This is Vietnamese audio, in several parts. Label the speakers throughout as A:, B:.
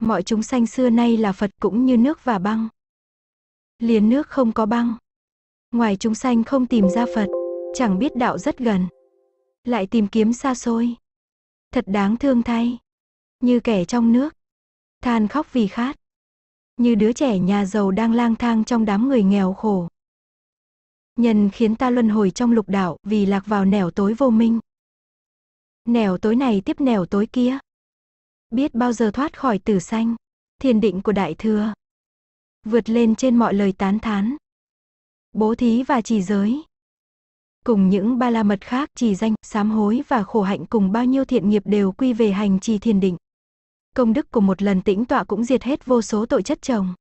A: mọi chúng sanh xưa nay là Phật cũng như nước và băng. Liền nước không có băng. Ngoài chúng sanh không tìm ra Phật, chẳng biết đạo rất gần. Lại tìm kiếm xa xôi. Thật đáng thương thay. Như kẻ trong nước. Than khóc vì khát. Như đứa trẻ nhà giàu đang lang thang trong đám người nghèo khổ. Nhân khiến ta luân hồi trong lục đạo vì lạc vào nẻo tối vô minh. Nẻo tối này tiếp nẻo tối kia biết bao giờ thoát khỏi tử sanh, thiền định của Đại Thừa. Vượt lên trên mọi lời tán thán. Bố thí và trì giới. Cùng những ba la mật khác trì danh, sám hối và khổ hạnh cùng bao nhiêu thiện nghiệp đều quy về hành trì thiền định. Công đức của một lần tĩnh tọa cũng diệt hết vô số tội chất chồng.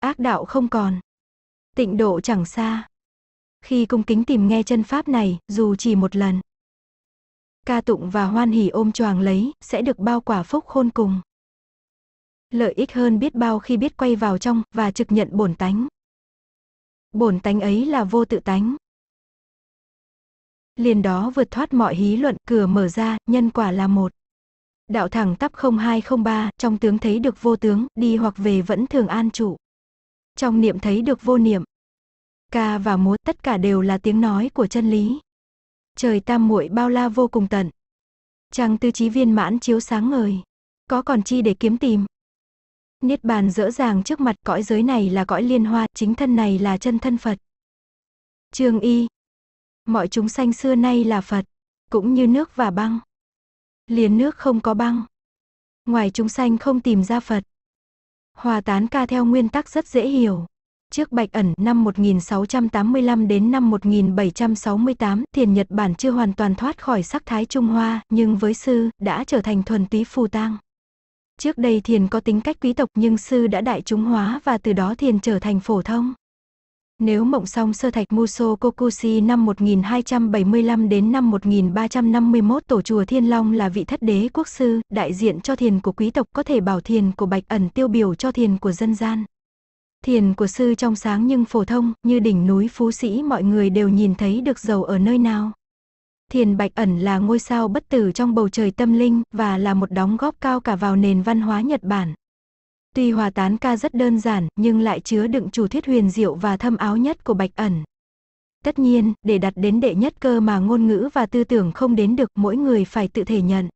A: Ác đạo không còn. Tịnh độ chẳng xa. Khi cung kính tìm nghe chân pháp này, dù chỉ một lần, Ca tụng và hoan hỉ ôm choàng lấy, sẽ được bao quả phúc khôn cùng. Lợi ích hơn biết bao khi biết quay vào trong và trực nhận bổn tánh. Bổn tánh ấy là vô tự tánh. Liền đó vượt thoát mọi hí luận, cửa mở ra, nhân quả là một. Đạo thẳng tắp 0203, trong tướng thấy được vô tướng, đi hoặc về vẫn thường an trụ. Trong niệm thấy được vô niệm. Ca và múa tất cả đều là tiếng nói của chân lý trời tam muội bao la vô cùng tận. Chàng tư trí viên mãn chiếu sáng ngời, có còn chi để kiếm tìm. Niết bàn rõ ràng trước mặt cõi giới này là cõi liên hoa, chính thân này là chân thân Phật. Trường y, mọi chúng sanh xưa nay là Phật, cũng như nước và băng. Liền nước không có băng. Ngoài chúng sanh không tìm ra Phật. Hòa tán ca theo nguyên tắc rất dễ hiểu. Trước Bạch Ẩn năm 1685 đến năm 1768, thiền Nhật Bản chưa hoàn toàn thoát khỏi sắc thái Trung Hoa, nhưng với sư, đã trở thành thuần túy phù tang. Trước đây thiền có tính cách quý tộc nhưng sư đã đại chúng hóa và từ đó thiền trở thành phổ thông. Nếu mộng song sơ thạch Muso Kokushi năm 1275 đến năm 1351 tổ chùa Thiên Long là vị thất đế quốc sư, đại diện cho thiền của quý tộc có thể bảo thiền của bạch ẩn tiêu biểu cho thiền của dân gian thiền của sư trong sáng nhưng phổ thông, như đỉnh núi Phú Sĩ mọi người đều nhìn thấy được giàu ở nơi nào. Thiền Bạch ẩn là ngôi sao bất tử trong bầu trời tâm linh và là một đóng góp cao cả vào nền văn hóa Nhật Bản. Tuy hòa tán ca rất đơn giản nhưng lại chứa đựng chủ thuyết huyền diệu và thâm áo nhất của Bạch ẩn. Tất nhiên, để đặt đến đệ nhất cơ mà ngôn ngữ và tư tưởng không đến được mỗi người phải tự thể nhận.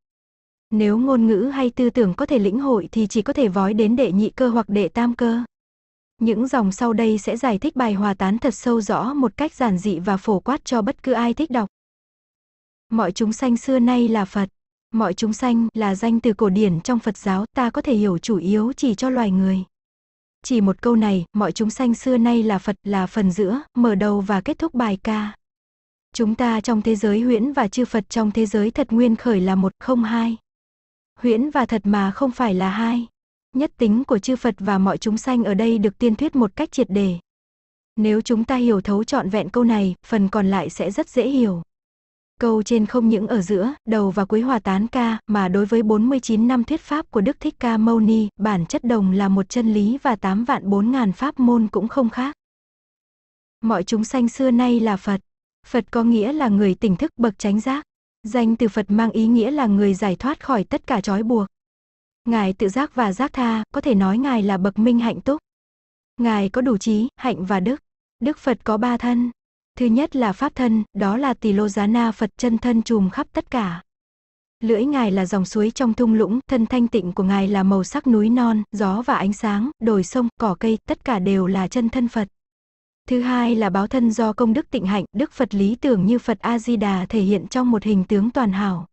A: Nếu ngôn ngữ hay tư tưởng có thể lĩnh hội thì chỉ có thể vói đến đệ nhị cơ hoặc đệ tam cơ. Những dòng sau đây sẽ giải thích bài hòa tán thật sâu rõ một cách giản dị và phổ quát cho bất cứ ai thích đọc. Mọi chúng sanh xưa nay là Phật. Mọi chúng sanh là danh từ cổ điển trong Phật giáo ta có thể hiểu chủ yếu chỉ cho loài người. Chỉ một câu này, mọi chúng sanh xưa nay là Phật là phần giữa, mở đầu và kết thúc bài ca. Chúng ta trong thế giới huyễn và chư Phật trong thế giới thật nguyên khởi là một không hai. Huyễn và thật mà không phải là hai. Nhất tính của chư Phật và mọi chúng sanh ở đây được tiên thuyết một cách triệt đề. Nếu chúng ta hiểu thấu trọn vẹn câu này, phần còn lại sẽ rất dễ hiểu. Câu trên không những ở giữa, đầu và cuối hòa tán ca, mà đối với 49 năm thuyết pháp của Đức Thích Ca Mâu Ni, bản chất đồng là một chân lý và 8 vạn 4 ngàn pháp môn cũng không khác. Mọi chúng sanh xưa nay là Phật. Phật có nghĩa là người tỉnh thức bậc chánh giác. Danh từ Phật mang ý nghĩa là người giải thoát khỏi tất cả trói buộc. Ngài tự giác và giác tha, có thể nói Ngài là bậc minh hạnh túc. Ngài có đủ trí, hạnh và đức. Đức Phật có ba thân. Thứ nhất là Pháp thân, đó là Tỳ Lô Giá Na Phật chân thân trùm khắp tất cả. Lưỡi Ngài là dòng suối trong thung lũng, thân thanh tịnh của Ngài là màu sắc núi non, gió và ánh sáng, đồi sông, cỏ cây, tất cả đều là chân thân Phật. Thứ hai là báo thân do công đức tịnh hạnh, Đức Phật lý tưởng như Phật A-di-đà thể hiện trong một hình tướng toàn hảo.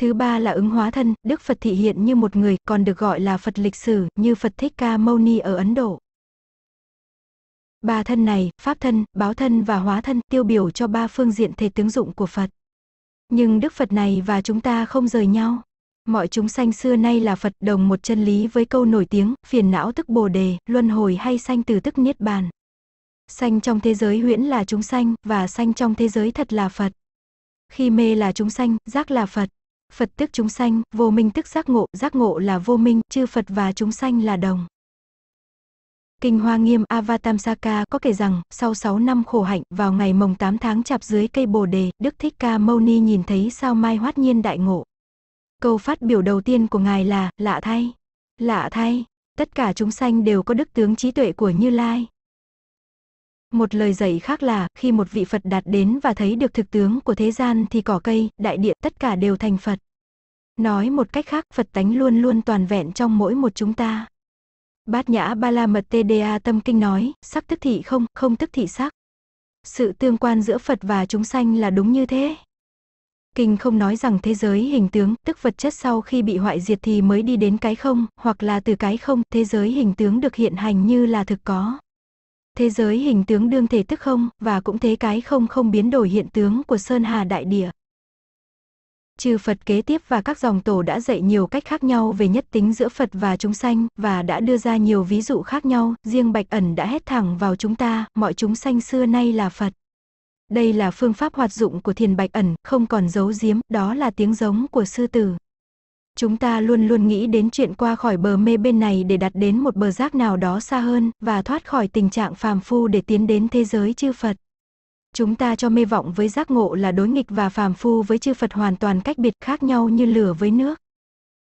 A: Thứ ba là ứng hóa thân, Đức Phật thị hiện như một người, còn được gọi là Phật lịch sử, như Phật Thích Ca Mâu Ni ở Ấn Độ. Ba thân này, pháp thân, báo thân và hóa thân tiêu biểu cho ba phương diện thể tướng dụng của Phật. Nhưng Đức Phật này và chúng ta không rời nhau. Mọi chúng sanh xưa nay là Phật đồng một chân lý với câu nổi tiếng, phiền não tức bồ đề, luân hồi hay sanh từ tức niết bàn. Sanh trong thế giới huyễn là chúng sanh, và sanh trong thế giới thật là Phật. Khi mê là chúng sanh, giác là Phật, Phật tức chúng sanh, vô minh tức giác ngộ, giác ngộ là vô minh, chư Phật và chúng sanh là đồng. Kinh Hoa Nghiêm Avatamsaka có kể rằng, sau 6 năm khổ hạnh, vào ngày mồng 8 tháng chạp dưới cây Bồ đề, Đức Thích Ca Mâu Ni nhìn thấy sao mai hoát nhiên đại ngộ. Câu phát biểu đầu tiên của ngài là, lạ thay, lạ thay, tất cả chúng sanh đều có đức tướng trí tuệ của Như Lai. Một lời dạy khác là, khi một vị Phật đạt đến và thấy được thực tướng của thế gian thì cỏ cây, đại địa tất cả đều thành Phật. Nói một cách khác, Phật tánh luôn luôn toàn vẹn trong mỗi một chúng ta. Bát Nhã Ba La Mật tê TDA Tâm Kinh nói, sắc tức thị không, không tức thị sắc. Sự tương quan giữa Phật và chúng sanh là đúng như thế. Kinh không nói rằng thế giới hình tướng, tức vật chất sau khi bị hoại diệt thì mới đi đến cái không, hoặc là từ cái không, thế giới hình tướng được hiện hành như là thực có thế giới hình tướng đương thể tức không và cũng thế cái không không biến đổi hiện tướng của Sơn Hà Đại Địa. Chư Phật kế tiếp và các dòng tổ đã dạy nhiều cách khác nhau về nhất tính giữa Phật và chúng sanh và đã đưa ra nhiều ví dụ khác nhau, riêng Bạch Ẩn đã hét thẳng vào chúng ta, mọi chúng sanh xưa nay là Phật. Đây là phương pháp hoạt dụng của thiền Bạch Ẩn, không còn giấu giếm, đó là tiếng giống của sư tử. Chúng ta luôn luôn nghĩ đến chuyện qua khỏi bờ mê bên này để đặt đến một bờ giác nào đó xa hơn và thoát khỏi tình trạng phàm phu để tiến đến thế giới chư Phật. Chúng ta cho mê vọng với giác ngộ là đối nghịch và phàm phu với chư Phật hoàn toàn cách biệt khác nhau như lửa với nước.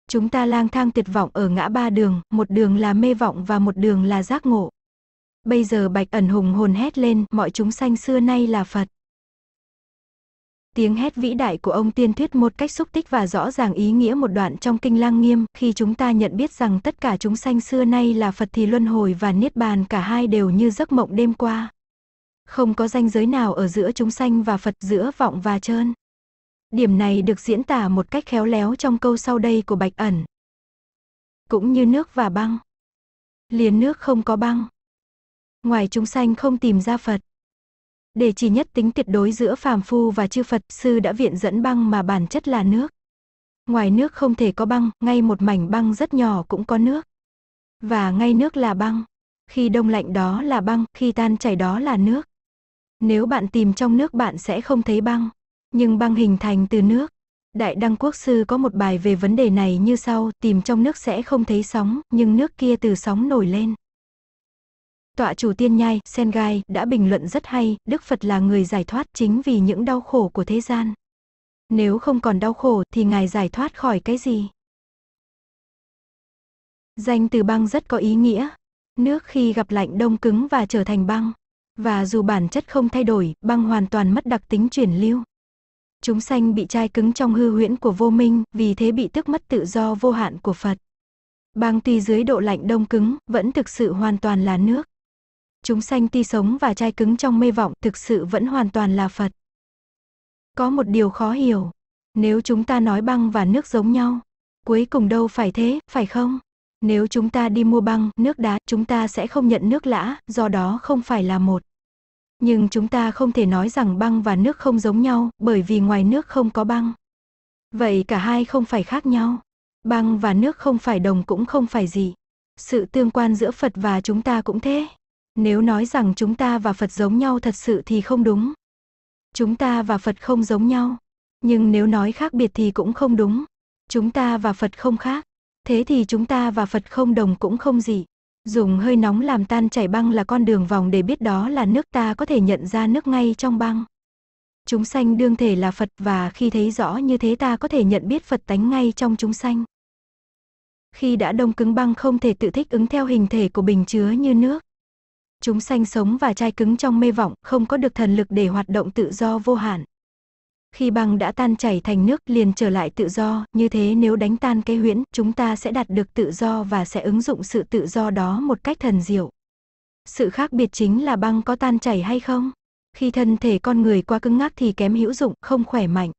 A: Chúng ta lang thang tuyệt vọng ở ngã ba đường, một đường là mê vọng và một đường là giác ngộ. Bây giờ bạch ẩn hùng hồn hét lên, mọi chúng sanh xưa nay là Phật. Tiếng hét vĩ đại của ông tiên thuyết một cách xúc tích và rõ ràng ý nghĩa một đoạn trong kinh lang nghiêm, khi chúng ta nhận biết rằng tất cả chúng sanh xưa nay là Phật thì luân hồi và niết bàn cả hai đều như giấc mộng đêm qua. Không có ranh giới nào ở giữa chúng sanh và Phật giữa vọng và trơn. Điểm này được diễn tả một cách khéo léo trong câu sau đây của Bạch Ẩn. Cũng như nước và băng. Liền nước không có băng. Ngoài chúng sanh không tìm ra Phật. Để chỉ nhất tính tuyệt đối giữa phàm phu và chư Phật, sư đã viện dẫn băng mà bản chất là nước. Ngoài nước không thể có băng, ngay một mảnh băng rất nhỏ cũng có nước. Và ngay nước là băng. Khi đông lạnh đó là băng, khi tan chảy đó là nước. Nếu bạn tìm trong nước bạn sẽ không thấy băng, nhưng băng hình thành từ nước. Đại Đăng Quốc Sư có một bài về vấn đề này như sau, tìm trong nước sẽ không thấy sóng, nhưng nước kia từ sóng nổi lên. Tọa chủ tiên nhai sen gai đã bình luận rất hay, Đức Phật là người giải thoát chính vì những đau khổ của thế gian. Nếu không còn đau khổ thì ngài giải thoát khỏi cái gì? Danh từ băng rất có ý nghĩa. Nước khi gặp lạnh đông cứng và trở thành băng. Và dù bản chất không thay đổi, băng hoàn toàn mất đặc tính chuyển lưu. Chúng sanh bị chai cứng trong hư huyễn của vô minh, vì thế bị tước mất tự do vô hạn của Phật. Băng tuy dưới độ lạnh đông cứng, vẫn thực sự hoàn toàn là nước chúng sanh ti sống và chai cứng trong mê vọng thực sự vẫn hoàn toàn là Phật. Có một điều khó hiểu, nếu chúng ta nói băng và nước giống nhau, cuối cùng đâu phải thế, phải không? Nếu chúng ta đi mua băng, nước đá, chúng ta sẽ không nhận nước lã, do đó không phải là một. Nhưng chúng ta không thể nói rằng băng và nước không giống nhau, bởi vì ngoài nước không có băng. Vậy cả hai không phải khác nhau. Băng và nước không phải đồng cũng không phải gì. Sự tương quan giữa Phật và chúng ta cũng thế. Nếu nói rằng chúng ta và Phật giống nhau thật sự thì không đúng. Chúng ta và Phật không giống nhau, nhưng nếu nói khác biệt thì cũng không đúng. Chúng ta và Phật không khác, thế thì chúng ta và Phật không đồng cũng không gì. Dùng hơi nóng làm tan chảy băng là con đường vòng để biết đó là nước ta có thể nhận ra nước ngay trong băng. Chúng sanh đương thể là Phật và khi thấy rõ như thế ta có thể nhận biết Phật tánh ngay trong chúng sanh. Khi đã đông cứng băng không thể tự thích ứng theo hình thể của bình chứa như nước, chúng sanh sống và chai cứng trong mê vọng, không có được thần lực để hoạt động tự do vô hạn. Khi băng đã tan chảy thành nước liền trở lại tự do, như thế nếu đánh tan cái huyễn, chúng ta sẽ đạt được tự do và sẽ ứng dụng sự tự do đó một cách thần diệu. Sự khác biệt chính là băng có tan chảy hay không? Khi thân thể con người quá cứng ngắc thì kém hữu dụng, không khỏe mạnh.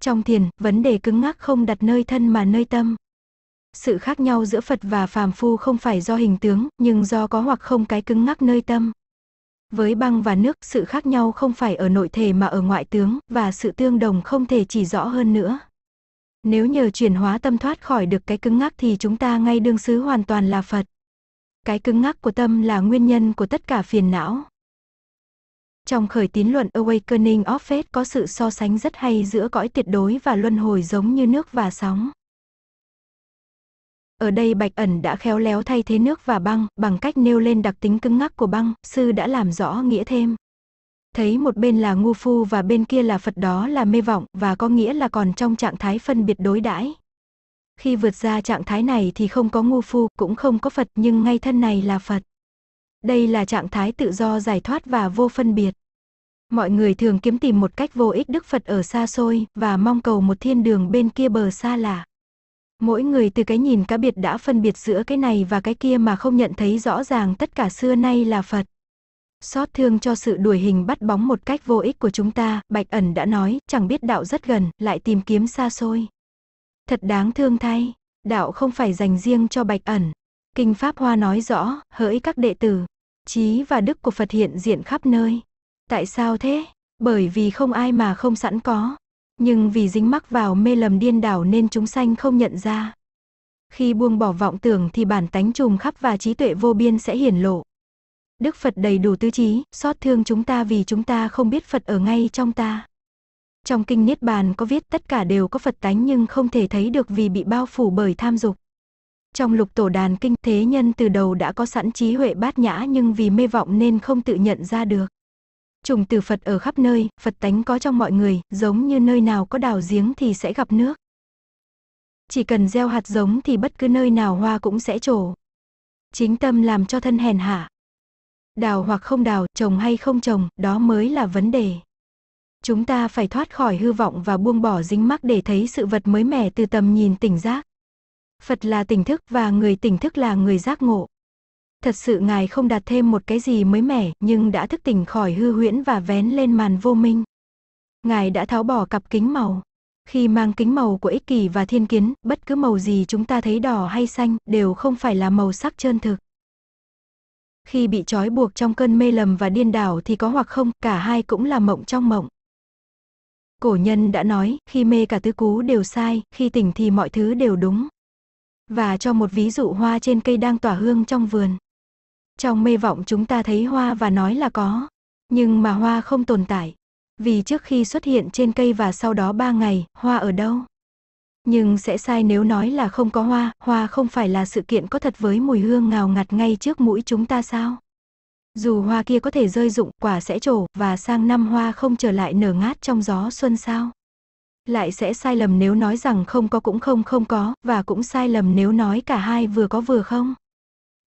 A: Trong thiền, vấn đề cứng ngắc không đặt nơi thân mà nơi tâm. Sự khác nhau giữa Phật và phàm phu không phải do hình tướng, nhưng do có hoặc không cái cứng ngắc nơi tâm. Với băng và nước, sự khác nhau không phải ở nội thể mà ở ngoại tướng, và sự tương đồng không thể chỉ rõ hơn nữa. Nếu nhờ chuyển hóa tâm thoát khỏi được cái cứng ngắc thì chúng ta ngay đương xứ hoàn toàn là Phật. Cái cứng ngắc của tâm là nguyên nhân của tất cả phiền não. Trong khởi tín luận Awakening of Faith có sự so sánh rất hay giữa cõi tuyệt đối và luân hồi giống như nước và sóng. Ở đây Bạch Ẩn đã khéo léo thay thế nước và băng, bằng cách nêu lên đặc tính cứng ngắc của băng, sư đã làm rõ nghĩa thêm. Thấy một bên là ngu phu và bên kia là Phật đó là mê vọng và có nghĩa là còn trong trạng thái phân biệt đối đãi. Khi vượt ra trạng thái này thì không có ngu phu, cũng không có Phật nhưng ngay thân này là Phật. Đây là trạng thái tự do giải thoát và vô phân biệt. Mọi người thường kiếm tìm một cách vô ích Đức Phật ở xa xôi và mong cầu một thiên đường bên kia bờ xa lạ. Mỗi người từ cái nhìn cá biệt đã phân biệt giữa cái này và cái kia mà không nhận thấy rõ ràng tất cả xưa nay là Phật. Xót thương cho sự đuổi hình bắt bóng một cách vô ích của chúng ta, Bạch ẩn đã nói, chẳng biết đạo rất gần, lại tìm kiếm xa xôi. Thật đáng thương thay, đạo không phải dành riêng cho Bạch ẩn. Kinh Pháp Hoa nói rõ, hỡi các đệ tử, trí và đức của Phật hiện diện khắp nơi. Tại sao thế? Bởi vì không ai mà không sẵn có. Nhưng vì dính mắc vào mê lầm điên đảo nên chúng sanh không nhận ra. Khi buông bỏ vọng tưởng thì bản tánh trùm khắp và trí tuệ vô biên sẽ hiển lộ. Đức Phật đầy đủ tư trí, xót thương chúng ta vì chúng ta không biết Phật ở ngay trong ta. Trong kinh Niết Bàn có viết tất cả đều có Phật tánh nhưng không thể thấy được vì bị bao phủ bởi tham dục. Trong lục tổ đàn kinh thế nhân từ đầu đã có sẵn trí huệ bát nhã nhưng vì mê vọng nên không tự nhận ra được. Trùng từ Phật ở khắp nơi, Phật tánh có trong mọi người, giống như nơi nào có đào giếng thì sẽ gặp nước. Chỉ cần gieo hạt giống thì bất cứ nơi nào hoa cũng sẽ trổ. Chính tâm làm cho thân hèn hạ. Đào hoặc không đào, trồng hay không trồng, đó mới là vấn đề. Chúng ta phải thoát khỏi hư vọng và buông bỏ dính mắc để thấy sự vật mới mẻ từ tầm nhìn tỉnh giác. Phật là tỉnh thức và người tỉnh thức là người giác ngộ thật sự ngài không đạt thêm một cái gì mới mẻ nhưng đã thức tỉnh khỏi hư huyễn và vén lên màn vô minh. Ngài đã tháo bỏ cặp kính màu. Khi mang kính màu của ích kỷ và thiên kiến, bất cứ màu gì chúng ta thấy đỏ hay xanh đều không phải là màu sắc chân thực. Khi bị trói buộc trong cơn mê lầm và điên đảo thì có hoặc không, cả hai cũng là mộng trong mộng. Cổ nhân đã nói, khi mê cả tứ cú đều sai, khi tỉnh thì mọi thứ đều đúng. Và cho một ví dụ hoa trên cây đang tỏa hương trong vườn. Trong mê vọng chúng ta thấy hoa và nói là có, nhưng mà hoa không tồn tại. Vì trước khi xuất hiện trên cây và sau đó ba ngày, hoa ở đâu? Nhưng sẽ sai nếu nói là không có hoa, hoa không phải là sự kiện có thật với mùi hương ngào ngạt ngay trước mũi chúng ta sao? Dù hoa kia có thể rơi rụng, quả sẽ trổ, và sang năm hoa không trở lại nở ngát trong gió xuân sao? Lại sẽ sai lầm nếu nói rằng không có cũng không không có, và cũng sai lầm nếu nói cả hai vừa có vừa không?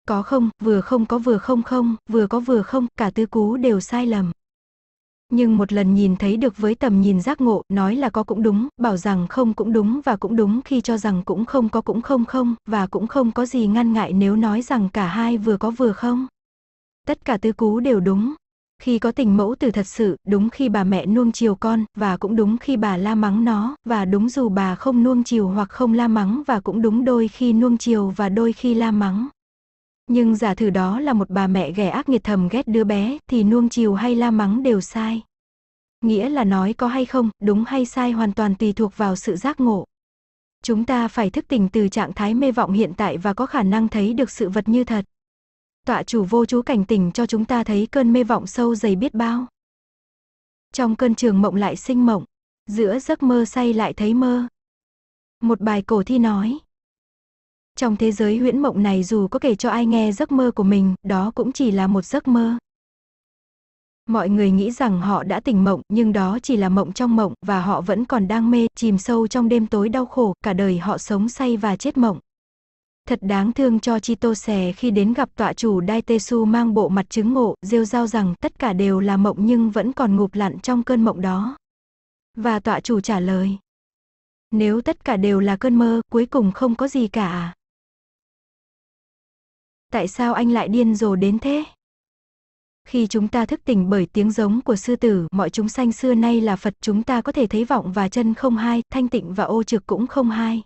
A: có không, vừa không có vừa không không, vừa có vừa không, cả tư cú đều sai lầm. Nhưng một lần nhìn thấy được với tầm nhìn giác ngộ, nói là có cũng đúng, bảo rằng không cũng đúng và cũng đúng khi cho rằng cũng không có cũng không không, và cũng không có gì ngăn ngại nếu nói rằng cả hai vừa có vừa không. Tất cả tư cú đều đúng. Khi có tình mẫu từ thật sự, đúng khi bà mẹ nuông chiều con, và cũng đúng khi bà la mắng nó, và đúng dù bà không nuông chiều hoặc không la mắng và cũng đúng đôi khi nuông chiều và đôi khi la mắng. Nhưng giả thử đó là một bà mẹ ghẻ ác nghiệt thầm ghét đứa bé thì nuông chiều hay la mắng đều sai. Nghĩa là nói có hay không, đúng hay sai hoàn toàn tùy thuộc vào sự giác ngộ. Chúng ta phải thức tỉnh từ trạng thái mê vọng hiện tại và có khả năng thấy được sự vật như thật. Tọa chủ vô chú cảnh tỉnh cho chúng ta thấy cơn mê vọng sâu dày biết bao. Trong cơn trường mộng lại sinh mộng, giữa giấc mơ say lại thấy mơ. Một bài cổ thi nói, trong thế giới huyễn mộng này dù có kể cho ai nghe giấc mơ của mình, đó cũng chỉ là một giấc mơ. Mọi người nghĩ rằng họ đã tỉnh mộng, nhưng đó chỉ là mộng trong mộng và họ vẫn còn đang mê, chìm sâu trong đêm tối đau khổ, cả đời họ sống say và chết mộng. Thật đáng thương cho chi tô Sè khi đến gặp tọa chủ Đai su mang bộ mặt chứng ngộ, rêu rao rằng tất cả đều là mộng nhưng vẫn còn ngụp lặn trong cơn mộng đó. Và tọa chủ trả lời. Nếu tất cả đều là cơn mơ, cuối cùng không có gì cả à? tại sao anh lại điên rồ đến thế? Khi chúng ta thức tỉnh bởi tiếng giống của sư tử, mọi chúng sanh xưa nay là Phật chúng ta có thể thấy vọng và chân không hai, thanh tịnh và ô trực cũng không hai.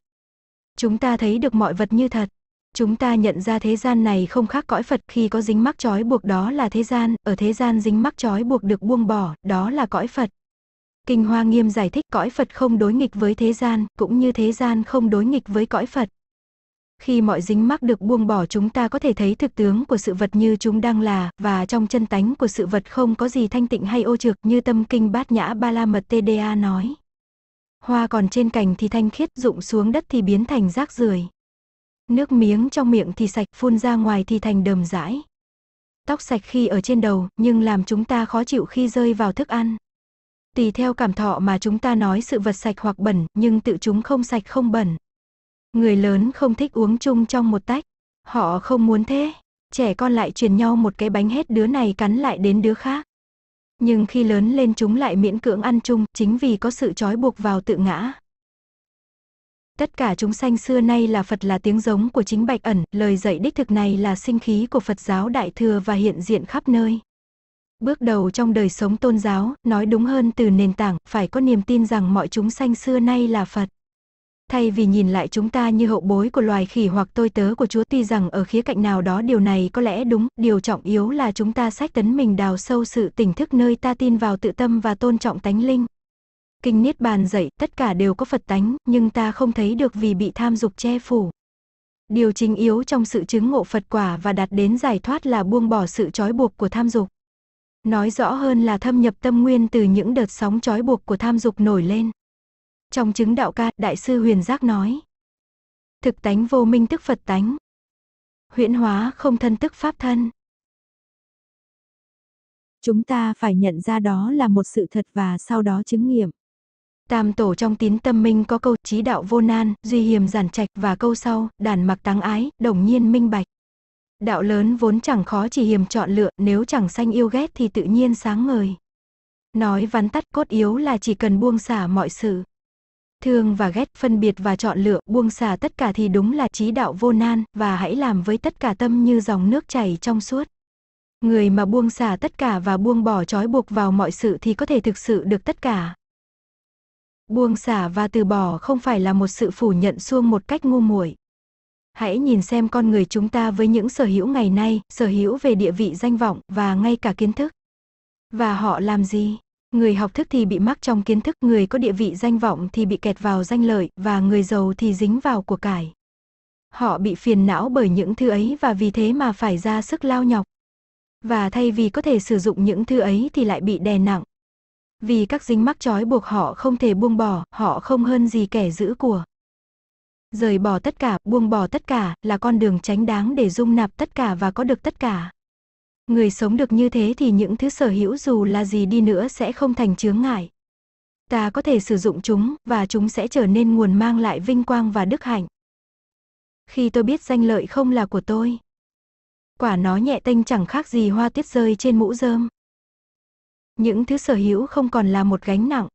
A: Chúng ta thấy được mọi vật như thật. Chúng ta nhận ra thế gian này không khác cõi Phật khi có dính mắc trói buộc đó là thế gian, ở thế gian dính mắc trói buộc được buông bỏ, đó là cõi Phật. Kinh Hoa Nghiêm giải thích cõi Phật không đối nghịch với thế gian, cũng như thế gian không đối nghịch với cõi Phật khi mọi dính mắc được buông bỏ chúng ta có thể thấy thực tướng của sự vật như chúng đang là, và trong chân tánh của sự vật không có gì thanh tịnh hay ô trược như tâm kinh bát nhã ba la mật TDA nói. Hoa còn trên cành thì thanh khiết, rụng xuống đất thì biến thành rác rưởi. Nước miếng trong miệng thì sạch, phun ra ngoài thì thành đờm rãi. Tóc sạch khi ở trên đầu, nhưng làm chúng ta khó chịu khi rơi vào thức ăn. Tùy theo cảm thọ mà chúng ta nói sự vật sạch hoặc bẩn, nhưng tự chúng không sạch không bẩn. Người lớn không thích uống chung trong một tách. Họ không muốn thế. Trẻ con lại truyền nhau một cái bánh hết đứa này cắn lại đến đứa khác. Nhưng khi lớn lên chúng lại miễn cưỡng ăn chung chính vì có sự trói buộc vào tự ngã. Tất cả chúng sanh xưa nay là Phật là tiếng giống của chính Bạch ẩn, lời dạy đích thực này là sinh khí của Phật giáo Đại Thừa và hiện diện khắp nơi. Bước đầu trong đời sống tôn giáo, nói đúng hơn từ nền tảng, phải có niềm tin rằng mọi chúng sanh xưa nay là Phật. Thay vì nhìn lại chúng ta như hậu bối của loài khỉ hoặc tôi tớ của Chúa tuy rằng ở khía cạnh nào đó điều này có lẽ đúng, điều trọng yếu là chúng ta sách tấn mình đào sâu sự tỉnh thức nơi ta tin vào tự tâm và tôn trọng tánh linh. Kinh Niết Bàn dạy tất cả đều có Phật tánh, nhưng ta không thấy được vì bị tham dục che phủ. Điều chính yếu trong sự chứng ngộ Phật quả và đạt đến giải thoát là buông bỏ sự trói buộc của tham dục. Nói rõ hơn là thâm nhập tâm nguyên từ những đợt sóng trói buộc của tham dục nổi lên. Trong chứng đạo ca, Đại sư Huyền Giác nói. Thực tánh vô minh tức Phật tánh. Huyễn hóa không thân tức Pháp thân. Chúng ta phải nhận ra đó là một sự thật và sau đó chứng nghiệm. Tam tổ trong tín tâm minh có câu trí đạo vô nan, duy hiềm giản trạch và câu sau, đàn mặc táng ái, đồng nhiên minh bạch. Đạo lớn vốn chẳng khó chỉ hiềm chọn lựa, nếu chẳng sanh yêu ghét thì tự nhiên sáng ngời. Nói vắn tắt cốt yếu là chỉ cần buông xả mọi sự thương và ghét, phân biệt và chọn lựa, buông xả tất cả thì đúng là trí đạo vô nan, và hãy làm với tất cả tâm như dòng nước chảy trong suốt. Người mà buông xả tất cả và buông bỏ trói buộc vào mọi sự thì có thể thực sự được tất cả. Buông xả và từ bỏ không phải là một sự phủ nhận xuông một cách ngu muội. Hãy nhìn xem con người chúng ta với những sở hữu ngày nay, sở hữu về địa vị danh vọng và ngay cả kiến thức. Và họ làm gì? Người học thức thì bị mắc trong kiến thức, người có địa vị danh vọng thì bị kẹt vào danh lợi, và người giàu thì dính vào của cải. Họ bị phiền não bởi những thứ ấy và vì thế mà phải ra sức lao nhọc. Và thay vì có thể sử dụng những thứ ấy thì lại bị đè nặng. Vì các dính mắc trói buộc họ không thể buông bỏ, họ không hơn gì kẻ giữ của. Rời bỏ tất cả, buông bỏ tất cả là con đường tránh đáng để dung nạp tất cả và có được tất cả. Người sống được như thế thì những thứ sở hữu dù là gì đi nữa sẽ không thành chướng ngại. Ta có thể sử dụng chúng và chúng sẽ trở nên nguồn mang lại vinh quang và đức hạnh. Khi tôi biết danh lợi không là của tôi. Quả nó nhẹ tênh chẳng khác gì hoa tiết rơi trên mũ rơm. Những thứ sở hữu không còn là một gánh nặng.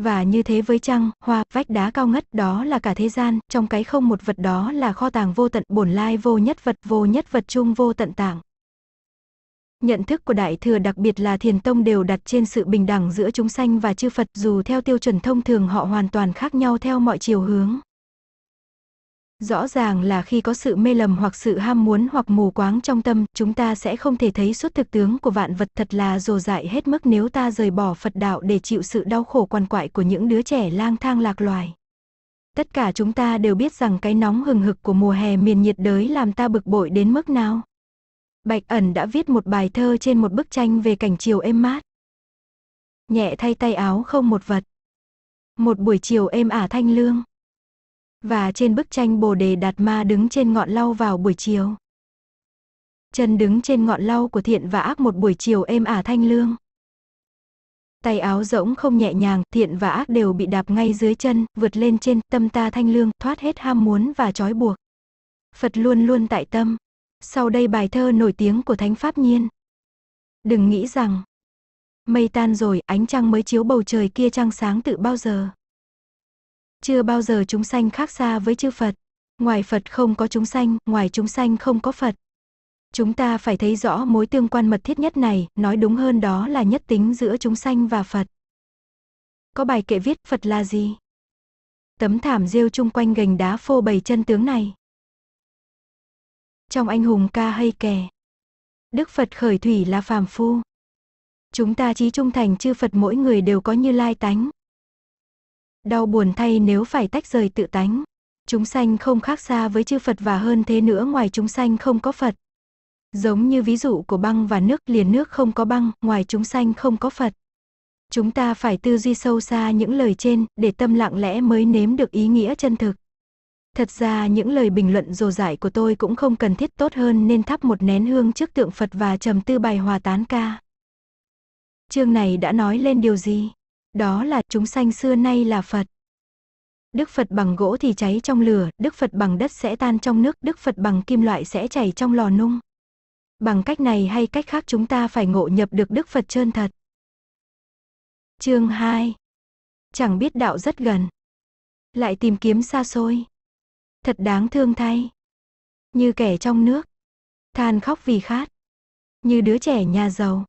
A: Và như thế với trăng, hoa, vách đá cao ngất đó là cả thế gian, trong cái không một vật đó là kho tàng vô tận bổn lai vô nhất vật vô nhất vật chung vô tận tảng nhận thức của Đại Thừa đặc biệt là Thiền Tông đều đặt trên sự bình đẳng giữa chúng sanh và chư Phật dù theo tiêu chuẩn thông thường họ hoàn toàn khác nhau theo mọi chiều hướng. Rõ ràng là khi có sự mê lầm hoặc sự ham muốn hoặc mù quáng trong tâm, chúng ta sẽ không thể thấy suốt thực tướng của vạn vật thật là rồ dại hết mức nếu ta rời bỏ Phật đạo để chịu sự đau khổ quằn quại của những đứa trẻ lang thang lạc loài. Tất cả chúng ta đều biết rằng cái nóng hừng hực của mùa hè miền nhiệt đới làm ta bực bội đến mức nào. Bạch ẩn đã viết một bài thơ trên một bức tranh về cảnh chiều êm mát. Nhẹ thay tay áo không một vật. Một buổi chiều êm ả thanh lương. Và trên bức tranh bồ đề đạt ma đứng trên ngọn lau vào buổi chiều. Chân đứng trên ngọn lau của thiện và ác một buổi chiều êm ả thanh lương. Tay áo rỗng không nhẹ nhàng, thiện và ác đều bị đạp ngay dưới chân, vượt lên trên, tâm ta thanh lương, thoát hết ham muốn và trói buộc. Phật luôn luôn tại tâm, sau đây bài thơ nổi tiếng của Thánh Pháp Nhiên. Đừng nghĩ rằng mây tan rồi, ánh trăng mới chiếu bầu trời kia trăng sáng tự bao giờ. Chưa bao giờ chúng sanh khác xa với chư Phật, ngoài Phật không có chúng sanh, ngoài chúng sanh không có Phật. Chúng ta phải thấy rõ mối tương quan mật thiết nhất này, nói đúng hơn đó là nhất tính giữa chúng sanh và Phật. Có bài kệ viết Phật là gì? Tấm thảm rêu chung quanh gành đá phô bày chân tướng này trong anh hùng ca hay kè. Đức Phật khởi thủy là phàm phu. Chúng ta trí trung thành chư Phật mỗi người đều có như lai tánh. Đau buồn thay nếu phải tách rời tự tánh. Chúng sanh không khác xa với chư Phật và hơn thế nữa ngoài chúng sanh không có Phật. Giống như ví dụ của băng và nước liền nước không có băng, ngoài chúng sanh không có Phật. Chúng ta phải tư duy sâu xa những lời trên để tâm lặng lẽ mới nếm được ý nghĩa chân thực. Thật ra những lời bình luận dồ dại của tôi cũng không cần thiết tốt hơn nên thắp một nén hương trước tượng Phật và trầm tư bài hòa tán ca. Chương này đã nói lên điều gì? Đó là chúng sanh xưa nay là Phật. Đức Phật bằng gỗ thì cháy trong lửa, Đức Phật bằng đất sẽ tan trong nước, Đức Phật bằng kim loại sẽ chảy trong lò nung. Bằng cách này hay cách khác chúng ta phải ngộ nhập được Đức Phật chân thật. Chương 2 Chẳng biết đạo rất gần. Lại tìm kiếm xa xôi. Thật đáng thương thay. Như kẻ trong nước. Than khóc vì khát. Như đứa trẻ nhà giàu.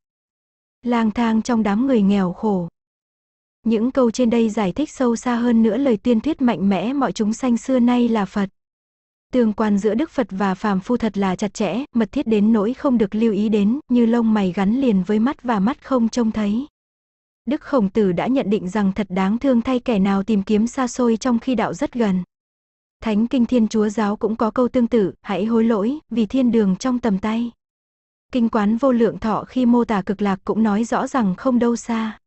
A: Lang thang trong đám người nghèo khổ. Những câu trên đây giải thích sâu xa hơn nữa lời tuyên thuyết mạnh mẽ mọi chúng sanh xưa nay là Phật. Tương quan giữa Đức Phật và phàm phu thật là chặt chẽ, mật thiết đến nỗi không được lưu ý đến, như lông mày gắn liền với mắt và mắt không trông thấy. Đức Khổng Tử đã nhận định rằng thật đáng thương thay kẻ nào tìm kiếm xa xôi trong khi đạo rất gần. Thánh kinh thiên chúa giáo cũng có câu tương tự, hãy hối lỗi, vì thiên đường trong tầm tay. Kinh quán vô lượng thọ khi mô tả cực lạc cũng nói rõ rằng không đâu xa.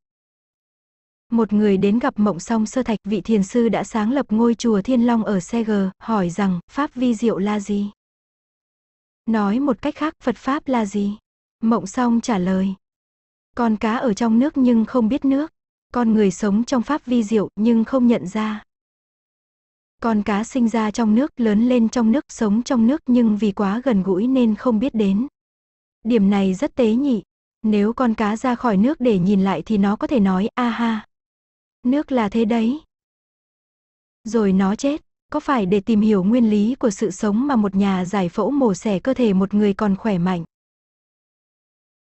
A: Một người đến gặp mộng song sơ thạch vị thiền sư đã sáng lập ngôi chùa Thiên Long ở Seg, hỏi rằng Pháp vi diệu là gì? Nói một cách khác Phật Pháp là gì? Mộng song trả lời. Con cá ở trong nước nhưng không biết nước. Con người sống trong Pháp vi diệu nhưng không nhận ra. Con cá sinh ra trong nước, lớn lên trong nước, sống trong nước nhưng vì quá gần gũi nên không biết đến. Điểm này rất tế nhị. Nếu con cá ra khỏi nước để nhìn lại thì nó có thể nói, a ha. Nước là thế đấy. Rồi nó chết. Có phải để tìm hiểu nguyên lý của sự sống mà một nhà giải phẫu mổ xẻ cơ thể một người còn khỏe mạnh?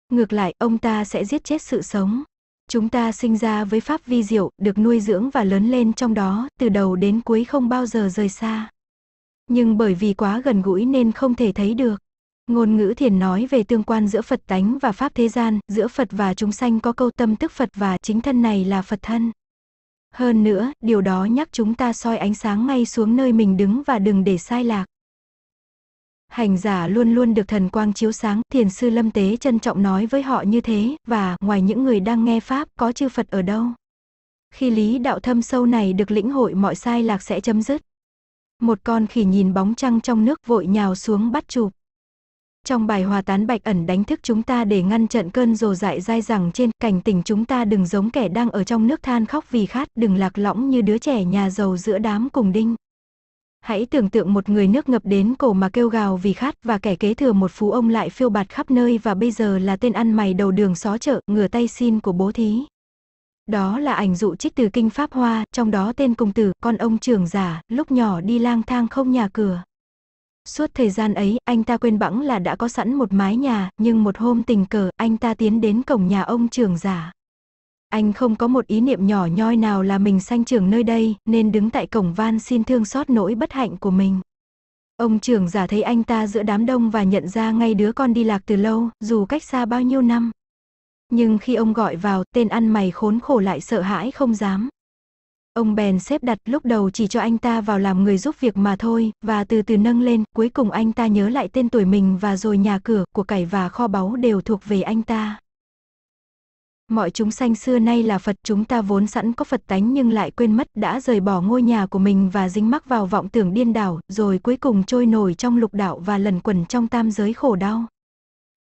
A: Ngược lại, ông ta sẽ giết chết sự sống chúng ta sinh ra với pháp vi diệu, được nuôi dưỡng và lớn lên trong đó, từ đầu đến cuối không bao giờ rời xa. Nhưng bởi vì quá gần gũi nên không thể thấy được. Ngôn ngữ thiền nói về tương quan giữa Phật tánh và Pháp thế gian, giữa Phật và chúng sanh có câu tâm tức Phật và chính thân này là Phật thân. Hơn nữa, điều đó nhắc chúng ta soi ánh sáng ngay xuống nơi mình đứng và đừng để sai lạc hành giả luôn luôn được thần quang chiếu sáng, thiền sư lâm tế trân trọng nói với họ như thế, và ngoài những người đang nghe Pháp có chư Phật ở đâu. Khi lý đạo thâm sâu này được lĩnh hội mọi sai lạc sẽ chấm dứt. Một con khỉ nhìn bóng trăng trong nước vội nhào xuống bắt chụp. Trong bài hòa tán bạch ẩn đánh thức chúng ta để ngăn trận cơn rồ dại dai rằng trên cảnh tỉnh chúng ta đừng giống kẻ đang ở trong nước than khóc vì khát đừng lạc lõng như đứa trẻ nhà giàu giữa đám cùng đinh. Hãy tưởng tượng một người nước ngập đến cổ mà kêu gào vì khát và kẻ kế thừa một phú ông lại phiêu bạt khắp nơi và bây giờ là tên ăn mày đầu đường xó chợ, ngửa tay xin của bố thí. Đó là ảnh dụ trích từ kinh Pháp Hoa, trong đó tên công tử, con ông trưởng giả, lúc nhỏ đi lang thang không nhà cửa. Suốt thời gian ấy, anh ta quên bẵng là đã có sẵn một mái nhà, nhưng một hôm tình cờ, anh ta tiến đến cổng nhà ông trưởng giả. Anh không có một ý niệm nhỏ nhoi nào là mình sanh trưởng nơi đây, nên đứng tại cổng van xin thương xót nỗi bất hạnh của mình. Ông trưởng giả thấy anh ta giữa đám đông và nhận ra ngay đứa con đi lạc từ lâu, dù cách xa bao nhiêu năm. Nhưng khi ông gọi vào, tên ăn mày khốn khổ lại sợ hãi không dám. Ông bèn xếp đặt lúc đầu chỉ cho anh ta vào làm người giúp việc mà thôi, và từ từ nâng lên, cuối cùng anh ta nhớ lại tên tuổi mình và rồi nhà cửa, của cải và kho báu đều thuộc về anh ta. Mọi chúng sanh xưa nay là Phật chúng ta vốn sẵn có Phật tánh nhưng lại quên mất đã rời bỏ ngôi nhà của mình và dính mắc vào vọng tưởng điên đảo rồi cuối cùng trôi nổi trong lục đạo và lần quẩn trong tam giới khổ đau.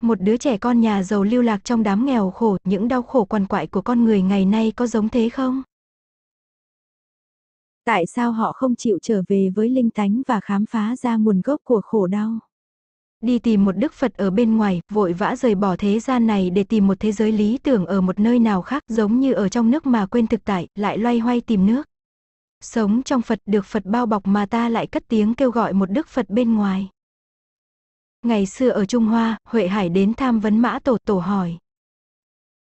A: Một đứa trẻ con nhà giàu lưu lạc trong đám nghèo khổ, những đau khổ quằn quại của con người ngày nay có giống thế không? Tại sao họ không chịu trở về với linh tánh và khám phá ra nguồn gốc của khổ đau? đi tìm một đức Phật ở bên ngoài, vội vã rời bỏ thế gian này để tìm một thế giới lý tưởng ở một nơi nào khác giống như ở trong nước mà quên thực tại, lại loay hoay tìm nước. Sống trong Phật được Phật bao bọc mà ta lại cất tiếng kêu gọi một đức Phật bên ngoài. Ngày xưa ở Trung Hoa, Huệ Hải đến tham vấn mã tổ tổ hỏi.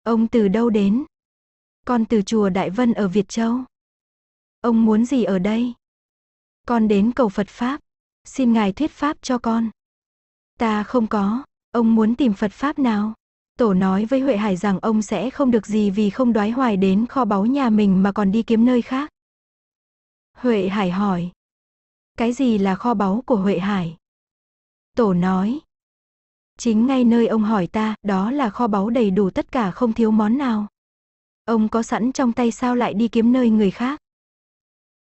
A: Ông từ đâu đến? Con từ chùa Đại Vân ở Việt Châu. Ông muốn gì ở đây? Con đến cầu Phật Pháp. Xin Ngài thuyết Pháp cho con. Ta không có, ông muốn tìm Phật Pháp nào? Tổ nói với Huệ Hải rằng ông sẽ không được gì vì không đoái hoài đến kho báu nhà mình mà còn đi kiếm nơi khác. Huệ Hải hỏi. Cái gì là kho báu của Huệ Hải? Tổ nói. Chính ngay nơi ông hỏi ta, đó là kho báu đầy đủ tất cả không thiếu món nào. Ông có sẵn trong tay sao lại đi kiếm nơi người khác?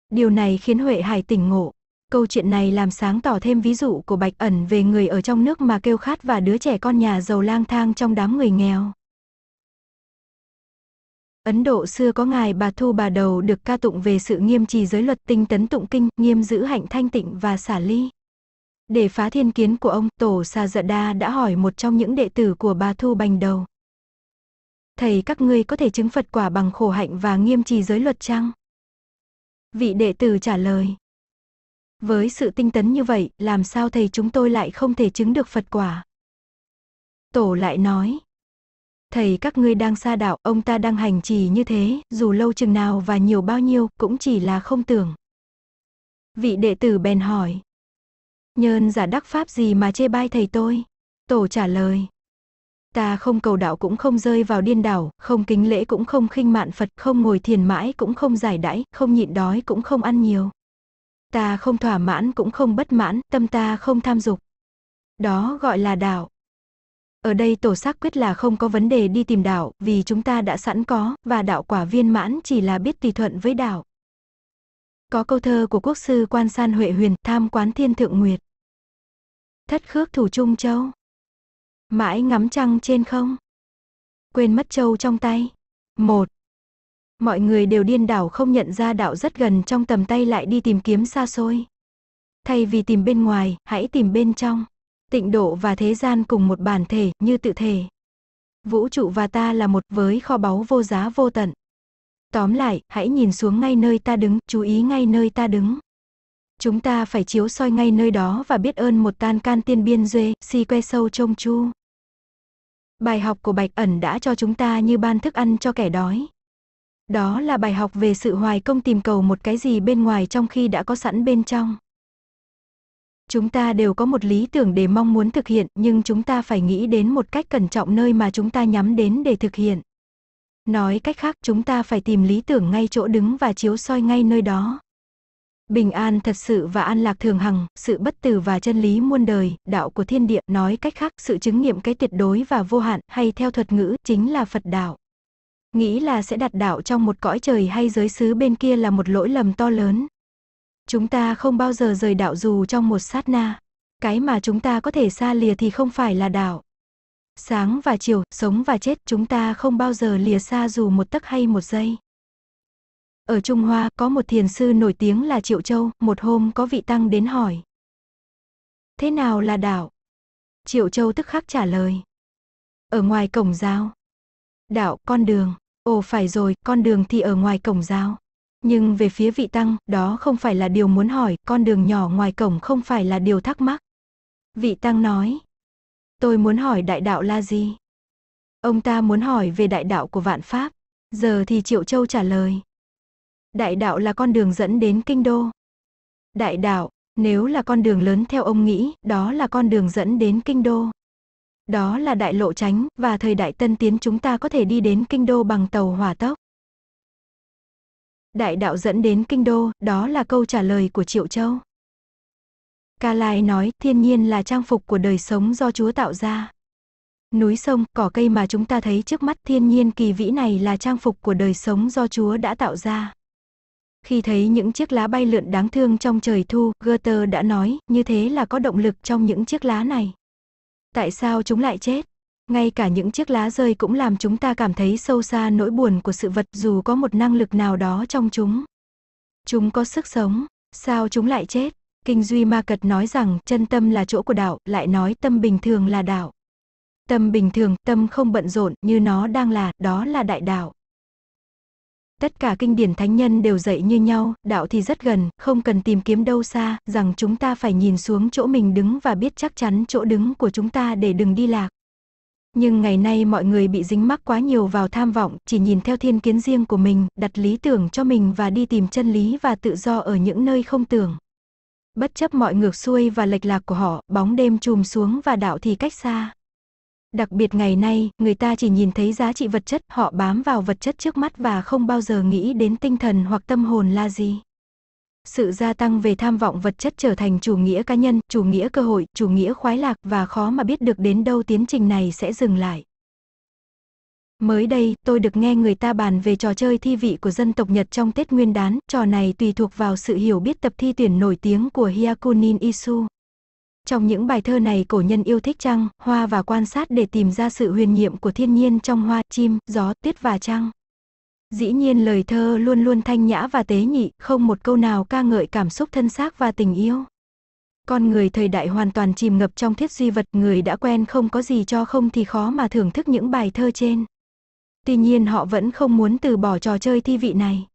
A: Điều này khiến Huệ Hải tỉnh ngộ. Câu chuyện này làm sáng tỏ thêm ví dụ của Bạch ẩn về người ở trong nước mà kêu khát và đứa trẻ con nhà giàu lang thang trong đám người nghèo. Ấn Độ xưa có ngài bà Thu bà Đầu được ca tụng về sự nghiêm trì giới luật tinh tấn tụng kinh, nghiêm giữ hạnh thanh tịnh và xả ly. Để phá thiên kiến của ông, Tổ Sa Dạ Đa đã hỏi một trong những đệ tử của bà Thu Bành Đầu. Thầy các ngươi có thể chứng Phật quả bằng khổ hạnh và nghiêm trì giới luật chăng? Vị đệ tử trả lời, với sự tinh tấn như vậy, làm sao thầy chúng tôi lại không thể chứng được Phật quả? Tổ lại nói, thầy các ngươi đang xa đạo, ông ta đang hành trì như thế, dù lâu chừng nào và nhiều bao nhiêu, cũng chỉ là không tưởng. Vị đệ tử bèn hỏi, nhơn giả đắc pháp gì mà chê bai thầy tôi? Tổ trả lời, ta không cầu đạo cũng không rơi vào điên đảo, không kính lễ cũng không khinh mạn Phật, không ngồi thiền mãi cũng không giải đãi, không nhịn đói cũng không ăn nhiều. Ta không thỏa mãn cũng không bất mãn, tâm ta không tham dục. Đó gọi là đạo. Ở đây tổ sắc quyết là không có vấn đề đi tìm đạo, vì chúng ta đã sẵn có, và đạo quả viên mãn chỉ là biết tùy thuận với đạo. Có câu thơ của quốc sư quan san Huệ Huyền, tham quán thiên thượng nguyệt. Thất khước thủ trung châu. Mãi ngắm trăng trên không. Quên mất châu trong tay. Một. Mọi người đều điên đảo không nhận ra đạo rất gần trong tầm tay lại đi tìm kiếm xa xôi. Thay vì tìm bên ngoài, hãy tìm bên trong. Tịnh độ và thế gian cùng một bản thể như tự thể. Vũ trụ và ta là một với kho báu vô giá vô tận. Tóm lại, hãy nhìn xuống ngay nơi ta đứng, chú ý ngay nơi ta đứng. Chúng ta phải chiếu soi ngay nơi đó và biết ơn một tan can tiên biên duê, si que sâu trông chu. Bài học của Bạch ẩn đã cho chúng ta như ban thức ăn cho kẻ đói. Đó là bài học về sự hoài công tìm cầu một cái gì bên ngoài trong khi đã có sẵn bên trong. Chúng ta đều có một lý tưởng để mong muốn thực hiện, nhưng chúng ta phải nghĩ đến một cách cẩn trọng nơi mà chúng ta nhắm đến để thực hiện. Nói cách khác, chúng ta phải tìm lý tưởng ngay chỗ đứng và chiếu soi ngay nơi đó. Bình an thật sự và an lạc thường hằng, sự bất tử và chân lý muôn đời, đạo của thiên địa, nói cách khác, sự chứng nghiệm cái tuyệt đối và vô hạn, hay theo thuật ngữ, chính là Phật đạo. Nghĩ là sẽ đặt đạo trong một cõi trời hay giới xứ bên kia là một lỗi lầm to lớn. Chúng ta không bao giờ rời đạo dù trong một sát na. Cái mà chúng ta có thể xa lìa thì không phải là đạo. Sáng và chiều, sống và chết chúng ta không bao giờ lìa xa dù một tấc hay một giây. Ở Trung Hoa có một thiền sư nổi tiếng là Triệu Châu, một hôm có vị tăng đến hỏi. Thế nào là đạo? Triệu Châu tức khắc trả lời. Ở ngoài cổng giáo, đạo con đường. Ồ phải rồi, con đường thì ở ngoài cổng giao. Nhưng về phía vị tăng, đó không phải là điều muốn hỏi, con đường nhỏ ngoài cổng không phải là điều thắc mắc. Vị tăng nói, tôi muốn hỏi đại đạo là gì? Ông ta muốn hỏi về đại đạo của vạn pháp, giờ thì Triệu Châu trả lời. Đại đạo là con đường dẫn đến kinh đô. Đại đạo, nếu là con đường lớn theo ông nghĩ, đó là con đường dẫn đến kinh đô. Đó là đại lộ tránh, và thời đại tân tiến chúng ta có thể đi đến kinh đô bằng tàu hỏa tốc. Đại đạo dẫn đến kinh đô, đó là câu trả lời của Triệu Châu. Ca Lai nói, thiên nhiên là trang phục của đời sống do Chúa tạo ra. Núi sông, cỏ cây mà chúng ta thấy trước mắt thiên nhiên kỳ vĩ này là trang phục của đời sống do Chúa đã tạo ra. Khi thấy những chiếc lá bay lượn đáng thương trong trời thu, Goethe đã nói, như thế là có động lực trong những chiếc lá này tại sao chúng lại chết? Ngay cả những chiếc lá rơi cũng làm chúng ta cảm thấy sâu xa nỗi buồn của sự vật dù có một năng lực nào đó trong chúng. Chúng có sức sống, sao chúng lại chết? Kinh Duy Ma Cật nói rằng chân tâm là chỗ của đạo, lại nói tâm bình thường là đạo. Tâm bình thường, tâm không bận rộn như nó đang là, đó là đại đạo. Tất cả kinh điển thánh nhân đều dạy như nhau, đạo thì rất gần, không cần tìm kiếm đâu xa, rằng chúng ta phải nhìn xuống chỗ mình đứng và biết chắc chắn chỗ đứng của chúng ta để đừng đi lạc. Nhưng ngày nay mọi người bị dính mắc quá nhiều vào tham vọng, chỉ nhìn theo thiên kiến riêng của mình, đặt lý tưởng cho mình và đi tìm chân lý và tự do ở những nơi không tưởng. Bất chấp mọi ngược xuôi và lệch lạc của họ, bóng đêm trùm xuống và đạo thì cách xa. Đặc biệt ngày nay, người ta chỉ nhìn thấy giá trị vật chất, họ bám vào vật chất trước mắt và không bao giờ nghĩ đến tinh thần hoặc tâm hồn là gì. Sự gia tăng về tham vọng vật chất trở thành chủ nghĩa cá nhân, chủ nghĩa cơ hội, chủ nghĩa khoái lạc và khó mà biết được đến đâu tiến trình này sẽ dừng lại. Mới đây, tôi được nghe người ta bàn về trò chơi thi vị của dân tộc Nhật trong Tết Nguyên đán, trò này tùy thuộc vào sự hiểu biết tập thi tuyển nổi tiếng của Hyakunin Isu. Trong những bài thơ này cổ nhân yêu thích trăng, hoa và quan sát để tìm ra sự huyền nhiệm của thiên nhiên trong hoa, chim, gió, tuyết và trăng. Dĩ nhiên lời thơ luôn luôn thanh nhã và tế nhị, không một câu nào ca ngợi cảm xúc thân xác và tình yêu. Con người thời đại hoàn toàn chìm ngập trong thiết duy vật, người đã quen không có gì cho không thì khó mà thưởng thức những bài thơ trên. Tuy nhiên họ vẫn không muốn từ bỏ trò chơi thi vị này.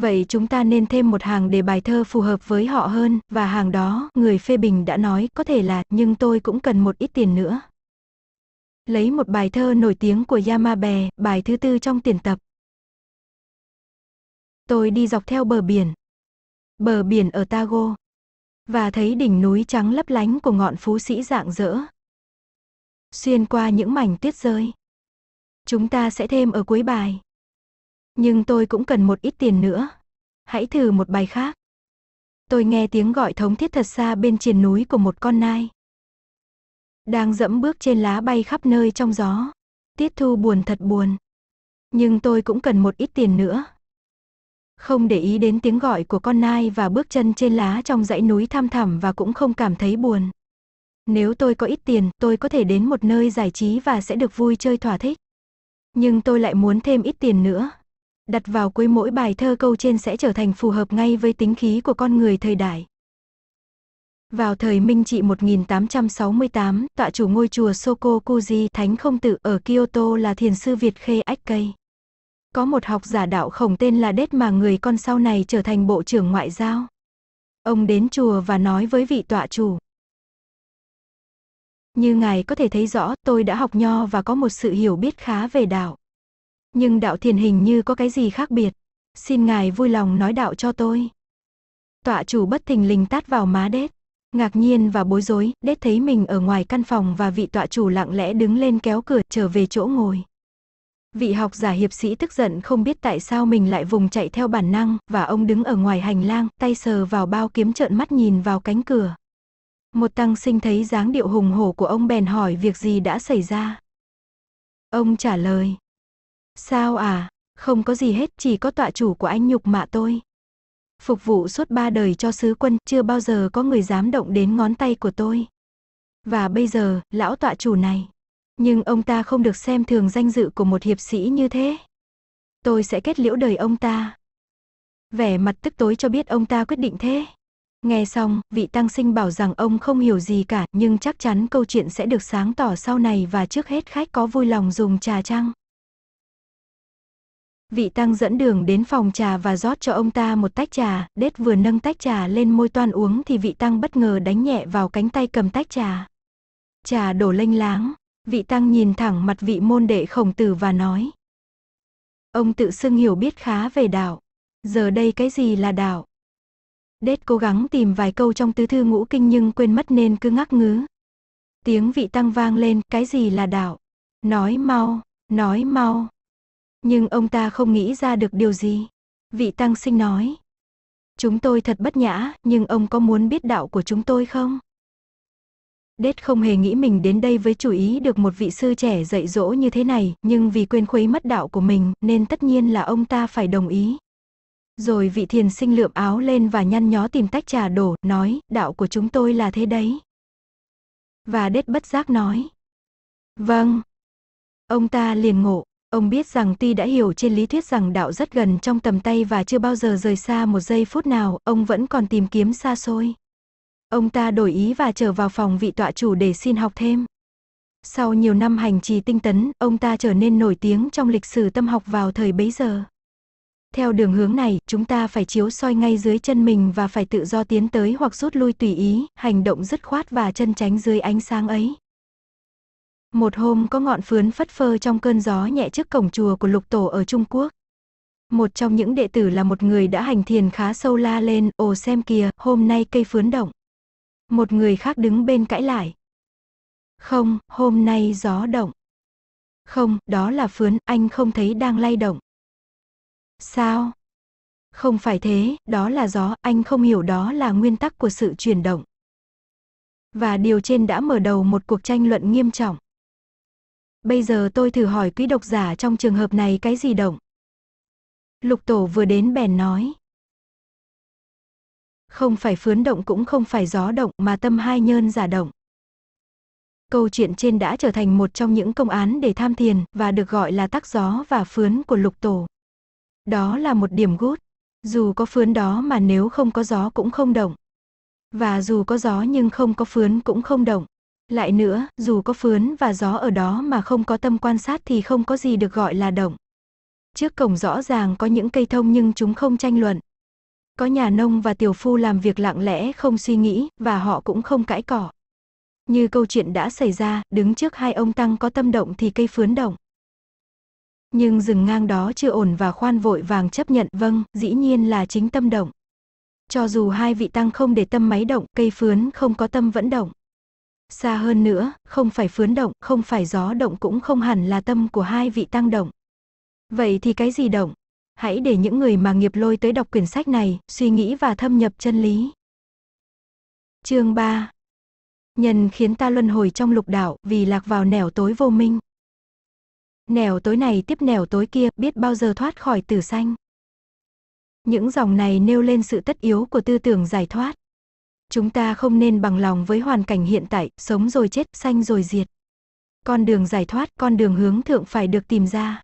A: Vậy chúng ta nên thêm một hàng để bài thơ phù hợp với họ hơn, và hàng đó, người phê bình đã nói, có thể là, nhưng tôi cũng cần một ít tiền nữa. Lấy một bài thơ nổi tiếng của Yamabe, bài thứ tư trong tiền tập. Tôi đi dọc theo bờ biển. Bờ biển ở Tago. Và thấy đỉnh núi trắng lấp lánh của ngọn phú sĩ dạng dỡ. Xuyên qua những mảnh tuyết rơi. Chúng ta sẽ thêm ở cuối bài. Nhưng tôi cũng cần một ít tiền nữa. Hãy thử một bài khác. Tôi nghe tiếng gọi thống thiết thật xa bên triền núi của một con nai. Đang dẫm bước trên lá bay khắp nơi trong gió. Tiết thu buồn thật buồn. Nhưng tôi cũng cần một ít tiền nữa. Không để ý đến tiếng gọi của con nai và bước chân trên lá trong dãy núi thăm thẳm và cũng không cảm thấy buồn. Nếu tôi có ít tiền, tôi có thể đến một nơi giải trí và sẽ được vui chơi thỏa thích. Nhưng tôi lại muốn thêm ít tiền nữa đặt vào cuối mỗi bài thơ câu trên sẽ trở thành phù hợp ngay với tính khí của con người thời đại. Vào thời Minh trị 1868, tọa chủ ngôi chùa Sokokuji Thánh Không Tự ở Kyoto là thiền sư Việt Khê Ách Cây. Có một học giả đạo khổng tên là Đết mà người con sau này trở thành bộ trưởng ngoại giao. Ông đến chùa và nói với vị tọa chủ. Như ngài có thể thấy rõ, tôi đã học nho và có một sự hiểu biết khá về đạo nhưng đạo thiền hình như có cái gì khác biệt. Xin ngài vui lòng nói đạo cho tôi. Tọa chủ bất thình lình tát vào má đết. Ngạc nhiên và bối rối, đết thấy mình ở ngoài căn phòng và vị tọa chủ lặng lẽ đứng lên kéo cửa trở về chỗ ngồi. Vị học giả hiệp sĩ tức giận không biết tại sao mình lại vùng chạy theo bản năng, và ông đứng ở ngoài hành lang, tay sờ vào bao kiếm trợn mắt nhìn vào cánh cửa. Một tăng sinh thấy dáng điệu hùng hổ của ông bèn hỏi việc gì đã xảy ra. Ông trả lời, Sao à, không có gì hết chỉ có tọa chủ của anh nhục mạ tôi. Phục vụ suốt ba đời cho sứ quân chưa bao giờ có người dám động đến ngón tay của tôi. Và bây giờ, lão tọa chủ này. Nhưng ông ta không được xem thường danh dự của một hiệp sĩ như thế. Tôi sẽ kết liễu đời ông ta. Vẻ mặt tức tối cho biết ông ta quyết định thế. Nghe xong, vị tăng sinh bảo rằng ông không hiểu gì cả nhưng chắc chắn câu chuyện sẽ được sáng tỏ sau này và trước hết khách có vui lòng dùng trà chăng. Vị tăng dẫn đường đến phòng trà và rót cho ông ta một tách trà, đết vừa nâng tách trà lên môi toan uống thì vị tăng bất ngờ đánh nhẹ vào cánh tay cầm tách trà. Trà đổ lênh láng, vị tăng nhìn thẳng mặt vị môn đệ khổng tử và nói. Ông tự xưng hiểu biết khá về đạo. Giờ đây cái gì là đạo? Đết cố gắng tìm vài câu trong tứ thư ngũ kinh nhưng quên mất nên cứ ngắc ngứ. Tiếng vị tăng vang lên, cái gì là đạo? Nói mau, nói mau, nhưng ông ta không nghĩ ra được điều gì. Vị tăng sinh nói. Chúng tôi thật bất nhã, nhưng ông có muốn biết đạo của chúng tôi không? Đết không hề nghĩ mình đến đây với chủ ý được một vị sư trẻ dạy dỗ như thế này, nhưng vì quên khuấy mất đạo của mình nên tất nhiên là ông ta phải đồng ý. Rồi vị thiền sinh lượm áo lên và nhăn nhó tìm tách trà đổ, nói, đạo của chúng tôi là thế đấy. Và đết bất giác nói. Vâng. Ông ta liền ngộ. Ông biết rằng tuy đã hiểu trên lý thuyết rằng đạo rất gần trong tầm tay và chưa bao giờ rời xa một giây phút nào, ông vẫn còn tìm kiếm xa xôi. Ông ta đổi ý và trở vào phòng vị tọa chủ để xin học thêm. Sau nhiều năm hành trì tinh tấn, ông ta trở nên nổi tiếng trong lịch sử tâm học vào thời bấy giờ. Theo đường hướng này, chúng ta phải chiếu soi ngay dưới chân mình và phải tự do tiến tới hoặc rút lui tùy ý, hành động dứt khoát và chân tránh dưới ánh sáng ấy. Một hôm có ngọn phướn phất phơ trong cơn gió nhẹ trước cổng chùa của lục tổ ở Trung Quốc. Một trong những đệ tử là một người đã hành thiền khá sâu la lên, ồ xem kìa, hôm nay cây phướn động. Một người khác đứng bên cãi lại. Không, hôm nay gió động. Không, đó là phướn, anh không thấy đang lay động. Sao? Không phải thế, đó là gió, anh không hiểu đó là nguyên tắc của sự chuyển động. Và điều trên đã mở đầu một cuộc tranh luận nghiêm trọng. Bây giờ tôi thử hỏi quý độc giả trong trường hợp này cái gì động. Lục tổ vừa đến bèn nói. Không phải phướn động cũng không phải gió động mà tâm hai nhơn giả động. Câu chuyện trên đã trở thành một trong những công án để tham thiền và được gọi là tắc gió và phướn của lục tổ. Đó là một điểm gút. Dù có phướn đó mà nếu không có gió cũng không động. Và dù có gió nhưng không có phướn cũng không động. Lại nữa, dù có phướn và gió ở đó mà không có tâm quan sát thì không có gì được gọi là động. Trước cổng rõ ràng có những cây thông nhưng chúng không tranh luận. Có nhà nông và tiểu phu làm việc lặng lẽ không suy nghĩ và họ cũng không cãi cỏ. Như câu chuyện đã xảy ra, đứng trước hai ông tăng có tâm động thì cây phướn động. Nhưng rừng ngang đó chưa ổn và khoan vội vàng chấp nhận vâng, dĩ nhiên là chính tâm động. Cho dù hai vị tăng không để tâm máy động, cây phướn không có tâm vẫn động. Xa hơn nữa, không phải phướn động, không phải gió động cũng không hẳn là tâm của hai vị tăng động. Vậy thì cái gì động? Hãy để những người mà nghiệp lôi tới đọc quyển sách này, suy nghĩ và thâm nhập chân lý. Chương 3 Nhân khiến ta luân hồi trong lục đạo vì lạc vào nẻo tối vô minh. Nẻo tối này tiếp nẻo tối kia biết bao giờ thoát khỏi tử sanh Những dòng này nêu lên sự tất yếu của tư tưởng giải thoát. Chúng ta không nên bằng lòng với hoàn cảnh hiện tại, sống rồi chết, sanh rồi diệt. Con đường giải thoát, con đường hướng thượng phải được tìm ra.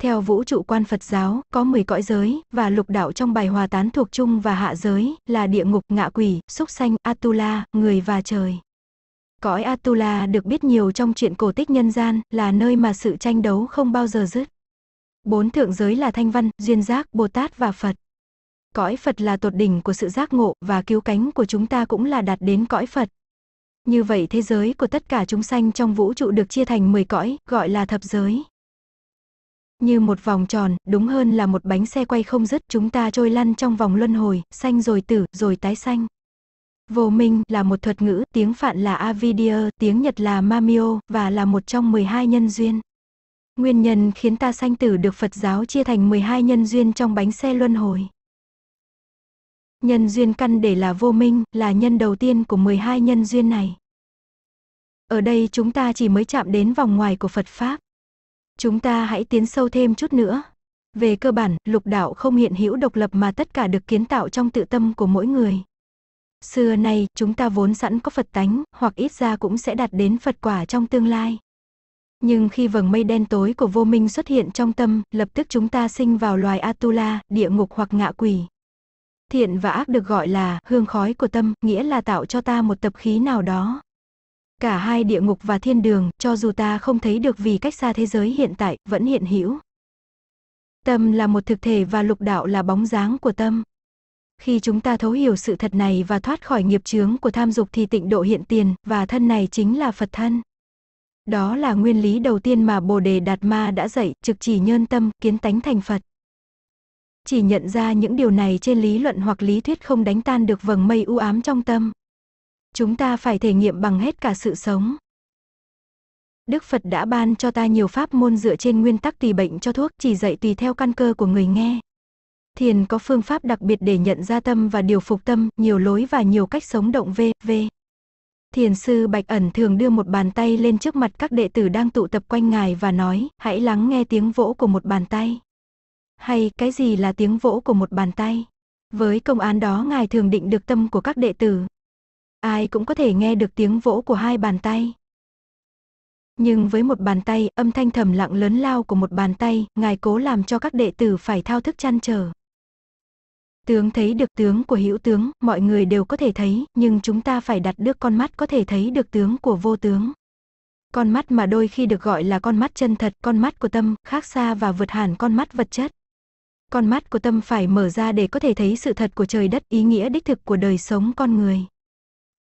A: Theo vũ trụ quan Phật giáo, có 10 cõi giới, và lục đạo trong bài hòa tán thuộc chung và hạ giới, là địa ngục, ngạ quỷ, súc sanh, Atula, người và trời. Cõi Atula được biết nhiều trong chuyện cổ tích nhân gian, là nơi mà sự tranh đấu không bao giờ dứt. Bốn thượng giới là Thanh Văn, Duyên Giác, Bồ Tát và Phật. Cõi Phật là tột đỉnh của sự giác ngộ và cứu cánh của chúng ta cũng là đạt đến cõi Phật. Như vậy thế giới của tất cả chúng sanh trong vũ trụ được chia thành 10 cõi, gọi là thập giới. Như một vòng tròn, đúng hơn là một bánh xe quay không dứt, chúng ta trôi lăn trong vòng luân hồi, sanh rồi tử, rồi tái sanh. Vô minh là một thuật ngữ, tiếng Phạn là avidya, tiếng Nhật là mamio, và là một trong 12 nhân duyên. Nguyên nhân khiến ta sanh tử được Phật giáo chia thành 12 nhân duyên trong bánh xe luân hồi. Nhân duyên căn để là vô minh, là nhân đầu tiên của 12 nhân duyên này. Ở đây chúng ta chỉ mới chạm đến vòng ngoài của Phật Pháp. Chúng ta hãy tiến sâu thêm chút nữa. Về cơ bản, lục đạo không hiện hữu độc lập mà tất cả được kiến tạo trong tự tâm của mỗi người. Xưa nay, chúng ta vốn sẵn có Phật tánh, hoặc ít ra cũng sẽ đạt đến Phật quả trong tương lai. Nhưng khi vầng mây đen tối của vô minh xuất hiện trong tâm, lập tức chúng ta sinh vào loài Atula, địa ngục hoặc ngạ quỷ, Thiện và ác được gọi là hương khói của tâm, nghĩa là tạo cho ta một tập khí nào đó. Cả hai địa ngục và thiên đường, cho dù ta không thấy được vì cách xa thế giới hiện tại, vẫn hiện hữu. Tâm là một thực thể và lục đạo là bóng dáng của tâm. Khi chúng ta thấu hiểu sự thật này và thoát khỏi nghiệp chướng của tham dục thì tịnh độ hiện tiền, và thân này chính là Phật thân. Đó là nguyên lý đầu tiên mà Bồ Đề Đạt Ma đã dạy, trực chỉ nhân tâm, kiến tánh thành Phật. Chỉ nhận ra những điều này trên lý luận hoặc lý thuyết không đánh tan được vầng mây u ám trong tâm. Chúng ta phải thể nghiệm bằng hết cả sự sống. Đức Phật đã ban cho ta nhiều pháp môn dựa trên nguyên tắc tùy bệnh cho thuốc chỉ dạy tùy theo căn cơ của người nghe. Thiền có phương pháp đặc biệt để nhận ra tâm và điều phục tâm, nhiều lối và nhiều cách sống động v, v. Thiền sư Bạch Ẩn thường đưa một bàn tay lên trước mặt các đệ tử đang tụ tập quanh ngài và nói, hãy lắng nghe tiếng vỗ của một bàn tay hay cái gì là tiếng vỗ của một bàn tay. Với công án đó ngài thường định được tâm của các đệ tử. Ai cũng có thể nghe được tiếng vỗ của hai bàn tay. Nhưng với một bàn tay, âm thanh thầm lặng lớn lao của một bàn tay, ngài cố làm cho các đệ tử phải thao thức chăn trở. Tướng thấy được tướng của hữu tướng, mọi người đều có thể thấy, nhưng chúng ta phải đặt được con mắt có thể thấy được tướng của vô tướng. Con mắt mà đôi khi được gọi là con mắt chân thật, con mắt của tâm, khác xa và vượt hẳn con mắt vật chất con mắt của tâm phải mở ra để có thể thấy sự thật của trời đất ý nghĩa đích thực của đời sống con người.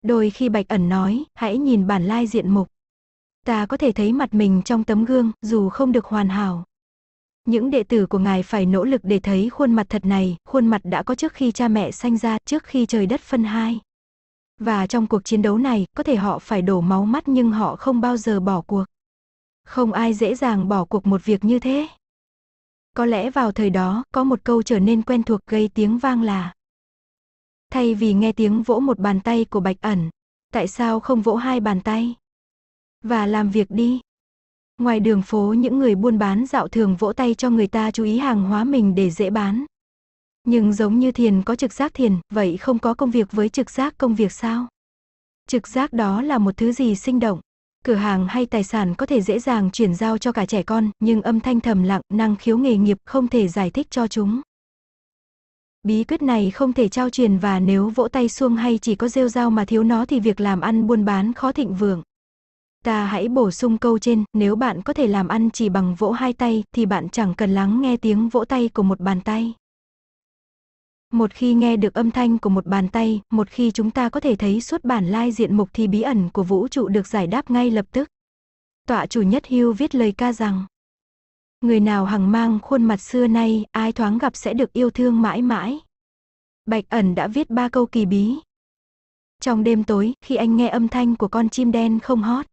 A: Đôi khi Bạch ẩn nói, hãy nhìn bản lai diện mục. Ta có thể thấy mặt mình trong tấm gương, dù không được hoàn hảo. Những đệ tử của ngài phải nỗ lực để thấy khuôn mặt thật này, khuôn mặt đã có trước khi cha mẹ sanh ra, trước khi trời đất phân hai. Và trong cuộc chiến đấu này, có thể họ phải đổ máu mắt nhưng họ không bao giờ bỏ cuộc. Không ai dễ dàng bỏ cuộc một việc như thế. Có lẽ vào thời đó có một câu trở nên quen thuộc gây tiếng vang là Thay vì nghe tiếng vỗ một bàn tay của Bạch Ẩn, tại sao không vỗ hai bàn tay? Và làm việc đi. Ngoài đường phố những người buôn bán dạo thường vỗ tay cho người ta chú ý hàng hóa mình để dễ bán. Nhưng giống như thiền có trực giác thiền, vậy không có công việc với trực giác công việc sao? Trực giác đó là một thứ gì sinh động, cửa hàng hay tài sản có thể dễ dàng chuyển giao cho cả trẻ con, nhưng âm thanh thầm lặng, năng khiếu nghề nghiệp không thể giải thích cho chúng. Bí quyết này không thể trao truyền và nếu vỗ tay xuông hay chỉ có rêu rao mà thiếu nó thì việc làm ăn buôn bán khó thịnh vượng. Ta hãy bổ sung câu trên, nếu bạn có thể làm ăn chỉ bằng vỗ hai tay thì bạn chẳng cần lắng nghe tiếng vỗ tay của một bàn tay. Một khi nghe được âm thanh của một bàn tay, một khi chúng ta có thể thấy suốt bản lai diện mục thì bí ẩn của vũ trụ được giải đáp ngay lập tức. Tọa chủ nhất hưu viết lời ca rằng Người nào hằng mang khuôn mặt xưa nay, ai thoáng gặp sẽ được yêu thương mãi mãi. Bạch ẩn đã viết ba câu kỳ bí. Trong đêm tối, khi anh nghe âm thanh của con chim đen không hót.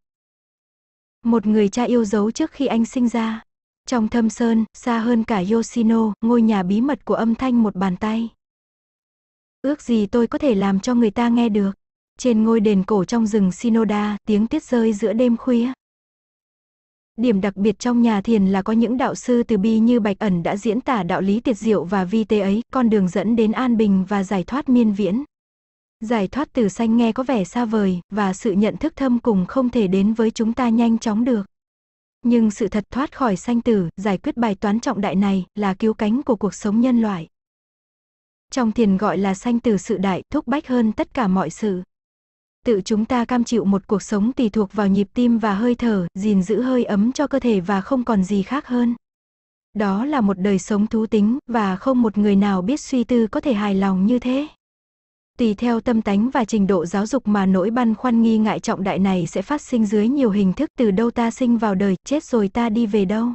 A: Một người cha yêu dấu trước khi anh sinh ra. Trong thâm sơn, xa hơn cả Yoshino, ngôi nhà bí mật của âm thanh một bàn tay. Ước gì tôi có thể làm cho người ta nghe được. Trên ngôi đền cổ trong rừng Sinoda, tiếng tiết rơi giữa đêm khuya. Điểm đặc biệt trong nhà thiền là có những đạo sư từ bi như Bạch Ẩn đã diễn tả đạo lý tiệt diệu và vi tế ấy, con đường dẫn đến an bình và giải thoát miên viễn. Giải thoát từ xanh nghe có vẻ xa vời, và sự nhận thức thâm cùng không thể đến với chúng ta nhanh chóng được. Nhưng sự thật thoát khỏi sanh tử, giải quyết bài toán trọng đại này, là cứu cánh của cuộc sống nhân loại. Trong thiền gọi là sanh từ sự đại thúc bách hơn tất cả mọi sự. Tự chúng ta cam chịu một cuộc sống tùy thuộc vào nhịp tim và hơi thở, gìn giữ hơi ấm cho cơ thể và không còn gì khác hơn. Đó là một đời sống thú tính và không một người nào biết suy tư có thể hài lòng như thế. Tùy theo tâm tánh và trình độ giáo dục mà nỗi băn khoăn nghi ngại trọng đại này sẽ phát sinh dưới nhiều hình thức từ đâu ta sinh vào đời, chết rồi ta đi về đâu.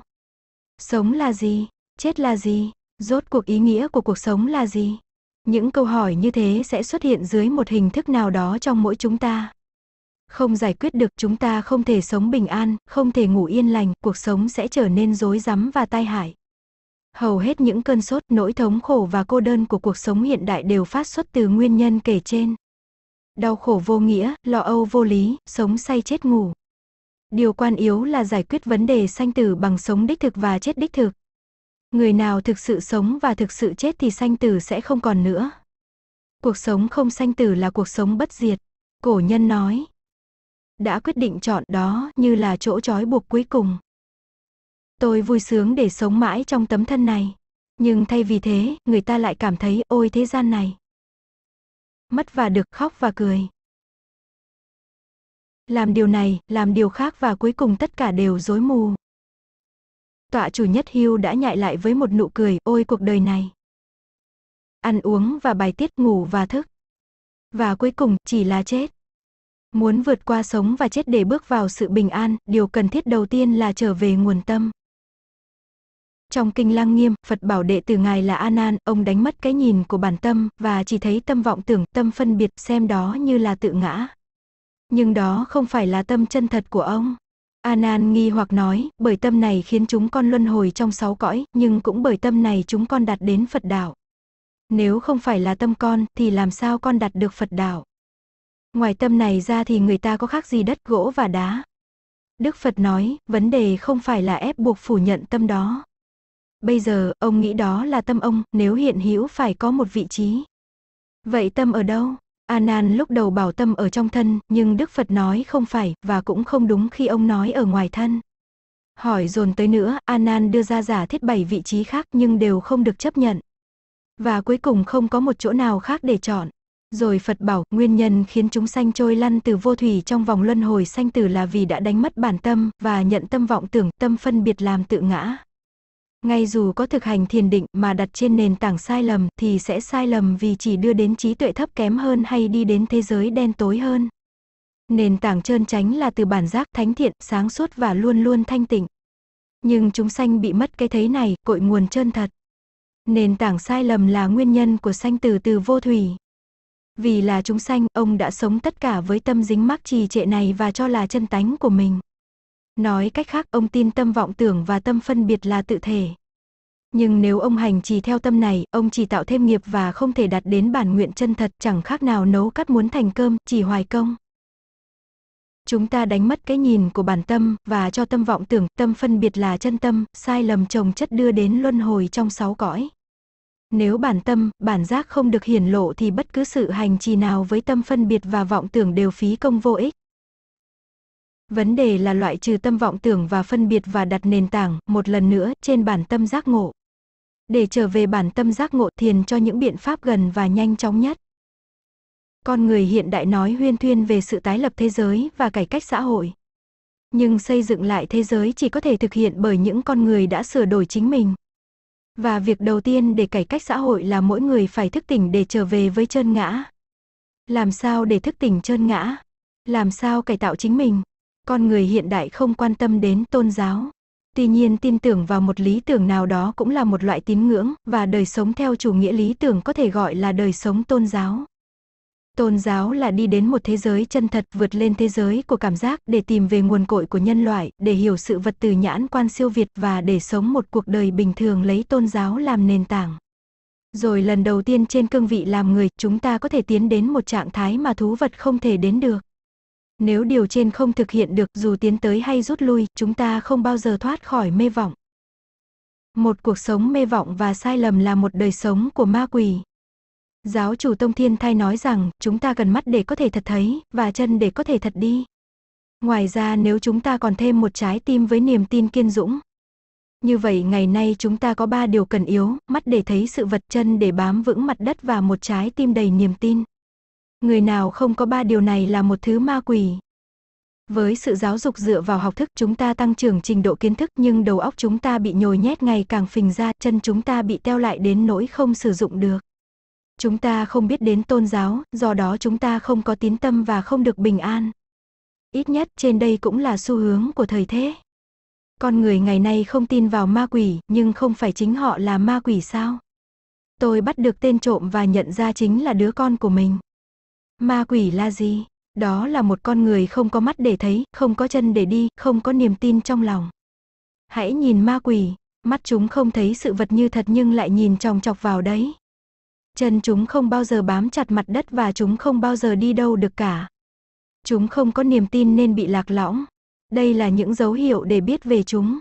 A: Sống là gì? Chết là gì? Rốt cuộc ý nghĩa của cuộc sống là gì? Những câu hỏi như thế sẽ xuất hiện dưới một hình thức nào đó trong mỗi chúng ta. Không giải quyết được chúng ta không thể sống bình an, không thể ngủ yên lành, cuộc sống sẽ trở nên rối rắm và tai hại. Hầu hết những cơn sốt, nỗi thống khổ và cô đơn của cuộc sống hiện đại đều phát xuất từ nguyên nhân kể trên. Đau khổ vô nghĩa, lo âu vô lý, sống say chết ngủ. Điều quan yếu là giải quyết vấn đề sanh tử bằng sống đích thực và chết đích thực. Người nào thực sự sống và thực sự chết thì sanh tử sẽ không còn nữa. Cuộc sống không sanh tử là cuộc sống bất diệt, cổ nhân nói. Đã quyết định chọn đó như là chỗ trói buộc cuối cùng. Tôi vui sướng để sống mãi trong tấm thân này. Nhưng thay vì thế, người ta lại cảm thấy ôi thế gian này. Mất và được khóc và cười. Làm điều này, làm điều khác và cuối cùng tất cả đều rối mù tọa chủ nhất hưu đã nhại lại với một nụ cười, ôi cuộc đời này. Ăn uống và bài tiết ngủ và thức. Và cuối cùng chỉ là chết. Muốn vượt qua sống và chết để bước vào sự bình an, điều cần thiết đầu tiên là trở về nguồn tâm. Trong kinh lăng nghiêm, Phật bảo đệ tử ngài là a nan ông đánh mất cái nhìn của bản tâm và chỉ thấy tâm vọng tưởng, tâm phân biệt xem đó như là tự ngã. Nhưng đó không phải là tâm chân thật của ông. A Nan nghi hoặc nói, bởi tâm này khiến chúng con luân hồi trong sáu cõi, nhưng cũng bởi tâm này chúng con đạt đến Phật đạo. Nếu không phải là tâm con thì làm sao con đạt được Phật đạo? Ngoài tâm này ra thì người ta có khác gì đất gỗ và đá. Đức Phật nói, vấn đề không phải là ép buộc phủ nhận tâm đó. Bây giờ, ông nghĩ đó là tâm ông, nếu hiện hữu phải có một vị trí. Vậy tâm ở đâu? A Nan lúc đầu bảo tâm ở trong thân, nhưng Đức Phật nói không phải, và cũng không đúng khi ông nói ở ngoài thân. Hỏi dồn tới nữa, A Nan đưa ra giả thiết bảy vị trí khác nhưng đều không được chấp nhận. Và cuối cùng không có một chỗ nào khác để chọn. Rồi Phật bảo, nguyên nhân khiến chúng sanh trôi lăn từ vô thủy trong vòng luân hồi sanh tử là vì đã đánh mất bản tâm và nhận tâm vọng tưởng, tâm phân biệt làm tự ngã. Ngay dù có thực hành thiền định mà đặt trên nền tảng sai lầm thì sẽ sai lầm vì chỉ đưa đến trí tuệ thấp kém hơn hay đi đến thế giới đen tối hơn. Nền tảng trơn tránh là từ bản giác thánh thiện, sáng suốt và luôn luôn thanh tịnh. Nhưng chúng sanh bị mất cái thấy này, cội nguồn chân thật. Nền tảng sai lầm là nguyên nhân của sanh từ từ vô thủy. Vì là chúng sanh, ông đã sống tất cả với tâm dính mắc trì trệ này và cho là chân tánh của mình. Nói cách khác ông tin tâm vọng tưởng và tâm phân biệt là tự thể. Nhưng nếu ông hành trì theo tâm này, ông chỉ tạo thêm nghiệp và không thể đạt đến bản nguyện chân thật chẳng khác nào nấu cắt muốn thành cơm, chỉ hoài công. Chúng ta đánh mất cái nhìn của bản tâm và cho tâm vọng tưởng, tâm phân biệt là chân tâm, sai lầm trồng chất đưa đến luân hồi trong sáu cõi. Nếu bản tâm, bản giác không được hiển lộ thì bất cứ sự hành trì nào với tâm phân biệt và vọng tưởng đều phí công vô ích. Vấn đề là loại trừ tâm vọng tưởng và phân biệt và đặt nền tảng, một lần nữa, trên bản tâm giác ngộ. Để trở về bản tâm giác ngộ thiền cho những biện pháp gần và nhanh chóng nhất. Con người hiện đại nói huyên thuyên về sự tái lập thế giới và cải cách xã hội. Nhưng xây dựng lại thế giới chỉ có thể thực hiện bởi những con người đã sửa đổi chính mình. Và việc đầu tiên để cải cách xã hội là mỗi người phải thức tỉnh để trở về với chân ngã. Làm sao để thức tỉnh chân ngã? Làm sao cải tạo chính mình? Con người hiện đại không quan tâm đến tôn giáo. Tuy nhiên tin tưởng vào một lý tưởng nào đó cũng là một loại tín ngưỡng, và đời sống theo chủ nghĩa lý tưởng có thể gọi là đời sống tôn giáo. Tôn giáo là đi đến một thế giới chân thật vượt lên thế giới của cảm giác để tìm về nguồn cội của nhân loại, để hiểu sự vật từ nhãn quan siêu việt và để sống một cuộc đời bình thường lấy tôn giáo làm nền tảng. Rồi lần đầu tiên trên cương vị làm người, chúng ta có thể tiến đến một trạng thái mà thú vật không thể đến được. Nếu điều trên không thực hiện được dù tiến tới hay rút lui, chúng ta không bao giờ thoát khỏi mê vọng. Một cuộc sống mê vọng và sai lầm là một đời sống của ma quỷ. Giáo chủ Tông Thiên Thai nói rằng, chúng ta cần mắt để có thể thật thấy, và chân để có thể thật đi. Ngoài ra nếu chúng ta còn thêm một trái tim với niềm tin kiên dũng. Như vậy ngày nay chúng ta có ba điều cần yếu, mắt để thấy sự vật chân để bám vững mặt đất và một trái tim đầy niềm tin người nào không có ba điều này là một thứ ma quỷ. Với sự giáo dục dựa vào học thức chúng ta tăng trưởng trình độ kiến thức nhưng đầu óc chúng ta bị nhồi nhét ngày càng phình ra, chân chúng ta bị teo lại đến nỗi không sử dụng được. Chúng ta không biết đến tôn giáo, do đó chúng ta không có tín tâm và không được bình an. Ít nhất trên đây cũng là xu hướng của thời thế. Con người ngày nay không tin vào ma quỷ, nhưng không phải chính họ là ma quỷ sao? Tôi bắt được tên trộm và nhận ra chính là đứa con của mình. Ma quỷ là gì? Đó là một con người không có mắt để thấy, không có chân để đi, không có niềm tin trong lòng. Hãy nhìn ma quỷ, mắt chúng không thấy sự vật như thật nhưng lại nhìn chòng chọc vào đấy. Chân chúng không bao giờ bám chặt mặt đất và chúng không bao giờ đi đâu được cả. Chúng không có niềm tin nên bị lạc lõng. Đây là những dấu hiệu để biết về chúng.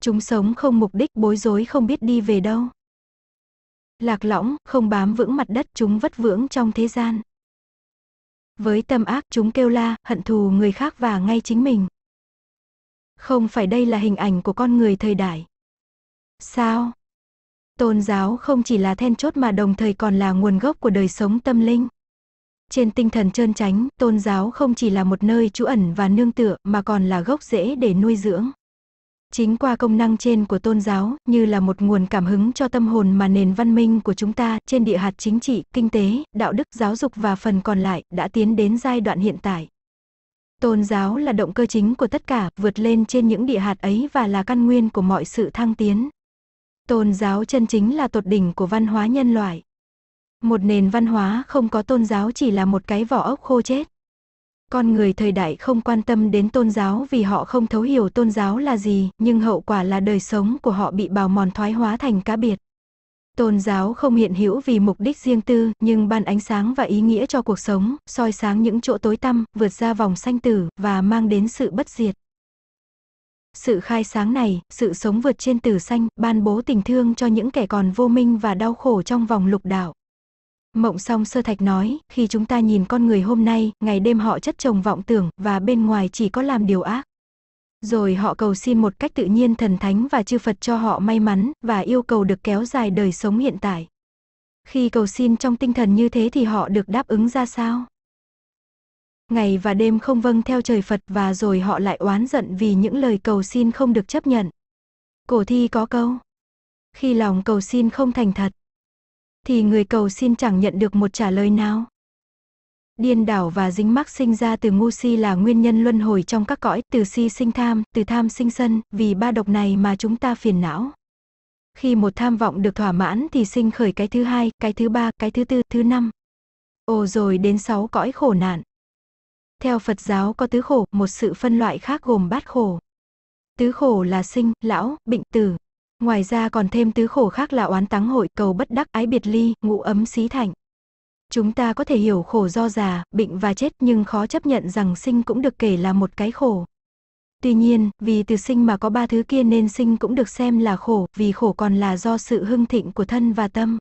A: Chúng sống không mục đích bối rối không biết đi về đâu. Lạc lõng, không bám vững mặt đất chúng vất vưởng trong thế gian. Với tâm ác chúng kêu la, hận thù người khác và ngay chính mình. Không phải đây là hình ảnh của con người thời đại. Sao? Tôn giáo không chỉ là then chốt mà đồng thời còn là nguồn gốc của đời sống tâm linh. Trên tinh thần trơn tránh, tôn giáo không chỉ là một nơi trú ẩn và nương tựa mà còn là gốc rễ để nuôi dưỡng. Chính qua công năng trên của tôn giáo, như là một nguồn cảm hứng cho tâm hồn mà nền văn minh của chúng ta trên địa hạt chính trị, kinh tế, đạo đức, giáo dục và phần còn lại đã tiến đến giai đoạn hiện tại. Tôn giáo là động cơ chính của tất cả, vượt lên trên những địa hạt ấy và là căn nguyên của mọi sự thăng tiến. Tôn giáo chân chính là tột đỉnh của văn hóa nhân loại. Một nền văn hóa không có tôn giáo chỉ là một cái vỏ ốc khô chết. Con người thời đại không quan tâm đến tôn giáo vì họ không thấu hiểu tôn giáo là gì, nhưng hậu quả là đời sống của họ bị bào mòn thoái hóa thành cá biệt. Tôn giáo không hiện hữu vì mục đích riêng tư, nhưng ban ánh sáng và ý nghĩa cho cuộc sống, soi sáng những chỗ tối tăm, vượt ra vòng sanh tử, và mang đến sự bất diệt. Sự khai sáng này, sự sống vượt trên tử sanh, ban bố tình thương cho những kẻ còn vô minh và đau khổ trong vòng lục đạo. Mộng song sơ thạch nói, khi chúng ta nhìn con người hôm nay, ngày đêm họ chất chồng vọng tưởng và bên ngoài chỉ có làm điều ác. Rồi họ cầu xin một cách tự nhiên thần thánh và chư Phật cho họ may mắn và yêu cầu được kéo dài đời sống hiện tại. Khi cầu xin trong tinh thần như thế thì họ được đáp ứng ra sao? Ngày và đêm không vâng theo trời Phật và rồi họ lại oán giận vì những lời cầu xin không được chấp nhận. Cổ thi có câu. Khi lòng cầu xin không thành thật, thì người cầu xin chẳng nhận được một trả lời nào. Điên đảo và dính mắc sinh ra từ ngu si là nguyên nhân luân hồi trong các cõi, từ si sinh tham, từ tham sinh sân, vì ba độc này mà chúng ta phiền não. Khi một tham vọng được thỏa mãn thì sinh khởi cái thứ hai, cái thứ ba, cái thứ tư, thứ năm. Ồ rồi đến sáu cõi khổ nạn. Theo Phật giáo có tứ khổ, một sự phân loại khác gồm bát khổ. Tứ khổ là sinh, lão, bệnh tử, Ngoài ra còn thêm tứ khổ khác là oán táng hội, cầu bất đắc, ái biệt ly, ngụ ấm xí thạnh. Chúng ta có thể hiểu khổ do già, bệnh và chết nhưng khó chấp nhận rằng sinh cũng được kể là một cái khổ. Tuy nhiên, vì từ sinh mà có ba thứ kia nên sinh cũng được xem là khổ, vì khổ còn là do sự hưng thịnh của thân và tâm.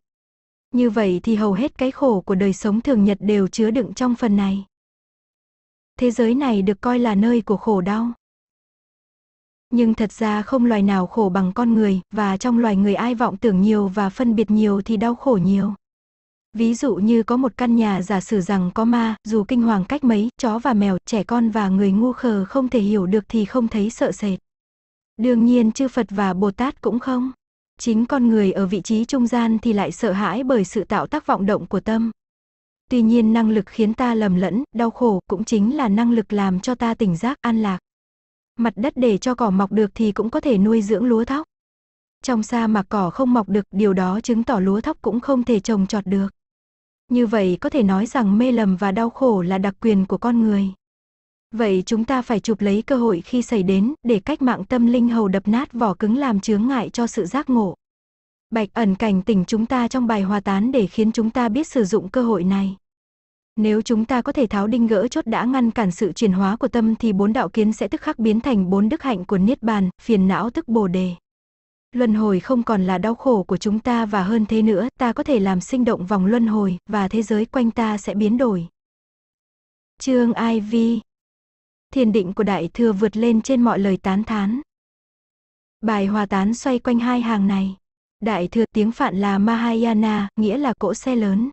A: Như vậy thì hầu hết cái khổ của đời sống thường nhật đều chứa đựng trong phần này. Thế giới này được coi là nơi của khổ đau nhưng thật ra không loài nào khổ bằng con người, và trong loài người ai vọng tưởng nhiều và phân biệt nhiều thì đau khổ nhiều. Ví dụ như có một căn nhà giả sử rằng có ma, dù kinh hoàng cách mấy, chó và mèo, trẻ con và người ngu khờ không thể hiểu được thì không thấy sợ sệt. Đương nhiên chư Phật và Bồ Tát cũng không. Chính con người ở vị trí trung gian thì lại sợ hãi bởi sự tạo tác vọng động của tâm. Tuy nhiên năng lực khiến ta lầm lẫn, đau khổ cũng chính là năng lực làm cho ta tỉnh giác, an lạc mặt đất để cho cỏ mọc được thì cũng có thể nuôi dưỡng lúa thóc. Trong sa mạc cỏ không mọc được, điều đó chứng tỏ lúa thóc cũng không thể trồng trọt được. Như vậy có thể nói rằng mê lầm và đau khổ là đặc quyền của con người. Vậy chúng ta phải chụp lấy cơ hội khi xảy đến để cách mạng tâm linh hầu đập nát vỏ cứng làm chướng ngại cho sự giác ngộ. Bạch ẩn cảnh tỉnh chúng ta trong bài hòa tán để khiến chúng ta biết sử dụng cơ hội này. Nếu chúng ta có thể tháo đinh gỡ chốt đã ngăn cản sự chuyển hóa của tâm thì bốn đạo kiến sẽ tức khắc biến thành bốn đức hạnh của Niết Bàn, phiền não tức Bồ Đề. Luân hồi không còn là đau khổ của chúng ta và hơn thế nữa, ta có thể làm sinh động vòng luân hồi và thế giới quanh ta sẽ biến đổi. Chương IV Thiền định của Đại Thừa vượt lên trên mọi lời tán thán. Bài hòa tán xoay quanh hai hàng này. Đại Thừa tiếng Phạn là Mahayana, nghĩa là cỗ xe lớn.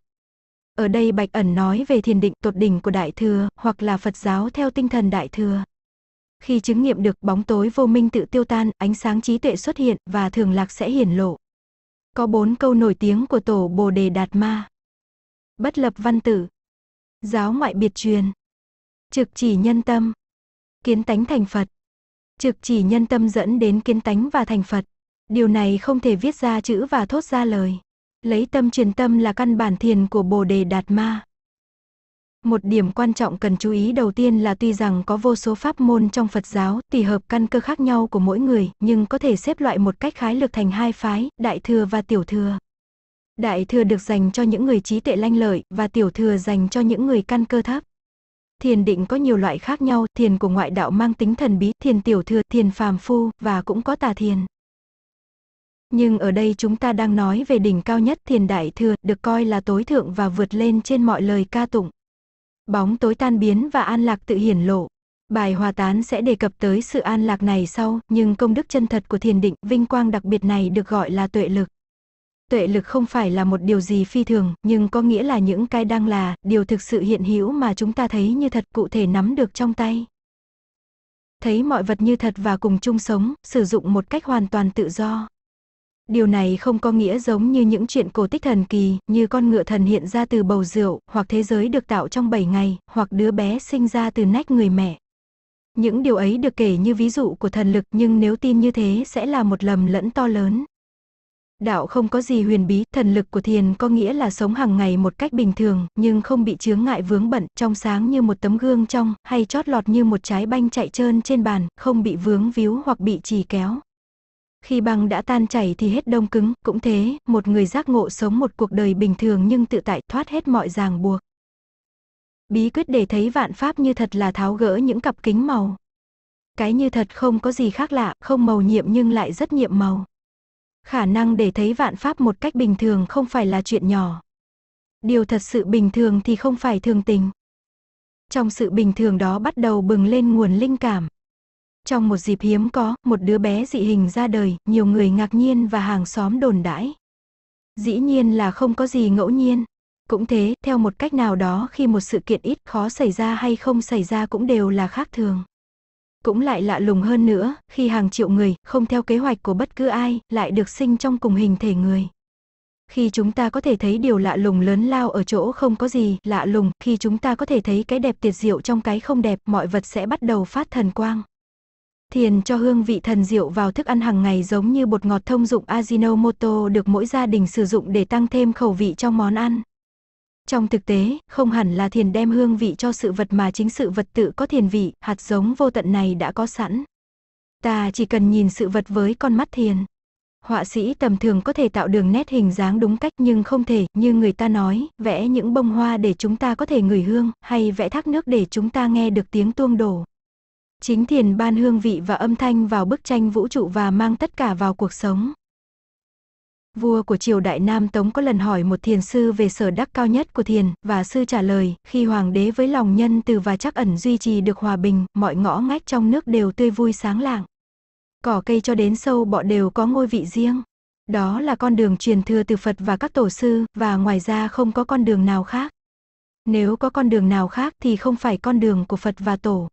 A: Ở đây Bạch Ẩn nói về thiền định tột đỉnh của Đại Thừa, hoặc là Phật giáo theo tinh thần Đại Thừa. Khi chứng nghiệm được bóng tối vô minh tự tiêu tan, ánh sáng trí tuệ xuất hiện và thường lạc sẽ hiển lộ. Có bốn câu nổi tiếng của Tổ Bồ Đề Đạt Ma. Bất lập văn tử. Giáo ngoại biệt truyền. Trực chỉ nhân tâm. Kiến tánh thành Phật. Trực chỉ nhân tâm dẫn đến kiến tánh và thành Phật. Điều này không thể viết ra chữ và thốt ra lời. Lấy tâm truyền tâm là căn bản thiền của Bồ Đề Đạt Ma. Một điểm quan trọng cần chú ý đầu tiên là tuy rằng có vô số pháp môn trong Phật giáo, tỷ hợp căn cơ khác nhau của mỗi người, nhưng có thể xếp loại một cách khái lược thành hai phái, đại thừa và tiểu thừa. Đại thừa được dành cho những người trí tệ lanh lợi và tiểu thừa dành cho những người căn cơ thấp. Thiền định có nhiều loại khác nhau, thiền của ngoại đạo mang tính thần bí, thiền tiểu thừa, thiền phàm phu và cũng có tà thiền nhưng ở đây chúng ta đang nói về đỉnh cao nhất thiền đại thừa, được coi là tối thượng và vượt lên trên mọi lời ca tụng. Bóng tối tan biến và an lạc tự hiển lộ. Bài hòa tán sẽ đề cập tới sự an lạc này sau, nhưng công đức chân thật của thiền định, vinh quang đặc biệt này được gọi là tuệ lực. Tuệ lực không phải là một điều gì phi thường, nhưng có nghĩa là những cái đang là, điều thực sự hiện hữu mà chúng ta thấy như thật cụ thể nắm được trong tay. Thấy mọi vật như thật và cùng chung sống, sử dụng một cách hoàn toàn tự do. Điều này không có nghĩa giống như những chuyện cổ tích thần kỳ, như con ngựa thần hiện ra từ bầu rượu, hoặc thế giới được tạo trong 7 ngày, hoặc đứa bé sinh ra từ nách người mẹ. Những điều ấy được kể như ví dụ của thần lực nhưng nếu tin như thế sẽ là một lầm lẫn to lớn. Đạo không có gì huyền bí, thần lực của thiền có nghĩa là sống hàng ngày một cách bình thường, nhưng không bị chướng ngại vướng bận, trong sáng như một tấm gương trong, hay chót lọt như một trái banh chạy trơn trên bàn, không bị vướng víu hoặc bị trì kéo. Khi băng đã tan chảy thì hết đông cứng, cũng thế, một người giác ngộ sống một cuộc đời bình thường nhưng tự tại thoát hết mọi ràng buộc. Bí quyết để thấy vạn pháp như thật là tháo gỡ những cặp kính màu. Cái như thật không có gì khác lạ, không màu nhiệm nhưng lại rất nhiệm màu. Khả năng để thấy vạn pháp một cách bình thường không phải là chuyện nhỏ. Điều thật sự bình thường thì không phải thường tình. Trong sự bình thường đó bắt đầu bừng lên nguồn linh cảm. Trong một dịp hiếm có, một đứa bé dị hình ra đời, nhiều người ngạc nhiên và hàng xóm đồn đãi. Dĩ nhiên là không có gì ngẫu nhiên. Cũng thế, theo một cách nào đó khi một sự kiện ít khó xảy ra hay không xảy ra cũng đều là khác thường. Cũng lại lạ lùng hơn nữa, khi hàng triệu người, không theo kế hoạch của bất cứ ai, lại được sinh trong cùng hình thể người. Khi chúng ta có thể thấy điều lạ lùng lớn lao ở chỗ không có gì lạ lùng, khi chúng ta có thể thấy cái đẹp tiệt diệu trong cái không đẹp, mọi vật sẽ bắt đầu phát thần quang. Thiền cho hương vị thần rượu vào thức ăn hàng ngày giống như bột ngọt thông dụng Ajinomoto được mỗi gia đình sử dụng để tăng thêm khẩu vị trong món ăn. Trong thực tế, không hẳn là thiền đem hương vị cho sự vật mà chính sự vật tự có thiền vị, hạt giống vô tận này đã có sẵn. Ta chỉ cần nhìn sự vật với con mắt thiền. Họa sĩ tầm thường có thể tạo đường nét hình dáng đúng cách nhưng không thể, như người ta nói, vẽ những bông hoa để chúng ta có thể ngửi hương, hay vẽ thác nước để chúng ta nghe được tiếng tuông đổ. Chính thiền ban hương vị và âm thanh vào bức tranh vũ trụ và mang tất cả vào cuộc sống. Vua của triều đại Nam Tống có lần hỏi một thiền sư về sở đắc cao nhất của thiền, và sư trả lời, khi hoàng đế với lòng nhân từ và chắc ẩn duy trì được hòa bình, mọi ngõ ngách trong nước đều tươi vui sáng lạng. Cỏ cây cho đến sâu bọ đều có ngôi vị riêng. Đó là con đường truyền thừa từ Phật và các tổ sư, và ngoài ra không có con đường nào khác. Nếu có con đường nào khác thì không phải con đường của Phật và tổ.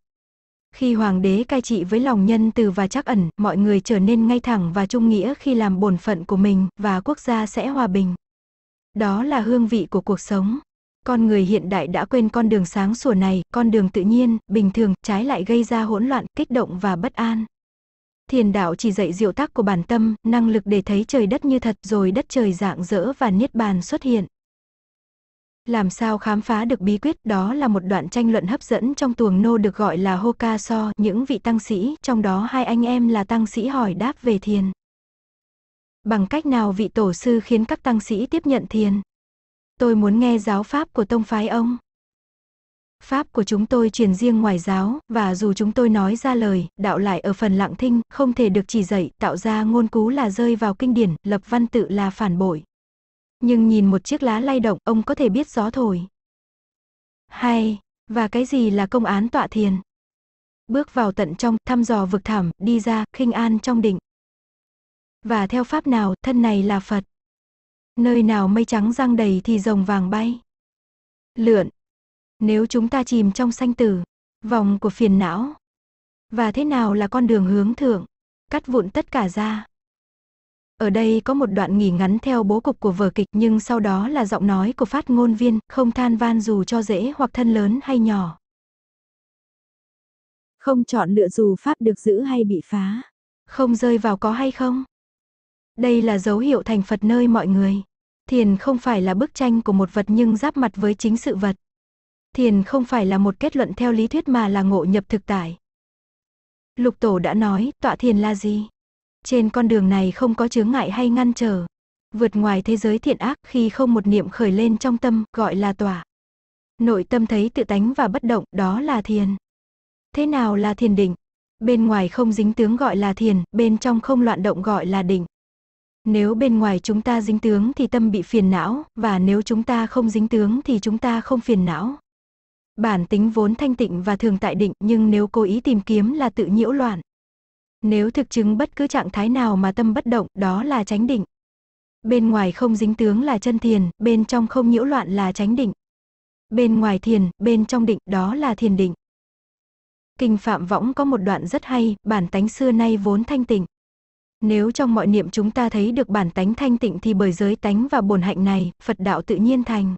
A: Khi hoàng đế cai trị với lòng nhân từ và chắc ẩn, mọi người trở nên ngay thẳng và trung nghĩa khi làm bổn phận của mình và quốc gia sẽ hòa bình. Đó là hương vị của cuộc sống. Con người hiện đại đã quên con đường sáng sủa này, con đường tự nhiên, bình thường, trái lại gây ra hỗn loạn, kích động và bất an. Thiền đạo chỉ dạy diệu tác của bản tâm, năng lực để thấy trời đất như thật rồi đất trời dạng dỡ và niết bàn xuất hiện. Làm sao khám phá được bí quyết đó là một đoạn tranh luận hấp dẫn trong tuồng nô được gọi là Hoka So, những vị tăng sĩ, trong đó hai anh em là tăng sĩ hỏi đáp về thiền. Bằng cách nào vị tổ sư khiến các tăng sĩ tiếp nhận thiền? Tôi muốn nghe giáo pháp của tông phái ông. Pháp của chúng tôi truyền riêng ngoài giáo, và dù chúng tôi nói ra lời, đạo lại ở phần lặng thinh, không thể được chỉ dạy, tạo ra ngôn cú là rơi vào kinh điển, lập văn tự là phản bội. Nhưng nhìn một chiếc lá lay động ông có thể biết gió thổi. Hay, và cái gì là công án tọa thiền? Bước vào tận trong, thăm dò vực thẳm, đi ra, khinh an trong định. Và theo pháp nào, thân này là Phật. Nơi nào mây trắng răng đầy thì rồng vàng bay. Lượn. Nếu chúng ta chìm trong sanh tử, vòng của phiền não. Và thế nào là con đường hướng thượng? Cắt vụn tất cả ra. Ở đây có một đoạn nghỉ ngắn theo bố cục của vở kịch nhưng sau đó là giọng nói của phát ngôn viên, không than van dù cho dễ hoặc thân lớn hay nhỏ. Không chọn lựa dù pháp được giữ hay bị phá. Không rơi vào có hay không. Đây là dấu hiệu thành Phật nơi mọi người. Thiền không phải là bức tranh của một vật nhưng giáp mặt với chính sự vật. Thiền không phải là một kết luận theo lý thuyết mà là ngộ nhập thực tại. Lục Tổ đã nói, tọa thiền là gì? Trên con đường này không có chướng ngại hay ngăn trở. Vượt ngoài thế giới thiện ác khi không một niệm khởi lên trong tâm gọi là tỏa. Nội tâm thấy tự tánh và bất động đó là thiền. Thế nào là thiền định? Bên ngoài không dính tướng gọi là thiền, bên trong không loạn động gọi là định. Nếu bên ngoài chúng ta dính tướng thì tâm bị phiền não, và nếu chúng ta không dính tướng thì chúng ta không phiền não. Bản tính vốn thanh tịnh và thường tại định nhưng nếu cố ý tìm kiếm là tự nhiễu loạn. Nếu thực chứng bất cứ trạng thái nào mà tâm bất động, đó là chánh định. Bên ngoài không dính tướng là chân thiền, bên trong không nhiễu loạn là chánh định. Bên ngoài thiền, bên trong định, đó là thiền định. Kinh Phạm Võng có một đoạn rất hay, bản tánh xưa nay vốn thanh tịnh. Nếu trong mọi niệm chúng ta thấy được bản tánh thanh tịnh thì bởi giới tánh và bổn hạnh này, Phật đạo tự nhiên thành.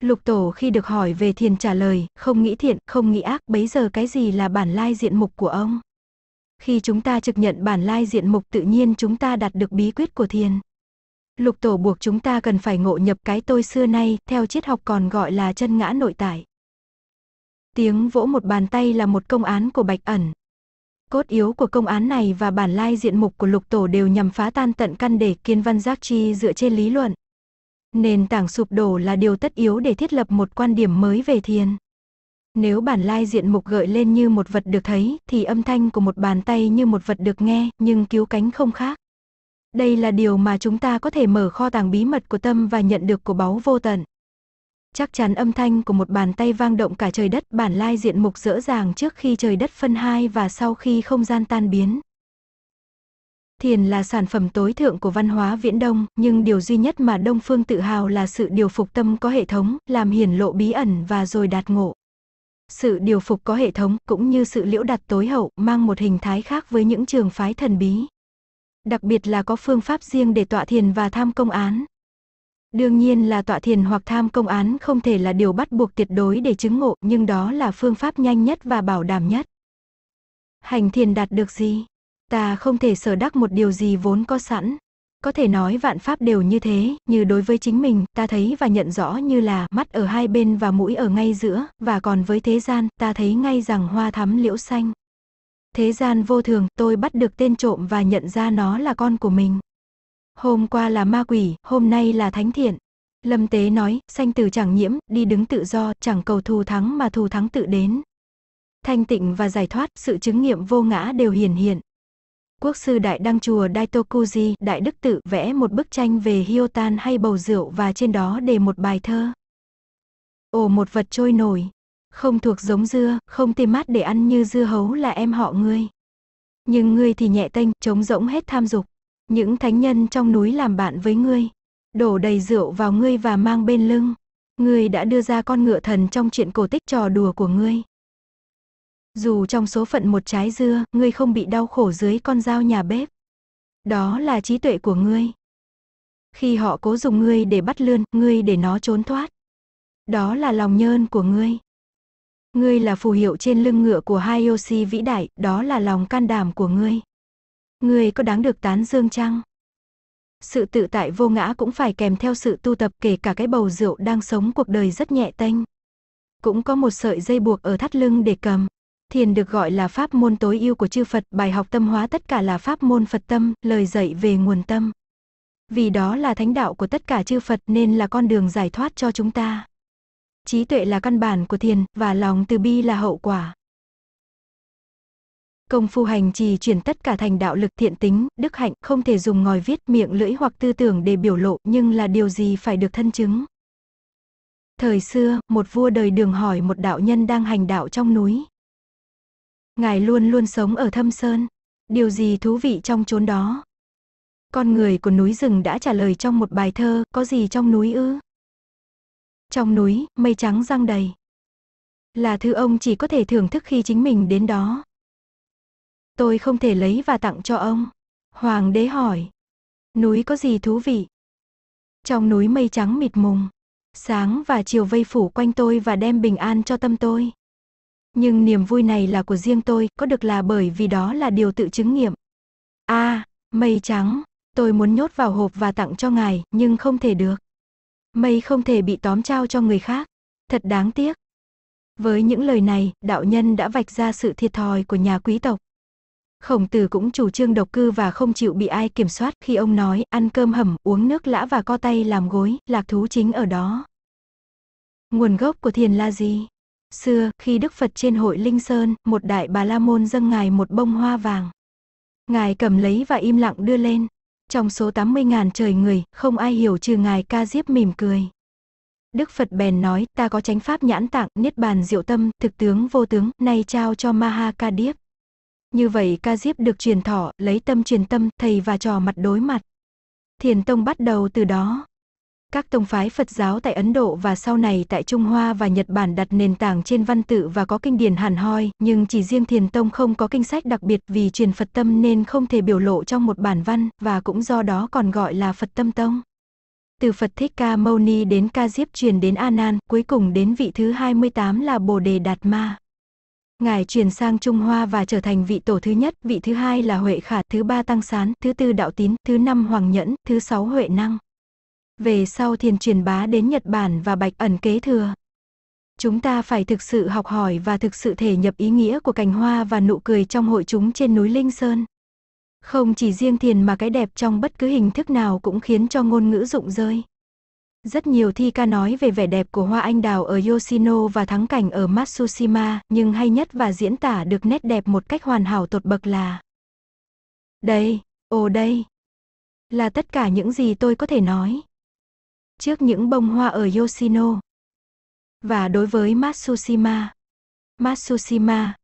A: Lục Tổ khi được hỏi về thiền trả lời, không nghĩ thiện, không nghĩ ác, bấy giờ cái gì là bản lai diện mục của ông? Khi chúng ta trực nhận bản lai diện mục tự nhiên chúng ta đạt được bí quyết của thiền. Lục tổ buộc chúng ta cần phải ngộ nhập cái tôi xưa nay, theo triết học còn gọi là chân ngã nội tại. Tiếng vỗ một bàn tay là một công án của bạch ẩn. Cốt yếu của công án này và bản lai diện mục của lục tổ đều nhằm phá tan tận căn để kiên văn giác chi dựa trên lý luận. Nền tảng sụp đổ là điều tất yếu để thiết lập một quan điểm mới về thiền. Nếu bản lai diện mục gợi lên như một vật được thấy, thì âm thanh của một bàn tay như một vật được nghe, nhưng cứu cánh không khác. Đây là điều mà chúng ta có thể mở kho tàng bí mật của tâm và nhận được của báu vô tận. Chắc chắn âm thanh của một bàn tay vang động cả trời đất bản lai diện mục rõ ràng trước khi trời đất phân hai và sau khi không gian tan biến. Thiền là sản phẩm tối thượng của văn hóa Viễn Đông, nhưng điều duy nhất mà Đông Phương tự hào là sự điều phục tâm có hệ thống, làm hiển lộ bí ẩn và rồi đạt ngộ. Sự điều phục có hệ thống cũng như sự liễu đặt tối hậu mang một hình thái khác với những trường phái thần bí. Đặc biệt là có phương pháp riêng để tọa thiền và tham công án. Đương nhiên là tọa thiền hoặc tham công án không thể là điều bắt buộc tuyệt đối để chứng ngộ nhưng đó là phương pháp nhanh nhất và bảo đảm nhất. Hành thiền đạt được gì? Ta không thể sở đắc một điều gì vốn có sẵn có thể nói vạn pháp đều như thế, như đối với chính mình, ta thấy và nhận rõ như là mắt ở hai bên và mũi ở ngay giữa, và còn với thế gian, ta thấy ngay rằng hoa thắm liễu xanh. Thế gian vô thường, tôi bắt được tên trộm và nhận ra nó là con của mình. Hôm qua là ma quỷ, hôm nay là thánh thiện. Lâm Tế nói, sanh tử chẳng nhiễm, đi đứng tự do, chẳng cầu thù thắng mà thù thắng tự đến. Thanh tịnh và giải thoát, sự chứng nghiệm vô ngã đều hiển hiện, quốc sư đại đăng chùa Daitokuji, đại đức tự vẽ một bức tranh về Hyotan hay bầu rượu và trên đó để một bài thơ. Ồ một vật trôi nổi, không thuộc giống dưa, không tìm mát để ăn như dưa hấu là em họ ngươi. Nhưng ngươi thì nhẹ tênh, trống rỗng hết tham dục. Những thánh nhân trong núi làm bạn với ngươi, đổ đầy rượu vào ngươi và mang bên lưng. Ngươi đã đưa ra con ngựa thần trong chuyện cổ tích trò đùa của ngươi. Dù trong số phận một trái dưa, ngươi không bị đau khổ dưới con dao nhà bếp. Đó là trí tuệ của ngươi. Khi họ cố dùng ngươi để bắt lươn, ngươi để nó trốn thoát. Đó là lòng nhơn của ngươi. Ngươi là phù hiệu trên lưng ngựa của Hayoshi vĩ đại, đó là lòng can đảm của ngươi. Ngươi có đáng được tán dương chăng? Sự tự tại vô ngã cũng phải kèm theo sự tu tập kể cả cái bầu rượu đang sống cuộc đời rất nhẹ tênh. Cũng có một sợi dây buộc ở thắt lưng để cầm. Thiền được gọi là pháp môn tối ưu của chư Phật, bài học tâm hóa tất cả là pháp môn Phật tâm, lời dạy về nguồn tâm. Vì đó là thánh đạo của tất cả chư Phật nên là con đường giải thoát cho chúng ta. Trí tuệ là căn bản của thiền và lòng từ bi là hậu quả. Công phu hành trì chuyển tất cả thành đạo lực thiện tính, đức hạnh, không thể dùng ngòi viết miệng lưỡi hoặc tư tưởng để biểu lộ nhưng là điều gì phải được thân chứng. Thời xưa, một vua đời đường hỏi một đạo nhân đang hành đạo trong núi, Ngài luôn luôn sống ở thâm sơn. Điều gì thú vị trong chốn đó? Con người của núi rừng đã trả lời trong một bài thơ, có gì trong núi ư? Trong núi, mây trắng răng đầy. Là thứ ông chỉ có thể thưởng thức khi chính mình đến đó. Tôi không thể lấy và tặng cho ông. Hoàng đế hỏi. Núi có gì thú vị? Trong núi mây trắng mịt mùng. Sáng và chiều vây phủ quanh tôi và đem bình an cho tâm tôi. Nhưng niềm vui này là của riêng tôi, có được là bởi vì đó là điều tự chứng nghiệm. A, à, mây trắng, tôi muốn nhốt vào hộp và tặng cho ngài, nhưng không thể được. Mây không thể bị tóm trao cho người khác. Thật đáng tiếc. Với những lời này, đạo nhân đã vạch ra sự thiệt thòi của nhà quý tộc. Khổng tử cũng chủ trương độc cư và không chịu bị ai kiểm soát khi ông nói ăn cơm hầm, uống nước lã và co tay làm gối, lạc thú chính ở đó. Nguồn gốc của thiền là gì? Xưa, khi Đức Phật trên hội Linh Sơn, một đại bà la môn dâng ngài một bông hoa vàng. Ngài cầm lấy và im lặng đưa lên. Trong số 80.000 trời người, không ai hiểu trừ ngài ca diếp mỉm cười. Đức Phật bèn nói, ta có chánh pháp nhãn tạng, niết bàn diệu tâm, thực tướng vô tướng, nay trao cho Maha Ca Diếp. Như vậy Ca Diếp được truyền thọ, lấy tâm truyền tâm, thầy và trò mặt đối mặt. Thiền Tông bắt đầu từ đó. Các tông phái Phật giáo tại Ấn Độ và sau này tại Trung Hoa và Nhật Bản đặt nền tảng trên văn tự và có kinh điển hẳn hoi, nhưng chỉ riêng Thiền Tông không có kinh sách đặc biệt vì truyền Phật tâm nên không thể biểu lộ trong một bản văn và cũng do đó còn gọi là Phật tâm tông. Từ Phật Thích Ca Mâu Ni đến Ca Diếp truyền đến A Nan, cuối cùng đến vị thứ 28 là Bồ Đề Đạt Ma. Ngài truyền sang Trung Hoa và trở thành vị tổ thứ nhất, vị thứ hai là Huệ Khả, thứ ba Tăng Sán, thứ tư Đạo Tín, thứ năm Hoàng Nhẫn, thứ sáu Huệ Năng. Về sau thiền truyền bá đến Nhật Bản và bạch ẩn kế thừa. Chúng ta phải thực sự học hỏi và thực sự thể nhập ý nghĩa của cành hoa và nụ cười trong hội chúng trên núi Linh Sơn. Không chỉ riêng thiền mà cái đẹp trong bất cứ hình thức nào cũng khiến cho ngôn ngữ rụng rơi. Rất nhiều thi ca nói về vẻ đẹp của hoa anh đào ở Yoshino và thắng cảnh ở Matsushima, nhưng hay nhất và diễn tả được nét đẹp một cách hoàn hảo tột bậc là Đây, ồ đây, là tất cả những gì tôi có thể nói trước những bông hoa ở Yoshino. Và đối với Matsushima. Matsushima.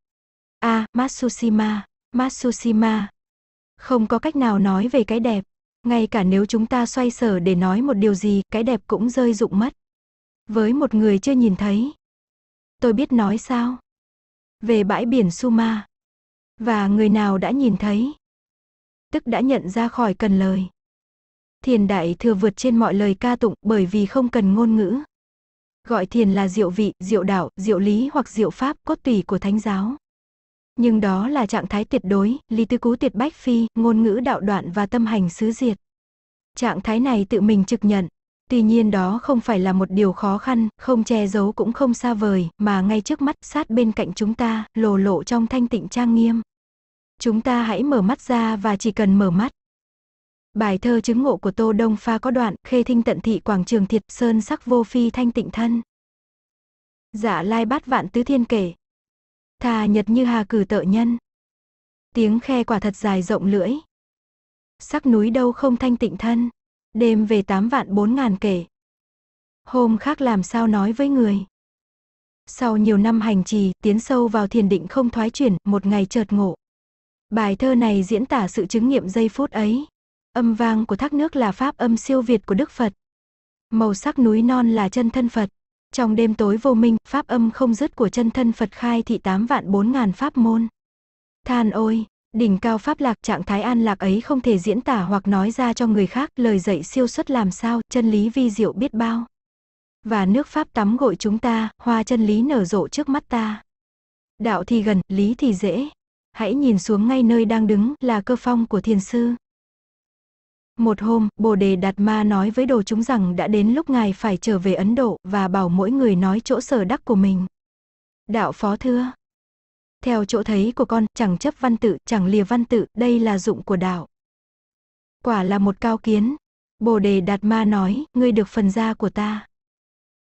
A: A, à, Matsushima, Matsushima. Không có cách nào nói về cái đẹp, ngay cả nếu chúng ta xoay sở để nói một điều gì, cái đẹp cũng rơi rụng mất. Với một người chưa nhìn thấy. Tôi biết nói sao? Về bãi biển Suma. Và người nào đã nhìn thấy, tức đã nhận ra khỏi cần lời thiền đại thừa vượt trên mọi lời ca tụng bởi vì không cần ngôn ngữ. Gọi thiền là diệu vị, diệu đạo, diệu lý hoặc diệu pháp cốt tùy của thánh giáo. Nhưng đó là trạng thái tuyệt đối, lý tư cú tuyệt bách phi, ngôn ngữ đạo đoạn và tâm hành xứ diệt. Trạng thái này tự mình trực nhận. Tuy nhiên đó không phải là một điều khó khăn, không che giấu cũng không xa vời, mà ngay trước mắt sát bên cạnh chúng ta, lồ lộ trong thanh tịnh trang nghiêm. Chúng ta hãy mở mắt ra và chỉ cần mở mắt, Bài thơ chứng ngộ của Tô Đông Pha có đoạn, khê thinh tận thị quảng trường thiệt, sơn sắc vô phi thanh tịnh thân. Giả dạ lai bát vạn tứ thiên kể. Thà nhật như hà cử tợ nhân. Tiếng khe quả thật dài rộng lưỡi. Sắc núi đâu không thanh tịnh thân. Đêm về tám vạn bốn ngàn kể. Hôm khác làm sao nói với người. Sau nhiều năm hành trì, tiến sâu vào thiền định không thoái chuyển, một ngày chợt ngộ. Bài thơ này diễn tả sự chứng nghiệm giây phút ấy. Âm vang của thác nước là pháp âm siêu việt của Đức Phật. Màu sắc núi non là chân thân Phật. Trong đêm tối vô minh, pháp âm không dứt của chân thân Phật khai thị tám vạn bốn ngàn pháp môn. Than ôi, đỉnh cao pháp lạc trạng thái an lạc ấy không thể diễn tả hoặc nói ra cho người khác lời dạy siêu xuất làm sao, chân lý vi diệu biết bao. Và nước pháp tắm gội chúng ta, hoa chân lý nở rộ trước mắt ta. Đạo thì gần, lý thì dễ. Hãy nhìn xuống ngay nơi đang đứng là cơ phong của thiền sư. Một hôm, Bồ Đề Đạt Ma nói với đồ chúng rằng đã đến lúc ngài phải trở về Ấn Độ và bảo mỗi người nói chỗ sở đắc của mình. Đạo phó thưa. Theo chỗ thấy của con, chẳng chấp văn tự, chẳng lìa văn tự, đây là dụng của đạo. Quả là một cao kiến. Bồ Đề Đạt Ma nói, ngươi được phần gia của ta.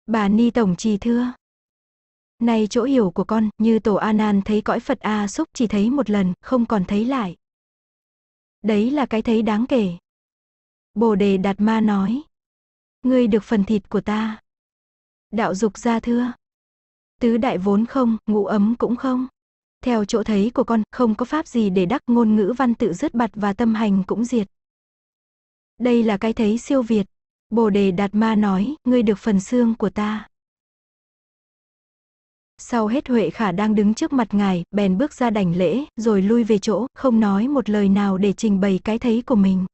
A: Bà Ni Tổng Trì thưa. Nay chỗ hiểu của con, như tổ A Nan thấy cõi Phật A Xúc chỉ thấy một lần, không còn thấy lại. Đấy là cái thấy đáng kể. Bồ đề Đạt Ma nói. Ngươi được phần thịt của ta. Đạo dục ra thưa. Tứ đại vốn không, ngũ ấm cũng không. Theo chỗ thấy của con, không có pháp gì để đắc ngôn ngữ văn tự dứt bặt và tâm hành cũng diệt. Đây là cái thấy siêu việt. Bồ đề Đạt Ma nói, ngươi được phần xương của ta. Sau hết Huệ Khả đang đứng trước mặt ngài, bèn bước ra đảnh lễ, rồi lui về chỗ, không nói một lời nào để trình bày cái thấy của mình.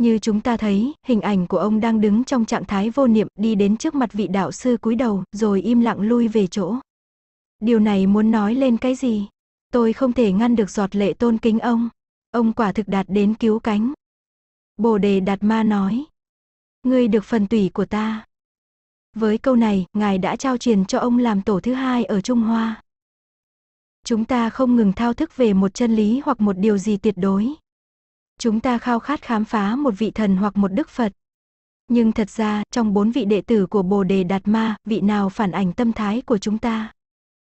A: Như chúng ta thấy, hình ảnh của ông đang đứng trong trạng thái vô niệm đi đến trước mặt vị đạo sư cúi đầu rồi im lặng lui về chỗ. Điều này muốn nói lên cái gì? Tôi không thể ngăn được giọt lệ tôn kính ông. Ông quả thực đạt đến cứu cánh. Bồ đề đạt ma nói. Ngươi được phần tủy của ta. Với câu này, ngài đã trao truyền cho ông làm tổ thứ hai ở Trung Hoa. Chúng ta không ngừng thao thức về một chân lý hoặc một điều gì tuyệt đối, Chúng ta khao khát khám phá một vị thần hoặc một đức Phật. Nhưng thật ra, trong bốn vị đệ tử của Bồ Đề Đạt Ma, vị nào phản ảnh tâm thái của chúng ta?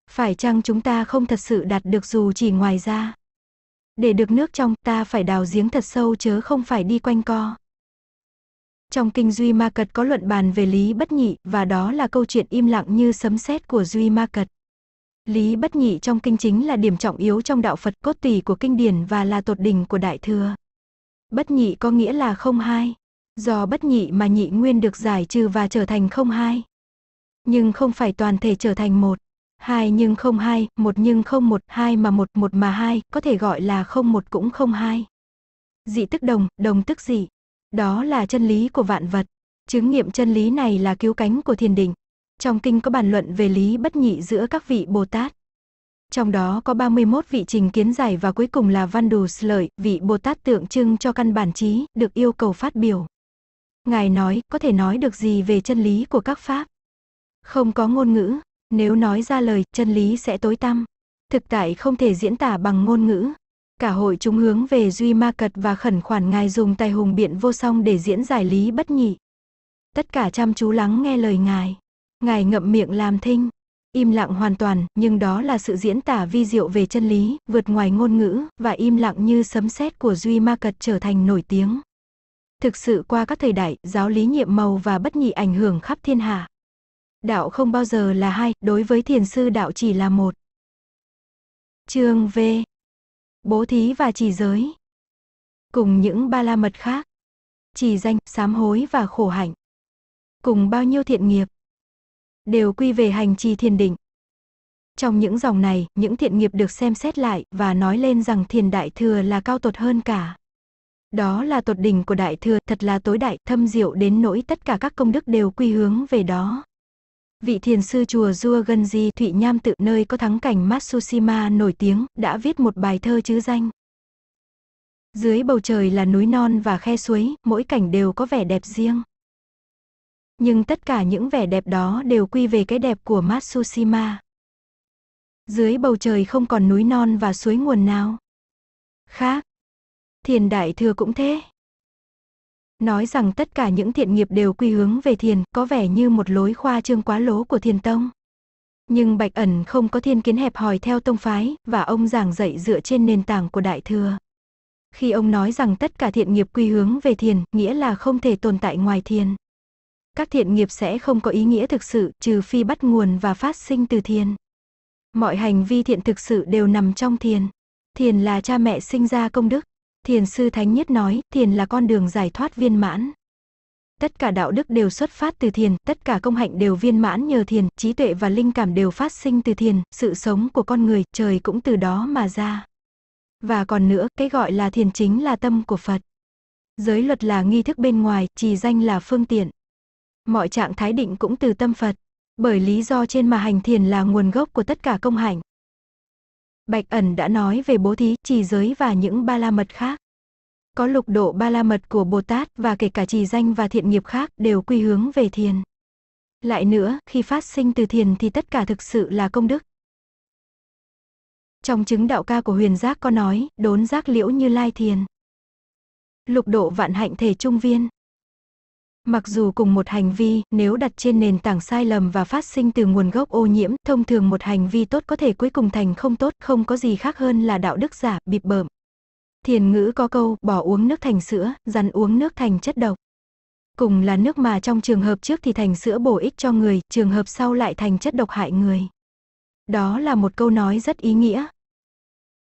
A: Phải chăng chúng ta không thật sự đạt được dù chỉ ngoài ra? Để được nước trong, ta phải đào giếng thật sâu chớ không phải đi quanh co. Trong kinh Duy Ma Cật có luận bàn về lý bất nhị và đó là câu chuyện im lặng như sấm sét của Duy Ma Cật. Lý bất nhị trong kinh chính là điểm trọng yếu trong đạo Phật cốt tùy của kinh điển và là tột đỉnh của Đại Thừa. Bất nhị có nghĩa là không hai. Do bất nhị mà nhị nguyên được giải trừ và trở thành không hai. Nhưng không phải toàn thể trở thành một. Hai nhưng không hai, một nhưng không một, hai mà một, một mà hai, có thể gọi là không một cũng không hai. Dị tức đồng, đồng tức dị. Đó là chân lý của vạn vật. Chứng nghiệm chân lý này là cứu cánh của thiền định. Trong kinh có bàn luận về lý bất nhị giữa các vị Bồ Tát trong đó có 31 vị trình kiến giải và cuối cùng là Văn Đù Lợi, vị Bồ Tát tượng trưng cho căn bản trí, được yêu cầu phát biểu. Ngài nói, có thể nói được gì về chân lý của các pháp? Không có ngôn ngữ, nếu nói ra lời, chân lý sẽ tối tăm. Thực tại không thể diễn tả bằng ngôn ngữ. Cả hội chúng hướng về Duy Ma Cật và khẩn khoản Ngài dùng tài hùng biện vô song để diễn giải lý bất nhị. Tất cả chăm chú lắng nghe lời Ngài. Ngài ngậm miệng làm thinh, Im lặng hoàn toàn, nhưng đó là sự diễn tả vi diệu về chân lý, vượt ngoài ngôn ngữ, và im lặng như sấm sét của Duy Ma Cật trở thành nổi tiếng. Thực sự qua các thời đại, giáo lý nhiệm màu và bất nhị ảnh hưởng khắp thiên hạ. Đạo không bao giờ là hai, đối với thiền sư đạo chỉ là một. Chương V. Bố thí và trì giới. Cùng những ba la mật khác. Trì danh, sám hối và khổ hạnh. Cùng bao nhiêu thiện nghiệp đều quy về hành trì thiền định. Trong những dòng này, những thiện nghiệp được xem xét lại và nói lên rằng thiền đại thừa là cao tột hơn cả. Đó là tột đỉnh của đại thừa, thật là tối đại, thâm diệu đến nỗi tất cả các công đức đều quy hướng về đó. Vị thiền sư chùa Rua Jua Genji Thụy Nham tự nơi có thắng cảnh Matsushima nổi tiếng, đã viết một bài thơ chứ danh. Dưới bầu trời là núi non và khe suối, mỗi cảnh đều có vẻ đẹp riêng nhưng tất cả những vẻ đẹp đó đều quy về cái đẹp của Matsushima. Dưới bầu trời không còn núi non và suối nguồn nào. Khác. Thiền đại thừa cũng thế. Nói rằng tất cả những thiện nghiệp đều quy hướng về thiền có vẻ như một lối khoa trương quá lố của thiền tông. Nhưng Bạch Ẩn không có thiên kiến hẹp hòi theo tông phái và ông giảng dạy dựa trên nền tảng của Đại Thừa. Khi ông nói rằng tất cả thiện nghiệp quy hướng về thiền, nghĩa là không thể tồn tại ngoài thiền các thiện nghiệp sẽ không có ý nghĩa thực sự trừ phi bắt nguồn và phát sinh từ thiền. Mọi hành vi thiện thực sự đều nằm trong thiền. Thiền là cha mẹ sinh ra công đức. Thiền sư Thánh Nhất nói, thiền là con đường giải thoát viên mãn. Tất cả đạo đức đều xuất phát từ thiền, tất cả công hạnh đều viên mãn nhờ thiền, trí tuệ và linh cảm đều phát sinh từ thiền, sự sống của con người, trời cũng từ đó mà ra. Và còn nữa, cái gọi là thiền chính là tâm của Phật. Giới luật là nghi thức bên ngoài, trì danh là phương tiện, mọi trạng thái định cũng từ tâm Phật. Bởi lý do trên mà hành thiền là nguồn gốc của tất cả công hạnh. Bạch ẩn đã nói về bố thí, trì giới và những ba la mật khác. Có lục độ ba la mật của Bồ Tát và kể cả trì danh và thiện nghiệp khác đều quy hướng về thiền. Lại nữa, khi phát sinh từ thiền thì tất cả thực sự là công đức. Trong chứng đạo ca của huyền giác có nói, đốn giác liễu như lai thiền. Lục độ vạn hạnh thể trung viên, Mặc dù cùng một hành vi, nếu đặt trên nền tảng sai lầm và phát sinh từ nguồn gốc ô nhiễm, thông thường một hành vi tốt có thể cuối cùng thành không tốt, không có gì khác hơn là đạo đức giả, bịp bợm. Thiền ngữ có câu, bỏ uống nước thành sữa, rắn uống nước thành chất độc. Cùng là nước mà trong trường hợp trước thì thành sữa bổ ích cho người, trường hợp sau lại thành chất độc hại người. Đó là một câu nói rất ý nghĩa.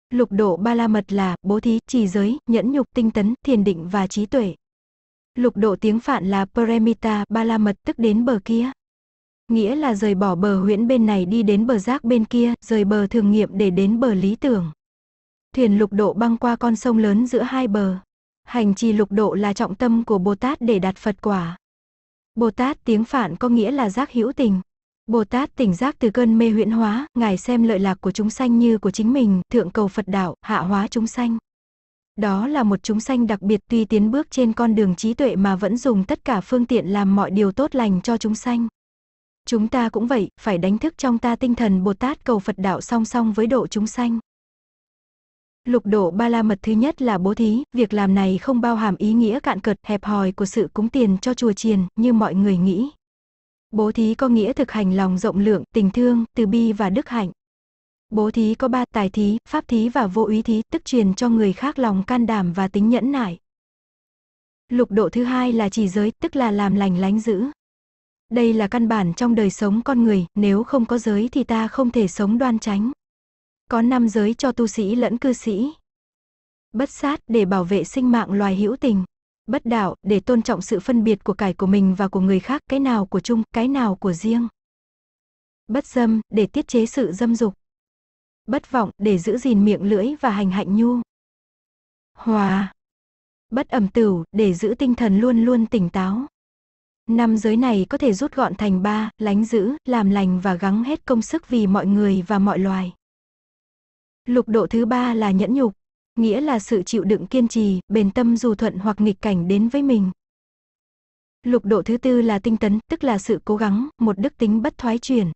A: Lục độ ba la mật là bố thí, trì giới, nhẫn nhục, tinh tấn, thiền định và trí tuệ, Lục độ tiếng Phạn là Premita Balamat tức đến bờ kia. Nghĩa là rời bỏ bờ huyễn bên này đi đến bờ giác bên kia, rời bờ thường nghiệm để đến bờ lý tưởng. Thuyền lục độ băng qua con sông lớn giữa hai bờ. Hành trì lục độ là trọng tâm của Bồ Tát để đạt Phật quả. Bồ Tát tiếng Phạn có nghĩa là giác hữu tình. Bồ Tát tỉnh giác từ cơn mê huyễn hóa, ngài xem lợi lạc của chúng sanh như của chính mình, thượng cầu Phật đạo, hạ hóa chúng sanh. Đó là một chúng sanh đặc biệt tuy tiến bước trên con đường trí tuệ mà vẫn dùng tất cả phương tiện làm mọi điều tốt lành cho chúng sanh. Chúng ta cũng vậy, phải đánh thức trong ta tinh thần Bồ Tát cầu Phật đạo song song với độ chúng sanh. Lục độ ba la mật thứ nhất là bố thí, việc làm này không bao hàm ý nghĩa cạn cợt hẹp hòi của sự cúng tiền cho chùa chiền như mọi người nghĩ. Bố thí có nghĩa thực hành lòng rộng lượng, tình thương, từ bi và đức hạnh. Bố thí có ba tài thí, pháp thí và vô úy thí, tức truyền cho người khác lòng can đảm và tính nhẫn nại. Lục độ thứ hai là chỉ giới, tức là làm lành lánh giữ. Đây là căn bản trong đời sống con người, nếu không có giới thì ta không thể sống đoan tránh. Có năm giới cho tu sĩ lẫn cư sĩ. Bất sát để bảo vệ sinh mạng loài hữu tình. Bất đạo để tôn trọng sự phân biệt của cải của mình và của người khác, cái nào của chung, cái nào của riêng. Bất dâm để tiết chế sự dâm dục bất vọng để giữ gìn miệng lưỡi và hành hạnh nhu. Hòa. Bất ẩm tửu để giữ tinh thần luôn luôn tỉnh táo. Năm giới này có thể rút gọn thành ba, lánh giữ, làm lành và gắng hết công sức vì mọi người và mọi loài. Lục độ thứ ba là nhẫn nhục, nghĩa là sự chịu đựng kiên trì, bền tâm dù thuận hoặc nghịch cảnh đến với mình. Lục độ thứ tư là tinh tấn, tức là sự cố gắng, một đức tính bất thoái chuyển.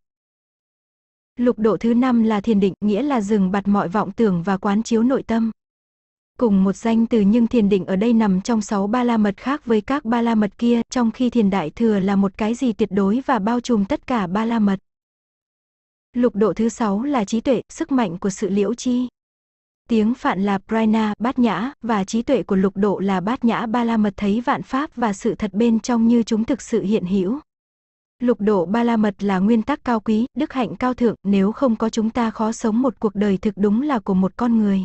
A: Lục độ thứ năm là thiền định, nghĩa là dừng bặt mọi vọng tưởng và quán chiếu nội tâm. Cùng một danh từ nhưng thiền định ở đây nằm trong sáu ba la mật khác với các ba la mật kia, trong khi thiền đại thừa là một cái gì tuyệt đối và bao trùm tất cả ba la mật. Lục độ thứ sáu là trí tuệ, sức mạnh của sự liễu chi. Tiếng phạn là prana, bát nhã, và trí tuệ của lục độ là bát nhã ba la mật thấy vạn pháp và sự thật bên trong như chúng thực sự hiện hữu. Lục độ ba la mật là nguyên tắc cao quý, đức hạnh cao thượng, nếu không có chúng ta khó sống một cuộc đời thực đúng là của một con người.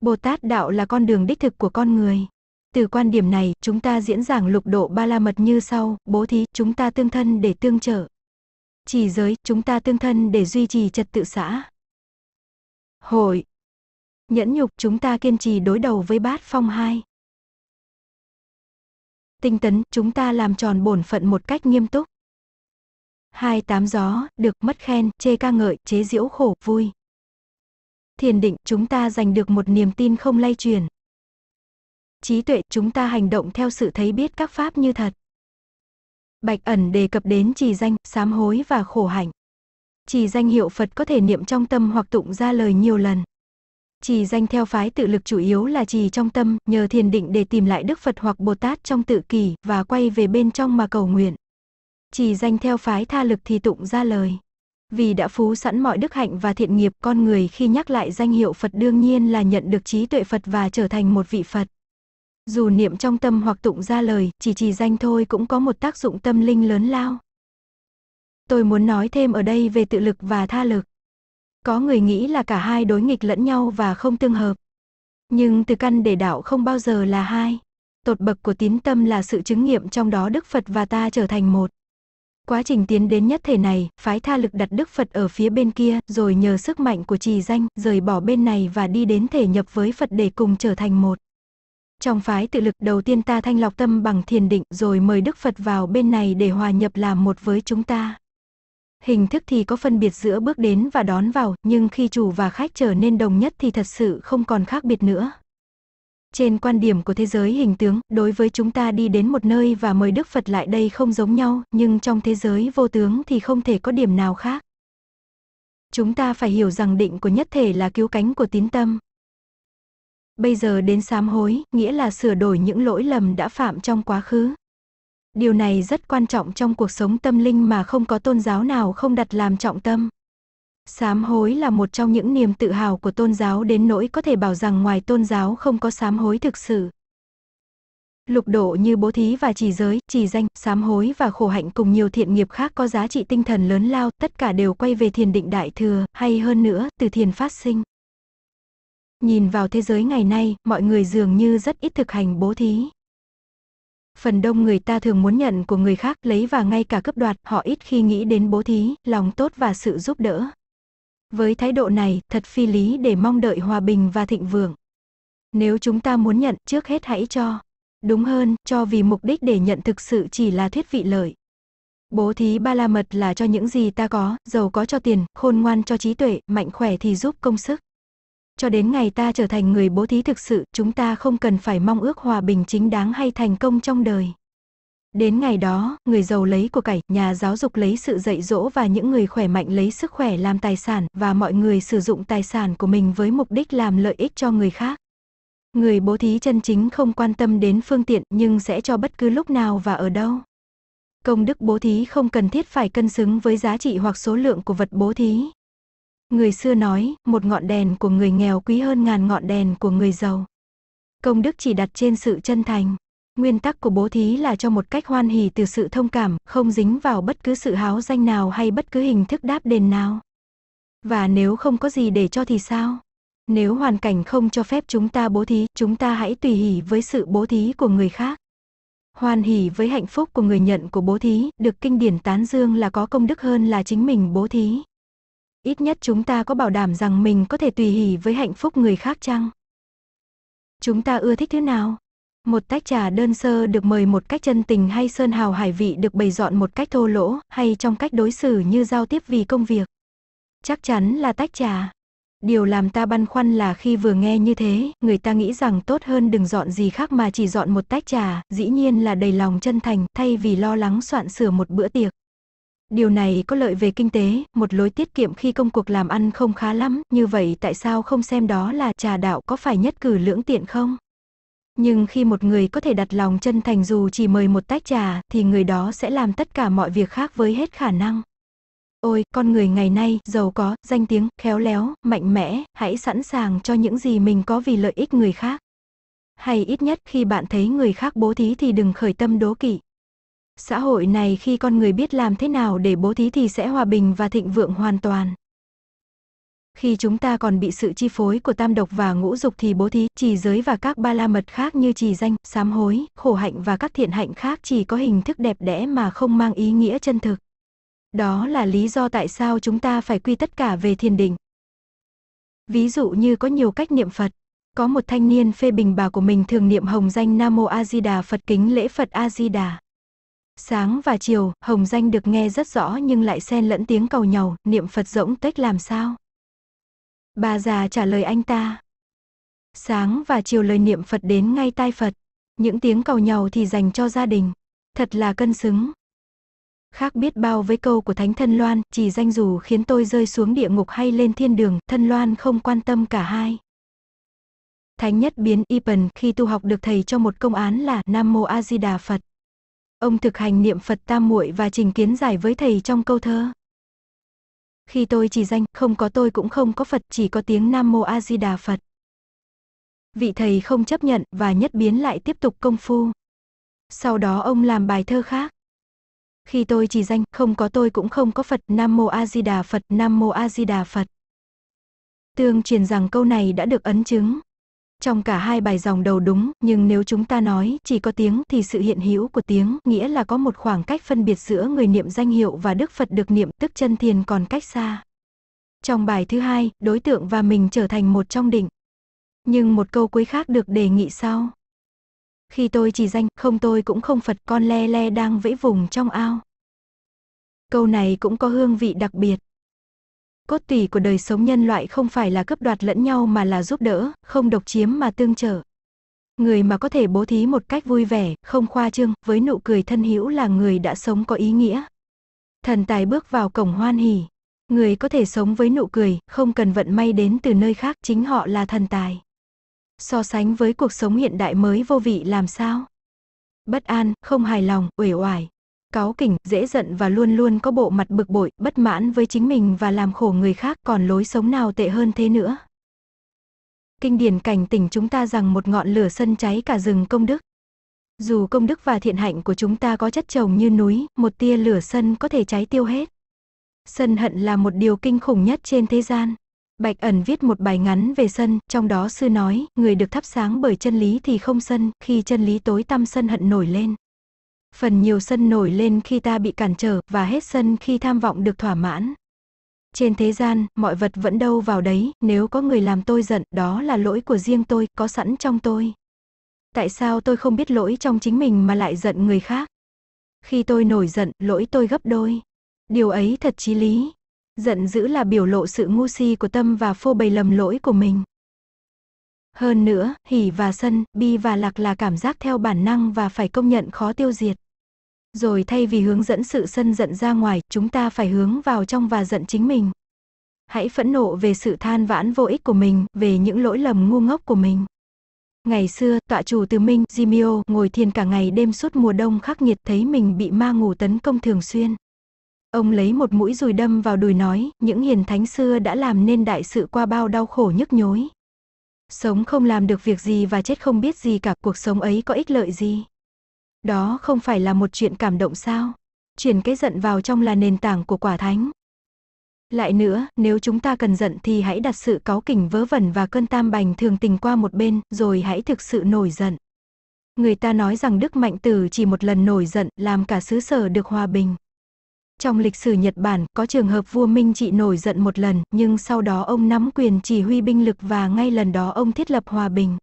A: Bồ Tát đạo là con đường đích thực của con người. Từ quan điểm này, chúng ta diễn giảng lục độ ba la mật như sau, bố thí, chúng ta tương thân để tương trợ. Chỉ giới, chúng ta tương thân để duy trì trật tự xã. Hội. Nhẫn nhục, chúng ta kiên trì đối đầu với bát phong hai. Tinh tấn, chúng ta làm tròn bổn phận một cách nghiêm túc hai tám gió, được mất khen, chê ca ngợi, chế diễu khổ, vui. Thiền định, chúng ta giành được một niềm tin không lay truyền. Trí tuệ, chúng ta hành động theo sự thấy biết các pháp như thật. Bạch ẩn đề cập đến trì danh, sám hối và khổ hạnh. Trì danh hiệu Phật có thể niệm trong tâm hoặc tụng ra lời nhiều lần. Trì danh theo phái tự lực chủ yếu là trì trong tâm, nhờ thiền định để tìm lại Đức Phật hoặc Bồ Tát trong tự kỳ và quay về bên trong mà cầu nguyện. Chỉ danh theo phái tha lực thì tụng ra lời. Vì đã phú sẵn mọi đức hạnh và thiện nghiệp con người khi nhắc lại danh hiệu Phật đương nhiên là nhận được trí tuệ Phật và trở thành một vị Phật. Dù niệm trong tâm hoặc tụng ra lời, chỉ trì danh thôi cũng có một tác dụng tâm linh lớn lao. Tôi muốn nói thêm ở đây về tự lực và tha lực. Có người nghĩ là cả hai đối nghịch lẫn nhau và không tương hợp. Nhưng từ căn để đạo không bao giờ là hai. Tột bậc của tín tâm là sự chứng nghiệm trong đó Đức Phật và ta trở thành một. Quá trình tiến đến nhất thể này, phái tha lực đặt Đức Phật ở phía bên kia, rồi nhờ sức mạnh của trì danh, rời bỏ bên này và đi đến thể nhập với Phật để cùng trở thành một. Trong phái tự lực đầu tiên ta thanh lọc tâm bằng thiền định rồi mời Đức Phật vào bên này để hòa nhập làm một với chúng ta. Hình thức thì có phân biệt giữa bước đến và đón vào, nhưng khi chủ và khách trở nên đồng nhất thì thật sự không còn khác biệt nữa. Trên quan điểm của thế giới hình tướng, đối với chúng ta đi đến một nơi và mời Đức Phật lại đây không giống nhau, nhưng trong thế giới vô tướng thì không thể có điểm nào khác. Chúng ta phải hiểu rằng định của nhất thể là cứu cánh của tín tâm. Bây giờ đến sám hối, nghĩa là sửa đổi những lỗi lầm đã phạm trong quá khứ. Điều này rất quan trọng trong cuộc sống tâm linh mà không có tôn giáo nào không đặt làm trọng tâm. Sám hối là một trong những niềm tự hào của tôn giáo đến nỗi có thể bảo rằng ngoài tôn giáo không có sám hối thực sự. Lục độ như bố thí và trì giới, trì danh, sám hối và khổ hạnh cùng nhiều thiện nghiệp khác có giá trị tinh thần lớn lao, tất cả đều quay về thiền định đại thừa, hay hơn nữa, từ thiền phát sinh. Nhìn vào thế giới ngày nay, mọi người dường như rất ít thực hành bố thí. Phần đông người ta thường muốn nhận của người khác lấy và ngay cả cướp đoạt, họ ít khi nghĩ đến bố thí, lòng tốt và sự giúp đỡ. Với thái độ này, thật phi lý để mong đợi hòa bình và thịnh vượng. Nếu chúng ta muốn nhận, trước hết hãy cho. Đúng hơn, cho vì mục đích để nhận thực sự chỉ là thuyết vị lợi. Bố thí ba la mật là cho những gì ta có, giàu có cho tiền, khôn ngoan cho trí tuệ, mạnh khỏe thì giúp công sức. Cho đến ngày ta trở thành người bố thí thực sự, chúng ta không cần phải mong ước hòa bình chính đáng hay thành công trong đời. Đến ngày đó, người giàu lấy của cải, nhà giáo dục lấy sự dạy dỗ và những người khỏe mạnh lấy sức khỏe làm tài sản và mọi người sử dụng tài sản của mình với mục đích làm lợi ích cho người khác. Người bố thí chân chính không quan tâm đến phương tiện nhưng sẽ cho bất cứ lúc nào và ở đâu. Công đức bố thí không cần thiết phải cân xứng với giá trị hoặc số lượng của vật bố thí. Người xưa nói, một ngọn đèn của người nghèo quý hơn ngàn ngọn đèn của người giàu. Công đức chỉ đặt trên sự chân thành. Nguyên tắc của bố thí là cho một cách hoan hỉ từ sự thông cảm, không dính vào bất cứ sự háo danh nào hay bất cứ hình thức đáp đền nào. Và nếu không có gì để cho thì sao? Nếu hoàn cảnh không cho phép chúng ta bố thí, chúng ta hãy tùy hỉ với sự bố thí của người khác. Hoan hỉ với hạnh phúc của người nhận của bố thí, được kinh điển tán dương là có công đức hơn là chính mình bố thí. Ít nhất chúng ta có bảo đảm rằng mình có thể tùy hỉ với hạnh phúc người khác chăng? Chúng ta ưa thích thế nào? Một tách trà đơn sơ được mời một cách chân tình hay sơn hào hải vị được bày dọn một cách thô lỗ hay trong cách đối xử như giao tiếp vì công việc. Chắc chắn là tách trà. Điều làm ta băn khoăn là khi vừa nghe như thế, người ta nghĩ rằng tốt hơn đừng dọn gì khác mà chỉ dọn một tách trà, dĩ nhiên là đầy lòng chân thành thay vì lo lắng soạn sửa một bữa tiệc. Điều này có lợi về kinh tế, một lối tiết kiệm khi công cuộc làm ăn không khá lắm, như vậy tại sao không xem đó là trà đạo có phải nhất cử lưỡng tiện không? nhưng khi một người có thể đặt lòng chân thành dù chỉ mời một tách trà thì người đó sẽ làm tất cả mọi việc khác với hết khả năng. Ôi, con người ngày nay, giàu có, danh tiếng, khéo léo, mạnh mẽ, hãy sẵn sàng cho những gì mình có vì lợi ích người khác. Hay ít nhất khi bạn thấy người khác bố thí thì đừng khởi tâm đố kỵ. Xã hội này khi con người biết làm thế nào để bố thí thì sẽ hòa bình và thịnh vượng hoàn toàn. Khi chúng ta còn bị sự chi phối của tam độc và ngũ dục thì bố thí, trì giới và các ba la mật khác như trì danh, sám hối, khổ hạnh và các thiện hạnh khác chỉ có hình thức đẹp đẽ mà không mang ý nghĩa chân thực. Đó là lý do tại sao chúng ta phải quy tất cả về thiền định. Ví dụ như có nhiều cách niệm Phật. Có một thanh niên phê bình bà của mình thường niệm hồng danh Nam Mô A Di Đà Phật kính lễ Phật A Di Đà. Sáng và chiều, hồng danh được nghe rất rõ nhưng lại xen lẫn tiếng cầu nhầu, niệm Phật rỗng tếch làm sao? Bà già trả lời anh ta. Sáng và chiều lời niệm Phật đến ngay tai Phật, những tiếng cầu nhau thì dành cho gia đình, thật là cân xứng. Khác biết bao với câu của Thánh Thân Loan, chỉ danh dù khiến tôi rơi xuống địa ngục hay lên thiên đường, Thân Loan không quan tâm cả hai. Thánh nhất biến Ipan khi tu học được thầy cho một công án là Nam Mô A Di Đà Phật. Ông thực hành niệm Phật tam muội và trình kiến giải với thầy trong câu thơ. Khi tôi chỉ danh, không có tôi cũng không có Phật, chỉ có tiếng Nam Mô A Di Đà Phật. Vị thầy không chấp nhận và nhất biến lại tiếp tục công phu. Sau đó ông làm bài thơ khác. Khi tôi chỉ danh, không có tôi cũng không có Phật, Nam Mô A Di Đà Phật, Nam Mô A Di Đà Phật. Tương truyền rằng câu này đã được ấn chứng. Trong cả hai bài dòng đầu đúng, nhưng nếu chúng ta nói chỉ có tiếng thì sự hiện hữu của tiếng nghĩa là có một khoảng cách phân biệt giữa người niệm danh hiệu và Đức Phật được niệm tức chân thiền còn cách xa. Trong bài thứ hai, đối tượng và mình trở thành một trong định. Nhưng một câu cuối khác được đề nghị sau. Khi tôi chỉ danh, không tôi cũng không Phật con le le đang vẫy vùng trong ao. Câu này cũng có hương vị đặc biệt cốt tủy của đời sống nhân loại không phải là cướp đoạt lẫn nhau mà là giúp đỡ, không độc chiếm mà tương trợ. Người mà có thể bố thí một cách vui vẻ, không khoa trương, với nụ cười thân hữu là người đã sống có ý nghĩa. Thần tài bước vào cổng hoan hỉ. Người có thể sống với nụ cười, không cần vận may đến từ nơi khác, chính họ là thần tài. So sánh với cuộc sống hiện đại mới vô vị làm sao? Bất an, không hài lòng, uể oải, cáu kỉnh, dễ giận và luôn luôn có bộ mặt bực bội, bất mãn với chính mình và làm khổ người khác còn lối sống nào tệ hơn thế nữa. Kinh điển cảnh tỉnh chúng ta rằng một ngọn lửa sân cháy cả rừng công đức. Dù công đức và thiện hạnh của chúng ta có chất trồng như núi, một tia lửa sân có thể cháy tiêu hết. Sân hận là một điều kinh khủng nhất trên thế gian. Bạch ẩn viết một bài ngắn về sân, trong đó sư nói, người được thắp sáng bởi chân lý thì không sân, khi chân lý tối tăm sân hận nổi lên. Phần nhiều sân nổi lên khi ta bị cản trở và hết sân khi tham vọng được thỏa mãn. Trên thế gian, mọi vật vẫn đâu vào đấy, nếu có người làm tôi giận, đó là lỗi của riêng tôi, có sẵn trong tôi. Tại sao tôi không biết lỗi trong chính mình mà lại giận người khác? Khi tôi nổi giận, lỗi tôi gấp đôi. Điều ấy thật chí lý. Giận dữ là biểu lộ sự ngu si của tâm và phô bày lầm lỗi của mình. Hơn nữa, hỉ và sân, bi và lạc là cảm giác theo bản năng và phải công nhận khó tiêu diệt. Rồi thay vì hướng dẫn sự sân giận ra ngoài, chúng ta phải hướng vào trong và giận chính mình. Hãy phẫn nộ về sự than vãn vô ích của mình, về những lỗi lầm ngu ngốc của mình. Ngày xưa, tọa chủ Từ Minh, Jimio, ngồi thiền cả ngày đêm suốt mùa đông khắc nghiệt thấy mình bị ma ngủ tấn công thường xuyên. Ông lấy một mũi dùi đâm vào đùi nói, những hiền thánh xưa đã làm nên đại sự qua bao đau khổ nhức nhối. Sống không làm được việc gì và chết không biết gì cả cuộc sống ấy có ích lợi gì. Đó không phải là một chuyện cảm động sao? Chuyển cái giận vào trong là nền tảng của quả thánh. Lại nữa, nếu chúng ta cần giận thì hãy đặt sự cáu kỉnh vớ vẩn và cơn tam bành thường tình qua một bên, rồi hãy thực sự nổi giận. Người ta nói rằng Đức Mạnh Tử chỉ một lần nổi giận, làm cả xứ sở được hòa bình. Trong lịch sử Nhật Bản, có trường hợp vua Minh trị nổi giận một lần, nhưng sau đó ông nắm quyền chỉ huy binh lực và ngay lần đó ông thiết lập hòa bình.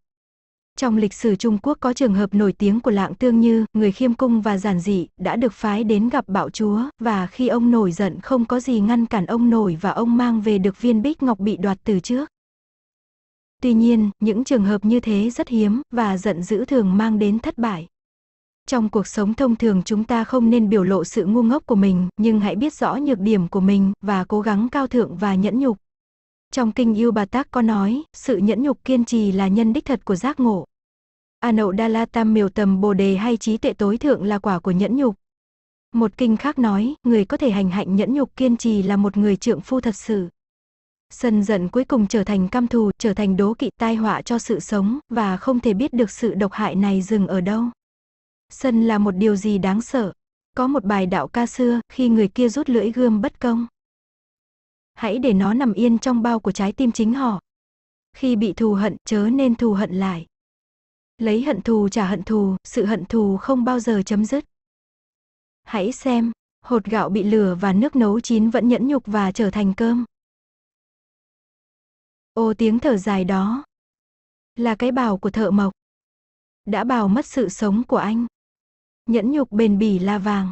A: Trong lịch sử Trung Quốc có trường hợp nổi tiếng của Lạng Tương Như, người khiêm cung và giản dị, đã được phái đến gặp bạo chúa, và khi ông nổi giận không có gì ngăn cản ông nổi và ông mang về được viên bích ngọc bị đoạt từ trước. Tuy nhiên, những trường hợp như thế rất hiếm, và giận dữ thường mang đến thất bại. Trong cuộc sống thông thường chúng ta không nên biểu lộ sự ngu ngốc của mình, nhưng hãy biết rõ nhược điểm của mình và cố gắng cao thượng và nhẫn nhục. Trong kinh yêu bà Tác có nói, sự nhẫn nhục kiên trì là nhân đích thật của giác ngộ. A nậu đa la tam miều tầm bồ đề hay trí tuệ tối thượng là quả của nhẫn nhục. Một kinh khác nói, người có thể hành hạnh nhẫn nhục kiên trì là một người trượng phu thật sự. Sân giận cuối cùng trở thành cam thù, trở thành đố kỵ tai họa cho sự sống, và không thể biết được sự độc hại này dừng ở đâu. Sân là một điều gì đáng sợ. Có một bài đạo ca xưa khi người kia rút lưỡi gươm bất công. Hãy để nó nằm yên trong bao của trái tim chính họ. Khi bị thù hận chớ nên thù hận lại. Lấy hận thù trả hận thù, sự hận thù không bao giờ chấm dứt. Hãy xem, hột gạo bị lửa và nước nấu chín vẫn nhẫn nhục và trở thành cơm. Ô tiếng thở dài đó. Là cái bào của thợ mộc. Đã bào mất sự sống của anh. Nhẫn nhục bền bỉ là vàng.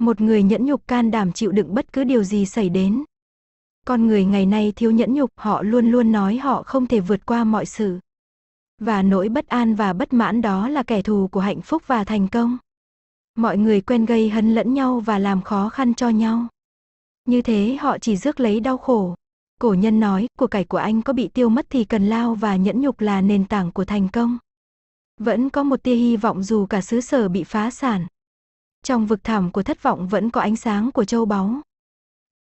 A: Một người nhẫn nhục can đảm chịu đựng bất cứ điều gì xảy đến. Con người ngày nay thiếu nhẫn nhục, họ luôn luôn nói họ không thể vượt qua mọi sự. Và nỗi bất an và bất mãn đó là kẻ thù của hạnh phúc và thành công. Mọi người quen gây hấn lẫn nhau và làm khó khăn cho nhau. Như thế họ chỉ rước lấy đau khổ. Cổ nhân nói, của cải của anh có bị tiêu mất thì cần lao và nhẫn nhục là nền tảng của thành công. Vẫn có một tia hy vọng dù cả xứ sở bị phá sản. Trong vực thẳm của thất vọng vẫn có ánh sáng của châu báu.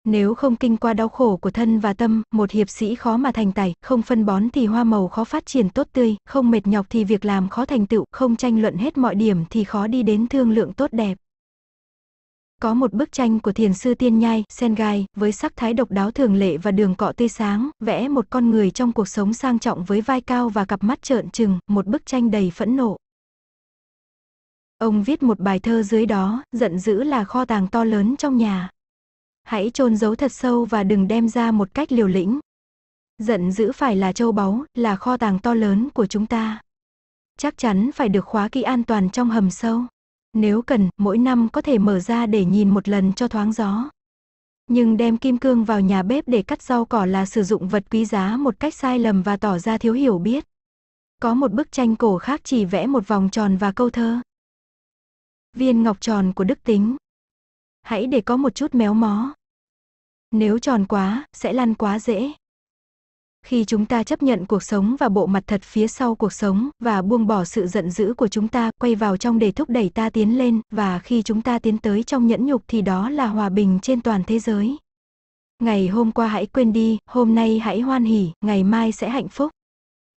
A: Nếu không kinh qua đau khổ của thân và tâm, một hiệp sĩ khó mà thành tài, không phân bón thì hoa màu khó phát triển tốt tươi, không mệt nhọc thì việc làm khó thành tựu, không tranh luận hết mọi điểm thì khó đi đến thương lượng tốt đẹp. Có một bức tranh của thiền sư tiên nhai, Sengai, với sắc thái độc đáo thường lệ và đường cọ tươi sáng, vẽ một con người trong cuộc sống sang trọng với vai cao và cặp mắt trợn trừng, một bức tranh đầy phẫn nộ. Ông viết một bài thơ dưới đó, giận dữ là kho tàng to lớn trong nhà. Hãy chôn giấu thật sâu và đừng đem ra một cách liều lĩnh. Giận dữ phải là châu báu, là kho tàng to lớn của chúng ta. Chắc chắn phải được khóa kỹ an toàn trong hầm sâu. Nếu cần, mỗi năm có thể mở ra để nhìn một lần cho thoáng gió. Nhưng đem kim cương vào nhà bếp để cắt rau cỏ là sử dụng vật quý giá một cách sai lầm và tỏ ra thiếu hiểu biết. Có một bức tranh cổ khác chỉ vẽ một vòng tròn và câu thơ. Viên ngọc tròn của đức tính. Hãy để có một chút méo mó. Nếu tròn quá, sẽ lăn quá dễ. Khi chúng ta chấp nhận cuộc sống và bộ mặt thật phía sau cuộc sống và buông bỏ sự giận dữ của chúng ta quay vào trong để thúc đẩy ta tiến lên và khi chúng ta tiến tới trong nhẫn nhục thì đó là hòa bình trên toàn thế giới. Ngày hôm qua hãy quên đi, hôm nay hãy hoan hỉ, ngày mai sẽ hạnh phúc.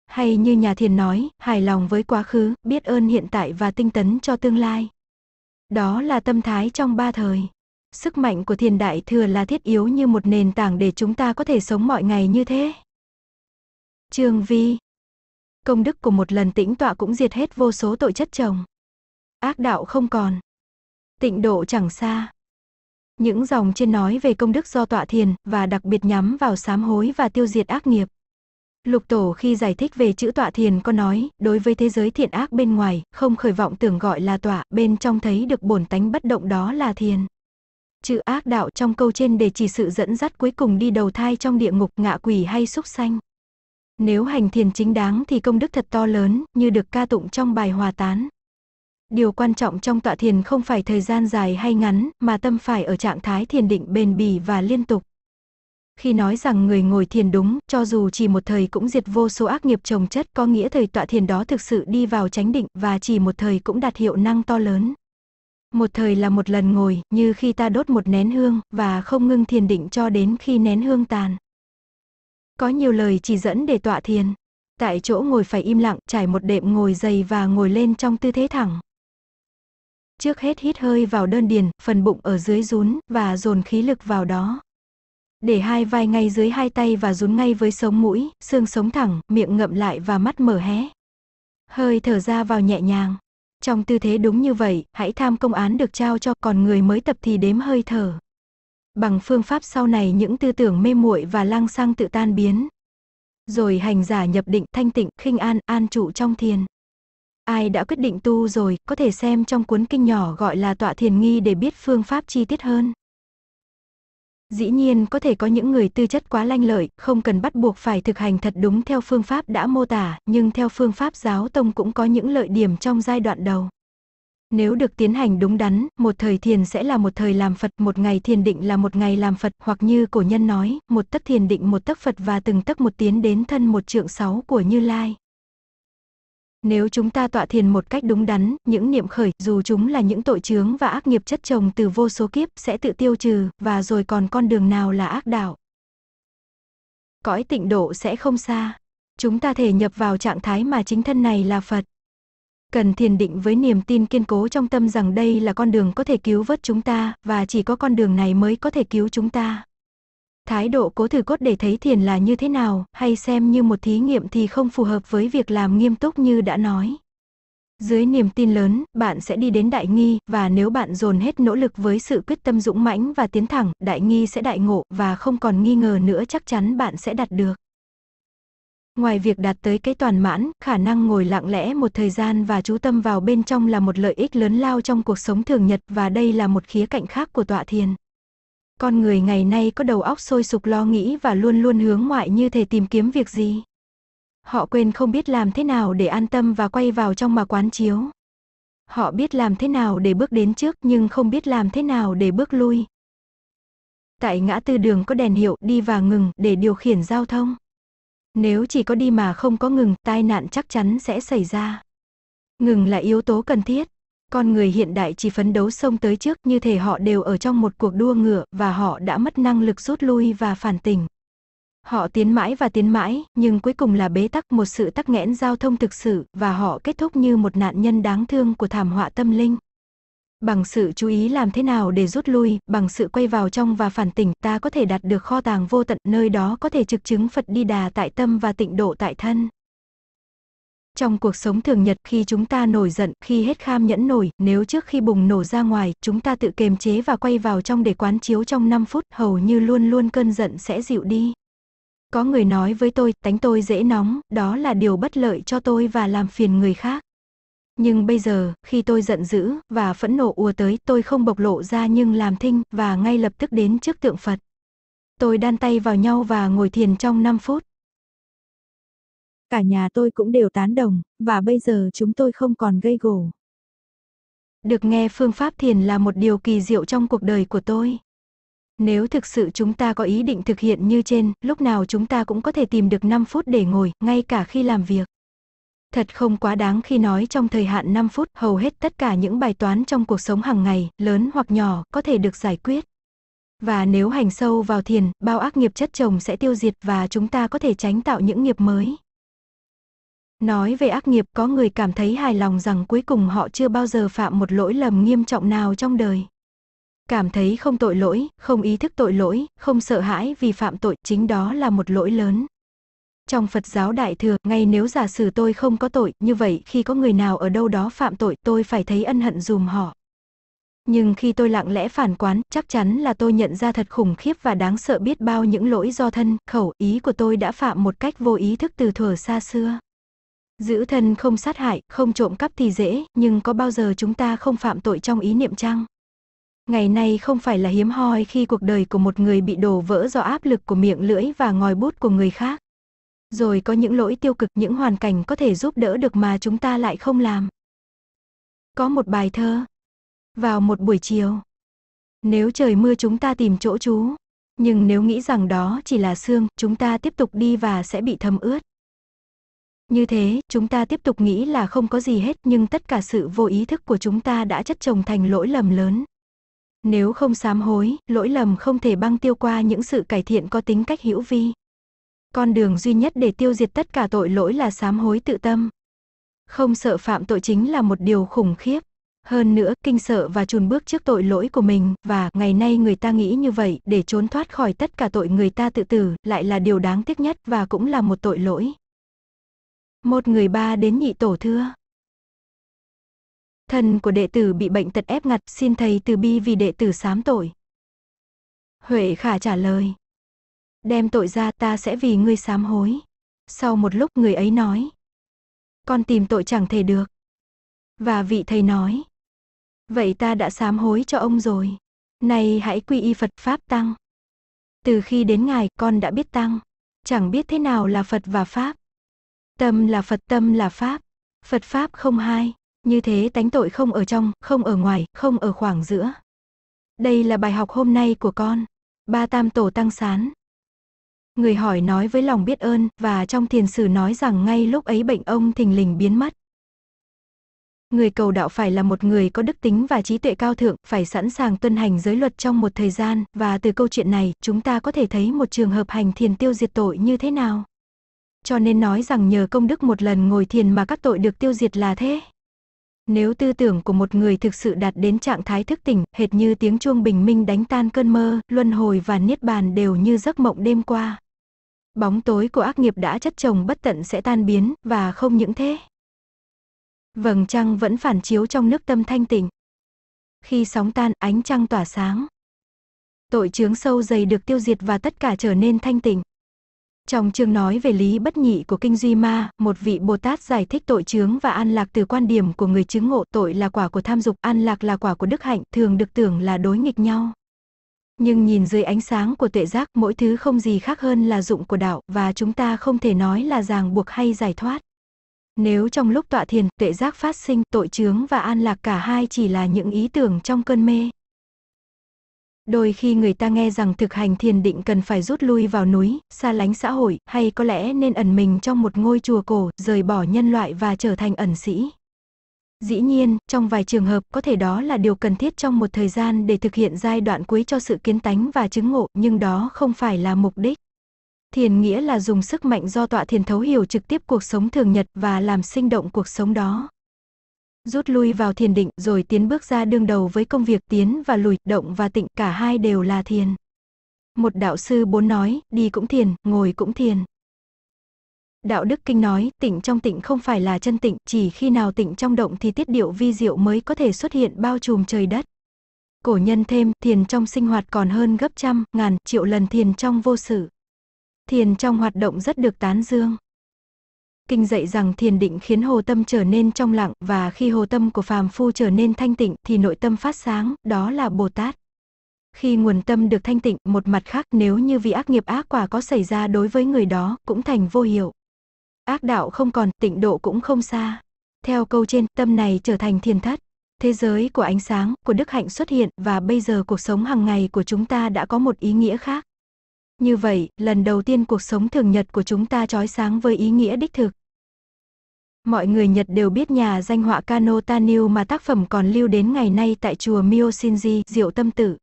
A: Hay như nhà thiền nói, hài lòng với quá khứ, biết ơn hiện tại và tinh tấn cho tương lai. Đó là tâm thái trong ba thời. Sức mạnh của thiền đại thừa là thiết yếu như một nền tảng để chúng ta có thể sống mọi ngày như thế. Trương Vi Công đức của một lần tĩnh tọa cũng diệt hết vô số tội chất chồng. Ác đạo không còn. Tịnh độ chẳng xa. Những dòng trên nói về công đức do tọa thiền và đặc biệt nhắm vào sám hối và tiêu diệt ác nghiệp. Lục Tổ khi giải thích về chữ tọa thiền có nói, đối với thế giới thiện ác bên ngoài, không khởi vọng tưởng gọi là tọa, bên trong thấy được bổn tánh bất động đó là thiền. Chữ ác đạo trong câu trên để chỉ sự dẫn dắt cuối cùng đi đầu thai trong địa ngục ngạ quỷ hay súc sanh. Nếu hành thiền chính đáng thì công đức thật to lớn, như được ca tụng trong bài hòa tán. Điều quan trọng trong tọa thiền không phải thời gian dài hay ngắn, mà tâm phải ở trạng thái thiền định bền bỉ và liên tục. Khi nói rằng người ngồi thiền đúng, cho dù chỉ một thời cũng diệt vô số ác nghiệp trồng chất có nghĩa thời tọa thiền đó thực sự đi vào chánh định và chỉ một thời cũng đạt hiệu năng to lớn. Một thời là một lần ngồi, như khi ta đốt một nén hương, và không ngưng thiền định cho đến khi nén hương tàn. Có nhiều lời chỉ dẫn để tọa thiền. Tại chỗ ngồi phải im lặng, trải một đệm ngồi dày và ngồi lên trong tư thế thẳng. Trước hết hít hơi vào đơn điền, phần bụng ở dưới rún và dồn khí lực vào đó. Để hai vai ngay dưới hai tay và rún ngay với sống mũi, xương sống thẳng, miệng ngậm lại và mắt mở hé. Hơi thở ra vào nhẹ nhàng. Trong tư thế đúng như vậy, hãy tham công án được trao cho còn người mới tập thì đếm hơi thở bằng phương pháp sau này những tư tưởng mê muội và lang sang tự tan biến. Rồi hành giả nhập định thanh tịnh khinh an an trụ trong thiền. Ai đã quyết định tu rồi, có thể xem trong cuốn kinh nhỏ gọi là tọa thiền nghi để biết phương pháp chi tiết hơn. Dĩ nhiên có thể có những người tư chất quá lanh lợi, không cần bắt buộc phải thực hành thật đúng theo phương pháp đã mô tả, nhưng theo phương pháp giáo tông cũng có những lợi điểm trong giai đoạn đầu. Nếu được tiến hành đúng đắn, một thời thiền sẽ là một thời làm Phật, một ngày thiền định là một ngày làm Phật, hoặc như cổ nhân nói, một tấc thiền định một tấc Phật và từng tấc một tiến đến thân một trượng sáu của Như Lai. Nếu chúng ta tọa thiền một cách đúng đắn, những niệm khởi, dù chúng là những tội chướng và ác nghiệp chất chồng từ vô số kiếp sẽ tự tiêu trừ, và rồi còn con đường nào là ác đạo. Cõi tịnh độ sẽ không xa. Chúng ta thể nhập vào trạng thái mà chính thân này là Phật cần thiền định với niềm tin kiên cố trong tâm rằng đây là con đường có thể cứu vớt chúng ta và chỉ có con đường này mới có thể cứu chúng ta thái độ cố thử cốt để thấy thiền là như thế nào hay xem như một thí nghiệm thì không phù hợp với việc làm nghiêm túc như đã nói dưới niềm tin lớn bạn sẽ đi đến đại nghi và nếu bạn dồn hết nỗ lực với sự quyết tâm dũng mãnh và tiến thẳng đại nghi sẽ đại ngộ và không còn nghi ngờ nữa chắc chắn bạn sẽ đạt được Ngoài việc đạt tới cái toàn mãn, khả năng ngồi lặng lẽ một thời gian và chú tâm vào bên trong là một lợi ích lớn lao trong cuộc sống thường nhật và đây là một khía cạnh khác của tọa thiền. Con người ngày nay có đầu óc sôi sục lo nghĩ và luôn luôn hướng ngoại như thể tìm kiếm việc gì. Họ quên không biết làm thế nào để an tâm và quay vào trong mà quán chiếu. Họ biết làm thế nào để bước đến trước nhưng không biết làm thế nào để bước lui. Tại ngã tư đường có đèn hiệu đi và ngừng để điều khiển giao thông. Nếu chỉ có đi mà không có ngừng, tai nạn chắc chắn sẽ xảy ra. Ngừng là yếu tố cần thiết. Con người hiện đại chỉ phấn đấu xông tới trước như thể họ đều ở trong một cuộc đua ngựa và họ đã mất năng lực rút lui và phản tỉnh. Họ tiến mãi và tiến mãi, nhưng cuối cùng là bế tắc một sự tắc nghẽn giao thông thực sự và họ kết thúc như một nạn nhân đáng thương của thảm họa tâm linh bằng sự chú ý làm thế nào để rút lui, bằng sự quay vào trong và phản tỉnh ta có thể đạt được kho tàng vô tận nơi đó có thể trực chứng Phật đi đà tại tâm và tịnh độ tại thân. Trong cuộc sống thường nhật khi chúng ta nổi giận, khi hết kham nhẫn nổi, nếu trước khi bùng nổ ra ngoài, chúng ta tự kềm chế và quay vào trong để quán chiếu trong 5 phút, hầu như luôn luôn cơn giận sẽ dịu đi. Có người nói với tôi, tánh tôi dễ nóng, đó là điều bất lợi cho tôi và làm phiền người khác. Nhưng bây giờ, khi tôi giận dữ và phẫn nộ ùa tới tôi không bộc lộ ra nhưng làm thinh và ngay lập tức đến trước tượng Phật. Tôi đan tay vào nhau và ngồi thiền trong 5 phút. Cả nhà tôi cũng đều tán đồng, và bây giờ chúng tôi không còn gây gổ. Được nghe phương pháp thiền là một điều kỳ diệu trong cuộc đời của tôi. Nếu thực sự chúng ta có ý định thực hiện như trên, lúc nào chúng ta cũng có thể tìm được 5 phút để ngồi, ngay cả khi làm việc. Thật không quá đáng khi nói trong thời hạn 5 phút, hầu hết tất cả những bài toán trong cuộc sống hàng ngày, lớn hoặc nhỏ, có thể được giải quyết. Và nếu hành sâu vào thiền, bao ác nghiệp chất chồng sẽ tiêu diệt và chúng ta có thể tránh tạo những nghiệp mới. Nói về ác nghiệp có người cảm thấy hài lòng rằng cuối cùng họ chưa bao giờ phạm một lỗi lầm nghiêm trọng nào trong đời. Cảm thấy không tội lỗi, không ý thức tội lỗi, không sợ hãi vì phạm tội, chính đó là một lỗi lớn. Trong Phật giáo Đại Thừa, ngay nếu giả sử tôi không có tội, như vậy khi có người nào ở đâu đó phạm tội tôi phải thấy ân hận dùm họ. Nhưng khi tôi lặng lẽ phản quán, chắc chắn là tôi nhận ra thật khủng khiếp và đáng sợ biết bao những lỗi do thân, khẩu, ý của tôi đã phạm một cách vô ý thức từ thuở xa xưa. Giữ thân không sát hại, không trộm cắp thì dễ, nhưng có bao giờ chúng ta không phạm tội trong ý niệm chăng? Ngày nay không phải là hiếm hoi khi cuộc đời của một người bị đổ vỡ do áp lực của miệng lưỡi và ngòi bút của người khác rồi có những lỗi tiêu cực những hoàn cảnh có thể giúp đỡ được mà chúng ta lại không làm. Có một bài thơ. Vào một buổi chiều. Nếu trời mưa chúng ta tìm chỗ trú, nhưng nếu nghĩ rằng đó chỉ là sương, chúng ta tiếp tục đi và sẽ bị thấm ướt. Như thế, chúng ta tiếp tục nghĩ là không có gì hết nhưng tất cả sự vô ý thức của chúng ta đã chất chồng thành lỗi lầm lớn. Nếu không sám hối, lỗi lầm không thể băng tiêu qua những sự cải thiện có tính cách hữu vi. Con đường duy nhất để tiêu diệt tất cả tội lỗi là sám hối tự tâm. Không sợ phạm tội chính là một điều khủng khiếp. Hơn nữa, kinh sợ và chùn bước trước tội lỗi của mình, và ngày nay người ta nghĩ như vậy để trốn thoát khỏi tất cả tội người ta tự tử, lại là điều đáng tiếc nhất và cũng là một tội lỗi. Một người ba đến nhị tổ thưa. Thần của đệ tử bị bệnh tật ép ngặt, xin thầy từ bi vì đệ tử sám tội. Huệ khả trả lời. Đem tội ra ta sẽ vì ngươi sám hối. Sau một lúc người ấy nói. Con tìm tội chẳng thể được. Và vị thầy nói. Vậy ta đã sám hối cho ông rồi. Nay hãy quy y Phật Pháp Tăng. Từ khi đến ngài con đã biết Tăng. Chẳng biết thế nào là Phật và Pháp. Tâm là Phật tâm là Pháp. Phật Pháp không hai. Như thế tánh tội không ở trong, không ở ngoài, không ở khoảng giữa. Đây là bài học hôm nay của con. Ba tam tổ tăng sán. Người hỏi nói với lòng biết ơn và trong thiền sử nói rằng ngay lúc ấy bệnh ông thình lình biến mất. Người cầu đạo phải là một người có đức tính và trí tuệ cao thượng, phải sẵn sàng tuân hành giới luật trong một thời gian, và từ câu chuyện này, chúng ta có thể thấy một trường hợp hành thiền tiêu diệt tội như thế nào. Cho nên nói rằng nhờ công đức một lần ngồi thiền mà các tội được tiêu diệt là thế. Nếu tư tưởng của một người thực sự đạt đến trạng thái thức tỉnh, hệt như tiếng chuông bình minh đánh tan cơn mơ, luân hồi và niết bàn đều như giấc mộng đêm qua. Bóng tối của ác nghiệp đã chất chồng bất tận sẽ tan biến, và không những thế. Vầng trăng vẫn phản chiếu trong nước tâm thanh tịnh. Khi sóng tan, ánh trăng tỏa sáng. Tội chướng sâu dày được tiêu diệt và tất cả trở nên thanh tịnh. Trong chương nói về lý bất nhị của Kinh Duy Ma, một vị Bồ Tát giải thích tội chướng và an lạc từ quan điểm của người chứng ngộ tội là quả của tham dục, an lạc là quả của đức hạnh, thường được tưởng là đối nghịch nhau. Nhưng nhìn dưới ánh sáng của tuệ giác mỗi thứ không gì khác hơn là dụng của đạo và chúng ta không thể nói là ràng buộc hay giải thoát. Nếu trong lúc tọa thiền tuệ giác phát sinh tội chướng và an lạc cả hai chỉ là những ý tưởng trong cơn mê. Đôi khi người ta nghe rằng thực hành thiền định cần phải rút lui vào núi, xa lánh xã hội, hay có lẽ nên ẩn mình trong một ngôi chùa cổ, rời bỏ nhân loại và trở thành ẩn sĩ. Dĩ nhiên, trong vài trường hợp có thể đó là điều cần thiết trong một thời gian để thực hiện giai đoạn cuối cho sự kiến tánh và chứng ngộ, nhưng đó không phải là mục đích. Thiền nghĩa là dùng sức mạnh do tọa thiền thấu hiểu trực tiếp cuộc sống thường nhật và làm sinh động cuộc sống đó. Rút lui vào thiền định rồi tiến bước ra đương đầu với công việc tiến và lùi, động và tịnh cả hai đều là thiền. Một đạo sư bốn nói, đi cũng thiền, ngồi cũng thiền. Đạo đức kinh nói, tịnh trong tịnh không phải là chân tịnh, chỉ khi nào tịnh trong động thì tiết điệu vi diệu mới có thể xuất hiện bao trùm trời đất. Cổ nhân thêm, thiền trong sinh hoạt còn hơn gấp trăm, ngàn, triệu lần thiền trong vô sự. Thiền trong hoạt động rất được tán dương. Kinh dạy rằng thiền định khiến hồ tâm trở nên trong lặng và khi hồ tâm của phàm phu trở nên thanh tịnh thì nội tâm phát sáng, đó là Bồ Tát. Khi nguồn tâm được thanh tịnh, một mặt khác nếu như vì ác nghiệp ác quả có xảy ra đối với người đó cũng thành vô hiệu. Ác đạo không còn, tịnh độ cũng không xa. Theo câu trên, tâm này trở thành thiền thất. Thế giới của ánh sáng, của đức hạnh xuất hiện và bây giờ cuộc sống hàng ngày của chúng ta đã có một ý nghĩa khác. Như vậy, lần đầu tiên cuộc sống thường nhật của chúng ta trói sáng với ý nghĩa đích thực. Mọi người Nhật đều biết nhà danh họa Kano Tanil mà tác phẩm còn lưu đến ngày nay tại chùa Myosinji, Diệu Tâm Tử.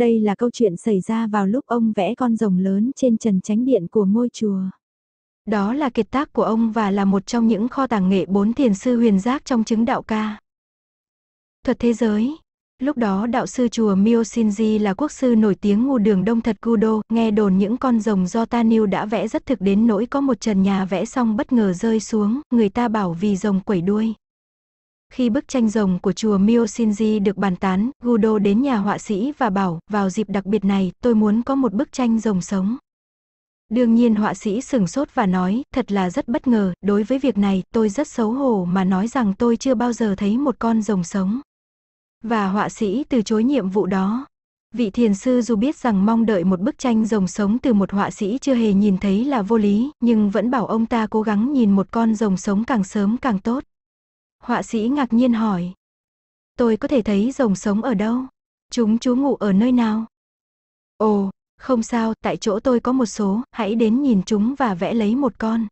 A: Đây là câu chuyện xảy ra vào lúc ông vẽ con rồng lớn trên trần tránh điện của ngôi chùa. Đó là kiệt tác của ông và là một trong những kho tàng nghệ bốn thiền sư huyền giác trong chứng đạo ca. Thuật thế giới Lúc đó đạo sư chùa Myosinji là quốc sư nổi tiếng ngu đường đông thật Kudo, nghe đồn những con rồng do Tanil đã vẽ rất thực đến nỗi có một trần nhà vẽ xong bất ngờ rơi xuống, người ta bảo vì rồng quẩy đuôi. Khi bức tranh rồng của chùa Myosinji được bàn tán, Gudo đến nhà họa sĩ và bảo, vào dịp đặc biệt này, tôi muốn có một bức tranh rồng sống. Đương nhiên họa sĩ sừng sốt và nói, thật là rất bất ngờ, đối với việc này, tôi rất xấu hổ mà nói rằng tôi chưa bao giờ thấy một con rồng sống. Và họa sĩ từ chối nhiệm vụ đó. Vị thiền sư dù biết rằng mong đợi một bức tranh rồng sống từ một họa sĩ chưa hề nhìn thấy là vô lý, nhưng vẫn bảo ông ta cố gắng nhìn một con rồng sống càng sớm càng tốt. Họa sĩ ngạc nhiên hỏi. Tôi có thể thấy rồng sống ở đâu? Chúng chú ngủ ở nơi nào? Ồ, không sao, tại chỗ tôi có một số, hãy đến nhìn chúng và vẽ lấy một con.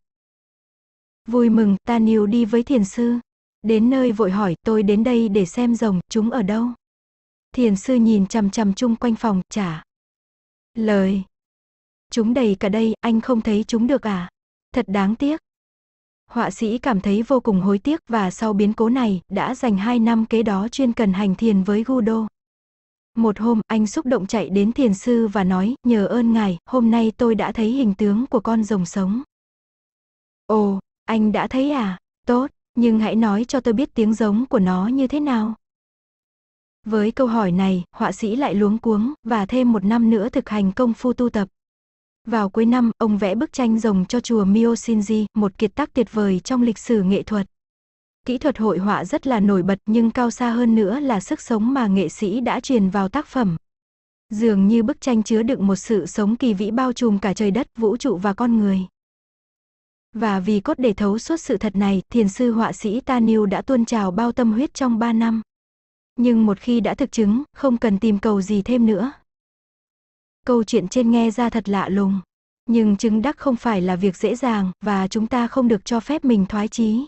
A: Vui mừng, ta níu đi với thiền sư. Đến nơi vội hỏi, tôi đến đây để xem rồng, chúng ở đâu? Thiền sư nhìn chằm chằm chung quanh phòng, trả. Lời. Chúng đầy cả đây, anh không thấy chúng được à? Thật đáng tiếc. Họa sĩ cảm thấy vô cùng hối tiếc và sau biến cố này đã dành 2 năm kế đó chuyên cần hành thiền với Gudo. Một hôm, anh xúc động chạy đến thiền sư và nói, nhờ ơn ngài, hôm nay tôi đã thấy hình tướng của con rồng sống. Ồ, anh đã thấy à? Tốt, nhưng hãy nói cho tôi biết tiếng giống của nó như thế nào. Với câu hỏi này, họa sĩ lại luống cuống và thêm một năm nữa thực hành công phu tu tập. Vào cuối năm, ông vẽ bức tranh rồng cho chùa Miyoshinji, một kiệt tác tuyệt vời trong lịch sử nghệ thuật. Kỹ thuật hội họa rất là nổi bật nhưng cao xa hơn nữa là sức sống mà nghệ sĩ đã truyền vào tác phẩm. Dường như bức tranh chứa đựng một sự sống kỳ vĩ bao trùm cả trời đất, vũ trụ và con người. Và vì cốt để thấu suốt sự thật này, thiền sư họa sĩ Tanil đã tuôn trào bao tâm huyết trong 3 năm. Nhưng một khi đã thực chứng, không cần tìm cầu gì thêm nữa, Câu chuyện trên nghe ra thật lạ lùng. Nhưng chứng đắc không phải là việc dễ dàng và chúng ta không được cho phép mình thoái chí.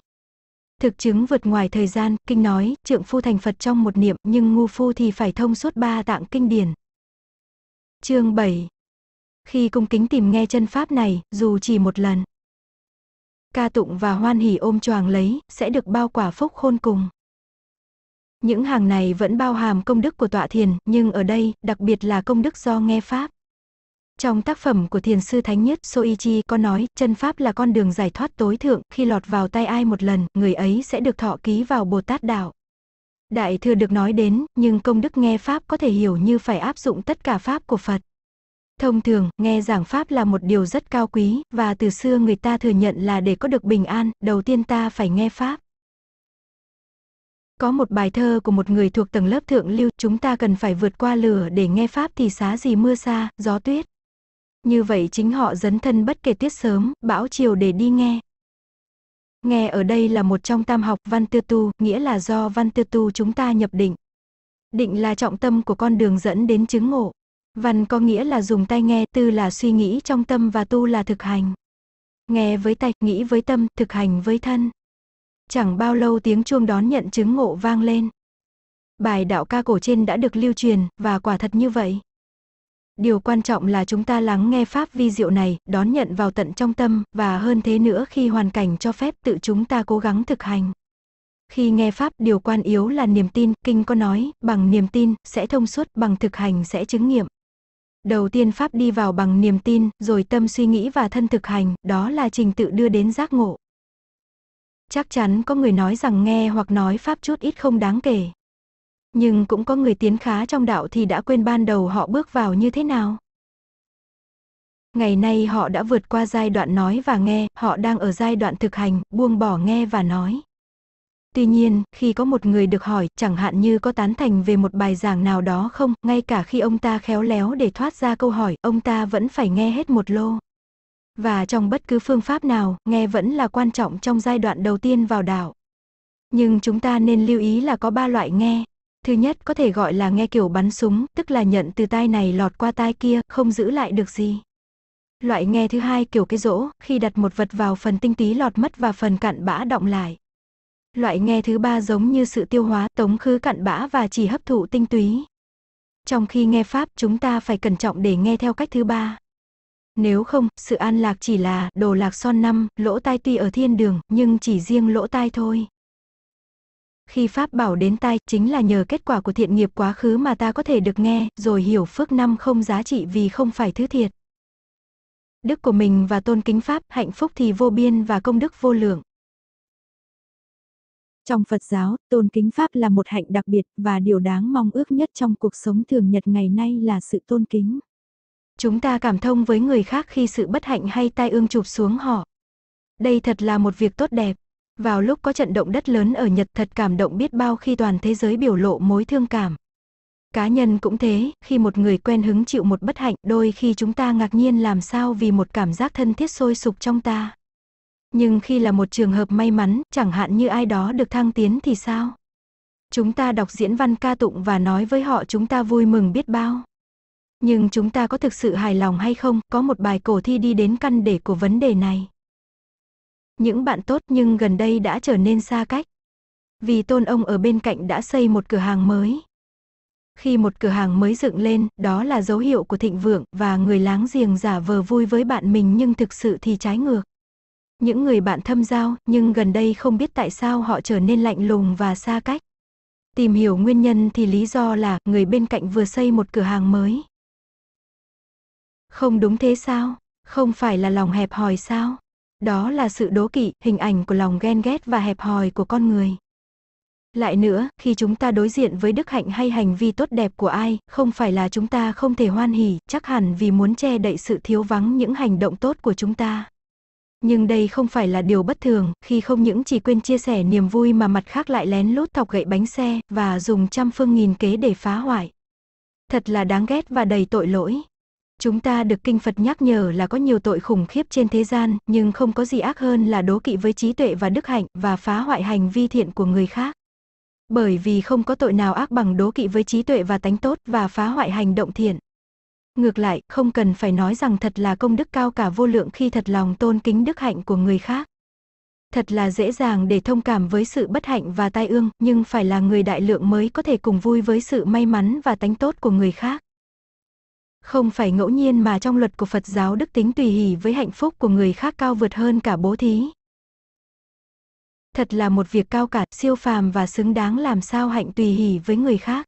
A: Thực chứng vượt ngoài thời gian, kinh nói, trượng phu thành Phật trong một niệm nhưng ngu phu thì phải thông suốt ba tạng kinh điển. Chương 7 Khi cung kính tìm nghe chân pháp này, dù chỉ một lần, ca tụng và hoan hỷ ôm choàng lấy, sẽ được bao quả phúc khôn cùng. Những hàng này vẫn bao hàm công đức của tọa thiền, nhưng ở đây, đặc biệt là công đức do nghe Pháp. Trong tác phẩm của thiền sư thánh nhất Soichi có nói, chân Pháp là con đường giải thoát tối thượng, khi lọt vào tay ai một lần, người ấy sẽ được thọ ký vào Bồ Tát Đạo. Đại thừa được nói đến, nhưng công đức nghe Pháp có thể hiểu như phải áp dụng tất cả Pháp của Phật. Thông thường, nghe giảng Pháp là một điều rất cao quý, và từ xưa người ta thừa nhận là để có được bình an, đầu tiên ta phải nghe Pháp. Có một bài thơ của một người thuộc tầng lớp thượng lưu, chúng ta cần phải vượt qua lửa để nghe pháp thì xá gì mưa xa, gió tuyết. Như vậy chính họ dấn thân bất kể tiết sớm, bão chiều để đi nghe. Nghe ở đây là một trong tam học văn tư tu, nghĩa là do văn tư tu chúng ta nhập định. Định là trọng tâm của con đường dẫn đến chứng ngộ. Văn có nghĩa là dùng tai nghe, tư là suy nghĩ trong tâm và tu là thực hành. Nghe với tai, nghĩ với tâm, thực hành với thân. Chẳng bao lâu tiếng chuông đón nhận chứng ngộ vang lên. Bài đạo ca cổ trên đã được lưu truyền, và quả thật như vậy. Điều quan trọng là chúng ta lắng nghe pháp vi diệu này, đón nhận vào tận trong tâm, và hơn thế nữa khi hoàn cảnh cho phép tự chúng ta cố gắng thực hành. Khi nghe pháp, điều quan yếu là niềm tin, kinh có nói, bằng niềm tin sẽ thông suốt, bằng thực hành sẽ chứng nghiệm. Đầu tiên pháp đi vào bằng niềm tin, rồi tâm suy nghĩ và thân thực hành, đó là trình tự đưa đến giác ngộ. Chắc chắn có người nói rằng nghe hoặc nói pháp chút ít không đáng kể. Nhưng cũng có người tiến khá trong đạo thì đã quên ban đầu họ bước vào như thế nào. Ngày nay họ đã vượt qua giai đoạn nói và nghe, họ đang ở giai đoạn thực hành, buông bỏ nghe và nói. Tuy nhiên, khi có một người được hỏi, chẳng hạn như có tán thành về một bài giảng nào đó không, ngay cả khi ông ta khéo léo để thoát ra câu hỏi, ông ta vẫn phải nghe hết một lô. Và trong bất cứ phương pháp nào, nghe vẫn là quan trọng trong giai đoạn đầu tiên vào đạo. Nhưng chúng ta nên lưu ý là có ba loại nghe. Thứ nhất có thể gọi là nghe kiểu bắn súng, tức là nhận từ tai này lọt qua tai kia, không giữ lại được gì. Loại nghe thứ hai kiểu cái rỗ, khi đặt một vật vào phần tinh tí lọt mất và phần cặn bã động lại. Loại nghe thứ ba giống như sự tiêu hóa tống khứ cặn bã và chỉ hấp thụ tinh túy. Trong khi nghe Pháp chúng ta phải cẩn trọng để nghe theo cách thứ ba. Nếu không, sự an lạc chỉ là đồ lạc son năm, lỗ tai tuy ở thiên đường, nhưng chỉ riêng lỗ tai thôi. Khi Pháp bảo đến tai chính là nhờ kết quả của thiện nghiệp quá khứ mà ta có thể được nghe, rồi hiểu phước năm không giá trị vì không phải thứ thiệt. Đức của mình và tôn kính Pháp, hạnh phúc thì vô biên và công đức vô lượng. Trong Phật giáo, tôn kính Pháp là một hạnh đặc biệt và điều đáng mong ước nhất trong cuộc sống thường nhật ngày nay là sự tôn kính. Chúng ta cảm thông với người khác khi sự bất hạnh hay tai ương chụp xuống họ. Đây thật là một việc tốt đẹp. Vào lúc có trận động đất lớn ở Nhật thật cảm động biết bao khi toàn thế giới biểu lộ mối thương cảm. Cá nhân cũng thế, khi một người quen hứng chịu một bất hạnh, đôi khi chúng ta ngạc nhiên làm sao vì một cảm giác thân thiết sôi sục trong ta. Nhưng khi là một trường hợp may mắn, chẳng hạn như ai đó được thăng tiến thì sao? Chúng ta đọc diễn văn ca tụng và nói với họ chúng ta vui mừng biết bao. Nhưng chúng ta có thực sự hài lòng hay không, có một bài cổ thi đi đến căn để của vấn đề này. Những bạn tốt nhưng gần đây đã trở nên xa cách. Vì tôn ông ở bên cạnh đã xây một cửa hàng mới. Khi một cửa hàng mới dựng lên, đó là dấu hiệu của thịnh vượng và người láng giềng giả vờ vui với bạn mình nhưng thực sự thì trái ngược. Những người bạn thâm giao nhưng gần đây không biết tại sao họ trở nên lạnh lùng và xa cách. Tìm hiểu nguyên nhân thì lý do là người bên cạnh vừa xây một cửa hàng mới. Không đúng thế sao? Không phải là lòng hẹp hòi sao? Đó là sự đố kỵ, hình ảnh của lòng ghen ghét và hẹp hòi của con người. Lại nữa, khi chúng ta đối diện với đức hạnh hay hành vi tốt đẹp của ai, không phải là chúng ta không thể hoan hỉ, chắc hẳn vì muốn che đậy sự thiếu vắng những hành động tốt của chúng ta. Nhưng đây không phải là điều bất thường, khi không những chỉ quên chia sẻ niềm vui mà mặt khác lại lén lút thọc gậy bánh xe và dùng trăm phương nghìn kế để phá hoại. Thật là đáng ghét và đầy tội lỗi. Chúng ta được kinh Phật nhắc nhở là có nhiều tội khủng khiếp trên thế gian, nhưng không có gì ác hơn là đố kỵ với trí tuệ và đức hạnh và phá hoại hành vi thiện của người khác. Bởi vì không có tội nào ác bằng đố kỵ với trí tuệ và tánh tốt và phá hoại hành động thiện. Ngược lại, không cần phải nói rằng thật là công đức cao cả vô lượng khi thật lòng tôn kính đức hạnh của người khác. Thật là dễ dàng để thông cảm với sự bất hạnh và tai ương, nhưng phải là người đại lượng mới có thể cùng vui với sự may mắn và tánh tốt của người khác. Không phải ngẫu nhiên mà trong luật của Phật giáo đức tính tùy hỷ với hạnh phúc của người khác cao vượt hơn cả bố thí. Thật là một việc cao cả, siêu phàm và xứng đáng làm sao hạnh tùy hỷ với người khác.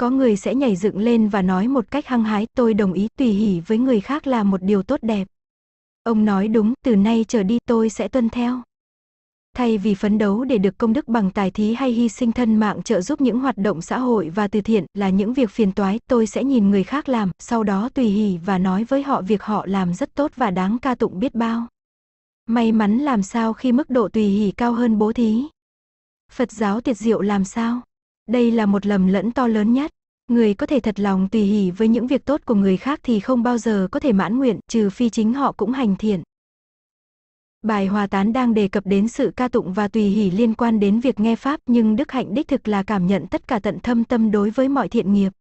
A: Có người sẽ nhảy dựng lên và nói một cách hăng hái, tôi đồng ý tùy hỷ với người khác là một điều tốt đẹp. Ông nói đúng, từ nay trở đi tôi sẽ tuân theo. Thay vì phấn đấu để được công đức bằng tài thí hay hy sinh thân mạng trợ giúp những hoạt động xã hội và từ thiện là những việc phiền toái, tôi sẽ nhìn người khác làm, sau đó tùy hỉ và nói với họ việc họ làm rất tốt và đáng ca tụng biết bao. May mắn làm sao khi mức độ tùy hỉ cao hơn bố thí. Phật giáo tiệt diệu làm sao? Đây là một lầm lẫn to lớn nhất. Người có thể thật lòng tùy hỉ với những việc tốt của người khác thì không bao giờ có thể mãn nguyện, trừ phi chính họ cũng hành thiện. Bài hòa tán đang đề cập đến sự ca tụng và tùy hỷ liên quan đến việc nghe Pháp nhưng đức hạnh đích thực là cảm nhận tất cả tận thâm tâm đối với mọi thiện nghiệp.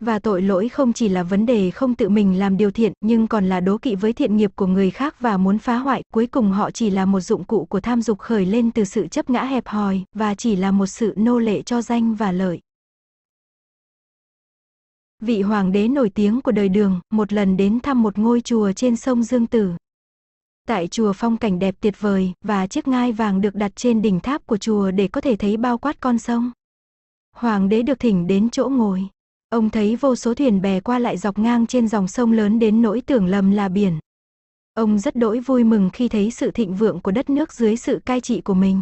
A: Và tội lỗi không chỉ là vấn đề không tự mình làm điều thiện nhưng còn là đố kỵ với thiện nghiệp của người khác và muốn phá hoại, cuối cùng họ chỉ là một dụng cụ của tham dục khởi lên từ sự chấp ngã hẹp hòi và chỉ là một sự nô lệ cho danh và lợi. Vị hoàng đế nổi tiếng của đời đường một lần đến thăm một ngôi chùa trên sông Dương Tử, Tại chùa phong cảnh đẹp tuyệt vời và chiếc ngai vàng được đặt trên đỉnh tháp của chùa để có thể thấy bao quát con sông. Hoàng đế được thỉnh đến chỗ ngồi. Ông thấy vô số thuyền bè qua lại dọc ngang trên dòng sông lớn đến nỗi tưởng lầm là biển. Ông rất đỗi vui mừng khi thấy sự thịnh vượng của đất nước dưới sự cai trị của mình.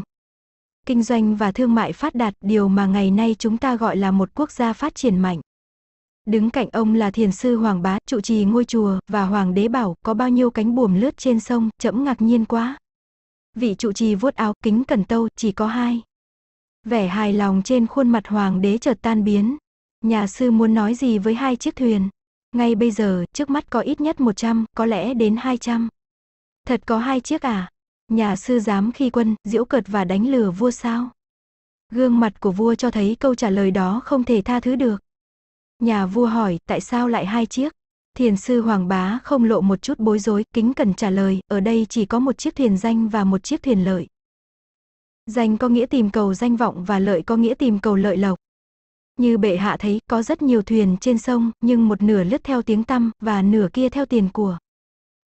A: Kinh doanh và thương mại phát đạt điều mà ngày nay chúng ta gọi là một quốc gia phát triển mạnh. Đứng cạnh ông là thiền sư Hoàng Bá, trụ trì ngôi chùa, và Hoàng đế bảo có bao nhiêu cánh buồm lướt trên sông, chẫm ngạc nhiên quá. Vị trụ trì vuốt áo kính cẩn tâu, chỉ có hai. Vẻ hài lòng trên khuôn mặt Hoàng đế chợt tan biến. Nhà sư muốn nói gì với hai chiếc thuyền? Ngay bây giờ, trước mắt có ít nhất 100, có lẽ đến 200. Thật có hai chiếc à? Nhà sư dám khi quân, diễu cợt và đánh lừa vua sao? Gương mặt của vua cho thấy câu trả lời đó không thể tha thứ được. Nhà vua hỏi, tại sao lại hai chiếc? Thiền sư Hoàng Bá không lộ một chút bối rối, kính cần trả lời, ở đây chỉ có một chiếc thuyền danh và một chiếc thuyền lợi. Danh có nghĩa tìm cầu danh vọng và lợi có nghĩa tìm cầu lợi lộc. Như bệ hạ thấy, có rất nhiều thuyền trên sông, nhưng một nửa lướt theo tiếng tăm, và nửa kia theo tiền của.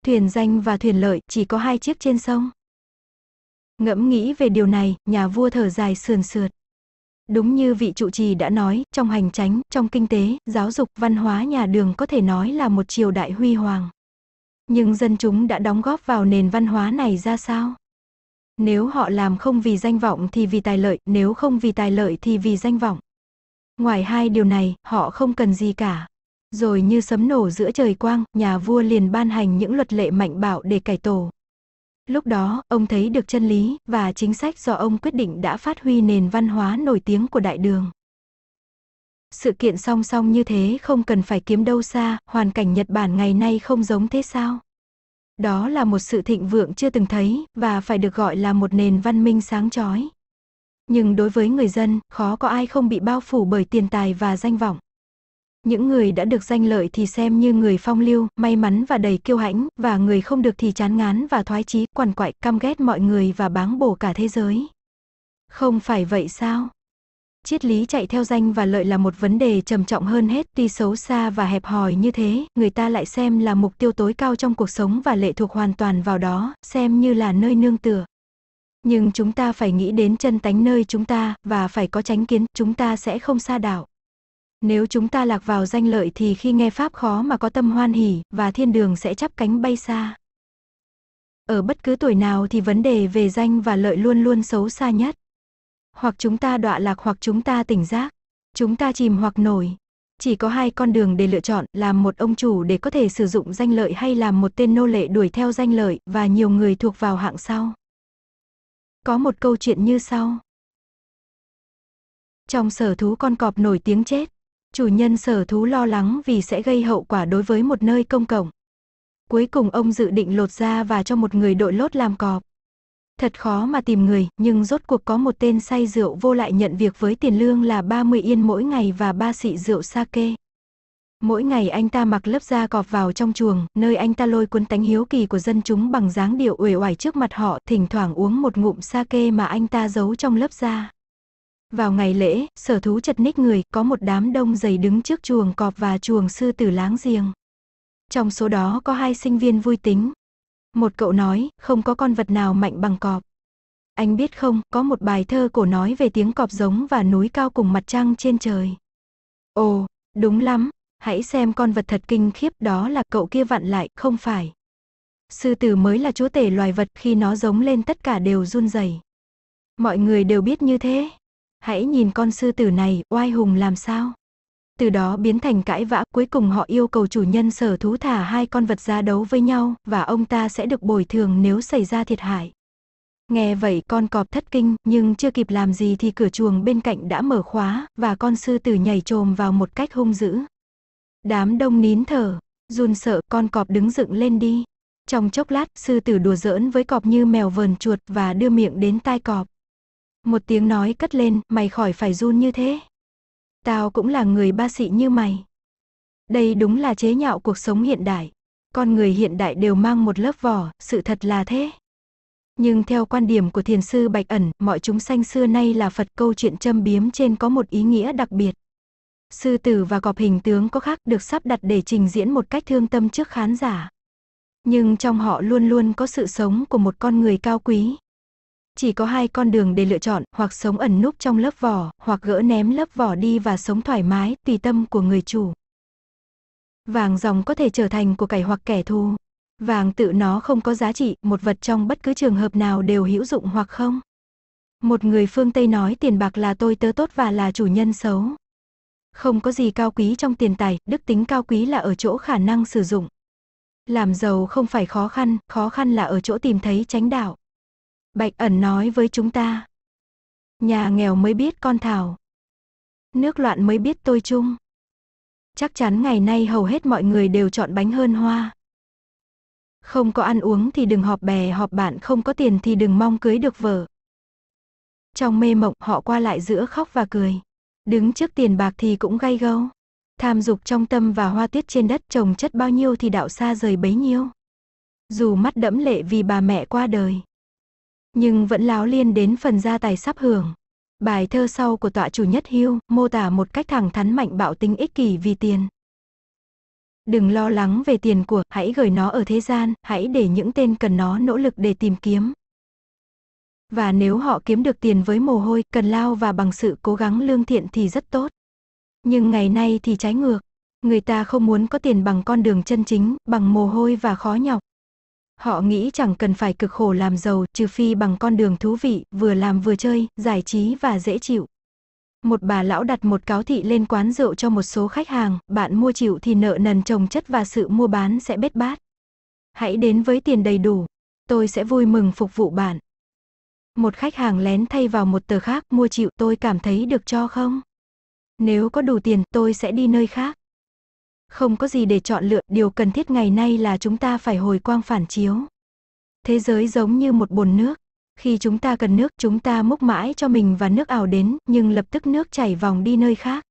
A: Thuyền danh và thuyền lợi chỉ có hai chiếc trên sông. Ngẫm nghĩ về điều này, nhà vua thở dài sườn sượt. Đúng như vị trụ trì đã nói, trong hành tránh, trong kinh tế, giáo dục, văn hóa nhà đường có thể nói là một triều đại huy hoàng. Nhưng dân chúng đã đóng góp vào nền văn hóa này ra sao? Nếu họ làm không vì danh vọng thì vì tài lợi, nếu không vì tài lợi thì vì danh vọng. Ngoài hai điều này, họ không cần gì cả. Rồi như sấm nổ giữa trời quang, nhà vua liền ban hành những luật lệ mạnh bạo để cải tổ. Lúc đó, ông thấy được chân lý và chính sách do ông quyết định đã phát huy nền văn hóa nổi tiếng của đại đường. Sự kiện song song như thế không cần phải kiếm đâu xa, hoàn cảnh Nhật Bản ngày nay không giống thế sao? Đó là một sự thịnh vượng chưa từng thấy và phải được gọi là một nền văn minh sáng chói. Nhưng đối với người dân, khó có ai không bị bao phủ bởi tiền tài và danh vọng những người đã được danh lợi thì xem như người phong lưu, may mắn và đầy kiêu hãnh, và người không được thì chán ngán và thoái chí, quằn quại, căm ghét mọi người và báng bổ cả thế giới. Không phải vậy sao? Triết lý chạy theo danh và lợi là một vấn đề trầm trọng hơn hết, tuy xấu xa và hẹp hòi như thế, người ta lại xem là mục tiêu tối cao trong cuộc sống và lệ thuộc hoàn toàn vào đó, xem như là nơi nương tựa. Nhưng chúng ta phải nghĩ đến chân tánh nơi chúng ta và phải có tránh kiến, chúng ta sẽ không xa đảo. Nếu chúng ta lạc vào danh lợi thì khi nghe Pháp khó mà có tâm hoan hỉ và thiên đường sẽ chắp cánh bay xa. Ở bất cứ tuổi nào thì vấn đề về danh và lợi luôn luôn xấu xa nhất. Hoặc chúng ta đọa lạc hoặc chúng ta tỉnh giác, chúng ta chìm hoặc nổi. Chỉ có hai con đường để lựa chọn, làm một ông chủ để có thể sử dụng danh lợi hay làm một tên nô lệ đuổi theo danh lợi và nhiều người thuộc vào hạng sau. Có một câu chuyện như sau. Trong sở thú con cọp nổi tiếng chết, Chủ nhân sở thú lo lắng vì sẽ gây hậu quả đối với một nơi công cộng. Cuối cùng ông dự định lột da và cho một người đội lốt làm cọp. Thật khó mà tìm người, nhưng rốt cuộc có một tên say rượu vô lại nhận việc với tiền lương là 30 yên mỗi ngày và ba xị rượu sake. Mỗi ngày anh ta mặc lớp da cọp vào trong chuồng, nơi anh ta lôi cuốn tánh hiếu kỳ của dân chúng bằng dáng điệu uể oải trước mặt họ, thỉnh thoảng uống một ngụm sake mà anh ta giấu trong lớp da. Vào ngày lễ, sở thú chật ních người, có một đám đông dày đứng trước chuồng cọp và chuồng sư tử láng giềng. Trong số đó có hai sinh viên vui tính. Một cậu nói, không có con vật nào mạnh bằng cọp. Anh biết không, có một bài thơ cổ nói về tiếng cọp giống và núi cao cùng mặt trăng trên trời. Ồ, đúng lắm, hãy xem con vật thật kinh khiếp đó là cậu kia vặn lại, không phải. Sư tử mới là chúa tể loài vật khi nó giống lên tất cả đều run rẩy. Mọi người đều biết như thế. Hãy nhìn con sư tử này, oai hùng làm sao. Từ đó biến thành cãi vã, cuối cùng họ yêu cầu chủ nhân sở thú thả hai con vật ra đấu với nhau, và ông ta sẽ được bồi thường nếu xảy ra thiệt hại. Nghe vậy con cọp thất kinh, nhưng chưa kịp làm gì thì cửa chuồng bên cạnh đã mở khóa, và con sư tử nhảy trồm vào một cách hung dữ. Đám đông nín thở, run sợ con cọp đứng dựng lên đi. Trong chốc lát, sư tử đùa giỡn với cọp như mèo vờn chuột và đưa miệng đến tai cọp. Một tiếng nói cất lên, mày khỏi phải run như thế. Tao cũng là người ba sĩ như mày. Đây đúng là chế nhạo cuộc sống hiện đại. Con người hiện đại đều mang một lớp vỏ, sự thật là thế. Nhưng theo quan điểm của thiền sư Bạch Ẩn, mọi chúng sanh xưa nay là Phật câu chuyện châm biếm trên có một ý nghĩa đặc biệt. Sư tử và cọp hình tướng có khác được sắp đặt để trình diễn một cách thương tâm trước khán giả. Nhưng trong họ luôn luôn có sự sống của một con người cao quý, chỉ có hai con đường để lựa chọn, hoặc sống ẩn núp trong lớp vỏ, hoặc gỡ ném lớp vỏ đi và sống thoải mái, tùy tâm của người chủ. Vàng dòng có thể trở thành của cải hoặc kẻ thù. Vàng tự nó không có giá trị, một vật trong bất cứ trường hợp nào đều hữu dụng hoặc không. Một người phương Tây nói tiền bạc là tôi tớ tốt và là chủ nhân xấu. Không có gì cao quý trong tiền tài, đức tính cao quý là ở chỗ khả năng sử dụng. Làm giàu không phải khó khăn, khó khăn là ở chỗ tìm thấy tránh đạo. Bạch ẩn nói với chúng ta. Nhà nghèo mới biết con thảo. Nước loạn mới biết tôi chung. Chắc chắn ngày nay hầu hết mọi người đều chọn bánh hơn hoa. Không có ăn uống thì đừng họp bè họp bạn không có tiền thì đừng mong cưới được vợ. Trong mê mộng họ qua lại giữa khóc và cười. Đứng trước tiền bạc thì cũng gay gâu. Tham dục trong tâm và hoa tiết trên đất trồng chất bao nhiêu thì đạo xa rời bấy nhiêu. Dù mắt đẫm lệ vì bà mẹ qua đời nhưng vẫn láo liên đến phần gia tài sắp hưởng. Bài thơ sau của tọa chủ nhất hưu mô tả một cách thẳng thắn mạnh bạo tính ích kỷ vì tiền. Đừng lo lắng về tiền của, hãy gửi nó ở thế gian, hãy để những tên cần nó nỗ lực để tìm kiếm. Và nếu họ kiếm được tiền với mồ hôi, cần lao và bằng sự cố gắng lương thiện thì rất tốt. Nhưng ngày nay thì trái ngược, người ta không muốn có tiền bằng con đường chân chính, bằng mồ hôi và khó nhọc, Họ nghĩ chẳng cần phải cực khổ làm giàu trừ phi bằng con đường thú vị, vừa làm vừa chơi, giải trí và dễ chịu. Một bà lão đặt một cáo thị lên quán rượu cho một số khách hàng, bạn mua chịu thì nợ nần trồng chất và sự mua bán sẽ bết bát. Hãy đến với tiền đầy đủ, tôi sẽ vui mừng phục vụ bạn. Một khách hàng lén thay vào một tờ khác mua chịu tôi cảm thấy được cho không? Nếu có đủ tiền tôi sẽ đi nơi khác. Không có gì để chọn lựa, điều cần thiết ngày nay là chúng ta phải hồi quang phản chiếu. Thế giới giống như một bồn nước. Khi chúng ta cần nước, chúng ta múc mãi cho mình và nước ảo đến, nhưng lập tức nước chảy vòng đi nơi khác.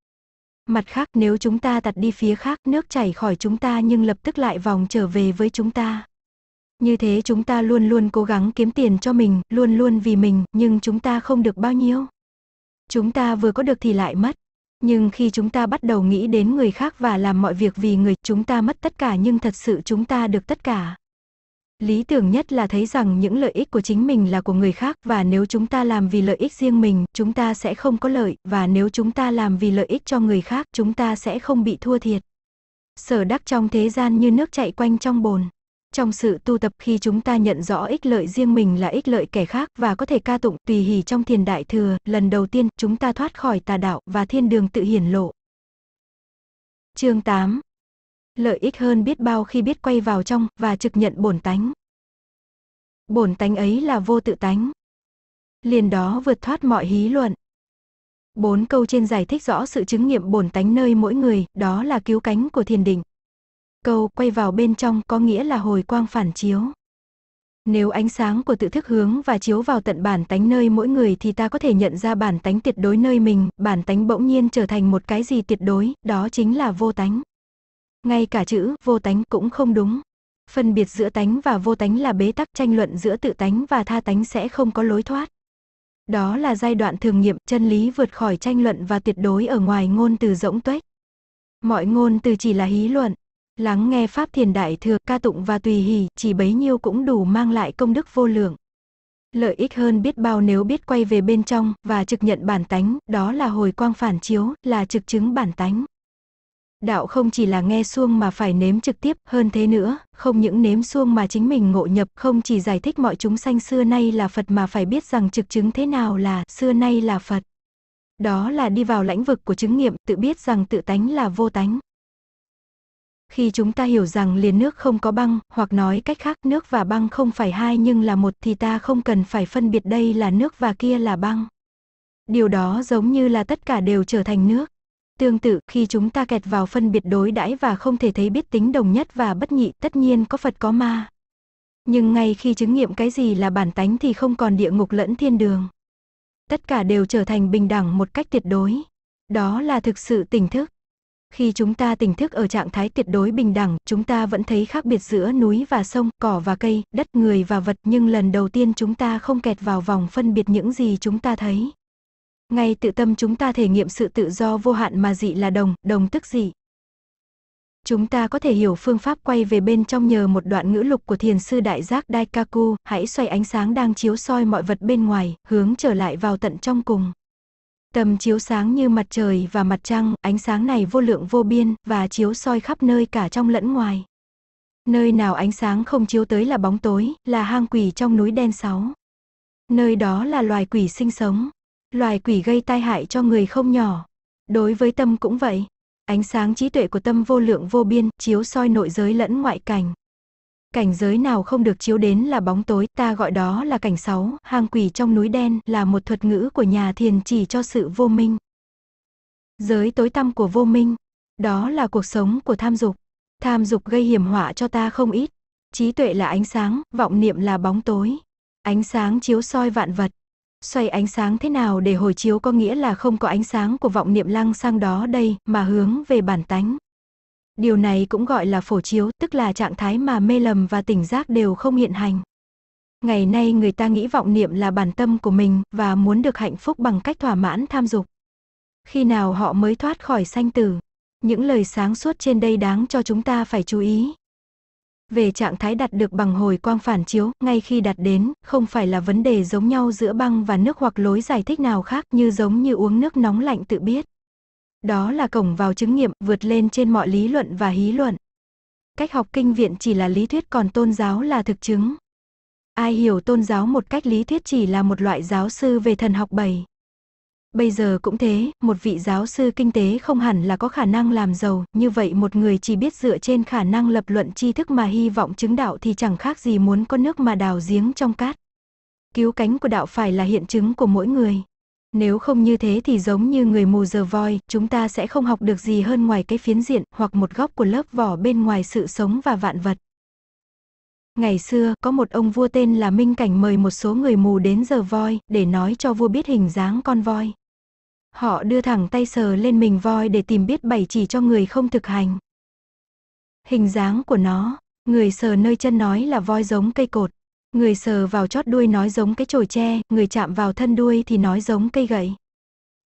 A: Mặt khác nếu chúng ta tạt đi phía khác nước chảy khỏi chúng ta nhưng lập tức lại vòng trở về với chúng ta. Như thế chúng ta luôn luôn cố gắng kiếm tiền cho mình, luôn luôn vì mình, nhưng chúng ta không được bao nhiêu. Chúng ta vừa có được thì lại mất nhưng khi chúng ta bắt đầu nghĩ đến người khác và làm mọi việc vì người chúng ta mất tất cả nhưng thật sự chúng ta được tất cả lý tưởng nhất là thấy rằng những lợi ích của chính mình là của người khác và nếu chúng ta làm vì lợi ích riêng mình chúng ta sẽ không có lợi và nếu chúng ta làm vì lợi ích cho người khác chúng ta sẽ không bị thua thiệt sở đắc trong thế gian như nước chạy quanh trong bồn trong sự tu tập khi chúng ta nhận rõ ích lợi riêng mình là ích lợi kẻ khác và có thể ca tụng tùy hỷ trong thiền đại thừa, lần đầu tiên chúng ta thoát khỏi tà đạo và thiên đường tự hiển lộ. Chương 8 Lợi ích hơn biết bao khi biết quay vào trong và trực nhận bổn tánh. Bổn tánh ấy là vô tự tánh. Liền đó vượt thoát mọi hí luận. Bốn câu trên giải thích rõ sự chứng nghiệm bổn tánh nơi mỗi người, đó là cứu cánh của thiền định. Câu quay vào bên trong có nghĩa là hồi quang phản chiếu. Nếu ánh sáng của tự thức hướng và chiếu vào tận bản tánh nơi mỗi người thì ta có thể nhận ra bản tánh tuyệt đối nơi mình, bản tánh bỗng nhiên trở thành một cái gì tuyệt đối, đó chính là vô tánh. Ngay cả chữ vô tánh cũng không đúng. Phân biệt giữa tánh và vô tánh là bế tắc tranh luận giữa tự tánh và tha tánh sẽ không có lối thoát. Đó là giai đoạn thường nghiệm chân lý vượt khỏi tranh luận và tuyệt đối ở ngoài ngôn từ rỗng tuếch. Mọi ngôn từ chỉ là hí luận, Lắng nghe Pháp thiền đại thừa ca tụng và tùy hỷ, chỉ bấy nhiêu cũng đủ mang lại công đức vô lượng. Lợi ích hơn biết bao nếu biết quay về bên trong và trực nhận bản tánh, đó là hồi quang phản chiếu, là trực chứng bản tánh. Đạo không chỉ là nghe xuông mà phải nếm trực tiếp, hơn thế nữa, không những nếm xuông mà chính mình ngộ nhập, không chỉ giải thích mọi chúng sanh xưa nay là Phật mà phải biết rằng trực chứng thế nào là xưa nay là Phật. Đó là đi vào lãnh vực của chứng nghiệm, tự biết rằng tự tánh là vô tánh. Khi chúng ta hiểu rằng liền nước không có băng, hoặc nói cách khác nước và băng không phải hai nhưng là một thì ta không cần phải phân biệt đây là nước và kia là băng. Điều đó giống như là tất cả đều trở thành nước. Tương tự, khi chúng ta kẹt vào phân biệt đối đãi và không thể thấy biết tính đồng nhất và bất nhị, tất nhiên có Phật có ma. Nhưng ngay khi chứng nghiệm cái gì là bản tánh thì không còn địa ngục lẫn thiên đường. Tất cả đều trở thành bình đẳng một cách tuyệt đối. Đó là thực sự tỉnh thức khi chúng ta tỉnh thức ở trạng thái tuyệt đối bình đẳng, chúng ta vẫn thấy khác biệt giữa núi và sông, cỏ và cây, đất, người và vật nhưng lần đầu tiên chúng ta không kẹt vào vòng phân biệt những gì chúng ta thấy. Ngay tự tâm chúng ta thể nghiệm sự tự do vô hạn mà dị là đồng, đồng tức dị. Chúng ta có thể hiểu phương pháp quay về bên trong nhờ một đoạn ngữ lục của thiền sư đại giác Daikaku, hãy xoay ánh sáng đang chiếu soi mọi vật bên ngoài, hướng trở lại vào tận trong cùng. Tầm chiếu sáng như mặt trời và mặt trăng, ánh sáng này vô lượng vô biên và chiếu soi khắp nơi cả trong lẫn ngoài. Nơi nào ánh sáng không chiếu tới là bóng tối, là hang quỷ trong núi đen sáu. Nơi đó là loài quỷ sinh sống. Loài quỷ gây tai hại cho người không nhỏ. Đối với tâm cũng vậy. Ánh sáng trí tuệ của tâm vô lượng vô biên, chiếu soi nội giới lẫn ngoại cảnh. Cảnh giới nào không được chiếu đến là bóng tối, ta gọi đó là cảnh sáu, hang quỷ trong núi đen là một thuật ngữ của nhà thiền chỉ cho sự vô minh. Giới tối tăm của vô minh, đó là cuộc sống của tham dục. Tham dục gây hiểm họa cho ta không ít. Trí tuệ là ánh sáng, vọng niệm là bóng tối. Ánh sáng chiếu soi vạn vật. Xoay ánh sáng thế nào để hồi chiếu có nghĩa là không có ánh sáng của vọng niệm lăng sang đó đây mà hướng về bản tánh. Điều này cũng gọi là phổ chiếu, tức là trạng thái mà mê lầm và tỉnh giác đều không hiện hành. Ngày nay người ta nghĩ vọng niệm là bản tâm của mình và muốn được hạnh phúc bằng cách thỏa mãn tham dục. Khi nào họ mới thoát khỏi sanh tử? Những lời sáng suốt trên đây đáng cho chúng ta phải chú ý. Về trạng thái đạt được bằng hồi quang phản chiếu, ngay khi đạt đến, không phải là vấn đề giống nhau giữa băng và nước hoặc lối giải thích nào khác như giống như uống nước nóng lạnh tự biết. Đó là cổng vào chứng nghiệm vượt lên trên mọi lý luận và hí luận. Cách học kinh viện chỉ là lý thuyết còn tôn giáo là thực chứng. Ai hiểu tôn giáo một cách lý thuyết chỉ là một loại giáo sư về thần học bày. Bây giờ cũng thế, một vị giáo sư kinh tế không hẳn là có khả năng làm giàu, như vậy một người chỉ biết dựa trên khả năng lập luận tri thức mà hy vọng chứng đạo thì chẳng khác gì muốn có nước mà đào giếng trong cát. Cứu cánh của đạo phải là hiện chứng của mỗi người. Nếu không như thế thì giống như người mù giờ voi, chúng ta sẽ không học được gì hơn ngoài cái phiến diện hoặc một góc của lớp vỏ bên ngoài sự sống và vạn vật. Ngày xưa, có một ông vua tên là Minh Cảnh mời một số người mù đến giờ voi để nói cho vua biết hình dáng con voi. Họ đưa thẳng tay sờ lên mình voi để tìm biết bày chỉ cho người không thực hành. Hình dáng của nó, người sờ nơi chân nói là voi giống cây cột. Người sờ vào chót đuôi nói giống cái chổi tre, người chạm vào thân đuôi thì nói giống cây gậy.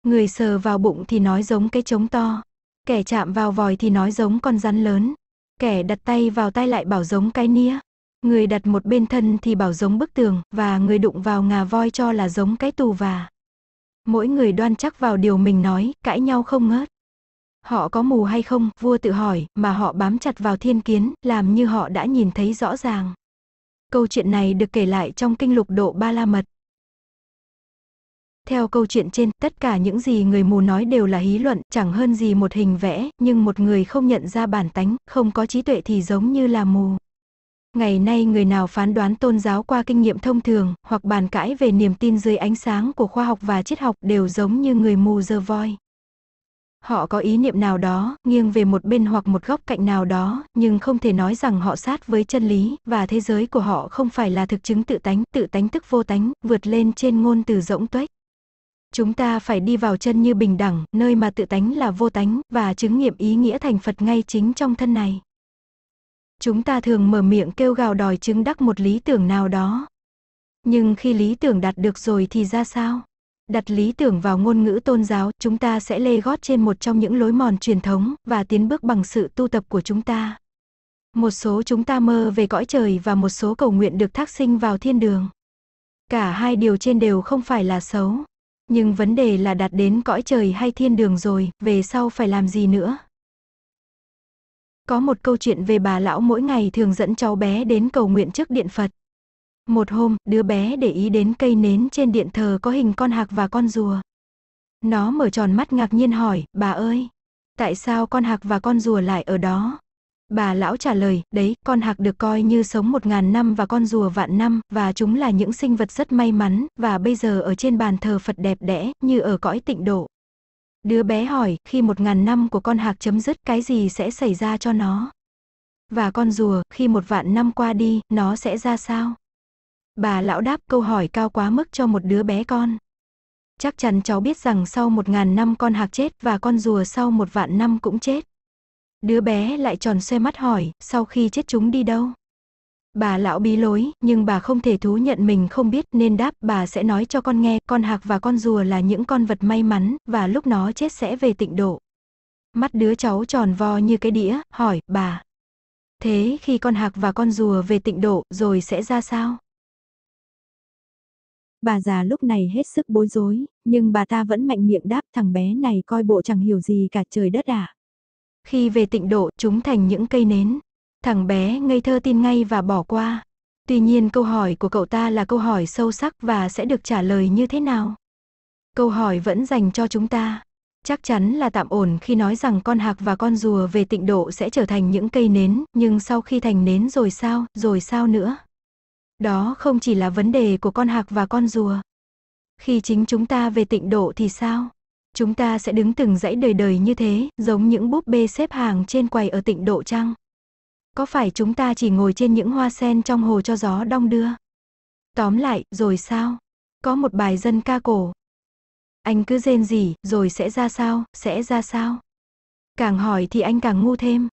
A: Người sờ vào bụng thì nói giống cái trống to. Kẻ chạm vào vòi thì nói giống con rắn lớn. Kẻ đặt tay vào tay lại bảo giống cái nia. Người đặt một bên thân thì bảo giống bức tường, và người đụng vào ngà voi cho là giống cái tù và. Mỗi người đoan chắc vào điều mình nói, cãi nhau không ngớt. Họ có mù hay không, vua tự hỏi, mà họ bám chặt vào thiên kiến, làm như họ đã nhìn thấy rõ ràng. Câu chuyện này được kể lại trong kinh lục độ Ba La Mật. Theo câu chuyện trên, tất cả những gì người mù nói đều là hí luận, chẳng hơn gì một hình vẽ, nhưng một người không nhận ra bản tánh, không có trí tuệ thì giống như là mù. Ngày nay người nào phán đoán tôn giáo qua kinh nghiệm thông thường, hoặc bàn cãi về niềm tin dưới ánh sáng của khoa học và triết học đều giống như người mù dơ voi. Họ có ý niệm nào đó, nghiêng về một bên hoặc một góc cạnh nào đó, nhưng không thể nói rằng họ sát với chân lý, và thế giới của họ không phải là thực chứng tự tánh, tự tánh tức vô tánh, vượt lên trên ngôn từ rỗng tuếch. Chúng ta phải đi vào chân như bình đẳng, nơi mà tự tánh là vô tánh, và chứng nghiệm ý nghĩa thành Phật ngay chính trong thân này. Chúng ta thường mở miệng kêu gào đòi chứng đắc một lý tưởng nào đó. Nhưng khi lý tưởng đạt được rồi thì ra sao? đặt lý tưởng vào ngôn ngữ tôn giáo, chúng ta sẽ lê gót trên một trong những lối mòn truyền thống và tiến bước bằng sự tu tập của chúng ta. Một số chúng ta mơ về cõi trời và một số cầu nguyện được thác sinh vào thiên đường. Cả hai điều trên đều không phải là xấu, nhưng vấn đề là đạt đến cõi trời hay thiên đường rồi, về sau phải làm gì nữa? Có một câu chuyện về bà lão mỗi ngày thường dẫn cháu bé đến cầu nguyện trước điện Phật. Một hôm, đứa bé để ý đến cây nến trên điện thờ có hình con hạc và con rùa. Nó mở tròn mắt ngạc nhiên hỏi, bà ơi, tại sao con hạc và con rùa lại ở đó? Bà lão trả lời, đấy, con hạc được coi như sống một ngàn năm và con rùa vạn năm, và chúng là những sinh vật rất may mắn, và bây giờ ở trên bàn thờ Phật đẹp đẽ, như ở cõi tịnh độ. Đứa bé hỏi, khi một ngàn năm của con hạc chấm dứt, cái gì sẽ xảy ra cho nó? Và con rùa, khi một vạn năm qua đi, nó sẽ ra sao? Bà lão đáp câu hỏi cao quá mức cho một đứa bé con. Chắc chắn cháu biết rằng sau một ngàn năm con hạc chết và con rùa sau một vạn năm cũng chết. Đứa bé lại tròn xoe mắt hỏi, sau khi chết chúng đi đâu? Bà lão bí lối, nhưng bà không thể thú nhận mình không biết nên đáp bà sẽ nói cho con nghe, con hạc và con rùa là những con vật may mắn, và lúc nó chết sẽ về tịnh độ. Mắt đứa cháu tròn vo như cái đĩa, hỏi, bà. Thế khi con hạc và con rùa về tịnh độ rồi sẽ ra sao? Bà già lúc này hết sức bối rối, nhưng bà ta vẫn mạnh miệng đáp thằng bé này coi bộ chẳng hiểu gì cả trời đất ạ Khi về tịnh độ, chúng thành những cây nến. Thằng bé ngây thơ tin ngay và bỏ qua. Tuy nhiên câu hỏi của cậu ta là câu hỏi sâu sắc và sẽ được trả lời như thế nào? Câu hỏi vẫn dành cho chúng ta. Chắc chắn là tạm ổn khi nói rằng con hạc và con rùa về tịnh độ sẽ trở thành những cây nến, nhưng sau khi thành nến rồi sao, rồi sao nữa? Đó không chỉ là vấn đề của con hạc và con rùa. Khi chính chúng ta về tịnh độ thì sao? Chúng ta sẽ đứng từng dãy đời đời như thế, giống những búp bê xếp hàng trên quầy ở tịnh độ chăng? Có phải chúng ta chỉ ngồi trên những hoa sen trong hồ cho gió đong đưa? Tóm lại, rồi sao? Có một bài dân ca cổ. Anh cứ rên gì, rồi sẽ ra sao, sẽ ra sao? Càng hỏi thì anh càng ngu thêm.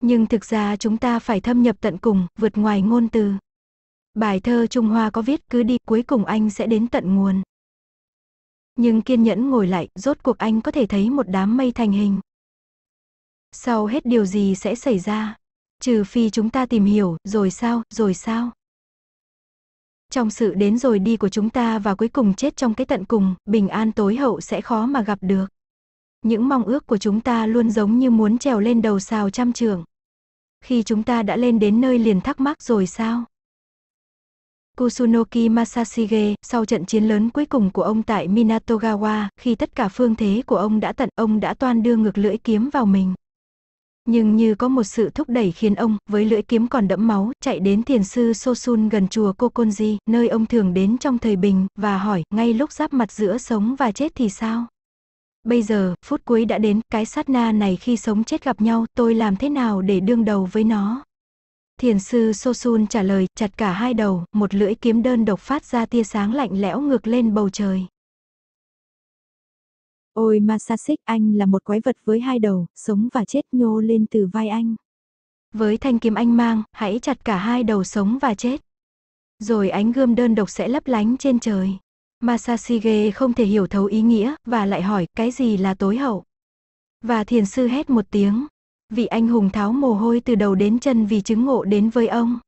A: Nhưng thực ra chúng ta phải thâm nhập tận cùng, vượt ngoài ngôn từ. Bài thơ Trung Hoa có viết cứ đi cuối cùng anh sẽ đến tận nguồn. Nhưng kiên nhẫn ngồi lại, rốt cuộc anh có thể thấy một đám mây thành hình. Sau hết điều gì sẽ xảy ra? Trừ phi chúng ta tìm hiểu, rồi sao, rồi sao? Trong sự đến rồi đi của chúng ta và cuối cùng chết trong cái tận cùng, bình an tối hậu sẽ khó mà gặp được. Những mong ước của chúng ta luôn giống như muốn trèo lên đầu xào trăm trường. Khi chúng ta đã lên đến nơi liền thắc mắc rồi sao? Kusunoki Masashige, sau trận chiến lớn cuối cùng của ông tại Minatogawa, khi tất cả phương thế của ông đã tận, ông đã toan đưa ngược lưỡi kiếm vào mình. Nhưng như có một sự thúc đẩy khiến ông, với lưỡi kiếm còn đẫm máu, chạy đến thiền sư Sosun gần chùa Kokonji, nơi ông thường đến trong thời bình, và hỏi, ngay lúc giáp mặt giữa sống và chết thì sao? Bây giờ, phút cuối đã đến, cái sát na này khi sống chết gặp nhau, tôi làm thế nào để đương đầu với nó? Thiền sư Sosun trả lời, chặt cả hai đầu, một lưỡi kiếm đơn độc phát ra tia sáng lạnh lẽo ngược lên bầu trời. Ôi Masasik, anh là một quái vật với hai đầu, sống và chết nhô lên từ vai anh. Với thanh kiếm anh mang, hãy chặt cả hai đầu sống và chết. Rồi ánh gươm đơn độc sẽ lấp lánh trên trời. Masashige không thể hiểu thấu ý nghĩa, và lại hỏi cái gì là tối hậu. Và thiền sư hét một tiếng, Vị anh hùng tháo mồ hôi từ đầu đến chân vì chứng ngộ đến với ông.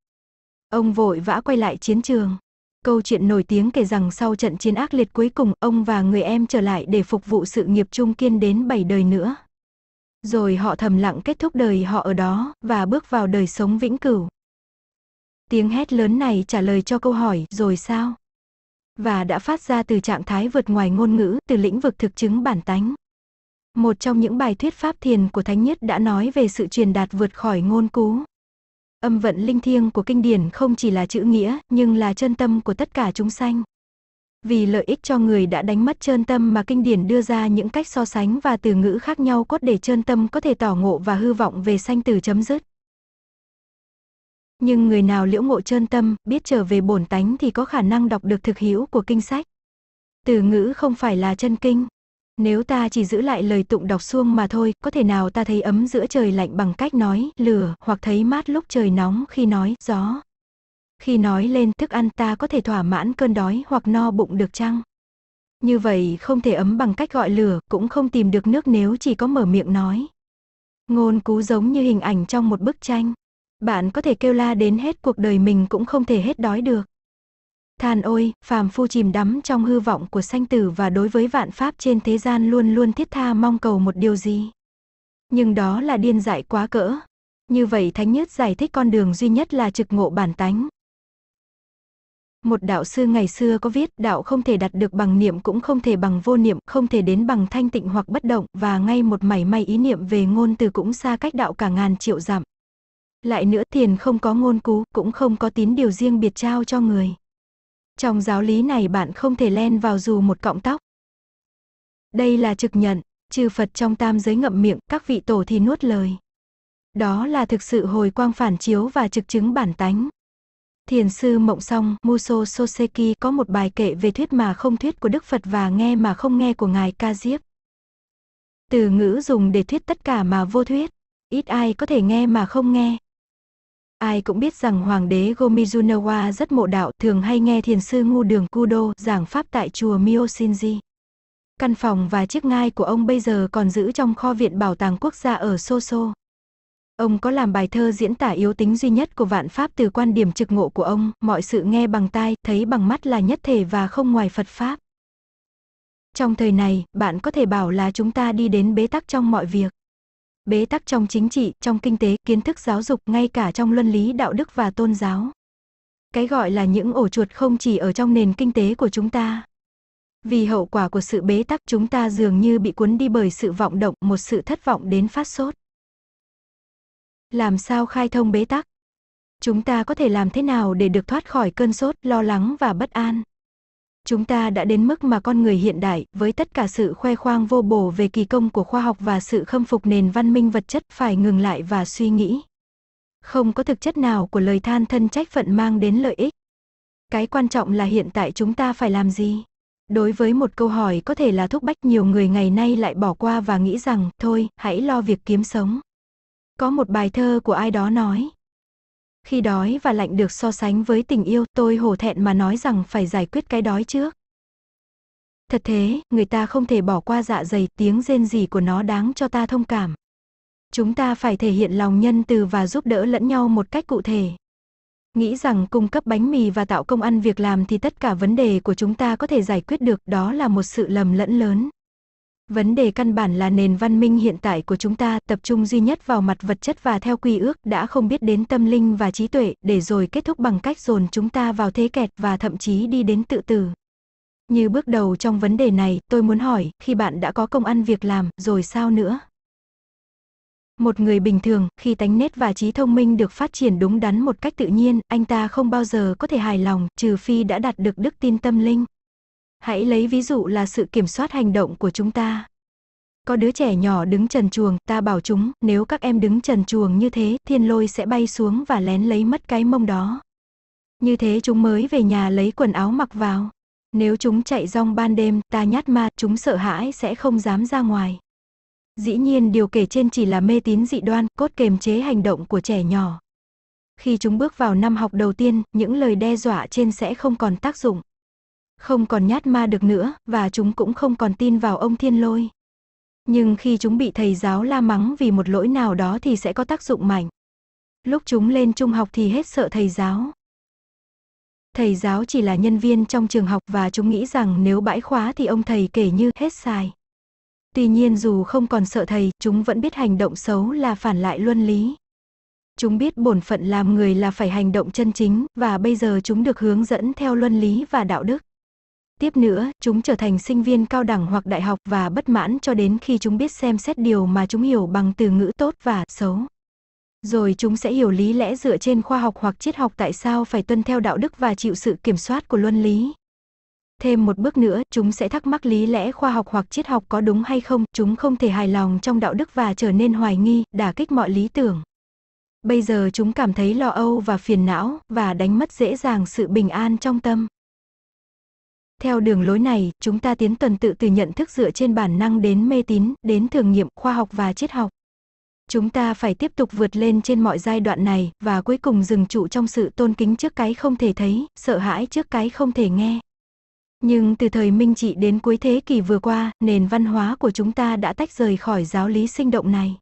A: Ông vội vã quay lại chiến trường. Câu chuyện nổi tiếng kể rằng sau trận chiến ác liệt cuối cùng, ông và người em trở lại để phục vụ sự nghiệp chung kiên đến bảy đời nữa. Rồi họ thầm lặng kết thúc đời họ ở đó và bước vào đời sống vĩnh cửu. Tiếng hét lớn này trả lời cho câu hỏi rồi sao? Và đã phát ra từ trạng thái vượt ngoài ngôn ngữ, từ lĩnh vực thực chứng bản tánh. Một trong những bài thuyết pháp thiền của Thánh Nhất đã nói về sự truyền đạt vượt khỏi ngôn cú. Âm vận linh thiêng của kinh điển không chỉ là chữ nghĩa, nhưng là chân tâm của tất cả chúng sanh. Vì lợi ích cho người đã đánh mất chân tâm mà kinh điển đưa ra những cách so sánh và từ ngữ khác nhau cốt để chân tâm có thể tỏ ngộ và hư vọng về sanh tử chấm dứt. Nhưng người nào liễu ngộ chân tâm, biết trở về bổn tánh thì có khả năng đọc được thực hiểu của kinh sách. Từ ngữ không phải là chân kinh nếu ta chỉ giữ lại lời tụng đọc xuông mà thôi, có thể nào ta thấy ấm giữa trời lạnh bằng cách nói lửa, hoặc thấy mát lúc trời nóng khi nói gió. Khi nói lên thức ăn ta có thể thỏa mãn cơn đói hoặc no bụng được chăng? Như vậy không thể ấm bằng cách gọi lửa, cũng không tìm được nước nếu chỉ có mở miệng nói. Ngôn cú giống như hình ảnh trong một bức tranh. Bạn có thể kêu la đến hết cuộc đời mình cũng không thể hết đói được. Than ôi, phàm phu chìm đắm trong hư vọng của sanh tử và đối với vạn pháp trên thế gian luôn luôn thiết tha mong cầu một điều gì. Nhưng đó là điên dại quá cỡ. Như vậy Thánh Nhất giải thích con đường duy nhất là trực ngộ bản tánh. Một đạo sư ngày xưa có viết đạo không thể đạt được bằng niệm cũng không thể bằng vô niệm, không thể đến bằng thanh tịnh hoặc bất động và ngay một mảy may ý niệm về ngôn từ cũng xa cách đạo cả ngàn triệu dặm. Lại nữa thiền không có ngôn cú, cũng không có tín điều riêng biệt trao cho người. Trong giáo lý này bạn không thể len vào dù một cọng tóc. Đây là trực nhận, chư Phật trong tam giới ngậm miệng, các vị tổ thì nuốt lời. Đó là thực sự hồi quang phản chiếu và trực chứng bản tánh. Thiền sư Mộng Song Muso Soseki có một bài kệ về thuyết mà không thuyết của Đức Phật và nghe mà không nghe của Ngài Ca Diếp. Từ ngữ dùng để thuyết tất cả mà vô thuyết, ít ai có thể nghe mà không nghe, Ai cũng biết rằng Hoàng đế Gomizunawa rất mộ đạo thường hay nghe thiền sư ngu đường Kudo giảng pháp tại chùa Myoshinji. Căn phòng và chiếc ngai của ông bây giờ còn giữ trong kho viện bảo tàng quốc gia ở Soso. Ông có làm bài thơ diễn tả yếu tính duy nhất của vạn pháp từ quan điểm trực ngộ của ông, mọi sự nghe bằng tai, thấy bằng mắt là nhất thể và không ngoài Phật Pháp. Trong thời này, bạn có thể bảo là chúng ta đi đến bế tắc trong mọi việc bế tắc trong chính trị, trong kinh tế, kiến thức giáo dục, ngay cả trong luân lý đạo đức và tôn giáo. Cái gọi là những ổ chuột không chỉ ở trong nền kinh tế của chúng ta. Vì hậu quả của sự bế tắc chúng ta dường như bị cuốn đi bởi sự vọng động, một sự thất vọng đến phát sốt. Làm sao khai thông bế tắc? Chúng ta có thể làm thế nào để được thoát khỏi cơn sốt, lo lắng và bất an? chúng ta đã đến mức mà con người hiện đại, với tất cả sự khoe khoang vô bổ về kỳ công của khoa học và sự khâm phục nền văn minh vật chất phải ngừng lại và suy nghĩ. Không có thực chất nào của lời than thân trách phận mang đến lợi ích. Cái quan trọng là hiện tại chúng ta phải làm gì? Đối với một câu hỏi có thể là thúc bách nhiều người ngày nay lại bỏ qua và nghĩ rằng, thôi, hãy lo việc kiếm sống. Có một bài thơ của ai đó nói, khi đói và lạnh được so sánh với tình yêu tôi hổ thẹn mà nói rằng phải giải quyết cái đói trước. Thật thế, người ta không thể bỏ qua dạ dày tiếng rên rỉ của nó đáng cho ta thông cảm. Chúng ta phải thể hiện lòng nhân từ và giúp đỡ lẫn nhau một cách cụ thể. Nghĩ rằng cung cấp bánh mì và tạo công ăn việc làm thì tất cả vấn đề của chúng ta có thể giải quyết được đó là một sự lầm lẫn lớn. Vấn đề căn bản là nền văn minh hiện tại của chúng ta tập trung duy nhất vào mặt vật chất và theo quy ước đã không biết đến tâm linh và trí tuệ để rồi kết thúc bằng cách dồn chúng ta vào thế kẹt và thậm chí đi đến tự tử. Như bước đầu trong vấn đề này, tôi muốn hỏi, khi bạn đã có công ăn việc làm, rồi sao nữa? Một người bình thường, khi tánh nết và trí thông minh được phát triển đúng đắn một cách tự nhiên, anh ta không bao giờ có thể hài lòng, trừ phi đã đạt được đức tin tâm linh. Hãy lấy ví dụ là sự kiểm soát hành động của chúng ta. Có đứa trẻ nhỏ đứng trần chuồng, ta bảo chúng, nếu các em đứng trần chuồng như thế, thiên lôi sẽ bay xuống và lén lấy mất cái mông đó. Như thế chúng mới về nhà lấy quần áo mặc vào. Nếu chúng chạy rong ban đêm, ta nhát ma, chúng sợ hãi sẽ không dám ra ngoài. Dĩ nhiên điều kể trên chỉ là mê tín dị đoan, cốt kềm chế hành động của trẻ nhỏ. Khi chúng bước vào năm học đầu tiên, những lời đe dọa trên sẽ không còn tác dụng. Không còn nhát ma được nữa, và chúng cũng không còn tin vào ông thiên lôi. Nhưng khi chúng bị thầy giáo la mắng vì một lỗi nào đó thì sẽ có tác dụng mạnh. Lúc chúng lên trung học thì hết sợ thầy giáo. Thầy giáo chỉ là nhân viên trong trường học và chúng nghĩ rằng nếu bãi khóa thì ông thầy kể như hết xài. Tuy nhiên dù không còn sợ thầy, chúng vẫn biết hành động xấu là phản lại luân lý. Chúng biết bổn phận làm người là phải hành động chân chính và bây giờ chúng được hướng dẫn theo luân lý và đạo đức. Tiếp nữa, chúng trở thành sinh viên cao đẳng hoặc đại học và bất mãn cho đến khi chúng biết xem xét điều mà chúng hiểu bằng từ ngữ tốt và xấu. Rồi chúng sẽ hiểu lý lẽ dựa trên khoa học hoặc triết học tại sao phải tuân theo đạo đức và chịu sự kiểm soát của luân lý. Thêm một bước nữa, chúng sẽ thắc mắc lý lẽ khoa học hoặc triết học có đúng hay không, chúng không thể hài lòng trong đạo đức và trở nên hoài nghi, đả kích mọi lý tưởng. Bây giờ chúng cảm thấy lo âu và phiền não và đánh mất dễ dàng sự bình an trong tâm. Theo đường lối này, chúng ta tiến tuần tự từ nhận thức dựa trên bản năng đến mê tín, đến thường nghiệm, khoa học và triết học. Chúng ta phải tiếp tục vượt lên trên mọi giai đoạn này và cuối cùng dừng trụ trong sự tôn kính trước cái không thể thấy, sợ hãi trước cái không thể nghe. Nhưng từ thời Minh Trị đến cuối thế kỷ vừa qua, nền văn hóa của chúng ta đã tách rời khỏi giáo lý sinh động này.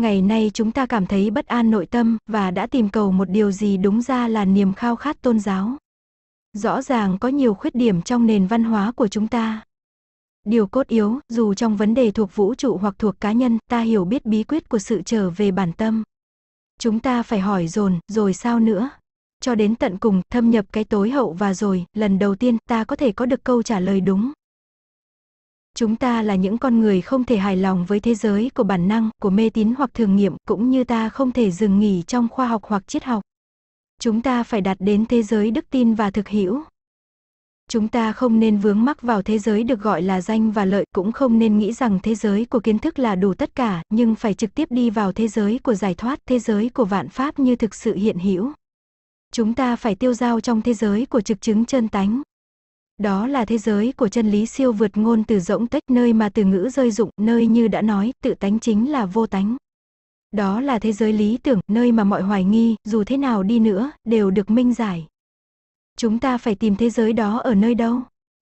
A: Ngày nay chúng ta cảm thấy bất an nội tâm và đã tìm cầu một điều gì đúng ra là niềm khao khát tôn giáo. Rõ ràng có nhiều khuyết điểm trong nền văn hóa của chúng ta. Điều cốt yếu, dù trong vấn đề thuộc vũ trụ hoặc thuộc cá nhân, ta hiểu biết bí quyết của sự trở về bản tâm. Chúng ta phải hỏi dồn, rồi sao nữa? Cho đến tận cùng, thâm nhập cái tối hậu và rồi, lần đầu tiên ta có thể có được câu trả lời đúng. Chúng ta là những con người không thể hài lòng với thế giới của bản năng, của mê tín hoặc thường nghiệm, cũng như ta không thể dừng nghỉ trong khoa học hoặc triết học. Chúng ta phải đạt đến thế giới đức tin và thực hữu. Chúng ta không nên vướng mắc vào thế giới được gọi là danh và lợi, cũng không nên nghĩ rằng thế giới của kiến thức là đủ tất cả, nhưng phải trực tiếp đi vào thế giới của giải thoát, thế giới của vạn pháp như thực sự hiện hữu. Chúng ta phải tiêu dao trong thế giới của trực chứng chân tánh. Đó là thế giới của chân lý siêu vượt ngôn từ rỗng tách nơi mà từ ngữ rơi dụng, nơi như đã nói, tự tánh chính là vô tánh. Đó là thế giới lý tưởng, nơi mà mọi hoài nghi, dù thế nào đi nữa, đều được minh giải. Chúng ta phải tìm thế giới đó ở nơi đâu?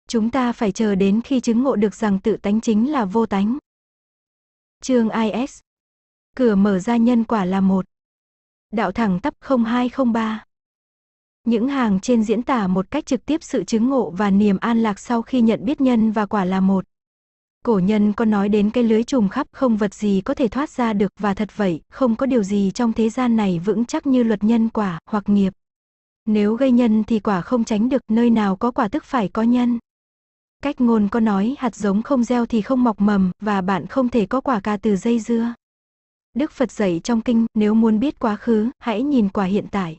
A: Chúng ta phải chờ đến khi chứng ngộ được rằng tự tánh chính là vô tánh. Chương IS Cửa mở ra nhân quả là một. Đạo thẳng tắp 0203 Những hàng trên diễn tả một cách trực tiếp sự chứng ngộ và niềm an lạc sau khi nhận biết nhân và quả là một. Cổ nhân có nói đến cái lưới trùm khắp không vật gì có thể thoát ra được và thật vậy, không có điều gì trong thế gian này vững chắc như luật nhân quả hoặc nghiệp. Nếu gây nhân thì quả không tránh được nơi nào có quả tức phải có nhân. Cách ngôn có nói hạt giống không gieo thì không mọc mầm và bạn không thể có quả ca từ dây dưa. Đức Phật dạy trong kinh, nếu muốn biết quá khứ, hãy nhìn quả hiện tại.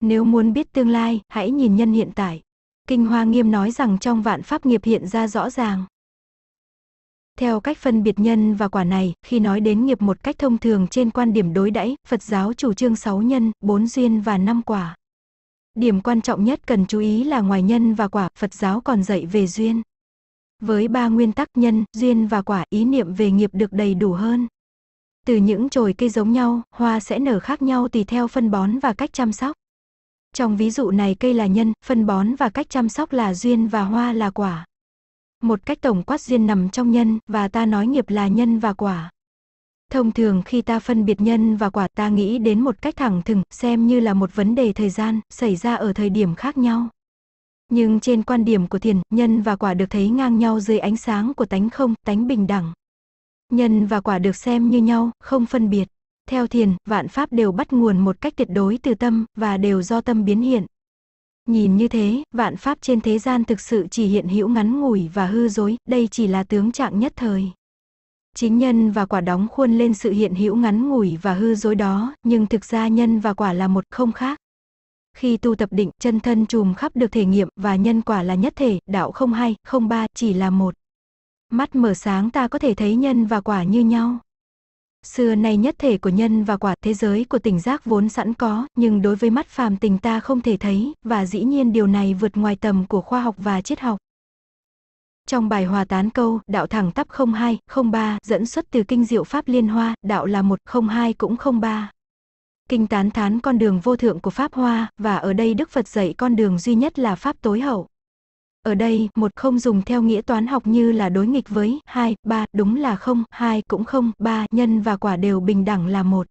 A: Nếu muốn biết tương lai, hãy nhìn nhân hiện tại. Kinh Hoa Nghiêm nói rằng trong vạn pháp nghiệp hiện ra rõ ràng. Theo cách phân biệt nhân và quả này, khi nói đến nghiệp một cách thông thường trên quan điểm đối đãi, Phật giáo chủ trương 6 nhân, 4 duyên và 5 quả. Điểm quan trọng nhất cần chú ý là ngoài nhân và quả, Phật giáo còn dạy về duyên. Với ba nguyên tắc nhân, duyên và quả, ý niệm về nghiệp được đầy đủ hơn. Từ những chồi cây giống nhau, hoa sẽ nở khác nhau tùy theo phân bón và cách chăm sóc. Trong ví dụ này cây là nhân, phân bón và cách chăm sóc là duyên và hoa là quả một cách tổng quát duyên nằm trong nhân và ta nói nghiệp là nhân và quả. Thông thường khi ta phân biệt nhân và quả ta nghĩ đến một cách thẳng thừng, xem như là một vấn đề thời gian, xảy ra ở thời điểm khác nhau. Nhưng trên quan điểm của thiền, nhân và quả được thấy ngang nhau dưới ánh sáng của tánh không, tánh bình đẳng. Nhân và quả được xem như nhau, không phân biệt. Theo thiền, vạn pháp đều bắt nguồn một cách tuyệt đối từ tâm, và đều do tâm biến hiện. Nhìn như thế, vạn pháp trên thế gian thực sự chỉ hiện hữu ngắn ngủi và hư dối, đây chỉ là tướng trạng nhất thời. Chính nhân và quả đóng khuôn lên sự hiện hữu ngắn ngủi và hư dối đó, nhưng thực ra nhân và quả là một không khác. Khi tu tập định, chân thân trùm khắp được thể nghiệm và nhân quả là nhất thể, đạo không hai, không ba, chỉ là một. Mắt mở sáng ta có thể thấy nhân và quả như nhau. Xưa nay nhất thể của nhân và quả thế giới của tỉnh giác vốn sẵn có, nhưng đối với mắt phàm tình ta không thể thấy, và dĩ nhiên điều này vượt ngoài tầm của khoa học và triết học. Trong bài hòa tán câu Đạo thẳng tắp 02, 03 dẫn xuất từ kinh diệu Pháp Liên Hoa, Đạo là 1, 02 cũng 03. Kinh tán thán con đường vô thượng của Pháp Hoa, và ở đây Đức Phật dạy con đường duy nhất là Pháp tối hậu. Ở đây, một không dùng theo nghĩa toán học như là đối nghịch với hai ba đúng là không, hai cũng không, ba nhân và quả đều bình đẳng là một.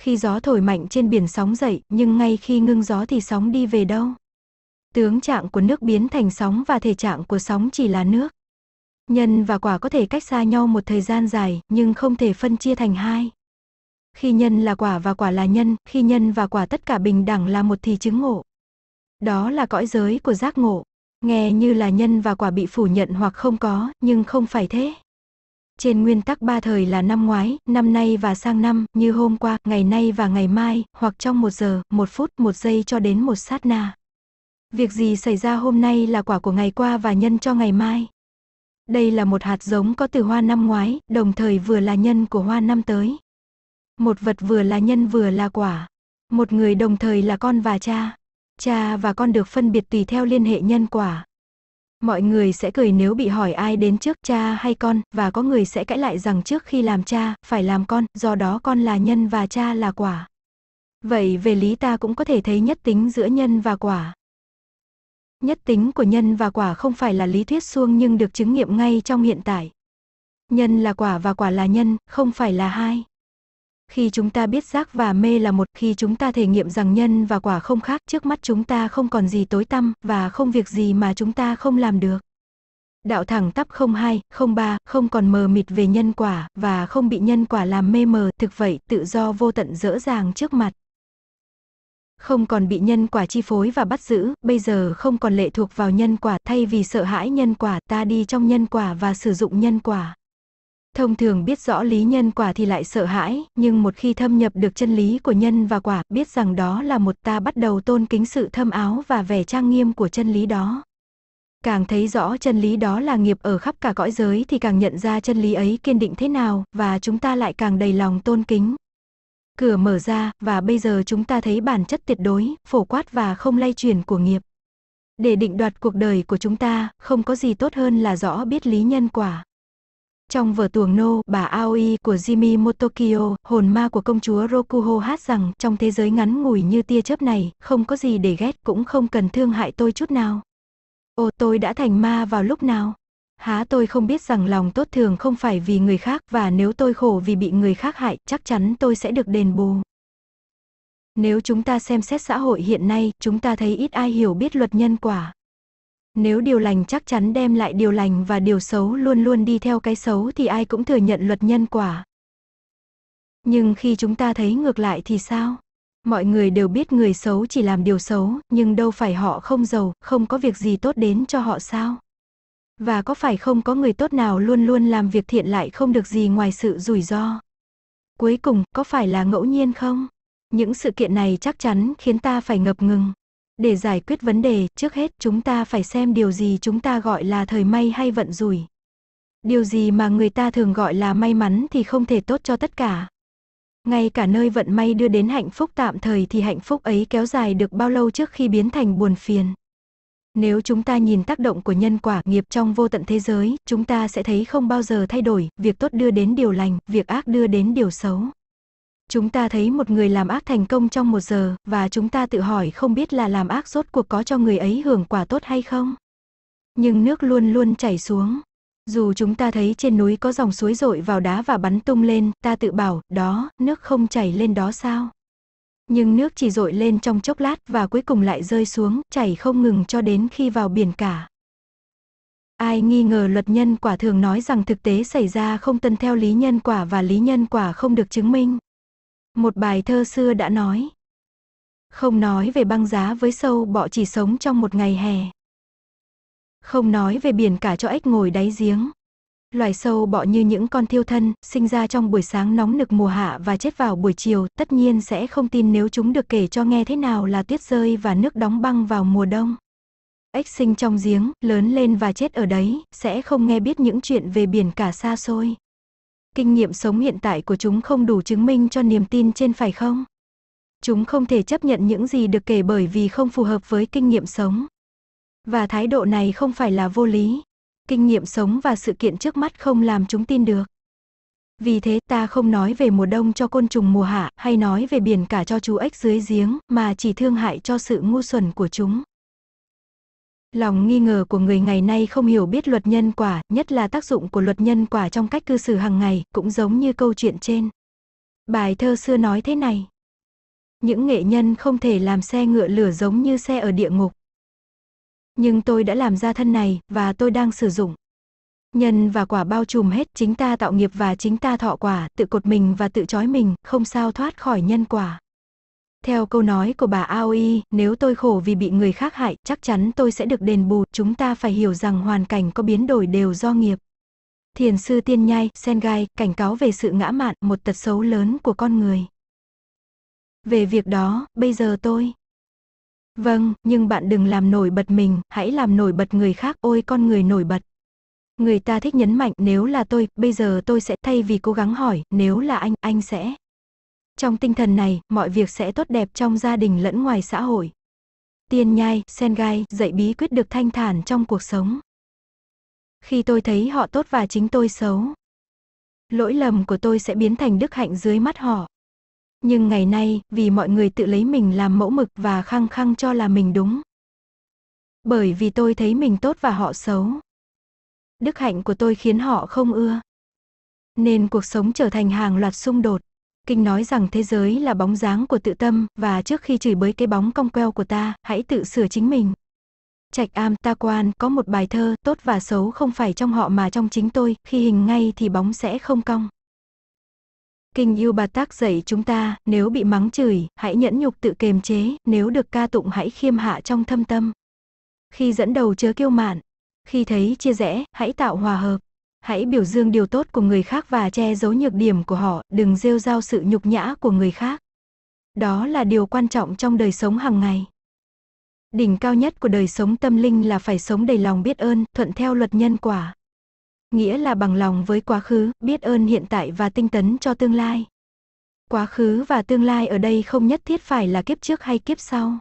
A: Khi gió thổi mạnh trên biển sóng dậy, nhưng ngay khi ngưng gió thì sóng đi về đâu? Tướng trạng của nước biến thành sóng và thể trạng của sóng chỉ là nước. Nhân và quả có thể cách xa nhau một thời gian dài, nhưng không thể phân chia thành hai. Khi nhân là quả và quả là nhân, khi nhân và quả tất cả bình đẳng là một thì chứng ngộ. Đó là cõi giới của giác ngộ. Nghe như là nhân và quả bị phủ nhận hoặc không có, nhưng không phải thế. Trên nguyên tắc ba thời là năm ngoái, năm nay và sang năm, như hôm qua, ngày nay và ngày mai, hoặc trong một giờ, một phút, một giây cho đến một sát na. Việc gì xảy ra hôm nay là quả của ngày qua và nhân cho ngày mai. Đây là một hạt giống có từ hoa năm ngoái, đồng thời vừa là nhân của hoa năm tới. Một vật vừa là nhân vừa là quả. Một người đồng thời là con và cha. Cha và con được phân biệt tùy theo liên hệ nhân quả. Mọi người sẽ cười nếu bị hỏi ai đến trước cha hay con, và có người sẽ cãi lại rằng trước khi làm cha, phải làm con, do đó con là nhân và cha là quả. Vậy về lý ta cũng có thể thấy nhất tính giữa nhân và quả. Nhất tính của nhân và quả không phải là lý thuyết suông nhưng được chứng nghiệm ngay trong hiện tại. Nhân là quả và quả là nhân, không phải là hai. Khi chúng ta biết giác và mê là một, khi chúng ta thể nghiệm rằng nhân và quả không khác, trước mắt chúng ta không còn gì tối tăm, và không việc gì mà chúng ta không làm được. Đạo thẳng tắp 02, 03, không còn mờ mịt về nhân quả, và không bị nhân quả làm mê mờ, thực vậy, tự do vô tận rõ ràng trước mặt. Không còn bị nhân quả chi phối và bắt giữ, bây giờ không còn lệ thuộc vào nhân quả, thay vì sợ hãi nhân quả, ta đi trong nhân quả và sử dụng nhân quả. Thông thường biết rõ lý nhân quả thì lại sợ hãi, nhưng một khi thâm nhập được chân lý của nhân và quả, biết rằng đó là một ta bắt đầu tôn kính sự thâm áo và vẻ trang nghiêm của chân lý đó. Càng thấy rõ chân lý đó là nghiệp ở khắp cả cõi giới thì càng nhận ra chân lý ấy kiên định thế nào, và chúng ta lại càng đầy lòng tôn kính. Cửa mở ra, và bây giờ chúng ta thấy bản chất tuyệt đối, phổ quát và không lay chuyển của nghiệp. Để định đoạt cuộc đời của chúng ta, không có gì tốt hơn là rõ biết lý nhân quả. Trong vở tuồng nô, bà Aoi của Jimmy Motokyo, hồn ma của công chúa Rokuho hát rằng trong thế giới ngắn ngủi như tia chớp này, không có gì để ghét cũng không cần thương hại tôi chút nào. Ồ tôi đã thành ma vào lúc nào? Há tôi không biết rằng lòng tốt thường không phải vì người khác và nếu tôi khổ vì bị người khác hại, chắc chắn tôi sẽ được đền bù. Nếu chúng ta xem xét xã hội hiện nay, chúng ta thấy ít ai hiểu biết luật nhân quả. Nếu điều lành chắc chắn đem lại điều lành và điều xấu luôn luôn đi theo cái xấu thì ai cũng thừa nhận luật nhân quả. Nhưng khi chúng ta thấy ngược lại thì sao? Mọi người đều biết người xấu chỉ làm điều xấu, nhưng đâu phải họ không giàu, không có việc gì tốt đến cho họ sao? Và có phải không có người tốt nào luôn luôn làm việc thiện lại không được gì ngoài sự rủi ro? Cuối cùng, có phải là ngẫu nhiên không? Những sự kiện này chắc chắn khiến ta phải ngập ngừng. Để giải quyết vấn đề, trước hết chúng ta phải xem điều gì chúng ta gọi là thời may hay vận rủi. Điều gì mà người ta thường gọi là may mắn thì không thể tốt cho tất cả. Ngay cả nơi vận may đưa đến hạnh phúc tạm thời thì hạnh phúc ấy kéo dài được bao lâu trước khi biến thành buồn phiền. Nếu chúng ta nhìn tác động của nhân quả nghiệp trong vô tận thế giới, chúng ta sẽ thấy không bao giờ thay đổi, việc tốt đưa đến điều lành, việc ác đưa đến điều xấu. Chúng ta thấy một người làm ác thành công trong một giờ, và chúng ta tự hỏi không biết là làm ác rốt cuộc có cho người ấy hưởng quả tốt hay không. Nhưng nước luôn luôn chảy xuống. Dù chúng ta thấy trên núi có dòng suối rội vào đá và bắn tung lên, ta tự bảo, đó, nước không chảy lên đó sao? Nhưng nước chỉ rội lên trong chốc lát và cuối cùng lại rơi xuống, chảy không ngừng cho đến khi vào biển cả. Ai nghi ngờ luật nhân quả thường nói rằng thực tế xảy ra không tân theo lý nhân quả và lý nhân quả không được chứng minh, một bài thơ xưa đã nói. Không nói về băng giá với sâu bọ chỉ sống trong một ngày hè. Không nói về biển cả cho ếch ngồi đáy giếng. Loài sâu bọ như những con thiêu thân, sinh ra trong buổi sáng nóng nực mùa hạ và chết vào buổi chiều, tất nhiên sẽ không tin nếu chúng được kể cho nghe thế nào là tuyết rơi và nước đóng băng vào mùa đông. Ếch sinh trong giếng, lớn lên và chết ở đấy, sẽ không nghe biết những chuyện về biển cả xa xôi kinh nghiệm sống hiện tại của chúng không đủ chứng minh cho niềm tin trên phải không? Chúng không thể chấp nhận những gì được kể bởi vì không phù hợp với kinh nghiệm sống. Và thái độ này không phải là vô lý. Kinh nghiệm sống và sự kiện trước mắt không làm chúng tin được. Vì thế ta không nói về mùa đông cho côn trùng mùa hạ hay nói về biển cả cho chú ếch dưới giếng mà chỉ thương hại cho sự ngu xuẩn của chúng. Lòng nghi ngờ của người ngày nay không hiểu biết luật nhân quả, nhất là tác dụng của luật nhân quả trong cách cư xử hàng ngày, cũng giống như câu chuyện trên. Bài thơ xưa nói thế này. Những nghệ nhân không thể làm xe ngựa lửa giống như xe ở địa ngục. Nhưng tôi đã làm ra thân này, và tôi đang sử dụng. Nhân và quả bao trùm hết, chính ta tạo nghiệp và chính ta thọ quả, tự cột mình và tự trói mình, không sao thoát khỏi nhân quả. Theo câu nói của bà Aoi, nếu tôi khổ vì bị người khác hại, chắc chắn tôi sẽ được đền bù, chúng ta phải hiểu rằng hoàn cảnh có biến đổi đều do nghiệp. Thiền sư tiên nhai, Sengai, cảnh cáo về sự ngã mạn, một tật xấu lớn của con người. Về việc đó, bây giờ tôi... Vâng, nhưng bạn đừng làm nổi bật mình, hãy làm nổi bật người khác, ôi con người nổi bật. Người ta thích nhấn mạnh nếu là tôi, bây giờ tôi sẽ thay vì cố gắng hỏi, nếu là anh, anh sẽ... Trong tinh thần này, mọi việc sẽ tốt đẹp trong gia đình lẫn ngoài xã hội. Tiên nhai, sen gai, dạy bí quyết được thanh thản trong cuộc sống. Khi tôi thấy họ tốt và chính tôi xấu, lỗi lầm của tôi sẽ biến thành đức hạnh dưới mắt họ. Nhưng ngày nay, vì mọi người tự lấy mình làm mẫu mực và khăng khăng cho là mình đúng. Bởi vì tôi thấy mình tốt và họ xấu. Đức hạnh của tôi khiến họ không ưa. Nên cuộc sống trở thành hàng loạt xung đột. Kinh nói rằng thế giới là bóng dáng của tự tâm, và trước khi chửi bới cái bóng cong queo của ta, hãy tự sửa chính mình. Trạch am ta quan có một bài thơ tốt và xấu không phải trong họ mà trong chính tôi, khi hình ngay thì bóng sẽ không cong. Kinh yêu bà tác dạy chúng ta, nếu bị mắng chửi, hãy nhẫn nhục tự kềm chế, nếu được ca tụng hãy khiêm hạ trong thâm tâm. Khi dẫn đầu chớ kiêu mạn, khi thấy chia rẽ, hãy tạo hòa hợp hãy biểu dương điều tốt của người khác và che giấu nhược điểm của họ, đừng rêu rao sự nhục nhã của người khác. Đó là điều quan trọng trong đời sống hàng ngày. Đỉnh cao nhất của đời sống tâm linh là phải sống đầy lòng biết ơn, thuận theo luật nhân quả. Nghĩa là bằng lòng với quá khứ, biết ơn hiện tại và tinh tấn cho tương lai. Quá khứ và tương lai ở đây không nhất thiết phải là kiếp trước hay kiếp sau.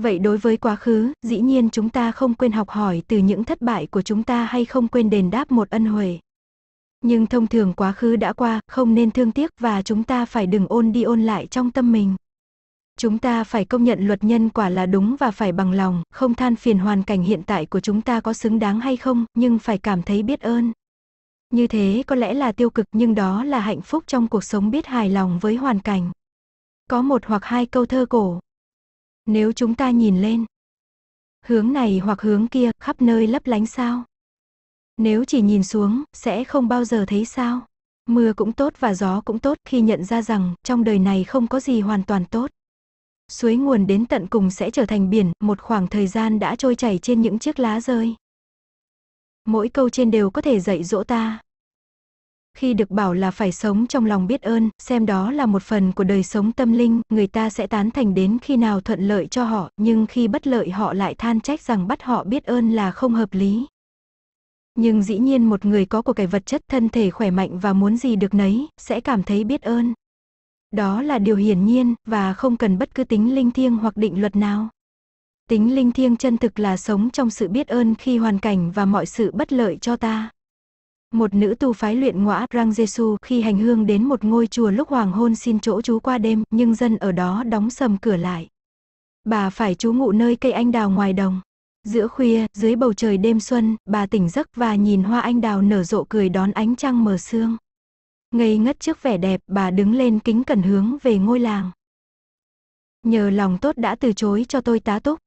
A: Vậy đối với quá khứ, dĩ nhiên chúng ta không quên học hỏi từ những thất bại của chúng ta hay không quên đền đáp một ân huệ. Nhưng thông thường quá khứ đã qua, không nên thương tiếc và chúng ta phải đừng ôn đi ôn lại trong tâm mình. Chúng ta phải công nhận luật nhân quả là đúng và phải bằng lòng, không than phiền hoàn cảnh hiện tại của chúng ta có xứng đáng hay không, nhưng phải cảm thấy biết ơn. Như thế có lẽ là tiêu cực nhưng đó là hạnh phúc trong cuộc sống biết hài lòng với hoàn cảnh. Có một hoặc hai câu thơ cổ nếu chúng ta nhìn lên, hướng này hoặc hướng kia, khắp nơi lấp lánh sao? Nếu chỉ nhìn xuống, sẽ không bao giờ thấy sao? Mưa cũng tốt và gió cũng tốt khi nhận ra rằng trong đời này không có gì hoàn toàn tốt. Suối nguồn đến tận cùng sẽ trở thành biển, một khoảng thời gian đã trôi chảy trên những chiếc lá rơi. Mỗi câu trên đều có thể dạy dỗ ta, khi được bảo là phải sống trong lòng biết ơn, xem đó là một phần của đời sống tâm linh, người ta sẽ tán thành đến khi nào thuận lợi cho họ, nhưng khi bất lợi họ lại than trách rằng bắt họ biết ơn là không hợp lý. Nhưng dĩ nhiên một người có của cải vật chất thân thể khỏe mạnh và muốn gì được nấy, sẽ cảm thấy biết ơn. Đó là điều hiển nhiên, và không cần bất cứ tính linh thiêng hoặc định luật nào. Tính linh thiêng chân thực là sống trong sự biết ơn khi hoàn cảnh và mọi sự bất lợi cho ta. Một nữ tu phái luyện ngõa Rang Jesu khi hành hương đến một ngôi chùa lúc hoàng hôn xin chỗ chú qua đêm, nhưng dân ở đó đóng sầm cửa lại. Bà phải chú ngụ nơi cây anh đào ngoài đồng. Giữa khuya, dưới bầu trời đêm xuân, bà tỉnh giấc và nhìn hoa anh đào nở rộ cười đón ánh trăng mờ sương. Ngây ngất trước vẻ đẹp, bà đứng lên kính cẩn hướng về ngôi làng. Nhờ lòng tốt đã từ chối cho tôi tá túc.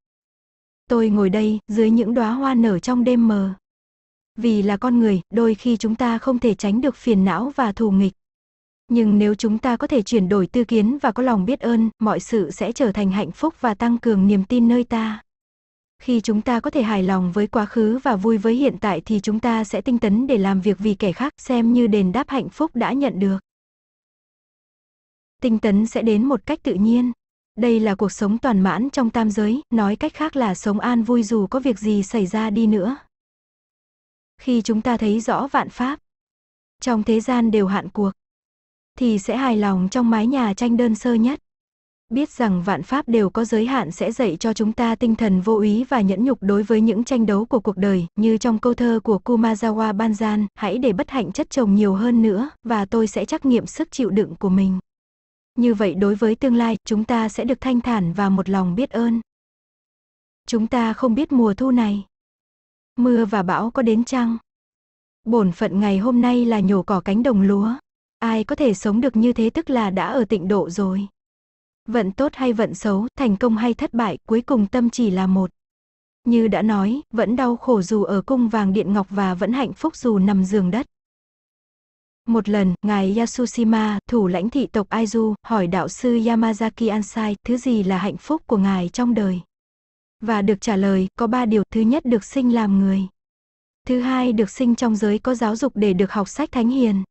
A: Tôi ngồi đây, dưới những đóa hoa nở trong đêm mờ. Vì là con người, đôi khi chúng ta không thể tránh được phiền não và thù nghịch. Nhưng nếu chúng ta có thể chuyển đổi tư kiến và có lòng biết ơn, mọi sự sẽ trở thành hạnh phúc và tăng cường niềm tin nơi ta. Khi chúng ta có thể hài lòng với quá khứ và vui với hiện tại thì chúng ta sẽ tinh tấn để làm việc vì kẻ khác xem như đền đáp hạnh phúc đã nhận được. Tinh tấn sẽ đến một cách tự nhiên. Đây là cuộc sống toàn mãn trong tam giới, nói cách khác là sống an vui dù có việc gì xảy ra đi nữa khi chúng ta thấy rõ vạn pháp trong thế gian đều hạn cuộc thì sẽ hài lòng trong mái nhà tranh đơn sơ nhất biết rằng vạn pháp đều có giới hạn sẽ dạy cho chúng ta tinh thần vô ý và nhẫn nhục đối với những tranh đấu của cuộc đời, như trong câu thơ của Kumazawa Banzan, hãy để bất hạnh chất chồng nhiều hơn nữa, và tôi sẽ trắc nghiệm sức chịu đựng của mình. Như vậy đối với tương lai, chúng ta sẽ được thanh thản và một lòng biết ơn. Chúng ta không biết mùa thu này. Mưa và bão có đến chăng? Bổn phận ngày hôm nay là nhổ cỏ cánh đồng lúa. Ai có thể sống được như thế tức là đã ở tịnh độ rồi. Vận tốt hay vận xấu, thành công hay thất bại, cuối cùng tâm chỉ là một. Như đã nói, vẫn đau khổ dù ở cung vàng điện ngọc và vẫn hạnh phúc dù nằm giường đất. Một lần, ngài Yasushima, thủ lãnh thị tộc Aizu, hỏi đạo sư Yamazaki Ansai, thứ gì là hạnh phúc của ngài trong đời? và được trả lời có ba điều thứ nhất được sinh làm người thứ hai được sinh trong giới có giáo dục để được học sách thánh hiền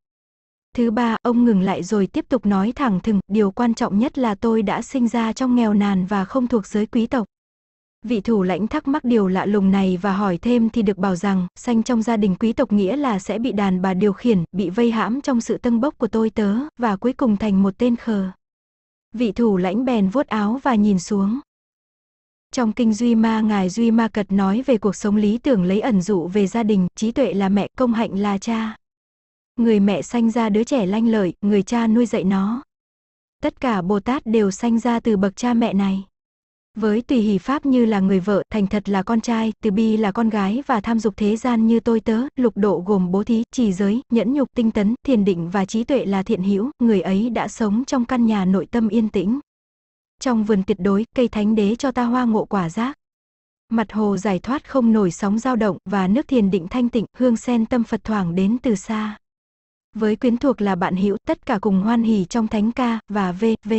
A: thứ ba ông ngừng lại rồi tiếp tục nói thẳng thừng điều quan trọng nhất là tôi đã sinh ra trong nghèo nàn và không thuộc giới quý tộc vị thủ lãnh thắc mắc điều lạ lùng này và hỏi thêm thì được bảo rằng sanh trong gia đình quý tộc nghĩa là sẽ bị đàn bà điều khiển bị vây hãm trong sự tâng bốc của tôi tớ và cuối cùng thành một tên khờ vị thủ lãnh bèn vuốt áo và nhìn xuống trong kinh Duy Ma Ngài Duy Ma Cật nói về cuộc sống lý tưởng lấy ẩn dụ về gia đình, trí tuệ là mẹ, công hạnh là cha. Người mẹ sanh ra đứa trẻ lanh lợi, người cha nuôi dạy nó. Tất cả Bồ Tát đều sanh ra từ bậc cha mẹ này. Với tùy hỷ pháp như là người vợ, thành thật là con trai, từ bi là con gái và tham dục thế gian như tôi tớ, lục độ gồm bố thí, trì giới, nhẫn nhục, tinh tấn, thiền định và trí tuệ là thiện hữu, người ấy đã sống trong căn nhà nội tâm yên tĩnh. Trong vườn tuyệt đối, cây thánh đế cho ta hoa ngộ quả giác. Mặt hồ giải thoát không nổi sóng dao động và nước thiền định thanh tịnh, hương sen tâm Phật thoảng đến từ xa. Với quyến thuộc là bạn hữu tất cả cùng hoan hỉ trong thánh ca và v.v.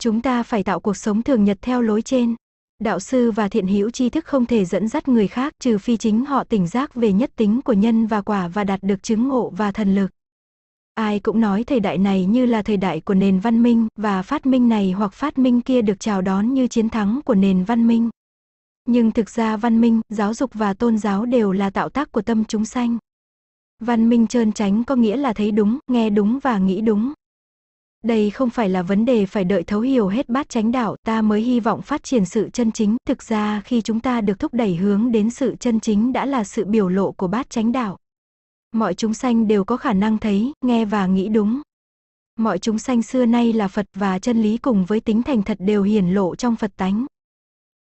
A: Chúng ta phải tạo cuộc sống thường nhật theo lối trên. Đạo sư và thiện hữu tri thức không thể dẫn dắt người khác trừ phi chính họ tỉnh giác về nhất tính của nhân và quả và đạt được chứng ngộ và thần lực. Ai cũng nói thời đại này như là thời đại của nền văn minh và phát minh này hoặc phát minh kia được chào đón như chiến thắng của nền văn minh. Nhưng thực ra văn minh, giáo dục và tôn giáo đều là tạo tác của tâm chúng sanh. Văn minh trơn tránh có nghĩa là thấy đúng, nghe đúng và nghĩ đúng. Đây không phải là vấn đề phải đợi thấu hiểu hết bát chánh đạo ta mới hy vọng phát triển sự chân chính. Thực ra khi chúng ta được thúc đẩy hướng đến sự chân chính đã là sự biểu lộ của bát chánh đạo. Mọi chúng sanh đều có khả năng thấy, nghe và nghĩ đúng. Mọi chúng sanh xưa nay là Phật và chân lý cùng với tính thành thật đều hiển lộ trong Phật tánh.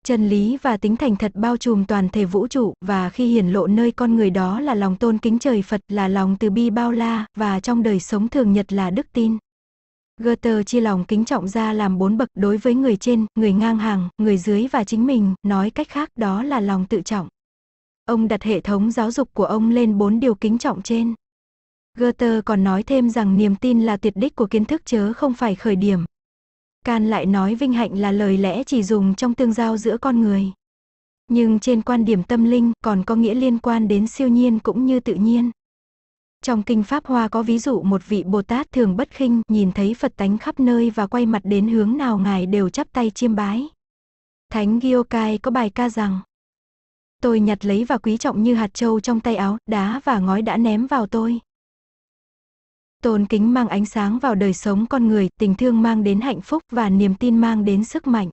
A: Chân lý và tính thành thật bao trùm toàn thể vũ trụ và khi hiển lộ nơi con người đó là lòng tôn kính trời Phật là lòng từ bi bao la và trong đời sống thường nhật là đức tin. Goethe chia lòng kính trọng ra làm bốn bậc đối với người trên, người ngang hàng, người dưới và chính mình, nói cách khác đó là lòng tự trọng. Ông đặt hệ thống giáo dục của ông lên bốn điều kính trọng trên. Goethe còn nói thêm rằng niềm tin là tuyệt đích của kiến thức chớ không phải khởi điểm. Can lại nói vinh hạnh là lời lẽ chỉ dùng trong tương giao giữa con người. Nhưng trên quan điểm tâm linh còn có nghĩa liên quan đến siêu nhiên cũng như tự nhiên. Trong kinh Pháp Hoa có ví dụ một vị Bồ Tát thường bất khinh nhìn thấy Phật tánh khắp nơi và quay mặt đến hướng nào ngài đều chắp tay chiêm bái. Thánh Gyokai có bài ca rằng Tôi nhặt lấy và quý trọng như hạt trâu trong tay áo, đá và ngói đã ném vào tôi. Tôn kính mang ánh sáng vào đời sống con người, tình thương mang đến hạnh phúc và niềm tin mang đến sức mạnh.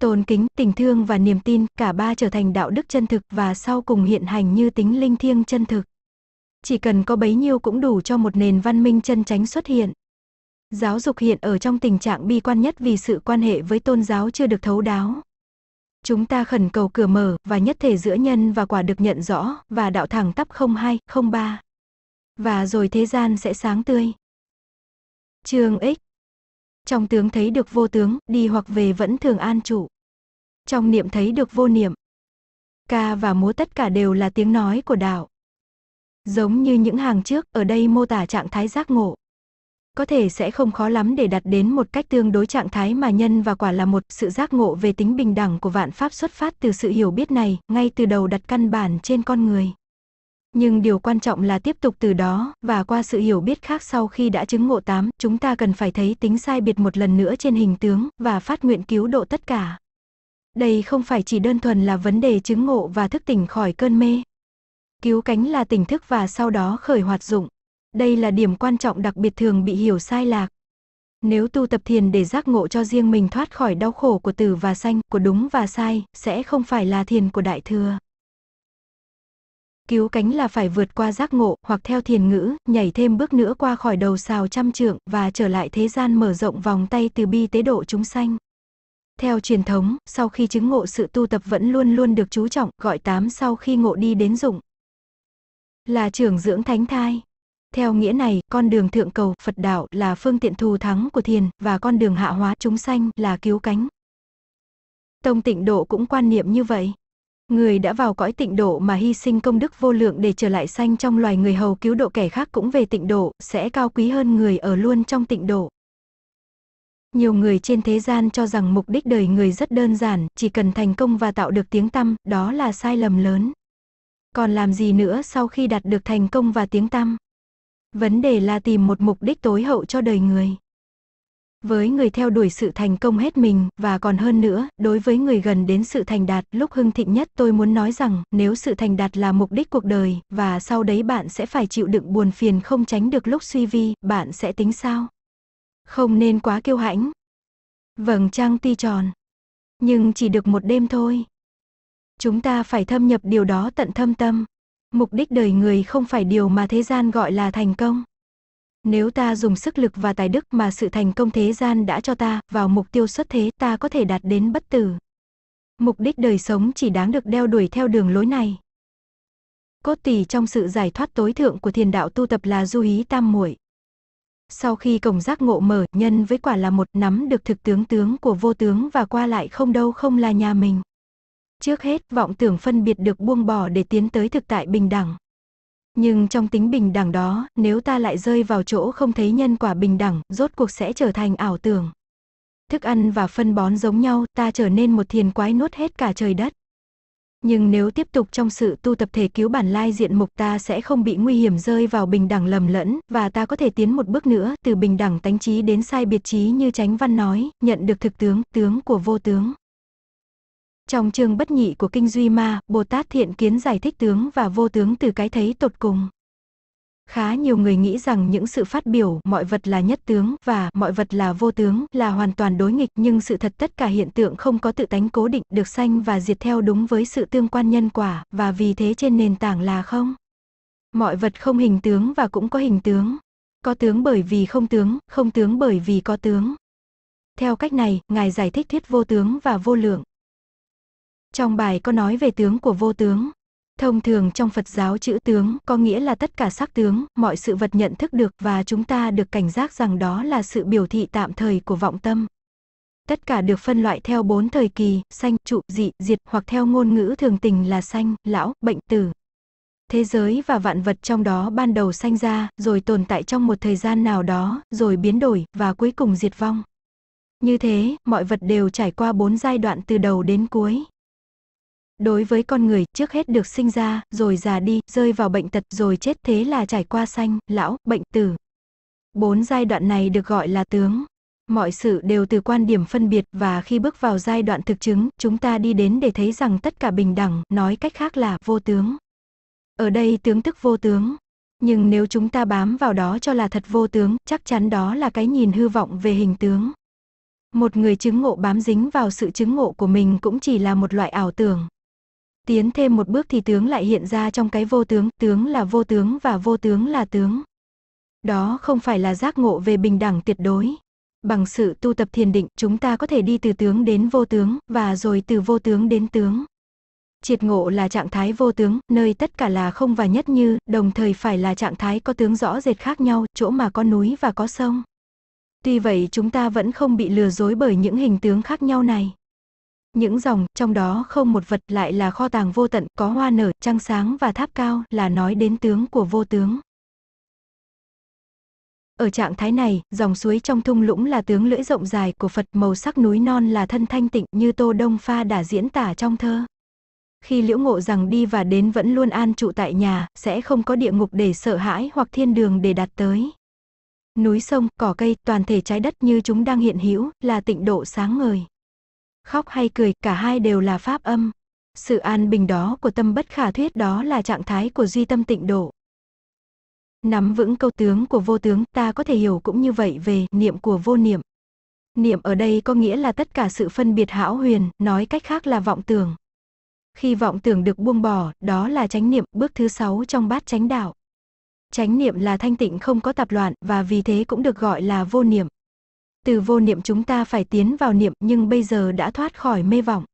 A: Tôn kính, tình thương và niềm tin, cả ba trở thành đạo đức chân thực và sau cùng hiện hành như tính linh thiêng chân thực. Chỉ cần có bấy nhiêu cũng đủ cho một nền văn minh chân chánh xuất hiện. Giáo dục hiện ở trong tình trạng bi quan nhất vì sự quan hệ với tôn giáo chưa được thấu đáo. Chúng ta khẩn cầu cửa mở và nhất thể giữa nhân và quả được nhận rõ và đạo thẳng tắp 02, 03. Và rồi thế gian sẽ sáng tươi. Chương ích Trong tướng thấy được vô tướng, đi hoặc về vẫn thường an trụ. Trong niệm thấy được vô niệm. Ca và múa tất cả đều là tiếng nói của đạo. Giống như những hàng trước, ở đây mô tả trạng thái giác ngộ có thể sẽ không khó lắm để đặt đến một cách tương đối trạng thái mà nhân và quả là một sự giác ngộ về tính bình đẳng của vạn pháp xuất phát từ sự hiểu biết này, ngay từ đầu đặt căn bản trên con người. Nhưng điều quan trọng là tiếp tục từ đó, và qua sự hiểu biết khác sau khi đã chứng ngộ tám, chúng ta cần phải thấy tính sai biệt một lần nữa trên hình tướng, và phát nguyện cứu độ tất cả. Đây không phải chỉ đơn thuần là vấn đề chứng ngộ và thức tỉnh khỏi cơn mê. Cứu cánh là tỉnh thức và sau đó khởi hoạt dụng. Đây là điểm quan trọng đặc biệt thường bị hiểu sai lạc. Nếu tu tập thiền để giác ngộ cho riêng mình thoát khỏi đau khổ của tử và sanh, của đúng và sai, sẽ không phải là thiền của Đại Thừa. Cứu cánh là phải vượt qua giác ngộ, hoặc theo thiền ngữ, nhảy thêm bước nữa qua khỏi đầu xào trăm trượng, và trở lại thế gian mở rộng vòng tay từ bi tế độ chúng sanh. Theo truyền thống, sau khi chứng ngộ sự tu tập vẫn luôn luôn được chú trọng, gọi tám sau khi ngộ đi đến dụng. Là trưởng dưỡng thánh thai. Theo nghĩa này, con đường thượng cầu Phật đạo là phương tiện thù thắng của thiền và con đường hạ hóa chúng sanh là cứu cánh. Tông tịnh độ cũng quan niệm như vậy. Người đã vào cõi tịnh độ mà hy sinh công đức vô lượng để trở lại sanh trong loài người hầu cứu độ kẻ khác cũng về tịnh độ, sẽ cao quý hơn người ở luôn trong tịnh độ. Nhiều người trên thế gian cho rằng mục đích đời người rất đơn giản, chỉ cần thành công và tạo được tiếng tăm, đó là sai lầm lớn. Còn làm gì nữa sau khi đạt được thành công và tiếng tăm? Vấn đề là tìm một mục đích tối hậu cho đời người. Với người theo đuổi sự thành công hết mình, và còn hơn nữa, đối với người gần đến sự thành đạt, lúc hưng thịnh nhất tôi muốn nói rằng, nếu sự thành đạt là mục đích cuộc đời, và sau đấy bạn sẽ phải chịu đựng buồn phiền không tránh được lúc suy vi, bạn sẽ tính sao? Không nên quá kiêu hãnh. Vầng trăng ti tròn. Nhưng chỉ được một đêm thôi. Chúng ta phải thâm nhập điều đó tận thâm tâm. Mục đích đời người không phải điều mà thế gian gọi là thành công. Nếu ta dùng sức lực và tài đức mà sự thành công thế gian đã cho ta vào mục tiêu xuất thế ta có thể đạt đến bất tử. Mục đích đời sống chỉ đáng được đeo đuổi theo đường lối này. Cốt tỳ trong sự giải thoát tối thượng của thiền đạo tu tập là du hí tam muội. Sau khi cổng giác ngộ mở, nhân với quả là một nắm được thực tướng tướng của vô tướng và qua lại không đâu không là nhà mình. Trước hết, vọng tưởng phân biệt được buông bỏ để tiến tới thực tại bình đẳng. Nhưng trong tính bình đẳng đó, nếu ta lại rơi vào chỗ không thấy nhân quả bình đẳng, rốt cuộc sẽ trở thành ảo tưởng. Thức ăn và phân bón giống nhau, ta trở nên một thiền quái nuốt hết cả trời đất. Nhưng nếu tiếp tục trong sự tu tập thể cứu bản lai diện mục ta sẽ không bị nguy hiểm rơi vào bình đẳng lầm lẫn, và ta có thể tiến một bước nữa từ bình đẳng tánh trí đến sai biệt trí như tránh văn nói, nhận được thực tướng, tướng của vô tướng. Trong chương bất nhị của Kinh Duy Ma, Bồ Tát Thiện Kiến giải thích tướng và vô tướng từ cái thấy tột cùng. Khá nhiều người nghĩ rằng những sự phát biểu mọi vật là nhất tướng và mọi vật là vô tướng là hoàn toàn đối nghịch nhưng sự thật tất cả hiện tượng không có tự tánh cố định được sanh và diệt theo đúng với sự tương quan nhân quả và vì thế trên nền tảng là không. Mọi vật không hình tướng và cũng có hình tướng. Có tướng bởi vì không tướng, không tướng bởi vì có tướng. Theo cách này, Ngài giải thích thuyết vô tướng và vô lượng. Trong bài có nói về tướng của vô tướng. Thông thường trong Phật giáo chữ tướng có nghĩa là tất cả sắc tướng, mọi sự vật nhận thức được và chúng ta được cảnh giác rằng đó là sự biểu thị tạm thời của vọng tâm. Tất cả được phân loại theo bốn thời kỳ, sanh, trụ, dị, diệt hoặc theo ngôn ngữ thường tình là sanh, lão, bệnh, tử. Thế giới và vạn vật trong đó ban đầu sanh ra, rồi tồn tại trong một thời gian nào đó, rồi biến đổi và cuối cùng diệt vong. Như thế, mọi vật đều trải qua bốn giai đoạn từ đầu đến cuối. Đối với con người, trước hết được sinh ra, rồi già đi, rơi vào bệnh tật, rồi chết thế là trải qua sanh, lão, bệnh tử. Bốn giai đoạn này được gọi là tướng. Mọi sự đều từ quan điểm phân biệt và khi bước vào giai đoạn thực chứng, chúng ta đi đến để thấy rằng tất cả bình đẳng, nói cách khác là vô tướng. Ở đây tướng tức vô tướng. Nhưng nếu chúng ta bám vào đó cho là thật vô tướng, chắc chắn đó là cái nhìn hư vọng về hình tướng. Một người chứng ngộ bám dính vào sự chứng ngộ của mình cũng chỉ là một loại ảo tưởng. Tiến thêm một bước thì tướng lại hiện ra trong cái vô tướng, tướng là vô tướng và vô tướng là tướng. Đó không phải là giác ngộ về bình đẳng tuyệt đối. Bằng sự tu tập thiền định, chúng ta có thể đi từ tướng đến vô tướng, và rồi từ vô tướng đến tướng. Triệt ngộ là trạng thái vô tướng, nơi tất cả là không và nhất như, đồng thời phải là trạng thái có tướng rõ rệt khác nhau, chỗ mà có núi và có sông. Tuy vậy chúng ta vẫn không bị lừa dối bởi những hình tướng khác nhau này. Những dòng trong đó không một vật lại là kho tàng vô tận có hoa nở, trăng sáng và tháp cao là nói đến tướng của vô tướng. Ở trạng thái này, dòng suối trong thung lũng là tướng lưỡi rộng dài của Phật màu sắc núi non là thân thanh tịnh như Tô Đông Pha đã diễn tả trong thơ. Khi liễu ngộ rằng đi và đến vẫn luôn an trụ tại nhà, sẽ không có địa ngục để sợ hãi hoặc thiên đường để đạt tới. Núi sông, cỏ cây, toàn thể trái đất như chúng đang hiện hữu là tịnh độ sáng ngời khóc hay cười, cả hai đều là pháp âm. Sự an bình đó của tâm bất khả thuyết đó là trạng thái của duy tâm tịnh độ. Nắm vững câu tướng của vô tướng ta có thể hiểu cũng như vậy về niệm của vô niệm. Niệm ở đây có nghĩa là tất cả sự phân biệt hão huyền, nói cách khác là vọng tưởng. Khi vọng tưởng được buông bỏ, đó là chánh niệm, bước thứ sáu trong bát chánh đạo. Chánh niệm là thanh tịnh không có tạp loạn và vì thế cũng được gọi là vô niệm. Từ vô niệm chúng ta phải tiến vào niệm nhưng bây giờ đã thoát khỏi mê vọng.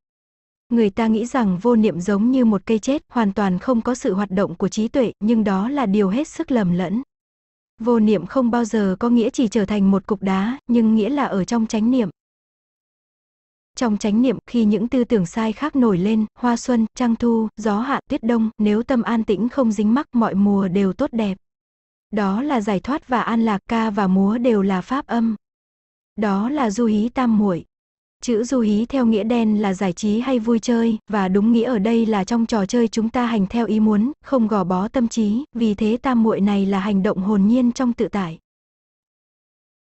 A: Người ta nghĩ rằng vô niệm giống như một cây chết, hoàn toàn không có sự hoạt động của trí tuệ, nhưng đó là điều hết sức lầm lẫn. Vô niệm không bao giờ có nghĩa chỉ trở thành một cục đá, nhưng nghĩa là ở trong chánh niệm. Trong chánh niệm, khi những tư tưởng sai khác nổi lên, hoa xuân, trăng thu, gió hạ, tuyết đông, nếu tâm an tĩnh không dính mắc mọi mùa đều tốt đẹp. Đó là giải thoát và an lạc ca và múa đều là pháp âm. Đó là du hí tam muội. Chữ du hí theo nghĩa đen là giải trí hay vui chơi, và đúng nghĩa ở đây là trong trò chơi chúng ta hành theo ý muốn, không gò bó tâm trí, vì thế tam muội này là hành động hồn nhiên trong tự tại.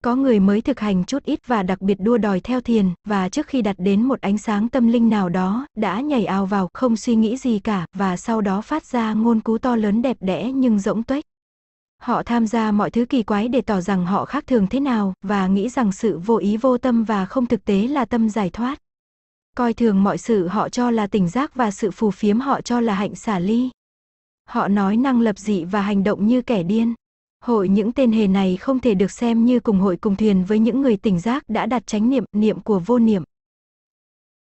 A: Có người mới thực hành chút ít và đặc biệt đua đòi theo thiền, và trước khi đặt đến một ánh sáng tâm linh nào đó, đã nhảy ao vào, không suy nghĩ gì cả, và sau đó phát ra ngôn cú to lớn đẹp đẽ nhưng rỗng tuếch. Họ tham gia mọi thứ kỳ quái để tỏ rằng họ khác thường thế nào và nghĩ rằng sự vô ý vô tâm và không thực tế là tâm giải thoát. Coi thường mọi sự họ cho là tỉnh giác và sự phù phiếm họ cho là hạnh xả ly. Họ nói năng lập dị và hành động như kẻ điên. Hội những tên hề này không thể được xem như cùng hội cùng thuyền với những người tỉnh giác đã đặt chánh niệm, niệm của vô niệm.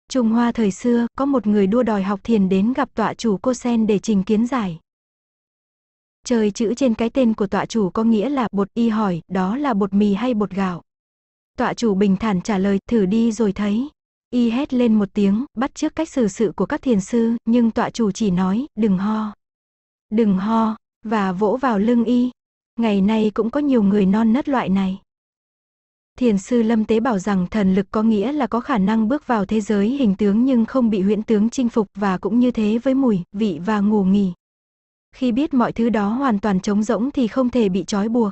A: Trung Hoa thời xưa, có một người đua đòi học thiền đến gặp tọa chủ Cô Sen để trình kiến giải. Trời chữ trên cái tên của tọa chủ có nghĩa là bột y hỏi, đó là bột mì hay bột gạo. Tọa chủ bình thản trả lời, thử đi rồi thấy. Y hét lên một tiếng, bắt trước cách xử sự của các thiền sư, nhưng tọa chủ chỉ nói, đừng ho. Đừng ho, và vỗ vào lưng y. Ngày nay cũng có nhiều người non nớt loại này. Thiền sư Lâm Tế bảo rằng thần lực có nghĩa là có khả năng bước vào thế giới hình tướng nhưng không bị huyễn tướng chinh phục và cũng như thế với mùi, vị và ngủ nghỉ, khi biết mọi thứ đó hoàn toàn trống rỗng thì không thể bị trói buộc.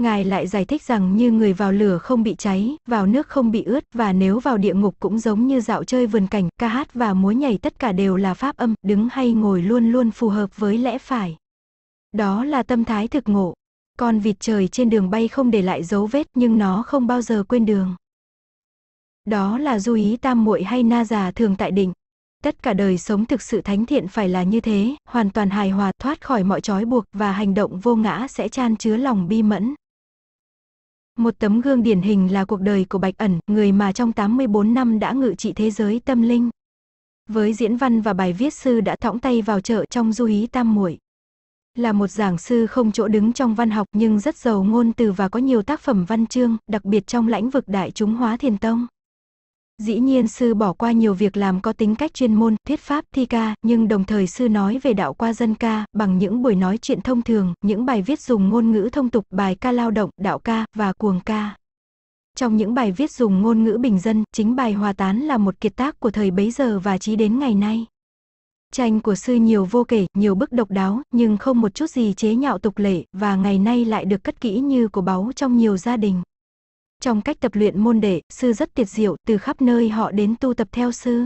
A: Ngài lại giải thích rằng như người vào lửa không bị cháy, vào nước không bị ướt và nếu vào địa ngục cũng giống như dạo chơi vườn cảnh, ca hát và múa nhảy tất cả đều là pháp âm, đứng hay ngồi luôn luôn phù hợp với lẽ phải. Đó là tâm thái thực ngộ. Con vịt trời trên đường bay không để lại dấu vết nhưng nó không bao giờ quên đường. Đó là du ý tam muội hay na già thường tại định. Tất cả đời sống thực sự thánh thiện phải là như thế, hoàn toàn hài hòa thoát khỏi mọi trói buộc và hành động vô ngã sẽ chan chứa lòng bi mẫn. Một tấm gương điển hình là cuộc đời của Bạch Ẩn, người mà trong 84 năm đã ngự trị thế giới tâm linh. Với diễn văn và bài viết sư đã thõng tay vào chợ trong du hí tam muội. Là một giảng sư không chỗ đứng trong văn học nhưng rất giàu ngôn từ và có nhiều tác phẩm văn chương, đặc biệt trong lĩnh vực đại chúng hóa thiền tông. Dĩ nhiên sư bỏ qua nhiều việc làm có tính cách chuyên môn, thuyết pháp, thi ca, nhưng đồng thời sư nói về đạo qua dân ca, bằng những buổi nói chuyện thông thường, những bài viết dùng ngôn ngữ thông tục, bài ca lao động, đạo ca, và cuồng ca. Trong những bài viết dùng ngôn ngữ bình dân, chính bài hòa tán là một kiệt tác của thời bấy giờ và chí đến ngày nay. Tranh của sư nhiều vô kể, nhiều bức độc đáo, nhưng không một chút gì chế nhạo tục lệ, và ngày nay lại được cất kỹ như của báu trong nhiều gia đình. Trong cách tập luyện môn đệ, sư rất tiệt diệu, từ khắp nơi họ đến tu tập theo sư.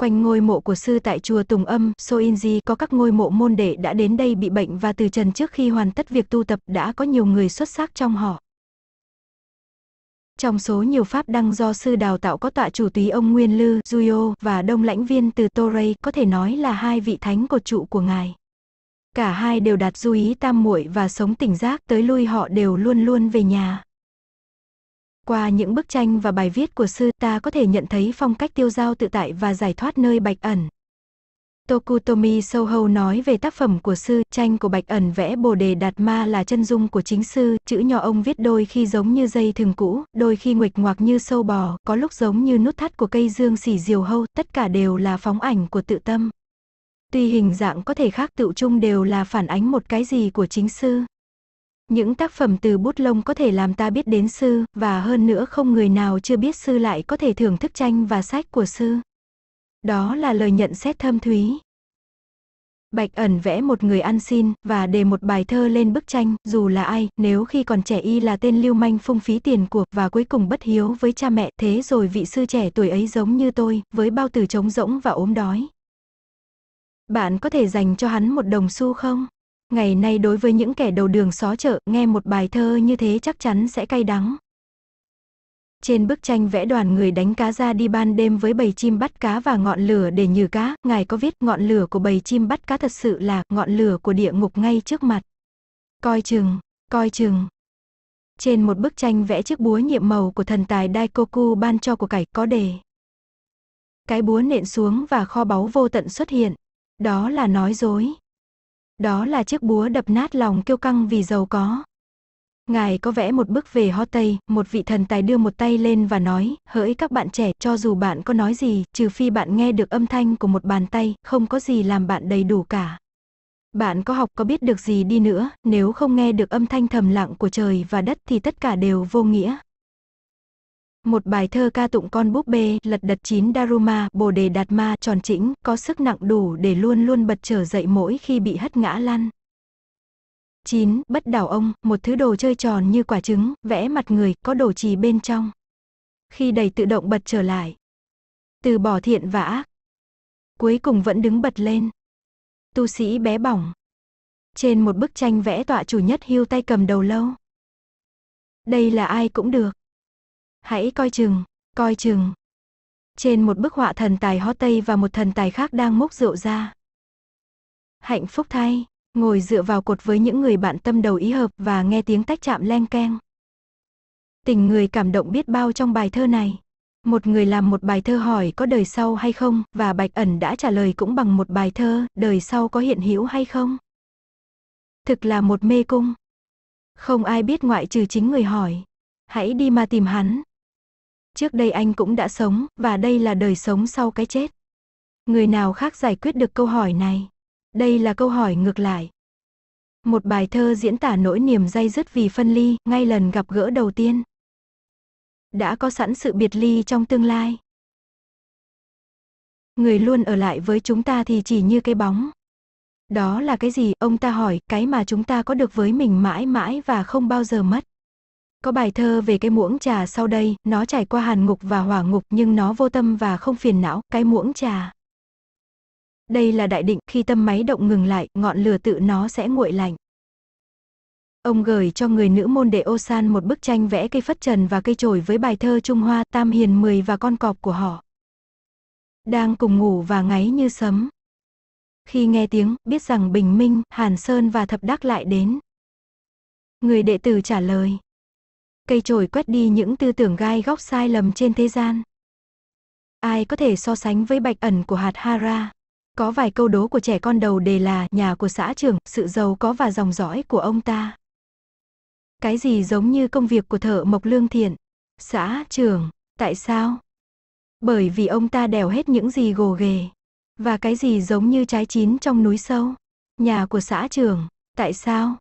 A: Quanh ngôi mộ của sư tại chùa Tùng Âm, Soinji có các ngôi mộ môn đệ đã đến đây bị bệnh và từ trần trước khi hoàn tất việc tu tập đã có nhiều người xuất sắc trong họ. Trong số nhiều pháp đăng do sư đào tạo có tọa chủ túy ông Nguyên Lư, Duyo và đông lãnh viên từ Torrey có thể nói là hai vị thánh cột trụ của ngài. Cả hai đều đạt du ý tam muội và sống tỉnh giác tới lui họ đều luôn luôn về nhà. Qua những bức tranh và bài viết của sư ta có thể nhận thấy phong cách tiêu giao tự tại và giải thoát nơi bạch ẩn. Tokutomi Soho nói về tác phẩm của sư, tranh của Bạch Ẩn vẽ Bồ Đề Đạt Ma là chân dung của chính sư, chữ nhỏ ông viết đôi khi giống như dây thừng cũ, đôi khi nguệch ngoạc như sâu bò, có lúc giống như nút thắt của cây dương xỉ diều hâu, tất cả đều là phóng ảnh của tự tâm. Tuy hình dạng có thể khác tựu chung đều là phản ánh một cái gì của chính sư. Những tác phẩm từ bút lông có thể làm ta biết đến sư, và hơn nữa không người nào chưa biết sư lại có thể thưởng thức tranh và sách của sư. Đó là lời nhận xét thâm thúy. Bạch ẩn vẽ một người ăn xin và đề một bài thơ lên bức tranh, dù là ai, nếu khi còn trẻ y là tên lưu manh phung phí tiền của và cuối cùng bất hiếu với cha mẹ, thế rồi vị sư trẻ tuổi ấy giống như tôi, với bao tử trống rỗng và ốm đói. Bạn có thể dành cho hắn một đồng xu không? Ngày nay đối với những kẻ đầu đường xó chợ, nghe một bài thơ như thế chắc chắn sẽ cay đắng. Trên bức tranh vẽ đoàn người đánh cá ra đi ban đêm với bầy chim bắt cá và ngọn lửa để nhử cá, ngài có viết ngọn lửa của bầy chim bắt cá thật sự là ngọn lửa của địa ngục ngay trước mặt. Coi chừng, coi chừng. Trên một bức tranh vẽ chiếc búa nhiệm màu của thần tài Daikoku ban cho của cải có đề. Cái búa nện xuống và kho báu vô tận xuất hiện. Đó là nói dối. Đó là chiếc búa đập nát lòng kiêu căng vì giàu có. Ngài có vẽ một bức về ho Tây, một vị thần tài đưa một tay lên và nói, hỡi các bạn trẻ, cho dù bạn có nói gì, trừ phi bạn nghe được âm thanh của một bàn tay, không có gì làm bạn đầy đủ cả. Bạn có học có biết được gì đi nữa, nếu không nghe được âm thanh thầm lặng của trời và đất thì tất cả đều vô nghĩa. Một bài thơ ca tụng con búp bê lật đật chín Daruma bồ đề đạt ma tròn chỉnh có sức nặng đủ để luôn luôn bật trở dậy mỗi khi bị hất ngã lăn. 9. Bất đảo ông, một thứ đồ chơi tròn như quả trứng, vẽ mặt người, có đồ trì bên trong. Khi đầy tự động bật trở lại. Từ bỏ thiện và ác. Cuối cùng vẫn đứng bật lên. Tu sĩ bé bỏng. Trên một bức tranh vẽ tọa chủ nhất hưu tay cầm đầu lâu. Đây là ai cũng được hãy coi chừng, coi chừng. Trên một bức họa thần tài ho tây và một thần tài khác đang múc rượu ra. Hạnh phúc thay, ngồi dựa vào cột với những người bạn tâm đầu ý hợp và nghe tiếng tách chạm len keng. Tình người cảm động biết bao trong bài thơ này. Một người làm một bài thơ hỏi có đời sau hay không và Bạch Ẩn đã trả lời cũng bằng một bài thơ đời sau có hiện hữu hay không. Thực là một mê cung. Không ai biết ngoại trừ chính người hỏi. Hãy đi mà tìm hắn, trước đây anh cũng đã sống, và đây là đời sống sau cái chết. Người nào khác giải quyết được câu hỏi này? Đây là câu hỏi ngược lại. Một bài thơ diễn tả nỗi niềm day dứt vì phân ly, ngay lần gặp gỡ đầu tiên. Đã có sẵn sự biệt ly trong tương lai. Người luôn ở lại với chúng ta thì chỉ như cái bóng. Đó là cái gì, ông ta hỏi, cái mà chúng ta có được với mình mãi mãi và không bao giờ mất. Có bài thơ về cái muỗng trà sau đây, nó trải qua hàn ngục và hỏa ngục nhưng nó vô tâm và không phiền não, cái muỗng trà. Đây là đại định, khi tâm máy động ngừng lại, ngọn lửa tự nó sẽ nguội lạnh. Ông gửi cho người nữ môn đệ ô san một bức tranh vẽ cây phất trần và cây trồi với bài thơ Trung Hoa Tam Hiền Mười và con cọp của họ. Đang cùng ngủ và ngáy như sấm. Khi nghe tiếng, biết rằng Bình Minh, Hàn Sơn và Thập Đắc lại đến. Người đệ tử trả lời cây chổi quét đi những tư tưởng gai góc sai lầm trên thế gian. Ai có thể so sánh với bạch ẩn của hạt Hara? Có vài câu đố của trẻ con đầu đề là nhà của xã trưởng, sự giàu có và dòng dõi của ông ta. Cái gì giống như công việc của thợ mộc lương thiện? Xã trưởng, tại sao? Bởi vì ông ta đèo hết những gì gồ ghề. Và cái gì giống như trái chín trong núi sâu? Nhà của xã trưởng, tại sao?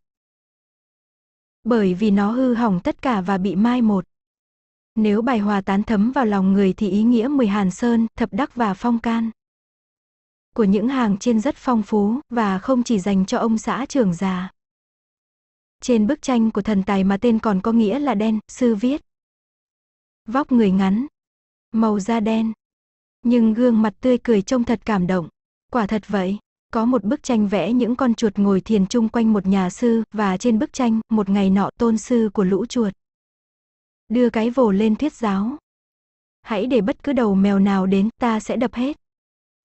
A: bởi vì nó hư hỏng tất cả và bị mai một. Nếu bài hòa tán thấm vào lòng người thì ý nghĩa mười hàn sơn, thập đắc và phong can của những hàng trên rất phong phú và không chỉ dành cho ông xã trưởng già. Trên bức tranh của thần tài mà tên còn có nghĩa là đen, sư viết. Vóc người ngắn, màu da đen, nhưng gương mặt tươi cười trông thật cảm động. Quả thật vậy. Có một bức tranh vẽ những con chuột ngồi thiền chung quanh một nhà sư, và trên bức tranh, một ngày nọ tôn sư của lũ chuột. Đưa cái vồ lên thuyết giáo. Hãy để bất cứ đầu mèo nào đến, ta sẽ đập hết.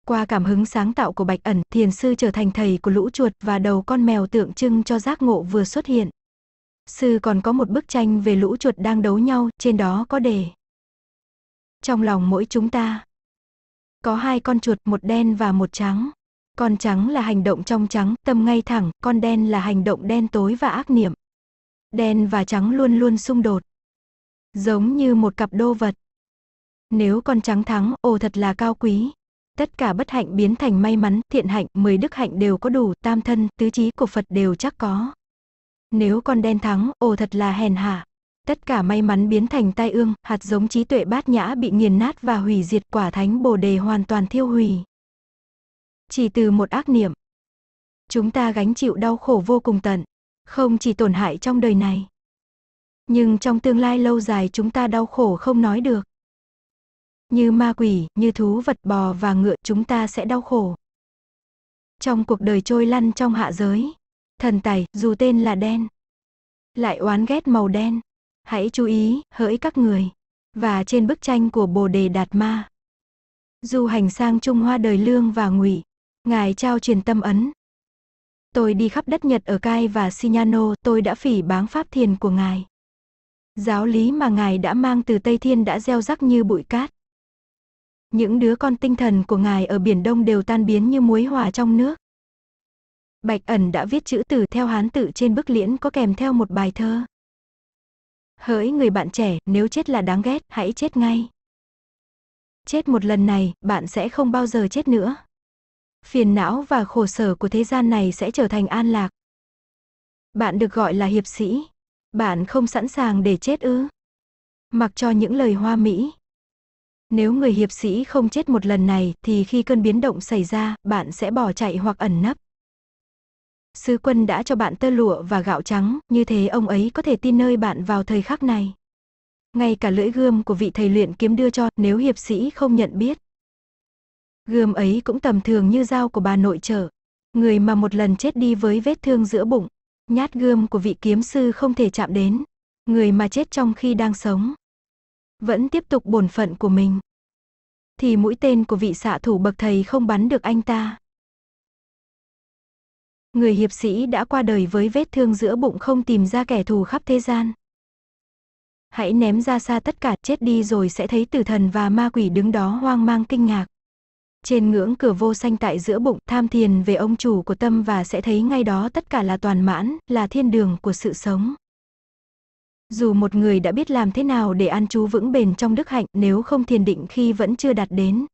A: Qua cảm hứng sáng tạo của Bạch Ẩn, thiền sư trở thành thầy của lũ chuột và đầu con mèo tượng trưng cho giác ngộ vừa xuất hiện. Sư còn có một bức tranh về lũ chuột đang đấu nhau, trên đó có đề. Trong lòng mỗi chúng ta, có hai con chuột một đen và một trắng. Con trắng là hành động trong trắng, tâm ngay thẳng, con đen là hành động đen tối và ác niệm. Đen và trắng luôn luôn xung đột. Giống như một cặp đô vật. Nếu con trắng thắng, ồ thật là cao quý. Tất cả bất hạnh biến thành may mắn, thiện hạnh, mười đức hạnh đều có đủ, tam thân, tứ trí của Phật đều chắc có. Nếu con đen thắng, ồ thật là hèn hạ. Tất cả may mắn biến thành tai ương, hạt giống trí tuệ bát nhã bị nghiền nát và hủy diệt quả thánh bồ đề hoàn toàn thiêu hủy. Chỉ từ một ác niệm. Chúng ta gánh chịu đau khổ vô cùng tận, không chỉ tổn hại trong đời này. Nhưng trong tương lai lâu dài chúng ta đau khổ không nói được. Như ma quỷ, như thú vật bò và ngựa chúng ta sẽ đau khổ. Trong cuộc đời trôi lăn trong hạ giới, thần tài dù tên là đen, lại oán ghét màu đen. Hãy chú ý, hỡi các người. Và trên bức tranh của Bồ Đề Đạt Ma. Du hành sang Trung Hoa đời lương và ngụy, Ngài trao truyền tâm ấn. Tôi đi khắp đất Nhật ở Cai và Shinano, tôi đã phỉ báng pháp thiền của Ngài. Giáo lý mà Ngài đã mang từ Tây Thiên đã gieo rắc như bụi cát. Những đứa con tinh thần của Ngài ở Biển Đông đều tan biến như muối hòa trong nước. Bạch ẩn đã viết chữ từ theo hán tự trên bức liễn có kèm theo một bài thơ. Hỡi người bạn trẻ, nếu chết là đáng ghét, hãy chết ngay. Chết một lần này, bạn sẽ không bao giờ chết nữa phiền não và khổ sở của thế gian này sẽ trở thành an lạc. Bạn được gọi là hiệp sĩ. Bạn không sẵn sàng để chết ư? Mặc cho những lời hoa mỹ. Nếu người hiệp sĩ không chết một lần này thì khi cơn biến động xảy ra, bạn sẽ bỏ chạy hoặc ẩn nấp. Sứ quân đã cho bạn tơ lụa và gạo trắng, như thế ông ấy có thể tin nơi bạn vào thời khắc này. Ngay cả lưỡi gươm của vị thầy luyện kiếm đưa cho, nếu hiệp sĩ không nhận biết, Gươm ấy cũng tầm thường như dao của bà nội trở. Người mà một lần chết đi với vết thương giữa bụng, nhát gươm của vị kiếm sư không thể chạm đến. Người mà chết trong khi đang sống, vẫn tiếp tục bổn phận của mình. Thì mũi tên của vị xạ thủ bậc thầy không bắn được anh ta. Người hiệp sĩ đã qua đời với vết thương giữa bụng không tìm ra kẻ thù khắp thế gian. Hãy ném ra xa tất cả chết đi rồi sẽ thấy tử thần và ma quỷ đứng đó hoang mang kinh ngạc. Trên ngưỡng cửa vô sanh tại giữa bụng, tham thiền về ông chủ của tâm và sẽ thấy ngay đó tất cả là toàn mãn, là thiên đường của sự sống. Dù một người đã biết làm thế nào để an trú vững bền trong đức hạnh nếu không thiền định khi vẫn chưa đạt đến.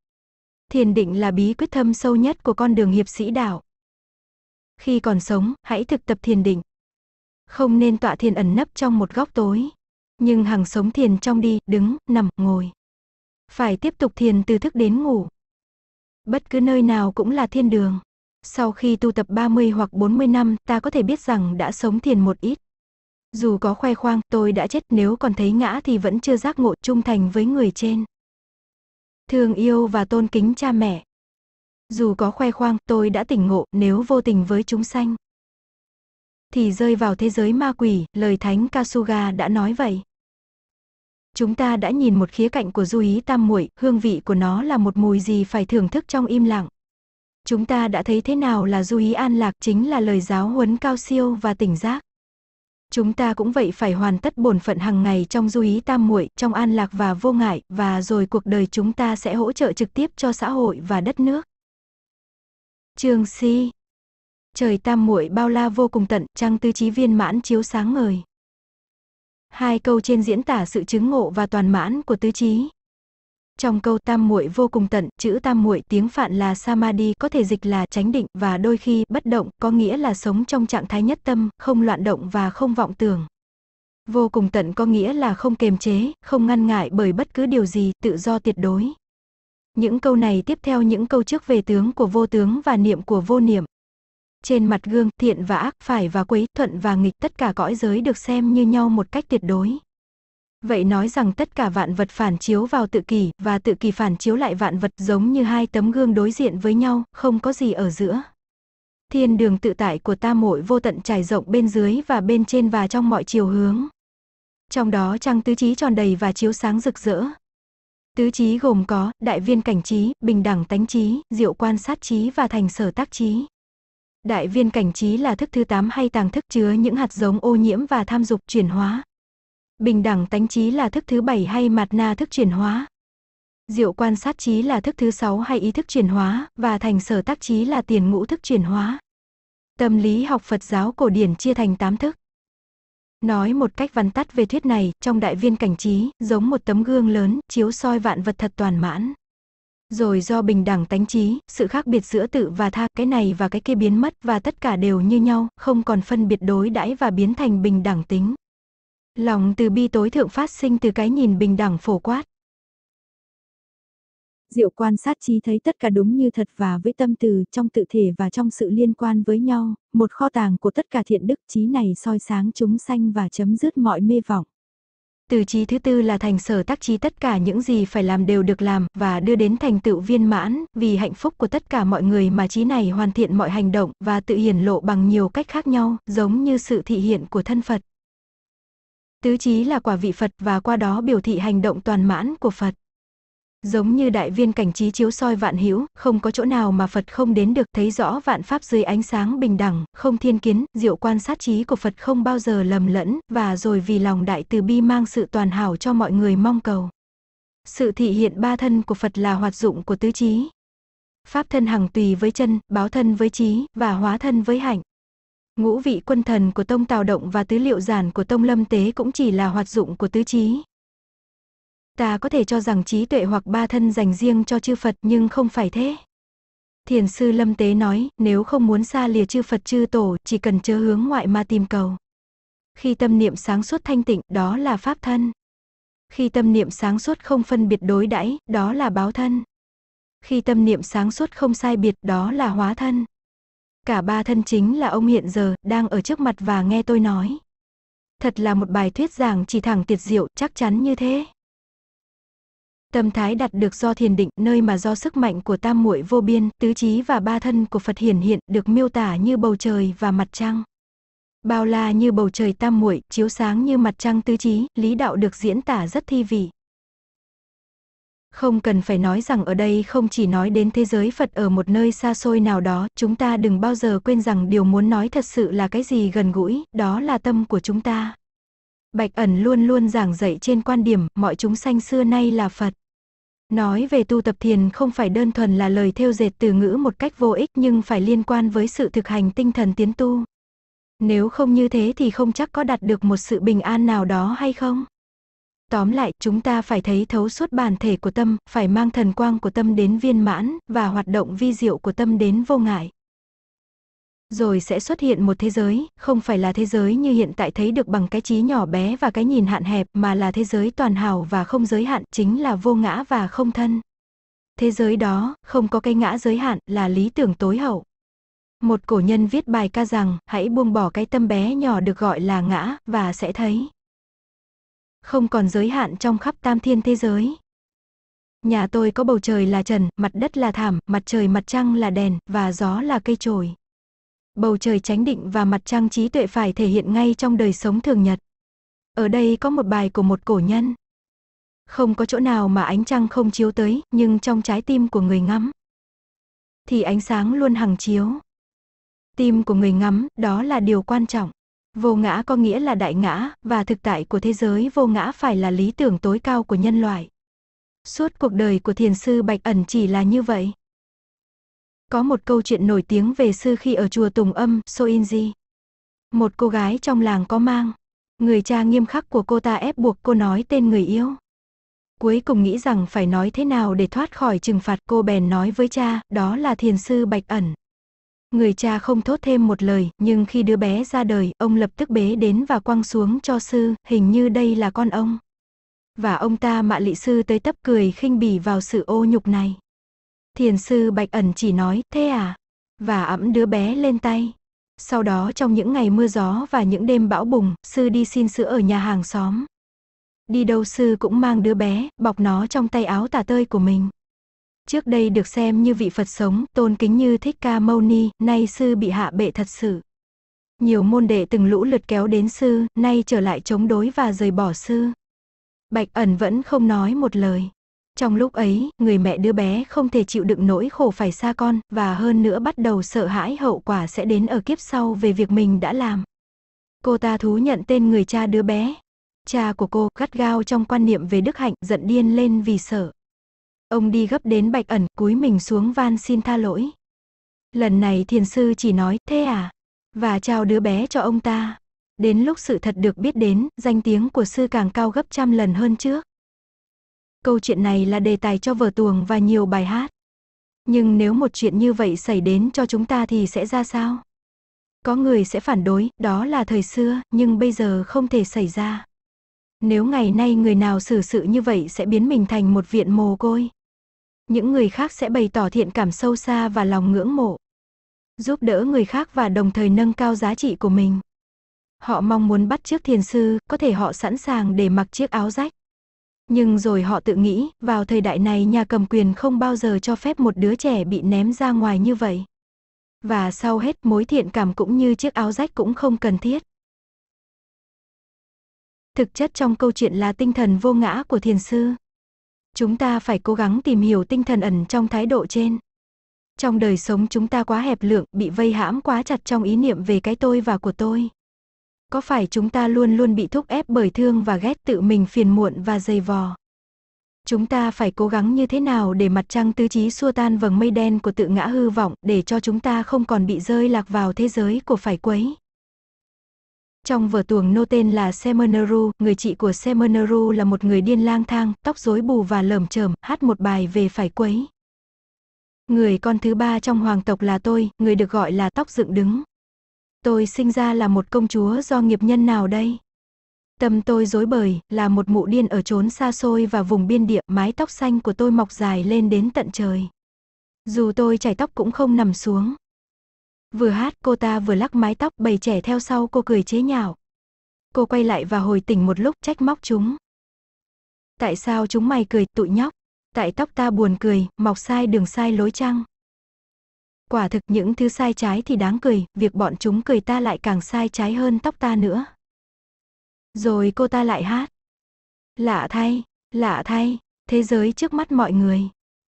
A: Thiền định là bí quyết thâm sâu nhất của con đường hiệp sĩ đạo. Khi còn sống, hãy thực tập thiền định. Không nên tọa thiền ẩn nấp trong một góc tối. Nhưng hằng sống thiền trong đi, đứng, nằm, ngồi. Phải tiếp tục thiền từ thức đến ngủ. Bất cứ nơi nào cũng là thiên đường. Sau khi tu tập 30 hoặc 40 năm, ta có thể biết rằng đã sống thiền một ít. Dù có khoe khoang, tôi đã chết nếu còn thấy ngã thì vẫn chưa giác ngộ trung thành với người trên. Thương yêu và tôn kính cha mẹ. Dù có khoe khoang, tôi đã tỉnh ngộ nếu vô tình với chúng sanh. Thì rơi vào thế giới ma quỷ, lời Thánh Kasuga đã nói vậy. Chúng ta đã nhìn một khía cạnh của du ý tam muội, hương vị của nó là một mùi gì phải thưởng thức trong im lặng. Chúng ta đã thấy thế nào là du ý an lạc chính là lời giáo huấn cao siêu và tỉnh giác. Chúng ta cũng vậy phải hoàn tất bổn phận hàng ngày trong du ý tam muội, trong an lạc và vô ngại, và rồi cuộc đời chúng ta sẽ hỗ trợ trực tiếp cho xã hội và đất nước. Trường Si Trời tam muội bao la vô cùng tận, trăng tư trí viên mãn chiếu sáng ngời. Hai câu trên diễn tả sự chứng ngộ và toàn mãn của tứ trí. Trong câu tam muội vô cùng tận, chữ tam muội tiếng Phạn là samadhi có thể dịch là chánh định và đôi khi bất động, có nghĩa là sống trong trạng thái nhất tâm, không loạn động và không vọng tưởng. Vô cùng tận có nghĩa là không kềm chế, không ngăn ngại bởi bất cứ điều gì, tự do tuyệt đối. Những câu này tiếp theo những câu trước về tướng của vô tướng và niệm của vô niệm trên mặt gương thiện và ác, phải và quấy, thuận và nghịch tất cả cõi giới được xem như nhau một cách tuyệt đối. Vậy nói rằng tất cả vạn vật phản chiếu vào tự kỷ và tự kỷ phản chiếu lại vạn vật giống như hai tấm gương đối diện với nhau, không có gì ở giữa. Thiên đường tự tại của ta mội vô tận trải rộng bên dưới và bên trên và trong mọi chiều hướng. Trong đó trăng tứ trí tròn đầy và chiếu sáng rực rỡ. Tứ trí gồm có đại viên cảnh trí, bình đẳng tánh trí, diệu quan sát trí và thành sở tác trí. Đại viên cảnh trí là thức thứ 8 hay tàng thức chứa những hạt giống ô nhiễm và tham dục chuyển hóa. Bình đẳng tánh trí là thức thứ 7 hay mạt na thức chuyển hóa. Diệu quan sát trí là thức thứ 6 hay ý thức chuyển hóa và thành sở tác trí là tiền ngũ thức chuyển hóa. Tâm lý học Phật giáo cổ điển chia thành 8 thức. Nói một cách văn tắt về thuyết này, trong đại viên cảnh trí, giống một tấm gương lớn, chiếu soi vạn vật thật toàn mãn rồi do bình đẳng tánh trí, sự khác biệt giữa tự và tha, cái này và cái kia biến mất và tất cả đều như nhau, không còn phân biệt đối đãi và biến thành bình đẳng tính. Lòng từ bi tối thượng phát sinh từ cái nhìn bình đẳng phổ quát. Diệu quan sát trí thấy tất cả đúng như thật và với tâm từ trong tự thể và trong sự liên quan với nhau, một kho tàng của tất cả thiện đức trí này soi sáng chúng sanh và chấm dứt mọi mê vọng. Từ trí thứ tư là thành sở tác trí tất cả những gì phải làm đều được làm và đưa đến thành tựu viên mãn, vì hạnh phúc của tất cả mọi người mà trí này hoàn thiện mọi hành động và tự hiển lộ bằng nhiều cách khác nhau, giống như sự thị hiện của thân Phật. Tứ trí là quả vị Phật và qua đó biểu thị hành động toàn mãn của Phật. Giống như đại viên cảnh trí chiếu soi vạn hữu, không có chỗ nào mà Phật không đến được thấy rõ vạn pháp dưới ánh sáng bình đẳng, không thiên kiến, diệu quan sát trí của Phật không bao giờ lầm lẫn, và rồi vì lòng đại từ bi mang sự toàn hảo cho mọi người mong cầu. Sự thị hiện ba thân của Phật là hoạt dụng của tứ trí. Pháp thân hằng tùy với chân, báo thân với trí, và hóa thân với hạnh. Ngũ vị quân thần của tông tào động và tứ liệu giản của tông lâm tế cũng chỉ là hoạt dụng của tứ trí, Ta có thể cho rằng trí tuệ hoặc ba thân dành riêng cho chư Phật nhưng không phải thế. Thiền sư Lâm Tế nói, nếu không muốn xa lìa chư Phật chư Tổ, chỉ cần chớ hướng ngoại mà tìm cầu. Khi tâm niệm sáng suốt thanh tịnh, đó là pháp thân. Khi tâm niệm sáng suốt không phân biệt đối đãi, đó là báo thân. Khi tâm niệm sáng suốt không sai biệt, đó là hóa thân. Cả ba thân chính là ông hiện giờ, đang ở trước mặt và nghe tôi nói. Thật là một bài thuyết giảng chỉ thẳng tiệt diệu, chắc chắn như thế. Tâm thái đạt được do thiền định, nơi mà do sức mạnh của tam muội vô biên, tứ trí và ba thân của Phật hiển hiện được miêu tả như bầu trời và mặt trăng. Bao la như bầu trời tam muội, chiếu sáng như mặt trăng tứ trí, lý đạo được diễn tả rất thi vị. Không cần phải nói rằng ở đây không chỉ nói đến thế giới Phật ở một nơi xa xôi nào đó, chúng ta đừng bao giờ quên rằng điều muốn nói thật sự là cái gì gần gũi, đó là tâm của chúng ta. Bạch ẩn luôn luôn giảng dạy trên quan điểm mọi chúng sanh xưa nay là Phật. Nói về tu tập thiền không phải đơn thuần là lời theo dệt từ ngữ một cách vô ích nhưng phải liên quan với sự thực hành tinh thần tiến tu. Nếu không như thế thì không chắc có đạt được một sự bình an nào đó hay không? Tóm lại, chúng ta phải thấy thấu suốt bản thể của tâm, phải mang thần quang của tâm đến viên mãn, và hoạt động vi diệu của tâm đến vô ngại rồi sẽ xuất hiện một thế giới, không phải là thế giới như hiện tại thấy được bằng cái trí nhỏ bé và cái nhìn hạn hẹp mà là thế giới toàn hảo và không giới hạn, chính là vô ngã và không thân. Thế giới đó, không có cái ngã giới hạn, là lý tưởng tối hậu. Một cổ nhân viết bài ca rằng, hãy buông bỏ cái tâm bé nhỏ được gọi là ngã, và sẽ thấy. Không còn giới hạn trong khắp tam thiên thế giới. Nhà tôi có bầu trời là trần, mặt đất là thảm, mặt trời mặt trăng là đèn, và gió là cây trồi bầu trời tránh định và mặt trăng trí tuệ phải thể hiện ngay trong đời sống thường nhật. Ở đây có một bài của một cổ nhân. Không có chỗ nào mà ánh trăng không chiếu tới, nhưng trong trái tim của người ngắm. Thì ánh sáng luôn hằng chiếu. Tim của người ngắm, đó là điều quan trọng. Vô ngã có nghĩa là đại ngã, và thực tại của thế giới vô ngã phải là lý tưởng tối cao của nhân loại. Suốt cuộc đời của thiền sư Bạch Ẩn chỉ là như vậy. Có một câu chuyện nổi tiếng về sư khi ở chùa Tùng Âm, Soinji. Một cô gái trong làng có mang. Người cha nghiêm khắc của cô ta ép buộc cô nói tên người yêu. Cuối cùng nghĩ rằng phải nói thế nào để thoát khỏi trừng phạt cô bèn nói với cha, đó là thiền sư Bạch Ẩn. Người cha không thốt thêm một lời, nhưng khi đứa bé ra đời, ông lập tức bế đến và quăng xuống cho sư, hình như đây là con ông. Và ông ta mạ lị sư tới tấp cười khinh bỉ vào sự ô nhục này. Thiền sư Bạch ẩn chỉ nói, thế à? Và ẵm đứa bé lên tay. Sau đó trong những ngày mưa gió và những đêm bão bùng, sư đi xin sữa ở nhà hàng xóm. Đi đâu sư cũng mang đứa bé, bọc nó trong tay áo tả tơi của mình. Trước đây được xem như vị Phật sống, tôn kính như Thích Ca Mâu Ni, nay sư bị hạ bệ thật sự. Nhiều môn đệ từng lũ lượt kéo đến sư, nay trở lại chống đối và rời bỏ sư. Bạch ẩn vẫn không nói một lời. Trong lúc ấy, người mẹ đứa bé không thể chịu đựng nỗi khổ phải xa con, và hơn nữa bắt đầu sợ hãi hậu quả sẽ đến ở kiếp sau về việc mình đã làm. Cô ta thú nhận tên người cha đứa bé. Cha của cô gắt gao trong quan niệm về đức hạnh, giận điên lên vì sợ. Ông đi gấp đến bạch ẩn, cúi mình xuống van xin tha lỗi. Lần này thiền sư chỉ nói, thế à? Và trao đứa bé cho ông ta. Đến lúc sự thật được biết đến, danh tiếng của sư càng cao gấp trăm lần hơn trước câu chuyện này là đề tài cho vở tuồng và nhiều bài hát. Nhưng nếu một chuyện như vậy xảy đến cho chúng ta thì sẽ ra sao? Có người sẽ phản đối, đó là thời xưa, nhưng bây giờ không thể xảy ra. Nếu ngày nay người nào xử sự như vậy sẽ biến mình thành một viện mồ côi. Những người khác sẽ bày tỏ thiện cảm sâu xa và lòng ngưỡng mộ. Giúp đỡ người khác và đồng thời nâng cao giá trị của mình. Họ mong muốn bắt chước thiền sư, có thể họ sẵn sàng để mặc chiếc áo rách. Nhưng rồi họ tự nghĩ, vào thời đại này nhà cầm quyền không bao giờ cho phép một đứa trẻ bị ném ra ngoài như vậy. Và sau hết mối thiện cảm cũng như chiếc áo rách cũng không cần thiết. Thực chất trong câu chuyện là tinh thần vô ngã của thiền sư. Chúng ta phải cố gắng tìm hiểu tinh thần ẩn trong thái độ trên. Trong đời sống chúng ta quá hẹp lượng, bị vây hãm quá chặt trong ý niệm về cái tôi và của tôi. Có phải chúng ta luôn luôn bị thúc ép bởi thương và ghét tự mình phiền muộn và dày vò? Chúng ta phải cố gắng như thế nào để mặt trăng tư trí xua tan vầng mây đen của tự ngã hư vọng để cho chúng ta không còn bị rơi lạc vào thế giới của phải quấy? Trong vở tuồng nô tên là Semeneru, người chị của Semeneru là một người điên lang thang, tóc rối bù và lởm chởm, hát một bài về phải quấy. Người con thứ ba trong hoàng tộc là tôi, người được gọi là tóc dựng đứng. Tôi sinh ra là một công chúa do nghiệp nhân nào đây? Tâm tôi dối bời, là một mụ điên ở trốn xa xôi và vùng biên địa, mái tóc xanh của tôi mọc dài lên đến tận trời. Dù tôi chải tóc cũng không nằm xuống. Vừa hát cô ta vừa lắc mái tóc bầy trẻ theo sau cô cười chế nhạo. Cô quay lại và hồi tỉnh một lúc trách móc chúng. Tại sao chúng mày cười tụi nhóc? Tại tóc ta buồn cười, mọc sai đường sai lối trăng Quả thực những thứ sai trái thì đáng cười, việc bọn chúng cười ta lại càng sai trái hơn tóc ta nữa. Rồi cô ta lại hát. Lạ thay, lạ thay, thế giới trước mắt mọi người.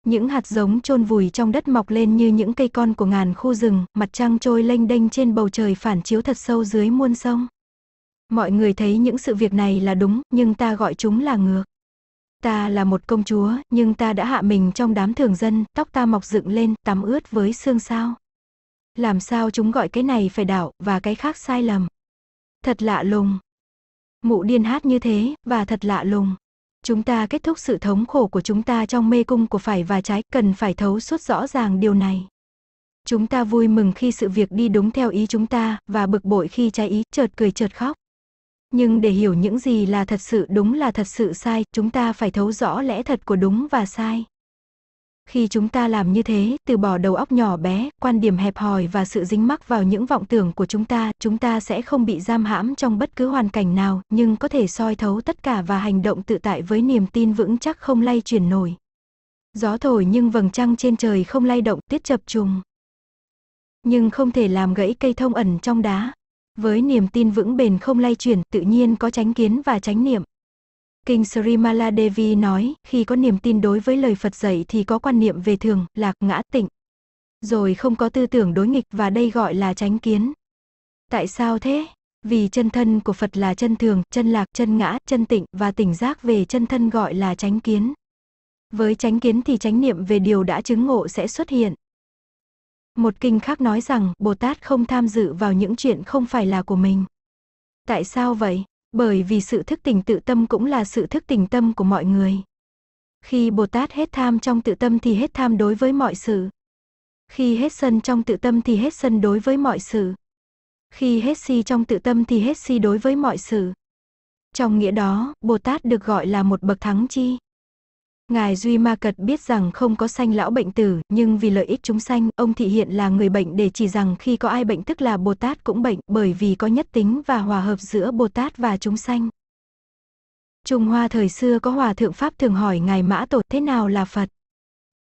A: Những hạt giống chôn vùi trong đất mọc lên như những cây con của ngàn khu rừng, mặt trăng trôi lênh đênh trên bầu trời phản chiếu thật sâu dưới muôn sông. Mọi người thấy những sự việc này là đúng, nhưng ta gọi chúng là ngược. Ta là một công chúa, nhưng ta đã hạ mình trong đám thường dân, tóc ta mọc dựng lên, tắm ướt với xương sao. Làm sao chúng gọi cái này phải đảo, và cái khác sai lầm. Thật lạ lùng. Mụ điên hát như thế, và thật lạ lùng. Chúng ta kết thúc sự thống khổ của chúng ta trong mê cung của phải và trái, cần phải thấu suốt rõ ràng điều này. Chúng ta vui mừng khi sự việc đi đúng theo ý chúng ta, và bực bội khi trái ý, chợt cười chợt khóc nhưng để hiểu những gì là thật sự đúng là thật sự sai, chúng ta phải thấu rõ lẽ thật của đúng và sai. Khi chúng ta làm như thế, từ bỏ đầu óc nhỏ bé, quan điểm hẹp hòi và sự dính mắc vào những vọng tưởng của chúng ta, chúng ta sẽ không bị giam hãm trong bất cứ hoàn cảnh nào, nhưng có thể soi thấu tất cả và hành động tự tại với niềm tin vững chắc không lay chuyển nổi. Gió thổi nhưng vầng trăng trên trời không lay động, tiết chập trùng. Nhưng không thể làm gãy cây thông ẩn trong đá. Với niềm tin vững bền không lay chuyển tự nhiên có tránh kiến và tránh niệm. Kinh Sri Mala Devi nói, khi có niềm tin đối với lời Phật dạy thì có quan niệm về thường, lạc, ngã, tịnh. Rồi không có tư tưởng đối nghịch và đây gọi là tránh kiến. Tại sao thế? Vì chân thân của Phật là chân thường, chân lạc, chân ngã, chân tịnh và tỉnh giác về chân thân gọi là tránh kiến. Với tránh kiến thì tránh niệm về điều đã chứng ngộ sẽ xuất hiện. Một kinh khác nói rằng Bồ Tát không tham dự vào những chuyện không phải là của mình. Tại sao vậy? Bởi vì sự thức tỉnh tự tâm cũng là sự thức tỉnh tâm của mọi người. Khi Bồ Tát hết tham trong tự tâm thì hết tham đối với mọi sự. Khi hết sân trong tự tâm thì hết sân đối với mọi sự. Khi hết si trong tự tâm thì hết si đối với mọi sự. Trong nghĩa đó, Bồ Tát được gọi là một bậc thắng chi. Ngài Duy Ma Cật biết rằng không có sanh lão bệnh tử, nhưng vì lợi ích chúng sanh, ông thị hiện là người bệnh để chỉ rằng khi có ai bệnh tức là Bồ Tát cũng bệnh, bởi vì có nhất tính và hòa hợp giữa Bồ Tát và chúng sanh. Trung Hoa thời xưa có hòa thượng Pháp thường hỏi Ngài Mã Tổ thế nào là Phật?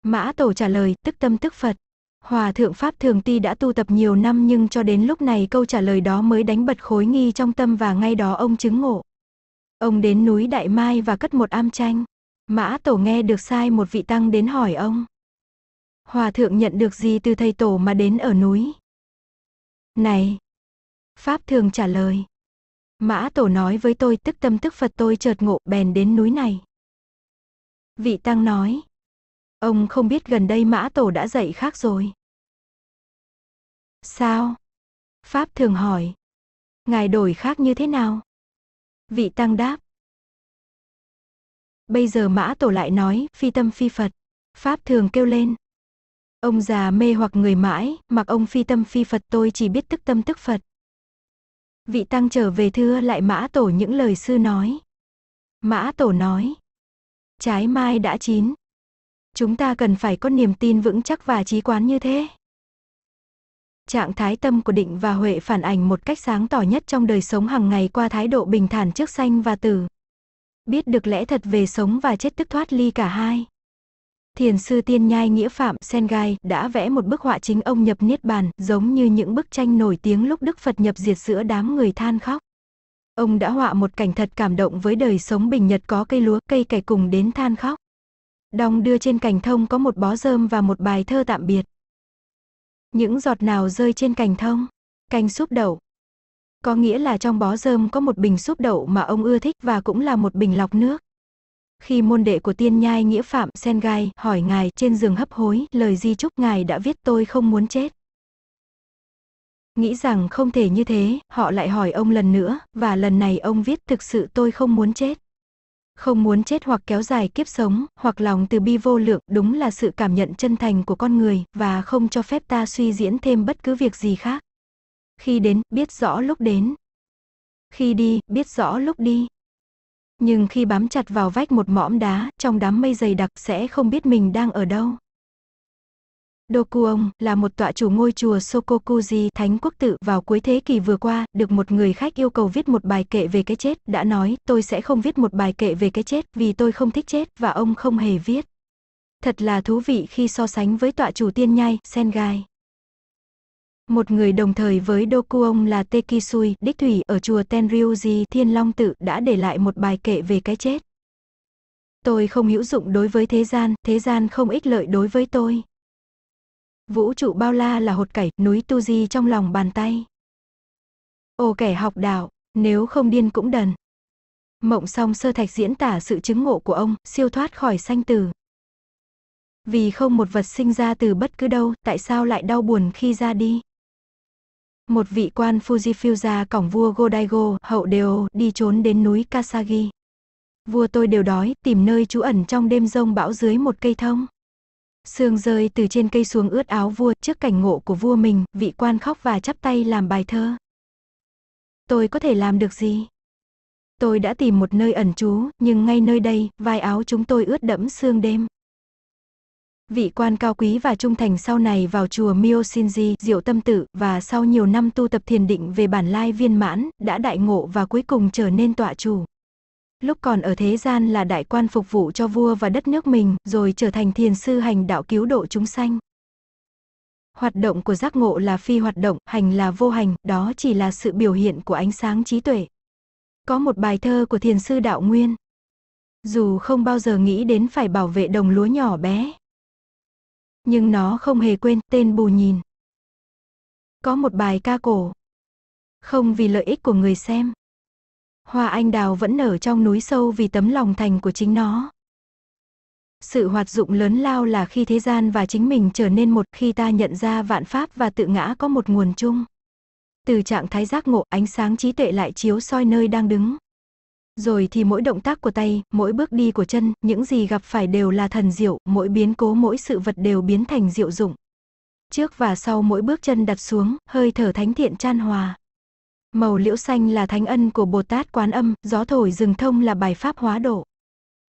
A: Mã Tổ trả lời tức tâm tức Phật. Hòa thượng Pháp thường tuy đã tu tập nhiều năm nhưng cho đến lúc này câu trả lời đó mới đánh bật khối nghi trong tâm và ngay đó ông chứng ngộ. Ông đến núi Đại Mai và cất một am tranh. Mã Tổ nghe được sai một vị tăng đến hỏi ông. Hòa thượng nhận được gì từ thầy Tổ mà đến ở núi? Này! Pháp thường trả lời. Mã Tổ nói với tôi tức tâm tức Phật tôi chợt ngộ bèn đến núi này. Vị Tăng nói. Ông không biết gần đây Mã Tổ đã dạy khác rồi. Sao? Pháp thường hỏi. Ngài đổi khác như thế nào? Vị Tăng đáp. Bây giờ mã tổ lại nói, phi tâm phi Phật. Pháp thường kêu lên. Ông già mê hoặc người mãi, mặc ông phi tâm phi Phật tôi chỉ biết tức tâm tức Phật. Vị tăng trở về thưa lại mã tổ những lời sư nói. Mã tổ nói. Trái mai đã chín. Chúng ta cần phải có niềm tin vững chắc và trí quán như thế. Trạng thái tâm của định và huệ phản ảnh một cách sáng tỏ nhất trong đời sống hàng ngày qua thái độ bình thản trước sanh và tử biết được lẽ thật về sống và chết tức thoát ly cả hai. Thiền sư tiên nhai nghĩa phạm Sengai đã vẽ một bức họa chính ông nhập niết bàn, giống như những bức tranh nổi tiếng lúc Đức Phật nhập diệt giữa đám người than khóc. Ông đã họa một cảnh thật cảm động với đời sống bình nhật có cây lúa, cây cải cùng đến than khóc. Đong đưa trên cành thông có một bó rơm và một bài thơ tạm biệt. Những giọt nào rơi trên cành thông, cành súp đậu, có nghĩa là trong bó rơm có một bình súp đậu mà ông ưa thích và cũng là một bình lọc nước. Khi môn đệ của tiên nhai nghĩa phạm sen gai hỏi ngài trên giường hấp hối, lời di chúc ngài đã viết tôi không muốn chết. Nghĩ rằng không thể như thế, họ lại hỏi ông lần nữa, và lần này ông viết thực sự tôi không muốn chết. Không muốn chết hoặc kéo dài kiếp sống, hoặc lòng từ bi vô lượng đúng là sự cảm nhận chân thành của con người, và không cho phép ta suy diễn thêm bất cứ việc gì khác. Khi đến, biết rõ lúc đến. Khi đi, biết rõ lúc đi. Nhưng khi bám chặt vào vách một mõm đá, trong đám mây dày đặc sẽ không biết mình đang ở đâu. Dokuong là một tọa chủ ngôi chùa Sokokuji Thánh Quốc Tự vào cuối thế kỷ vừa qua, được một người khách yêu cầu viết một bài kệ về cái chết, đã nói tôi sẽ không viết một bài kệ về cái chết vì tôi không thích chết và ông không hề viết. Thật là thú vị khi so sánh với tọa chủ tiên nhai, Sengai. Một người đồng thời với Dokuong là Tekisui, đích thủy ở chùa Tenryuji Thiên Long Tự đã để lại một bài kệ về cái chết. Tôi không hữu dụng đối với thế gian, thế gian không ích lợi đối với tôi. Vũ trụ bao la là hột cải, núi tu di trong lòng bàn tay. Ô kẻ học đạo, nếu không điên cũng đần. Mộng song sơ thạch diễn tả sự chứng ngộ của ông, siêu thoát khỏi sanh tử. Vì không một vật sinh ra từ bất cứ đâu, tại sao lại đau buồn khi ra đi? Một vị quan Fujifiu ra cổng vua Godaigo, hậu đều, đi trốn đến núi Kasagi. Vua tôi đều đói, tìm nơi trú ẩn trong đêm rông bão dưới một cây thông. Sương rơi từ trên cây xuống ướt áo vua, trước cảnh ngộ của vua mình, vị quan khóc và chắp tay làm bài thơ. Tôi có thể làm được gì? Tôi đã tìm một nơi ẩn trú, nhưng ngay nơi đây, vai áo chúng tôi ướt đẫm sương đêm vị quan cao quý và trung thành sau này vào chùa Myosinji diệu tâm tử và sau nhiều năm tu tập thiền định về bản lai viên mãn, đã đại ngộ và cuối cùng trở nên tọa chủ. Lúc còn ở thế gian là đại quan phục vụ cho vua và đất nước mình, rồi trở thành thiền sư hành đạo cứu độ chúng sanh. Hoạt động của giác ngộ là phi hoạt động, hành là vô hành, đó chỉ là sự biểu hiện của ánh sáng trí tuệ. Có một bài thơ của thiền sư đạo nguyên. Dù không bao giờ nghĩ đến phải bảo vệ đồng lúa nhỏ bé, nhưng nó không hề quên tên bù nhìn. Có một bài ca cổ. Không vì lợi ích của người xem. Hoa anh đào vẫn nở trong núi sâu vì tấm lòng thành của chính nó. Sự hoạt dụng lớn lao là khi thế gian và chính mình trở nên một khi ta nhận ra vạn pháp và tự ngã có một nguồn chung. Từ trạng thái giác ngộ ánh sáng trí tuệ lại chiếu soi nơi đang đứng. Rồi thì mỗi động tác của tay, mỗi bước đi của chân, những gì gặp phải đều là thần diệu, mỗi biến cố mỗi sự vật đều biến thành diệu dụng. Trước và sau mỗi bước chân đặt xuống, hơi thở thánh thiện chan hòa. Màu liễu xanh là thánh ân của Bồ Tát Quán Âm, gió thổi rừng thông là bài pháp hóa độ.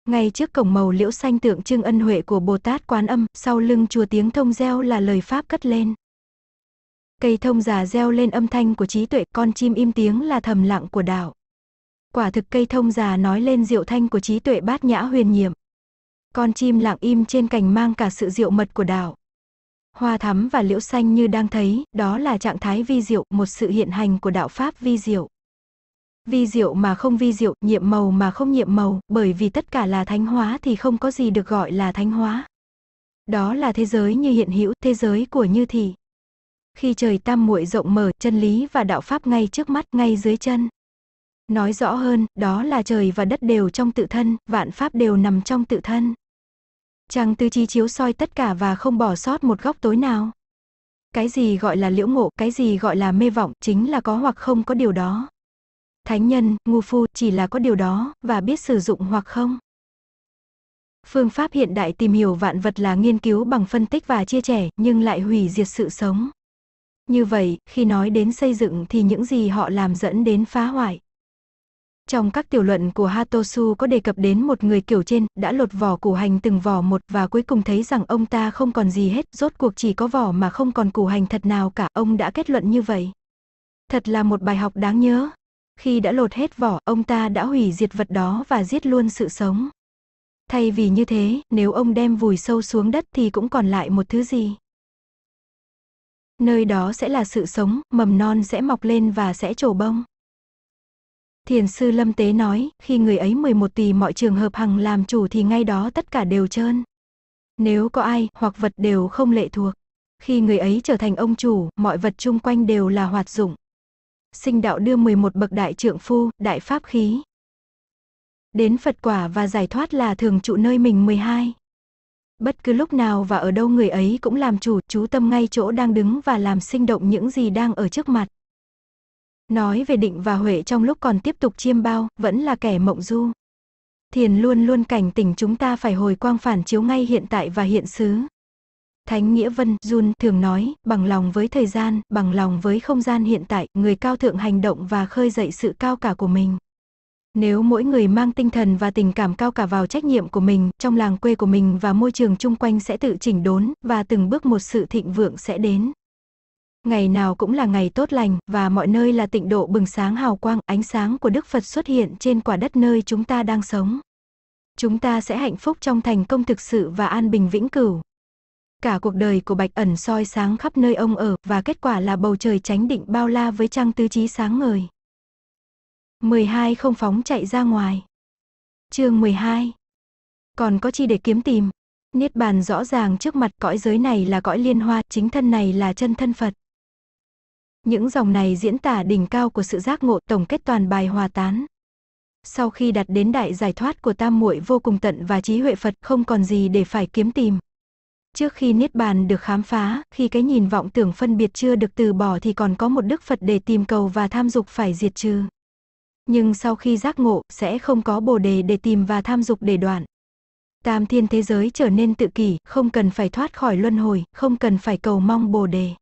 A: Ngay trước cổng màu liễu xanh tượng trưng ân huệ của Bồ Tát Quán Âm, sau lưng chùa tiếng thông reo là lời pháp cất lên. Cây thông già reo lên âm thanh của trí tuệ, con chim im tiếng là thầm lặng của đạo quả thực cây thông già nói lên diệu thanh của trí tuệ bát nhã huyền nhiệm. Con chim lặng im trên cành mang cả sự diệu mật của đảo. Hoa thắm và liễu xanh như đang thấy, đó là trạng thái vi diệu, một sự hiện hành của đạo Pháp vi diệu. Vi diệu mà không vi diệu, nhiệm màu mà không nhiệm màu, bởi vì tất cả là thánh hóa thì không có gì được gọi là thánh hóa. Đó là thế giới như hiện hữu, thế giới của như thị. Khi trời tam muội rộng mở, chân lý và đạo Pháp ngay trước mắt, ngay dưới chân. Nói rõ hơn, đó là trời và đất đều trong tự thân, vạn pháp đều nằm trong tự thân. Chàng tư chi chiếu soi tất cả và không bỏ sót một góc tối nào. Cái gì gọi là liễu ngộ, cái gì gọi là mê vọng, chính là có hoặc không có điều đó. Thánh nhân, ngu phu chỉ là có điều đó, và biết sử dụng hoặc không. Phương pháp hiện đại tìm hiểu vạn vật là nghiên cứu bằng phân tích và chia sẻ, nhưng lại hủy diệt sự sống. Như vậy, khi nói đến xây dựng thì những gì họ làm dẫn đến phá hoại. Trong các tiểu luận của Hatosu có đề cập đến một người kiểu trên đã lột vỏ củ hành từng vỏ một và cuối cùng thấy rằng ông ta không còn gì hết, rốt cuộc chỉ có vỏ mà không còn củ hành thật nào cả, ông đã kết luận như vậy. Thật là một bài học đáng nhớ. Khi đã lột hết vỏ, ông ta đã hủy diệt vật đó và giết luôn sự sống. Thay vì như thế, nếu ông đem vùi sâu xuống đất thì cũng còn lại một thứ gì. Nơi đó sẽ là sự sống, mầm non sẽ mọc lên và sẽ trổ bông. Thiền sư Lâm Tế nói, khi người ấy 11 tỷ mọi trường hợp hằng làm chủ thì ngay đó tất cả đều trơn. Nếu có ai hoặc vật đều không lệ thuộc. Khi người ấy trở thành ông chủ, mọi vật chung quanh đều là hoạt dụng. Sinh đạo đưa 11 bậc đại trượng phu, đại pháp khí. Đến Phật quả và giải thoát là thường trụ nơi mình 12. Bất cứ lúc nào và ở đâu người ấy cũng làm chủ, chú tâm ngay chỗ đang đứng và làm sinh động những gì đang ở trước mặt. Nói về định và Huệ trong lúc còn tiếp tục chiêm bao, vẫn là kẻ mộng du. Thiền luôn luôn cảnh tỉnh chúng ta phải hồi quang phản chiếu ngay hiện tại và hiện xứ. Thánh Nghĩa Vân, Jun thường nói, bằng lòng với thời gian, bằng lòng với không gian hiện tại, người cao thượng hành động và khơi dậy sự cao cả của mình. Nếu mỗi người mang tinh thần và tình cảm cao cả vào trách nhiệm của mình, trong làng quê của mình và môi trường chung quanh sẽ tự chỉnh đốn, và từng bước một sự thịnh vượng sẽ đến ngày nào cũng là ngày tốt lành và mọi nơi là tịnh độ bừng sáng hào quang, ánh sáng của Đức Phật xuất hiện trên quả đất nơi chúng ta đang sống. Chúng ta sẽ hạnh phúc trong thành công thực sự và an bình vĩnh cửu. Cả cuộc đời của Bạch ẩn soi sáng khắp nơi ông ở và kết quả là bầu trời tránh định bao la với trăng tứ trí sáng ngời. 12 không phóng chạy ra ngoài. Chương 12. Còn có chi để kiếm tìm? Niết bàn rõ ràng trước mặt cõi giới này là cõi liên hoa, chính thân này là chân thân Phật. Những dòng này diễn tả đỉnh cao của sự giác ngộ tổng kết toàn bài hòa tán. Sau khi đặt đến đại giải thoát của tam muội vô cùng tận và trí huệ Phật không còn gì để phải kiếm tìm. Trước khi Niết Bàn được khám phá, khi cái nhìn vọng tưởng phân biệt chưa được từ bỏ thì còn có một Đức Phật để tìm cầu và tham dục phải diệt trừ. Nhưng sau khi giác ngộ, sẽ không có bồ đề để tìm và tham dục để đoạn. Tam thiên thế giới trở nên tự kỷ, không cần phải thoát khỏi luân hồi, không cần phải cầu mong bồ đề.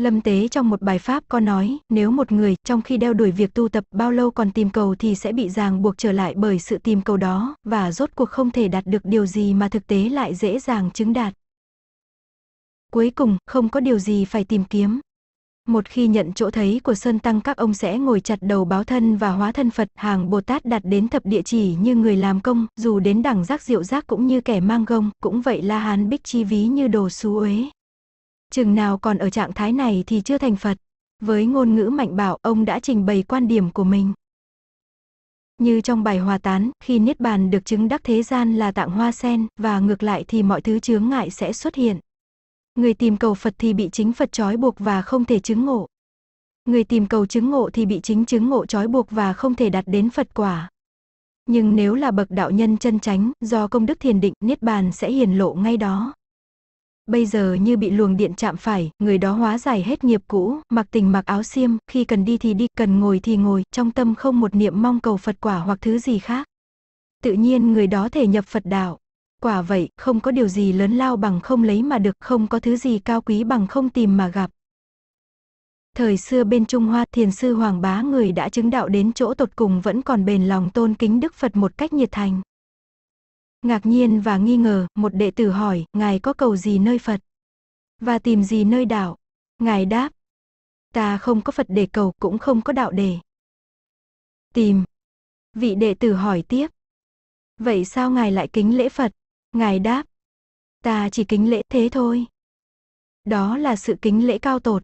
A: Lâm Tế trong một bài pháp có nói, nếu một người trong khi đeo đuổi việc tu tập bao lâu còn tìm cầu thì sẽ bị ràng buộc trở lại bởi sự tìm cầu đó, và rốt cuộc không thể đạt được điều gì mà thực tế lại dễ dàng chứng đạt. Cuối cùng, không có điều gì phải tìm kiếm. Một khi nhận chỗ thấy của Sơn Tăng các ông sẽ ngồi chặt đầu báo thân và hóa thân Phật hàng Bồ Tát đạt đến thập địa chỉ như người làm công, dù đến đẳng giác diệu giác cũng như kẻ mang gông, cũng vậy la hán bích chi ví như đồ xú uế chừng nào còn ở trạng thái này thì chưa thành Phật. Với ngôn ngữ mạnh bạo, ông đã trình bày quan điểm của mình. Như trong bài Hòa tán, khi Niết Bàn được chứng đắc thế gian là tạng hoa sen, và ngược lại thì mọi thứ chướng ngại sẽ xuất hiện. Người tìm cầu Phật thì bị chính Phật trói buộc và không thể chứng ngộ. Người tìm cầu chứng ngộ thì bị chính chứng ngộ trói buộc và không thể đạt đến Phật quả. Nhưng nếu là bậc đạo nhân chân chánh, do công đức thiền định, Niết Bàn sẽ hiển lộ ngay đó bây giờ như bị luồng điện chạm phải, người đó hóa giải hết nghiệp cũ, mặc tình mặc áo xiêm, khi cần đi thì đi, cần ngồi thì ngồi, trong tâm không một niệm mong cầu Phật quả hoặc thứ gì khác. Tự nhiên người đó thể nhập Phật đạo. Quả vậy, không có điều gì lớn lao bằng không lấy mà được, không có thứ gì cao quý bằng không tìm mà gặp. Thời xưa bên Trung Hoa thiền sư Hoàng Bá người đã chứng đạo đến chỗ tột cùng vẫn còn bền lòng tôn kính Đức Phật một cách nhiệt thành. Ngạc nhiên và nghi ngờ, một đệ tử hỏi, Ngài có cầu gì nơi Phật? Và tìm gì nơi đạo? Ngài đáp, ta không có Phật để cầu, cũng không có đạo để. Tìm. Vị đệ tử hỏi tiếp. Vậy sao Ngài lại kính lễ Phật? Ngài đáp, ta chỉ kính lễ thế thôi. Đó là sự kính lễ cao tột,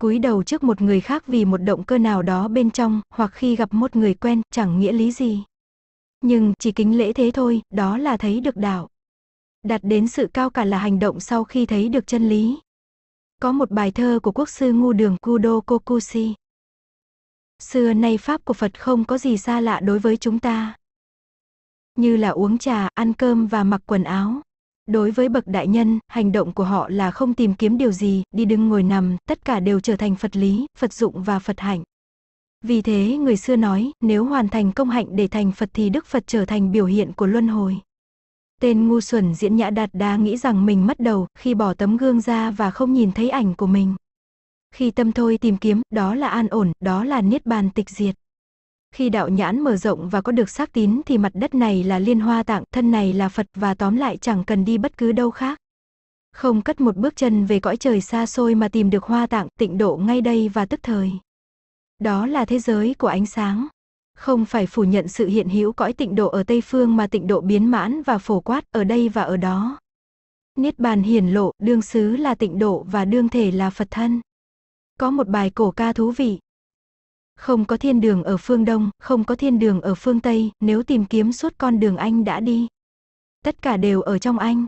A: cúi đầu trước một người khác vì một động cơ nào đó bên trong, hoặc khi gặp một người quen, chẳng nghĩa lý gì nhưng chỉ kính lễ thế thôi, đó là thấy được đạo. Đạt đến sự cao cả là hành động sau khi thấy được chân lý. Có một bài thơ của quốc sư ngu đường Kudo Kokushi. Xưa nay pháp của Phật không có gì xa lạ đối với chúng ta. Như là uống trà, ăn cơm và mặc quần áo. Đối với bậc đại nhân, hành động của họ là không tìm kiếm điều gì, đi đứng ngồi nằm, tất cả đều trở thành Phật lý, Phật dụng và Phật hạnh. Vì thế người xưa nói, nếu hoàn thành công hạnh để thành Phật thì Đức Phật trở thành biểu hiện của luân hồi. Tên ngu xuẩn diễn nhã đạt Đa nghĩ rằng mình mất đầu khi bỏ tấm gương ra và không nhìn thấy ảnh của mình. Khi tâm thôi tìm kiếm, đó là an ổn, đó là niết bàn tịch diệt. Khi đạo nhãn mở rộng và có được xác tín thì mặt đất này là liên hoa tạng, thân này là Phật và tóm lại chẳng cần đi bất cứ đâu khác. Không cất một bước chân về cõi trời xa xôi mà tìm được hoa tạng, tịnh độ ngay đây và tức thời. Đó là thế giới của ánh sáng. Không phải phủ nhận sự hiện hữu cõi tịnh độ ở Tây Phương mà tịnh độ biến mãn và phổ quát ở đây và ở đó. Niết bàn hiển lộ, đương xứ là tịnh độ và đương thể là Phật thân. Có một bài cổ ca thú vị. Không có thiên đường ở phương Đông, không có thiên đường ở phương Tây, nếu tìm kiếm suốt con đường anh đã đi. Tất cả đều ở trong anh.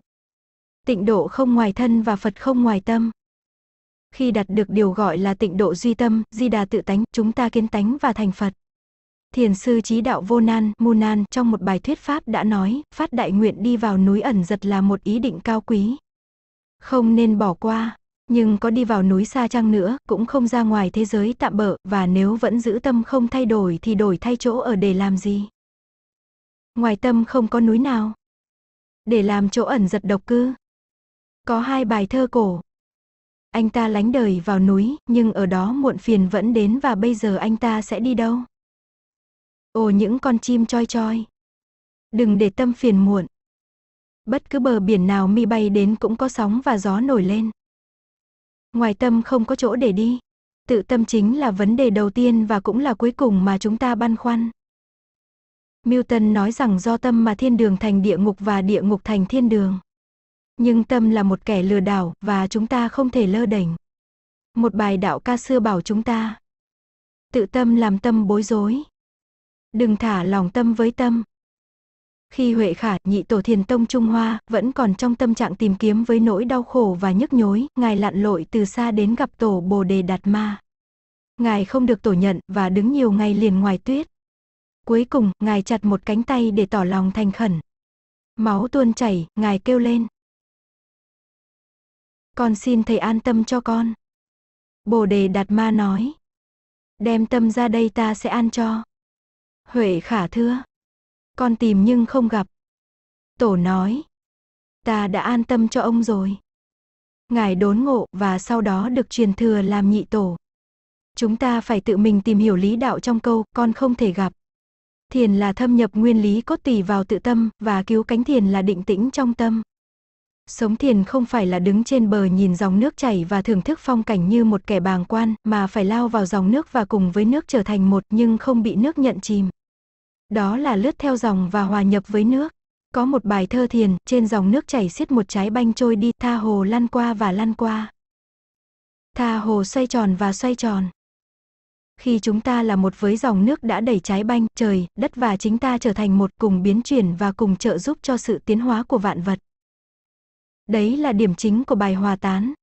A: Tịnh độ không ngoài thân và Phật không ngoài tâm khi đạt được điều gọi là tịnh độ duy tâm, di đà tự tánh, chúng ta kiến tánh và thành Phật. Thiền sư trí đạo vô nan, munan trong một bài thuyết pháp đã nói, phát đại nguyện đi vào núi ẩn giật là một ý định cao quý. Không nên bỏ qua, nhưng có đi vào núi xa chăng nữa, cũng không ra ngoài thế giới tạm bỡ, và nếu vẫn giữ tâm không thay đổi thì đổi thay chỗ ở để làm gì? Ngoài tâm không có núi nào. Để làm chỗ ẩn giật độc cư. Có hai bài thơ cổ, anh ta lánh đời vào núi, nhưng ở đó muộn phiền vẫn đến và bây giờ anh ta sẽ đi đâu? Ồ những con chim choi choi. Đừng để tâm phiền muộn. Bất cứ bờ biển nào mi bay đến cũng có sóng và gió nổi lên. Ngoài tâm không có chỗ để đi. Tự tâm chính là vấn đề đầu tiên và cũng là cuối cùng mà chúng ta băn khoăn. Milton nói rằng do tâm mà thiên đường thành địa ngục và địa ngục thành thiên đường. Nhưng tâm là một kẻ lừa đảo và chúng ta không thể lơ đỉnh. Một bài đạo ca xưa bảo chúng ta. Tự tâm làm tâm bối rối. Đừng thả lòng tâm với tâm. Khi Huệ Khả, nhị tổ thiền tông Trung Hoa, vẫn còn trong tâm trạng tìm kiếm với nỗi đau khổ và nhức nhối, ngài lặn lội từ xa đến gặp tổ Bồ Đề Đạt Ma. Ngài không được tổ nhận và đứng nhiều ngày liền ngoài tuyết. Cuối cùng, ngài chặt một cánh tay để tỏ lòng thành khẩn. Máu tuôn chảy, ngài kêu lên. Con xin thầy an tâm cho con. Bồ đề đạt ma nói. Đem tâm ra đây ta sẽ an cho. Huệ khả thưa. Con tìm nhưng không gặp. Tổ nói. Ta đã an tâm cho ông rồi. Ngài đốn ngộ và sau đó được truyền thừa làm nhị tổ. Chúng ta phải tự mình tìm hiểu lý đạo trong câu con không thể gặp. Thiền là thâm nhập nguyên lý cốt tỳ vào tự tâm và cứu cánh thiền là định tĩnh trong tâm. Sống thiền không phải là đứng trên bờ nhìn dòng nước chảy và thưởng thức phong cảnh như một kẻ bàng quan, mà phải lao vào dòng nước và cùng với nước trở thành một nhưng không bị nước nhận chìm. Đó là lướt theo dòng và hòa nhập với nước. Có một bài thơ thiền, trên dòng nước chảy xiết một trái banh trôi đi, tha hồ lăn qua và lăn qua. Tha hồ xoay tròn và xoay tròn. Khi chúng ta là một với dòng nước đã đẩy trái banh, trời, đất và chính ta trở thành một cùng biến chuyển và cùng trợ giúp cho sự tiến hóa của vạn vật. Đấy là điểm chính của bài hòa tán.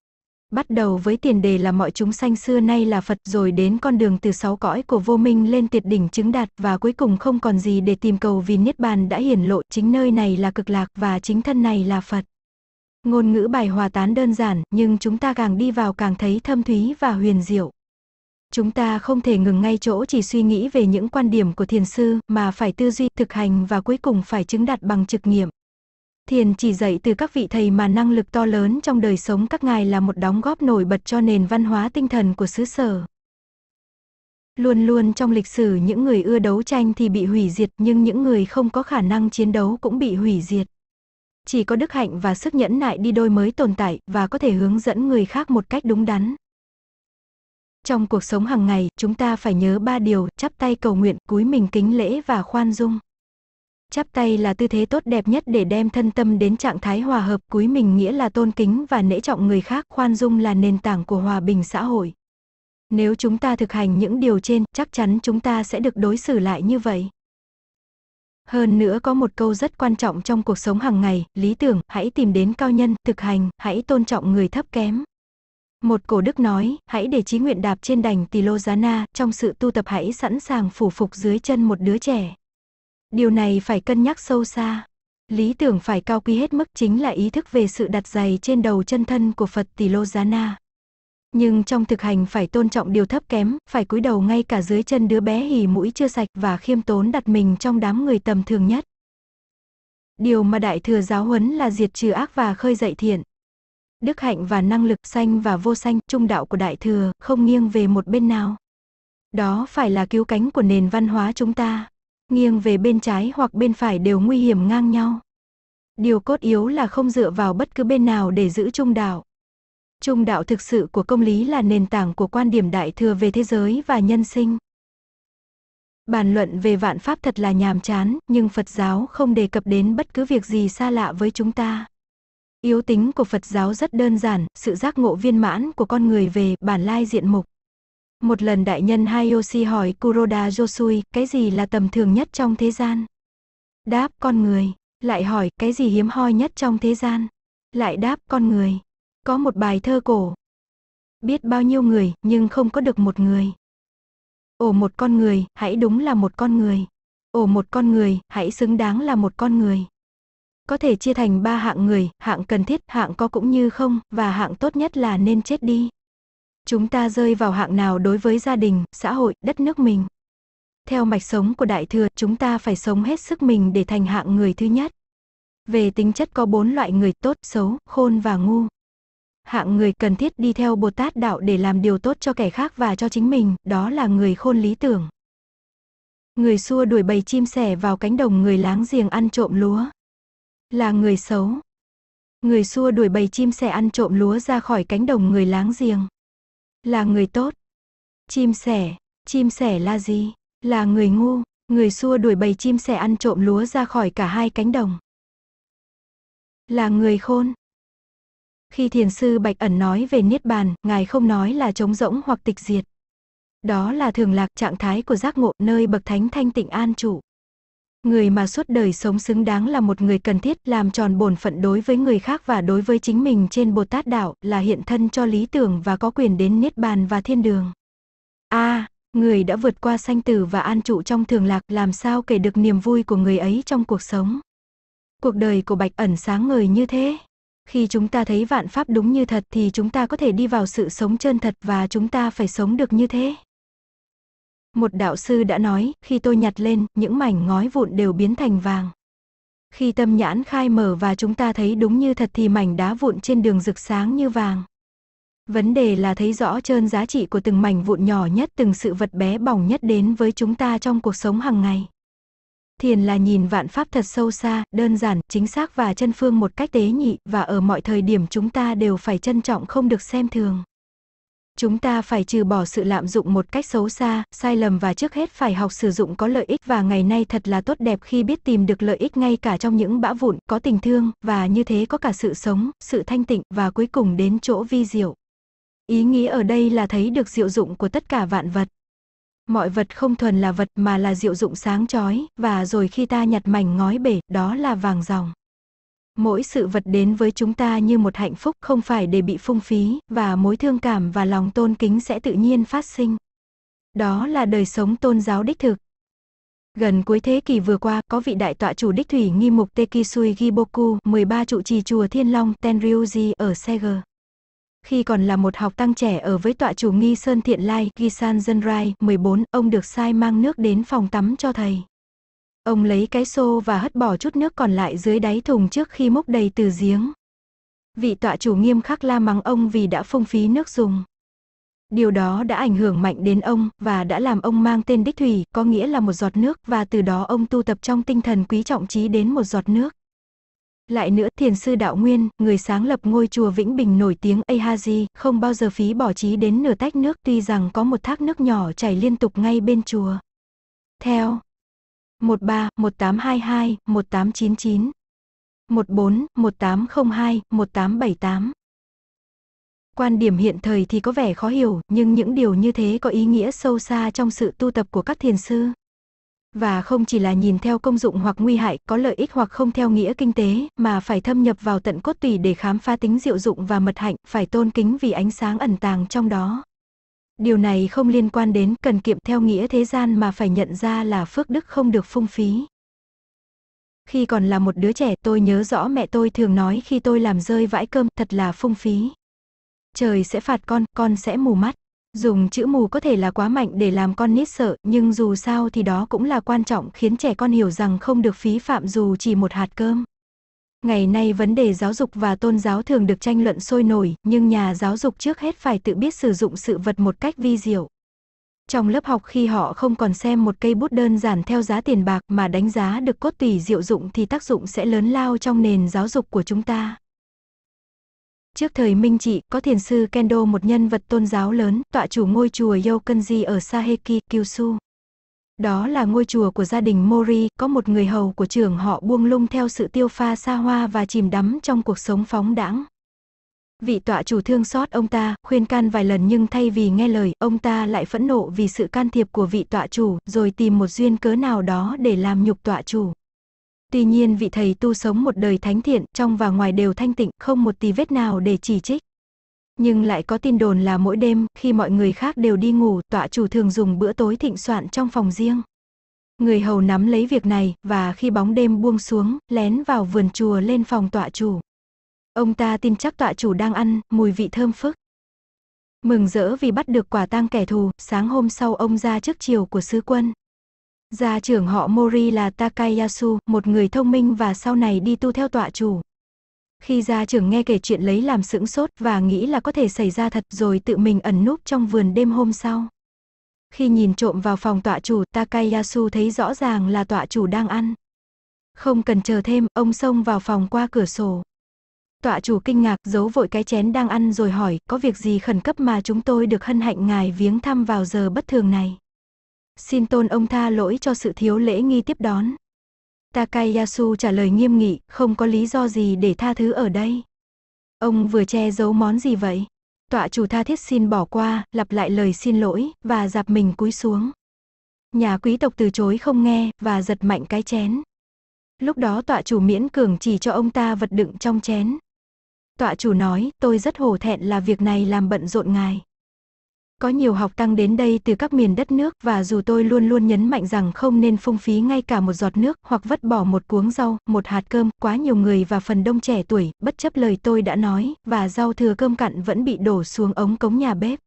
A: Bắt đầu với tiền đề là mọi chúng sanh xưa nay là Phật rồi đến con đường từ sáu cõi của vô minh lên tiệt đỉnh chứng đạt và cuối cùng không còn gì để tìm cầu vì Niết Bàn đã hiển lộ chính nơi này là cực lạc và chính thân này là Phật. Ngôn ngữ bài hòa tán đơn giản nhưng chúng ta càng đi vào càng thấy thâm thúy và huyền diệu chúng ta không thể ngừng ngay chỗ chỉ suy nghĩ về những quan điểm của thiền sư mà phải tư duy thực hành và cuối cùng phải chứng đạt bằng trực nghiệm thiền chỉ dạy từ các vị thầy mà năng lực to lớn trong đời sống các ngài là một đóng góp nổi bật cho nền văn hóa tinh thần của xứ sở. Luôn luôn trong lịch sử những người ưa đấu tranh thì bị hủy diệt nhưng những người không có khả năng chiến đấu cũng bị hủy diệt. Chỉ có đức hạnh và sức nhẫn nại đi đôi mới tồn tại và có thể hướng dẫn người khác một cách đúng đắn. Trong cuộc sống hàng ngày, chúng ta phải nhớ ba điều, chắp tay cầu nguyện, cúi mình kính lễ và khoan dung. Chắp tay là tư thế tốt đẹp nhất để đem thân tâm đến trạng thái hòa hợp cúi mình nghĩa là tôn kính và nể trọng người khác khoan dung là nền tảng của hòa bình xã hội. Nếu chúng ta thực hành những điều trên, chắc chắn chúng ta sẽ được đối xử lại như vậy. Hơn nữa có một câu rất quan trọng trong cuộc sống hàng ngày, lý tưởng, hãy tìm đến cao nhân, thực hành, hãy tôn trọng người thấp kém. Một cổ đức nói, hãy để trí nguyện đạp trên đành Tỳ Lô Giá Na, trong sự tu tập hãy sẵn sàng phủ phục dưới chân một đứa trẻ. Điều này phải cân nhắc sâu xa. Lý tưởng phải cao quý hết mức chính là ý thức về sự đặt giày trên đầu chân thân của Phật Tỷ Lô Giá Na. Nhưng trong thực hành phải tôn trọng điều thấp kém, phải cúi đầu ngay cả dưới chân đứa bé hì mũi chưa sạch và khiêm tốn đặt mình trong đám người tầm thường nhất. Điều mà Đại Thừa giáo huấn là diệt trừ ác và khơi dậy thiện. Đức hạnh và năng lực sanh và vô sanh trung đạo của Đại Thừa không nghiêng về một bên nào. Đó phải là cứu cánh của nền văn hóa chúng ta nghiêng về bên trái hoặc bên phải đều nguy hiểm ngang nhau. Điều cốt yếu là không dựa vào bất cứ bên nào để giữ trung đạo. Trung đạo thực sự của công lý là nền tảng của quan điểm đại thừa về thế giới và nhân sinh. Bàn luận về vạn pháp thật là nhàm chán, nhưng Phật giáo không đề cập đến bất cứ việc gì xa lạ với chúng ta. Yếu tính của Phật giáo rất đơn giản, sự giác ngộ viên mãn của con người về bản lai diện mục. Một lần đại nhân Hayoshi hỏi Kuroda Josui cái gì là tầm thường nhất trong thế gian? Đáp con người, lại hỏi cái gì hiếm hoi nhất trong thế gian? Lại đáp con người. Có một bài thơ cổ. Biết bao nhiêu người, nhưng không có được một người. Ồ một con người, hãy đúng là một con người. Ồ một con người, hãy xứng đáng là một con người. Có thể chia thành ba hạng người, hạng cần thiết, hạng có cũng như không, và hạng tốt nhất là nên chết đi. Chúng ta rơi vào hạng nào đối với gia đình, xã hội, đất nước mình. Theo mạch sống của Đại Thừa, chúng ta phải sống hết sức mình để thành hạng người thứ nhất. Về tính chất có bốn loại người tốt, xấu, khôn và ngu. Hạng người cần thiết đi theo Bồ Tát Đạo để làm điều tốt cho kẻ khác và cho chính mình, đó là người khôn lý tưởng. Người xua đuổi bầy chim sẻ vào cánh đồng người láng giềng ăn trộm lúa. Là người xấu. Người xua đuổi bầy chim sẻ ăn trộm lúa ra khỏi cánh đồng người láng giềng là người tốt. Chim sẻ, chim sẻ là gì? Là người ngu, người xua đuổi bầy chim sẻ ăn trộm lúa ra khỏi cả hai cánh đồng. Là người khôn. Khi thiền sư Bạch Ẩn nói về Niết Bàn, Ngài không nói là trống rỗng hoặc tịch diệt. Đó là thường lạc trạng thái của giác ngộ nơi bậc thánh thanh tịnh an trụ người mà suốt đời sống xứng đáng là một người cần thiết làm tròn bổn phận đối với người khác và đối với chính mình trên Bồ Tát Đạo là hiện thân cho lý tưởng và có quyền đến Niết Bàn và Thiên Đường. A, à, người đã vượt qua sanh tử và an trụ trong thường lạc làm sao kể được niềm vui của người ấy trong cuộc sống. Cuộc đời của Bạch ẩn sáng ngời như thế. Khi chúng ta thấy vạn pháp đúng như thật thì chúng ta có thể đi vào sự sống chân thật và chúng ta phải sống được như thế. Một đạo sư đã nói, khi tôi nhặt lên, những mảnh ngói vụn đều biến thành vàng. Khi tâm nhãn khai mở và chúng ta thấy đúng như thật thì mảnh đá vụn trên đường rực sáng như vàng. Vấn đề là thấy rõ trơn giá trị của từng mảnh vụn nhỏ nhất, từng sự vật bé bỏng nhất đến với chúng ta trong cuộc sống hàng ngày. Thiền là nhìn vạn pháp thật sâu xa, đơn giản, chính xác và chân phương một cách tế nhị, và ở mọi thời điểm chúng ta đều phải trân trọng không được xem thường. Chúng ta phải trừ bỏ sự lạm dụng một cách xấu xa, sai lầm và trước hết phải học sử dụng có lợi ích và ngày nay thật là tốt đẹp khi biết tìm được lợi ích ngay cả trong những bã vụn, có tình thương, và như thế có cả sự sống, sự thanh tịnh và cuối cùng đến chỗ vi diệu. Ý nghĩa ở đây là thấy được diệu dụng của tất cả vạn vật. Mọi vật không thuần là vật mà là diệu dụng sáng chói, và rồi khi ta nhặt mảnh ngói bể, đó là vàng ròng. Mỗi sự vật đến với chúng ta như một hạnh phúc không phải để bị phung phí, và mối thương cảm và lòng tôn kính sẽ tự nhiên phát sinh. Đó là đời sống tôn giáo đích thực. Gần cuối thế kỷ vừa qua, có vị đại tọa chủ đích thủy nghi mục Tekisui Giboku, 13 trụ trì chùa Thiên Long Tenryuji ở Sege. Khi còn là một học tăng trẻ ở với tọa chủ nghi Sơn Thiện Lai, Gisan Zenrai, Rai, 14, ông được sai mang nước đến phòng tắm cho thầy. Ông lấy cái xô và hất bỏ chút nước còn lại dưới đáy thùng trước khi múc đầy từ giếng. Vị tọa chủ nghiêm khắc la mắng ông vì đã phung phí nước dùng. Điều đó đã ảnh hưởng mạnh đến ông và đã làm ông mang tên đích thủy, có nghĩa là một giọt nước và từ đó ông tu tập trong tinh thần quý trọng trí đến một giọt nước. Lại nữa, thiền sư Đạo Nguyên, người sáng lập ngôi chùa Vĩnh Bình nổi tiếng Ahaji, không bao giờ phí bỏ trí đến nửa tách nước tuy rằng có một thác nước nhỏ chảy liên tục ngay bên chùa. Theo 13 1822 1899 14 1802 1878 Quan điểm hiện thời thì có vẻ khó hiểu, nhưng những điều như thế có ý nghĩa sâu xa trong sự tu tập của các thiền sư. Và không chỉ là nhìn theo công dụng hoặc nguy hại, có lợi ích hoặc không theo nghĩa kinh tế, mà phải thâm nhập vào tận cốt tủy để khám phá tính diệu dụng và mật hạnh, phải tôn kính vì ánh sáng ẩn tàng trong đó. Điều này không liên quan đến cần kiệm theo nghĩa thế gian mà phải nhận ra là phước đức không được phung phí. Khi còn là một đứa trẻ tôi nhớ rõ mẹ tôi thường nói khi tôi làm rơi vãi cơm thật là phung phí. Trời sẽ phạt con, con sẽ mù mắt. Dùng chữ mù có thể là quá mạnh để làm con nít sợ, nhưng dù sao thì đó cũng là quan trọng khiến trẻ con hiểu rằng không được phí phạm dù chỉ một hạt cơm. Ngày nay vấn đề giáo dục và tôn giáo thường được tranh luận sôi nổi, nhưng nhà giáo dục trước hết phải tự biết sử dụng sự vật một cách vi diệu. Trong lớp học khi họ không còn xem một cây bút đơn giản theo giá tiền bạc mà đánh giá được cốt tùy diệu dụng thì tác dụng sẽ lớn lao trong nền giáo dục của chúng ta. Trước thời Minh Trị, có thiền sư Kendo một nhân vật tôn giáo lớn, tọa chủ ngôi chùa Yokenji ở Saheki, Kyushu. Đó là ngôi chùa của gia đình Mori, có một người hầu của trưởng họ buông lung theo sự tiêu pha xa hoa và chìm đắm trong cuộc sống phóng đãng. Vị tọa chủ thương xót ông ta, khuyên can vài lần nhưng thay vì nghe lời, ông ta lại phẫn nộ vì sự can thiệp của vị tọa chủ, rồi tìm một duyên cớ nào đó để làm nhục tọa chủ. Tuy nhiên vị thầy tu sống một đời thánh thiện, trong và ngoài đều thanh tịnh, không một tí vết nào để chỉ trích. Nhưng lại có tin đồn là mỗi đêm khi mọi người khác đều đi ngủ tọa chủ thường dùng bữa tối thịnh soạn trong phòng riêng. Người hầu nắm lấy việc này và khi bóng đêm buông xuống lén vào vườn chùa lên phòng tọa chủ. Ông ta tin chắc tọa chủ đang ăn mùi vị thơm phức. Mừng rỡ vì bắt được quả tang kẻ thù, sáng hôm sau ông ra trước chiều của sứ quân. Gia trưởng họ Mori là Takayasu, một người thông minh và sau này đi tu theo tọa chủ. Khi ra trưởng nghe kể chuyện lấy làm sững sốt và nghĩ là có thể xảy ra thật rồi tự mình ẩn núp trong vườn đêm hôm sau. Khi nhìn trộm vào phòng tọa chủ Takayasu thấy rõ ràng là tọa chủ đang ăn. Không cần chờ thêm, ông xông vào phòng qua cửa sổ. Tọa chủ kinh ngạc giấu vội cái chén đang ăn rồi hỏi có việc gì khẩn cấp mà chúng tôi được hân hạnh ngài viếng thăm vào giờ bất thường này. Xin tôn ông tha lỗi cho sự thiếu lễ nghi tiếp đón. Takayasu trả lời nghiêm nghị, không có lý do gì để tha thứ ở đây. Ông vừa che giấu món gì vậy? Tọa chủ tha thiết xin bỏ qua, lặp lại lời xin lỗi, và dạp mình cúi xuống. Nhà quý tộc từ chối không nghe, và giật mạnh cái chén. Lúc đó tọa chủ miễn cường chỉ cho ông ta vật đựng trong chén. Tọa chủ nói, tôi rất hổ thẹn là việc này làm bận rộn ngài có nhiều học tăng đến đây từ các miền đất nước và dù tôi luôn luôn nhấn mạnh rằng không nên phung phí ngay cả một giọt nước hoặc vứt bỏ một cuống rau, một hạt cơm, quá nhiều người và phần đông trẻ tuổi, bất chấp lời tôi đã nói, và rau thừa cơm cặn vẫn bị đổ xuống ống cống nhà bếp.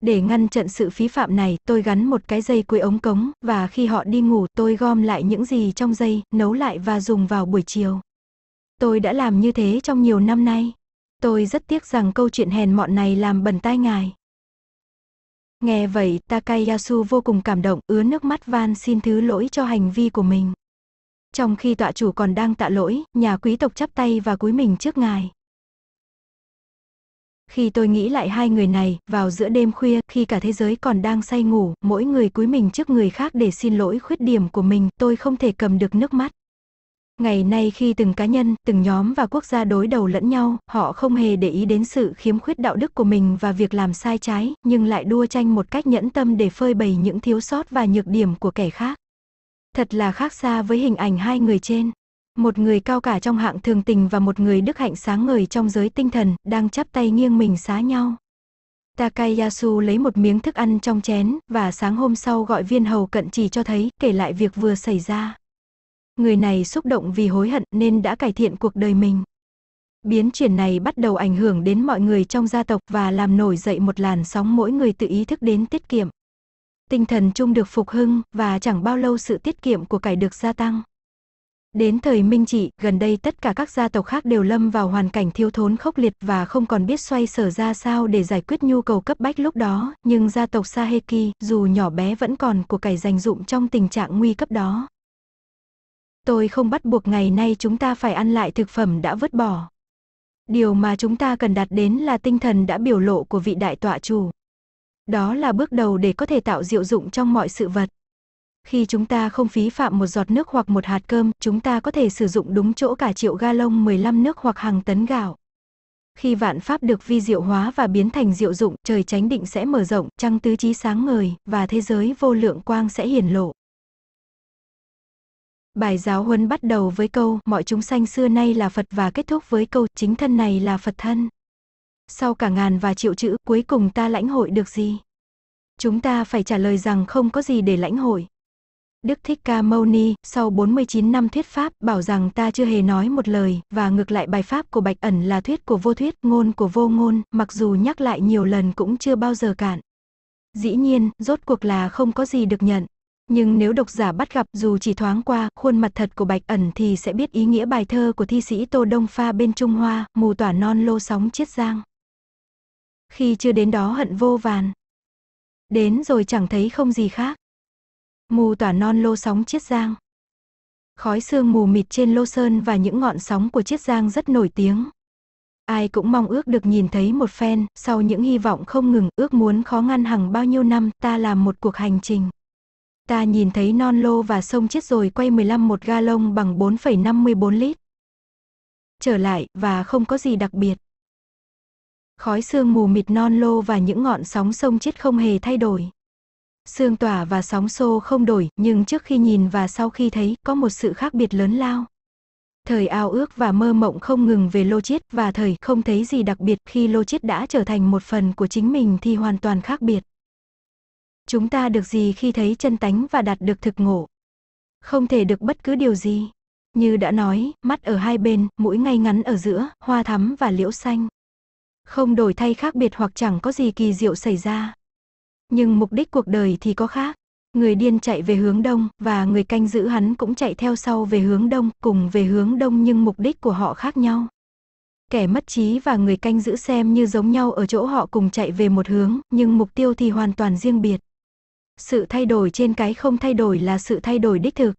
A: Để ngăn chặn sự phí phạm này, tôi gắn một cái dây cuối ống cống, và khi họ đi ngủ tôi gom lại những gì trong dây, nấu lại và dùng vào buổi chiều. Tôi đã làm như thế trong nhiều năm nay. Tôi rất tiếc rằng câu chuyện hèn mọn này làm bẩn tai ngài. Nghe vậy Takayasu vô cùng cảm động ứa nước mắt van xin thứ lỗi cho hành vi của mình. Trong khi tọa chủ còn đang tạ lỗi, nhà quý tộc chắp tay và cúi mình trước ngài. Khi tôi nghĩ lại hai người này, vào giữa đêm khuya, khi cả thế giới còn đang say ngủ, mỗi người cúi mình trước người khác để xin lỗi khuyết điểm của mình, tôi không thể cầm được nước mắt. Ngày nay khi từng cá nhân, từng nhóm và quốc gia đối đầu lẫn nhau, họ không hề để ý đến sự khiếm khuyết đạo đức của mình và việc làm sai trái, nhưng lại đua tranh một cách nhẫn tâm để phơi bày những thiếu sót và nhược điểm của kẻ khác. Thật là khác xa với hình ảnh hai người trên. Một người cao cả trong hạng thường tình và một người đức hạnh sáng ngời trong giới tinh thần, đang chắp tay nghiêng mình xá nhau. Takayasu lấy một miếng thức ăn trong chén, và sáng hôm sau gọi viên hầu cận chỉ cho thấy, kể lại việc vừa xảy ra người này xúc động vì hối hận nên đã cải thiện cuộc đời mình. Biến chuyển này bắt đầu ảnh hưởng đến mọi người trong gia tộc và làm nổi dậy một làn sóng mỗi người tự ý thức đến tiết kiệm. Tinh thần chung được phục hưng và chẳng bao lâu sự tiết kiệm của cải được gia tăng. Đến thời Minh Trị, gần đây tất cả các gia tộc khác đều lâm vào hoàn cảnh thiếu thốn khốc liệt và không còn biết xoay sở ra sao để giải quyết nhu cầu cấp bách lúc đó, nhưng gia tộc Saheki, dù nhỏ bé vẫn còn của cải dành dụng trong tình trạng nguy cấp đó. Tôi không bắt buộc ngày nay chúng ta phải ăn lại thực phẩm đã vứt bỏ. Điều mà chúng ta cần đạt đến là tinh thần đã biểu lộ của vị đại tọa chủ. Đó là bước đầu để có thể tạo diệu dụng trong mọi sự vật. Khi chúng ta không phí phạm một giọt nước hoặc một hạt cơm, chúng ta có thể sử dụng đúng chỗ cả triệu ga lông 15 nước hoặc hàng tấn gạo. Khi vạn pháp được vi diệu hóa và biến thành diệu dụng, trời chánh định sẽ mở rộng, trăng tứ trí sáng ngời, và thế giới vô lượng quang sẽ hiển lộ. Bài giáo huấn bắt đầu với câu mọi chúng sanh xưa nay là Phật và kết thúc với câu chính thân này là Phật thân. Sau cả ngàn và triệu chữ cuối cùng ta lãnh hội được gì? Chúng ta phải trả lời rằng không có gì để lãnh hội. Đức Thích Ca Mâu Ni, sau 49 năm thuyết pháp, bảo rằng ta chưa hề nói một lời, và ngược lại bài pháp của Bạch Ẩn là thuyết của vô thuyết, ngôn của vô ngôn, mặc dù nhắc lại nhiều lần cũng chưa bao giờ cạn. Dĩ nhiên, rốt cuộc là không có gì được nhận nhưng nếu độc giả bắt gặp dù chỉ thoáng qua khuôn mặt thật của Bạch Ẩn thì sẽ biết ý nghĩa bài thơ của thi sĩ Tô Đông Pha bên Trung Hoa, mù tỏa non lô sóng chiết giang. Khi chưa đến đó hận vô vàn. Đến rồi chẳng thấy không gì khác. Mù tỏa non lô sóng chiết giang. Khói sương mù mịt trên lô sơn và những ngọn sóng của chiết giang rất nổi tiếng. Ai cũng mong ước được nhìn thấy một phen, sau những hy vọng không ngừng, ước muốn khó ngăn hàng bao nhiêu năm, ta làm một cuộc hành trình. Ta nhìn thấy non lô và sông chết rồi quay 15 một ga lông bằng 4,54 lít. Trở lại và không có gì đặc biệt. Khói xương mù mịt non lô và những ngọn sóng sông chết không hề thay đổi. xương tỏa và sóng xô không đổi, nhưng trước khi nhìn và sau khi thấy có một sự khác biệt lớn lao. Thời ao ước và mơ mộng không ngừng về lô chết và thời không thấy gì đặc biệt khi lô chết đã trở thành một phần của chính mình thì hoàn toàn khác biệt. Chúng ta được gì khi thấy chân tánh và đạt được thực ngộ? Không thể được bất cứ điều gì. Như đã nói, mắt ở hai bên, mũi ngay ngắn ở giữa, hoa thắm và liễu xanh. Không đổi thay khác biệt hoặc chẳng có gì kỳ diệu xảy ra. Nhưng mục đích cuộc đời thì có khác. Người điên chạy về hướng đông và người canh giữ hắn cũng chạy theo sau về hướng đông, cùng về hướng đông nhưng mục đích của họ khác nhau. Kẻ mất trí và người canh giữ xem như giống nhau ở chỗ họ cùng chạy về một hướng, nhưng mục tiêu thì hoàn toàn riêng biệt. Sự thay đổi trên cái không thay đổi là sự thay đổi đích thực.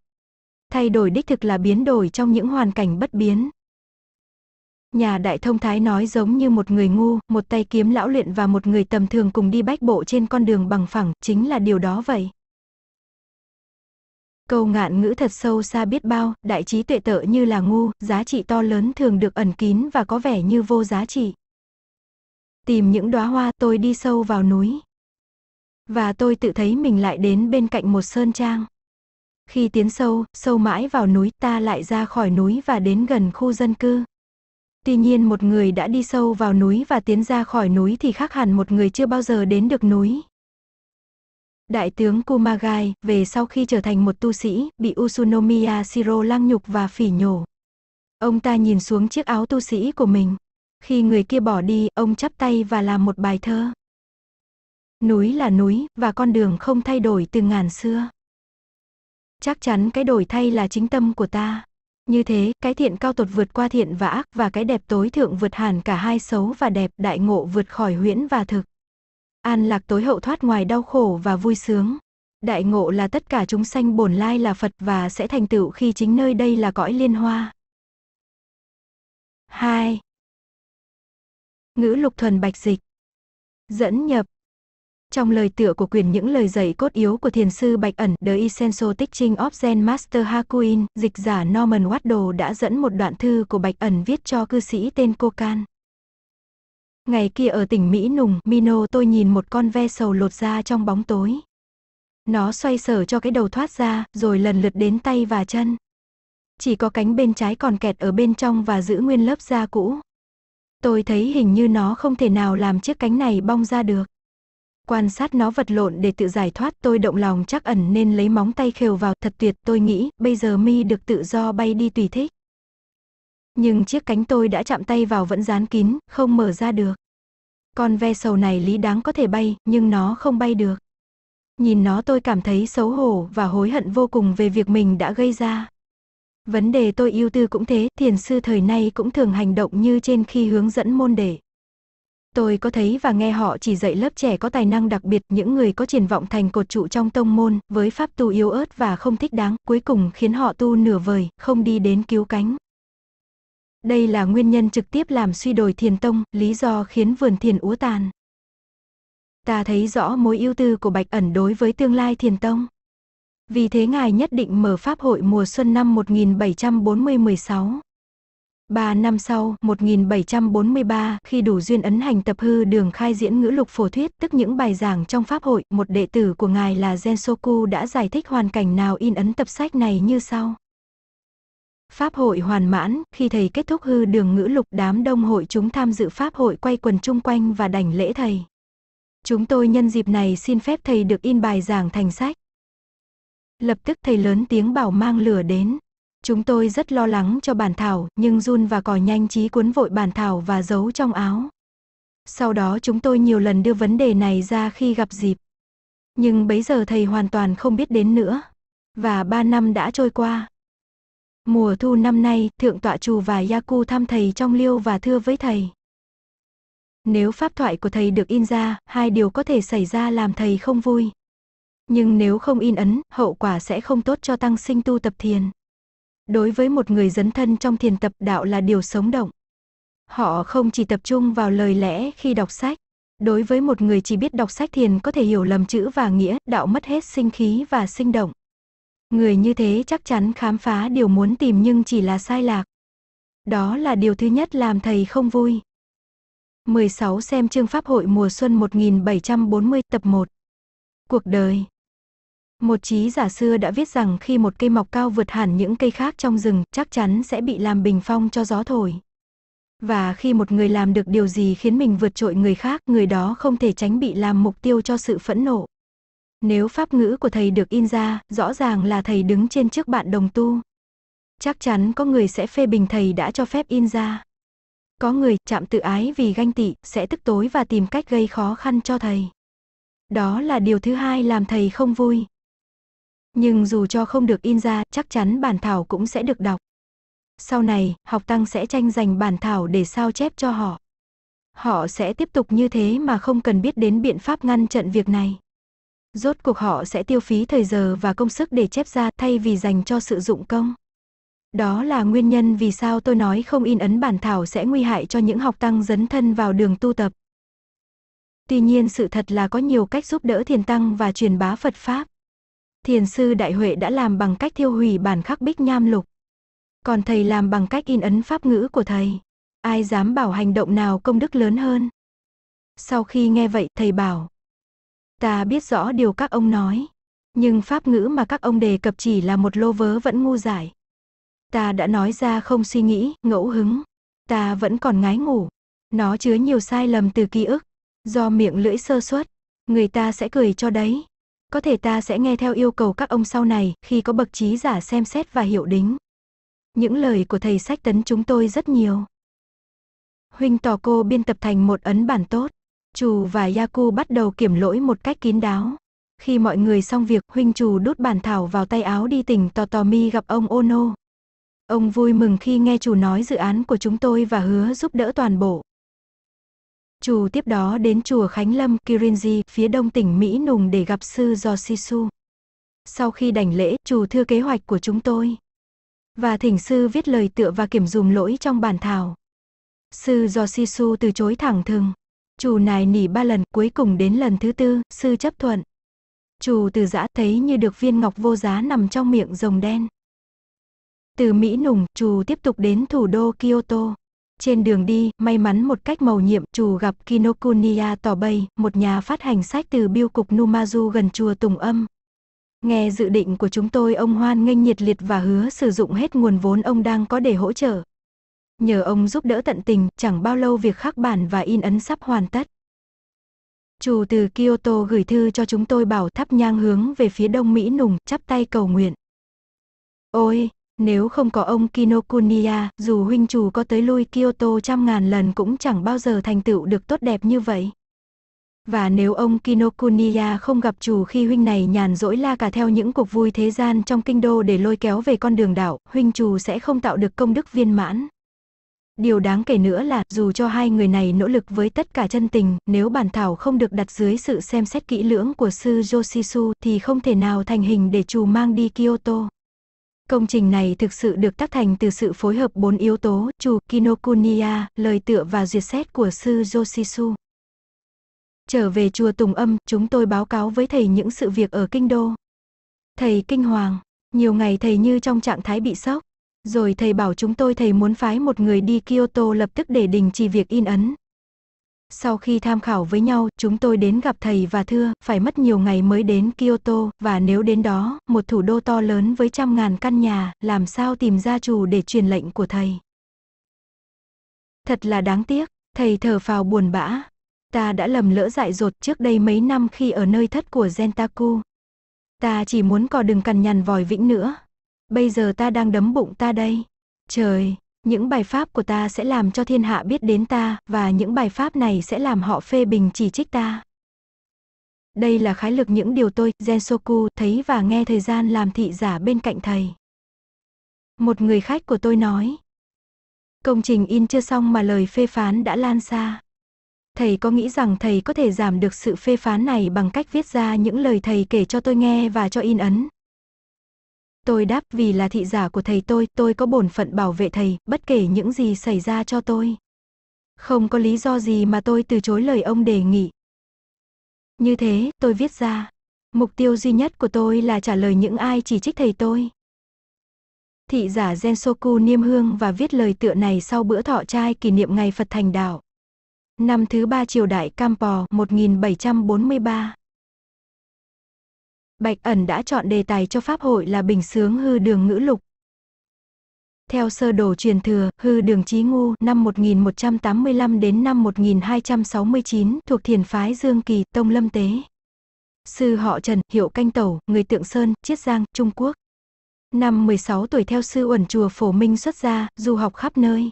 A: Thay đổi đích thực là biến đổi trong những hoàn cảnh bất biến. Nhà đại thông thái nói giống như một người ngu, một tay kiếm lão luyện và một người tầm thường cùng đi bách bộ trên con đường bằng phẳng, chính là điều đó vậy. Câu ngạn ngữ thật sâu xa biết bao, đại trí tuệ tợ như là ngu, giá trị to lớn thường được ẩn kín và có vẻ như vô giá trị. Tìm những đóa hoa tôi đi sâu vào núi. Và tôi tự thấy mình lại đến bên cạnh một sơn trang. Khi tiến sâu, sâu mãi vào núi ta lại ra khỏi núi và đến gần khu dân cư. Tuy nhiên một người đã đi sâu vào núi và tiến ra khỏi núi thì khác hẳn một người chưa bao giờ đến được núi. Đại tướng Kumagai, về sau khi trở thành một tu sĩ, bị Usunomiya Shiro lăng nhục và phỉ nhổ. Ông ta nhìn xuống chiếc áo tu sĩ của mình. Khi người kia bỏ đi, ông chắp tay và làm một bài thơ. Núi là núi, và con đường không thay đổi từ ngàn xưa. Chắc chắn cái đổi thay là chính tâm của ta. Như thế, cái thiện cao tột vượt qua thiện và ác và cái đẹp tối thượng vượt hẳn cả hai xấu và đẹp đại ngộ vượt khỏi huyễn và thực. An lạc tối hậu thoát ngoài đau khổ và vui sướng. Đại ngộ là tất cả chúng sanh bổn lai là Phật và sẽ thành tựu khi chính nơi đây là cõi liên hoa. 2. Ngữ lục thuần bạch dịch Dẫn nhập trong lời tựa của quyển những lời dạy cốt yếu của thiền sư Bạch Ẩn The Essential Teaching of Zen Master Hakuin, dịch giả Norman Waddell đã dẫn một đoạn thư của Bạch Ẩn viết cho cư sĩ tên Kokan. Ngày kia ở tỉnh Mỹ Nùng, Mino tôi nhìn một con ve sầu lột ra trong bóng tối. Nó xoay sở cho cái đầu thoát ra, rồi lần lượt đến tay và chân. Chỉ có cánh bên trái còn kẹt ở bên trong và giữ nguyên lớp da cũ. Tôi thấy hình như nó không thể nào làm chiếc cánh này bong ra được. Quan sát nó vật lộn để tự giải thoát tôi động lòng chắc ẩn nên lấy móng tay khều vào thật tuyệt tôi nghĩ bây giờ mi được tự do bay đi tùy thích. Nhưng chiếc cánh tôi đã chạm tay vào vẫn dán kín, không mở ra được. Con ve sầu này lý đáng có thể bay, nhưng nó không bay được. Nhìn nó tôi cảm thấy xấu hổ và hối hận vô cùng về việc mình đã gây ra. Vấn đề tôi yêu tư cũng thế, thiền sư thời nay cũng thường hành động như trên khi hướng dẫn môn đệ. Tôi có thấy và nghe họ chỉ dạy lớp trẻ có tài năng đặc biệt những người có triển vọng thành cột trụ trong tông môn, với pháp tu yếu ớt và không thích đáng, cuối cùng khiến họ tu nửa vời, không đi đến cứu cánh. Đây là nguyên nhân trực tiếp làm suy đồi thiền tông, lý do khiến vườn thiền úa tàn. Ta thấy rõ mối ưu tư của Bạch ẩn đối với tương lai thiền tông. Vì thế ngài nhất định mở pháp hội mùa xuân năm 1740-16. 3 năm sau, 1743, khi đủ duyên ấn hành tập hư đường khai diễn ngữ lục phổ thuyết, tức những bài giảng trong pháp hội, một đệ tử của ngài là Gensoku đã giải thích hoàn cảnh nào in ấn tập sách này như sau. Pháp hội hoàn mãn, khi thầy kết thúc hư đường ngữ lục đám đông hội chúng tham dự pháp hội quay quần chung quanh và đảnh lễ thầy. Chúng tôi nhân dịp này xin phép thầy được in bài giảng thành sách. Lập tức thầy lớn tiếng bảo mang lửa đến. Chúng tôi rất lo lắng cho bản thảo, nhưng Jun và còi nhanh trí cuốn vội bản thảo và giấu trong áo. Sau đó chúng tôi nhiều lần đưa vấn đề này ra khi gặp dịp. Nhưng bấy giờ thầy hoàn toàn không biết đến nữa. Và ba năm đã trôi qua. Mùa thu năm nay, Thượng Tọa Trù và Yaku thăm thầy trong liêu và thưa với thầy. Nếu pháp thoại của thầy được in ra, hai điều có thể xảy ra làm thầy không vui. Nhưng nếu không in ấn, hậu quả sẽ không tốt cho tăng sinh tu tập thiền. Đối với một người dấn thân trong thiền tập đạo là điều sống động. Họ không chỉ tập trung vào lời lẽ khi đọc sách. Đối với một người chỉ biết đọc sách thiền có thể hiểu lầm chữ và nghĩa, đạo mất hết sinh khí và sinh động. Người như thế chắc chắn khám phá điều muốn tìm nhưng chỉ là sai lạc. Đó là điều thứ nhất làm thầy không vui. 16 xem chương pháp hội mùa xuân 1740 tập 1. Cuộc đời một trí giả xưa đã viết rằng khi một cây mọc cao vượt hẳn những cây khác trong rừng chắc chắn sẽ bị làm bình phong cho gió thổi. Và khi một người làm được điều gì khiến mình vượt trội người khác, người đó không thể tránh bị làm mục tiêu cho sự phẫn nộ. Nếu pháp ngữ của thầy được in ra, rõ ràng là thầy đứng trên trước bạn đồng tu. Chắc chắn có người sẽ phê bình thầy đã cho phép in ra. Có người chạm tự ái vì ganh tị, sẽ tức tối và tìm cách gây khó khăn cho thầy. Đó là điều thứ hai làm thầy không vui, nhưng dù cho không được in ra, chắc chắn bản thảo cũng sẽ được đọc. Sau này, học tăng sẽ tranh giành bản thảo để sao chép cho họ. Họ sẽ tiếp tục như thế mà không cần biết đến biện pháp ngăn chặn việc này. Rốt cuộc họ sẽ tiêu phí thời giờ và công sức để chép ra thay vì dành cho sự dụng công. Đó là nguyên nhân vì sao tôi nói không in ấn bản thảo sẽ nguy hại cho những học tăng dấn thân vào đường tu tập. Tuy nhiên sự thật là có nhiều cách giúp đỡ thiền tăng và truyền bá Phật Pháp thiền sư Đại Huệ đã làm bằng cách thiêu hủy bản khắc bích nham lục. Còn thầy làm bằng cách in ấn pháp ngữ của thầy. Ai dám bảo hành động nào công đức lớn hơn? Sau khi nghe vậy thầy bảo. Ta biết rõ điều các ông nói. Nhưng pháp ngữ mà các ông đề cập chỉ là một lô vớ vẫn ngu dại. Ta đã nói ra không suy nghĩ, ngẫu hứng. Ta vẫn còn ngái ngủ. Nó chứa nhiều sai lầm từ ký ức. Do miệng lưỡi sơ suất. Người ta sẽ cười cho đấy. Có thể ta sẽ nghe theo yêu cầu các ông sau này khi có bậc trí giả xem xét và hiểu đính. Những lời của thầy sách tấn chúng tôi rất nhiều. Huynh tỏ cô biên tập thành một ấn bản tốt. Chù và Yaku bắt đầu kiểm lỗi một cách kín đáo. Khi mọi người xong việc, huynh chù đút bản thảo vào tay áo đi tỉnh tò tò mi gặp ông Ono. Ông vui mừng khi nghe chủ nói dự án của chúng tôi và hứa giúp đỡ toàn bộ chù tiếp đó đến chùa Khánh Lâm Kirinji phía đông tỉnh Mỹ Nùng để gặp sư Josisu. Sau khi đảnh lễ, chù thưa kế hoạch của chúng tôi. Và thỉnh sư viết lời tựa và kiểm dùm lỗi trong bản thảo. Sư Josisu từ chối thẳng thừng. chù nài nỉ ba lần, cuối cùng đến lần thứ tư, sư chấp thuận. chù từ giã thấy như được viên ngọc vô giá nằm trong miệng rồng đen. Từ Mỹ Nùng, chù tiếp tục đến thủ đô Kyoto. Trên đường đi, may mắn một cách màu nhiệm, chủ gặp Kinokuniya Tỏ Bay, một nhà phát hành sách từ biêu cục Numazu gần chùa Tùng Âm. Nghe dự định của chúng tôi ông hoan nghênh nhiệt liệt và hứa sử dụng hết nguồn vốn ông đang có để hỗ trợ. Nhờ ông giúp đỡ tận tình, chẳng bao lâu việc khắc bản và in ấn sắp hoàn tất. Chủ từ Kyoto gửi thư cho chúng tôi bảo thắp nhang hướng về phía đông Mỹ nùng, chắp tay cầu nguyện. Ôi, nếu không có ông Kinokuniya, dù huynh chủ có tới lui Kyoto trăm ngàn lần cũng chẳng bao giờ thành tựu được tốt đẹp như vậy. Và nếu ông Kinokuniya không gặp chủ khi huynh này nhàn rỗi la cả theo những cuộc vui thế gian trong kinh đô để lôi kéo về con đường đạo, huynh chủ sẽ không tạo được công đức viên mãn. Điều đáng kể nữa là, dù cho hai người này nỗ lực với tất cả chân tình, nếu bản thảo không được đặt dưới sự xem xét kỹ lưỡng của sư Yoshisu thì không thể nào thành hình để chủ mang đi Kyoto. Công trình này thực sự được tác thành từ sự phối hợp bốn yếu tố, chủ Kinokuniya, lời tựa và duyệt xét của sư Josisu. Trở về chùa Tùng Âm, chúng tôi báo cáo với thầy những sự việc ở Kinh Đô. Thầy kinh hoàng, nhiều ngày thầy như trong trạng thái bị sốc. Rồi thầy bảo chúng tôi thầy muốn phái một người đi Kyoto lập tức để đình chỉ việc in ấn. Sau khi tham khảo với nhau, chúng tôi đến gặp thầy và thưa, phải mất nhiều ngày mới đến Kyoto, và nếu đến đó, một thủ đô to lớn với trăm ngàn căn nhà, làm sao tìm ra chủ để truyền lệnh của thầy. Thật là đáng tiếc, thầy thở phào buồn bã. Ta đã lầm lỡ dại dột trước đây mấy năm khi ở nơi thất của Gentaku. Ta chỉ muốn cò đừng cằn nhằn vòi vĩnh nữa. Bây giờ ta đang đấm bụng ta đây. Trời, những bài pháp của ta sẽ làm cho thiên hạ biết đến ta và những bài pháp này sẽ làm họ phê bình chỉ trích ta. Đây là khái lực những điều tôi, Gensoku, thấy và nghe thời gian làm thị giả bên cạnh thầy. Một người khách của tôi nói. Công trình in chưa xong mà lời phê phán đã lan xa. Thầy có nghĩ rằng thầy có thể giảm được sự phê phán này bằng cách viết ra những lời thầy kể cho tôi nghe và cho in ấn. Tôi đáp vì là thị giả của thầy tôi, tôi có bổn phận bảo vệ thầy, bất kể những gì xảy ra cho tôi. Không có lý do gì mà tôi từ chối lời ông đề nghị. Như thế, tôi viết ra. Mục tiêu duy nhất của tôi là trả lời những ai chỉ trích thầy tôi. Thị giả Gensoku niêm hương và viết lời tựa này sau bữa thọ trai kỷ niệm ngày Phật thành đạo. Năm thứ ba triều đại Campo 1743 Bạch ẩn đã chọn đề tài cho pháp hội là bình sướng hư đường ngữ lục. Theo sơ đồ truyền thừa, hư đường Chí Ngu năm 1185 đến năm 1269 thuộc thiền phái Dương Kỳ, Tông Lâm Tế. Sư họ Trần, hiệu Canh Tẩu, người Tượng Sơn, Chiết Giang, Trung Quốc. Năm 16 tuổi theo sư uẩn chùa Phổ Minh xuất gia, du học khắp nơi.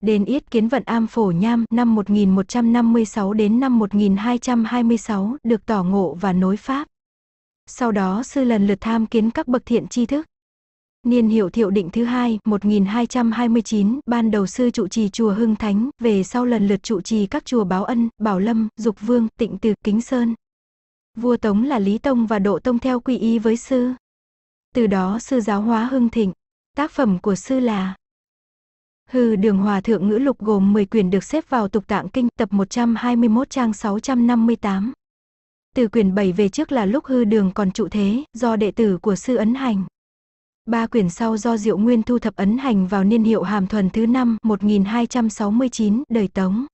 A: Đến Yết Kiến Vận Am Phổ Nham năm 1156 đến năm 1226 được tỏ ngộ và nối Pháp. Sau đó sư lần lượt tham kiến các bậc thiện tri thức. Niên hiệu thiệu định thứ hai 1229, ban đầu sư trụ trì chùa Hưng Thánh, về sau lần lượt trụ trì các chùa Báo Ân, Bảo Lâm, Dục Vương, Tịnh Từ, Kính Sơn. Vua Tống là Lý Tông và Độ Tông theo quy y với sư. Từ đó sư giáo hóa hưng thịnh. Tác phẩm của sư là Hư Đường Hòa Thượng Ngữ Lục gồm 10 quyển được xếp vào Tục Tạng Kinh tập 121 trang 658 từ quyển 7 về trước là lúc hư đường còn trụ thế, do đệ tử của sư ấn hành. Ba quyển sau do Diệu Nguyên thu thập ấn hành vào niên hiệu hàm thuần thứ năm 1269 đời Tống.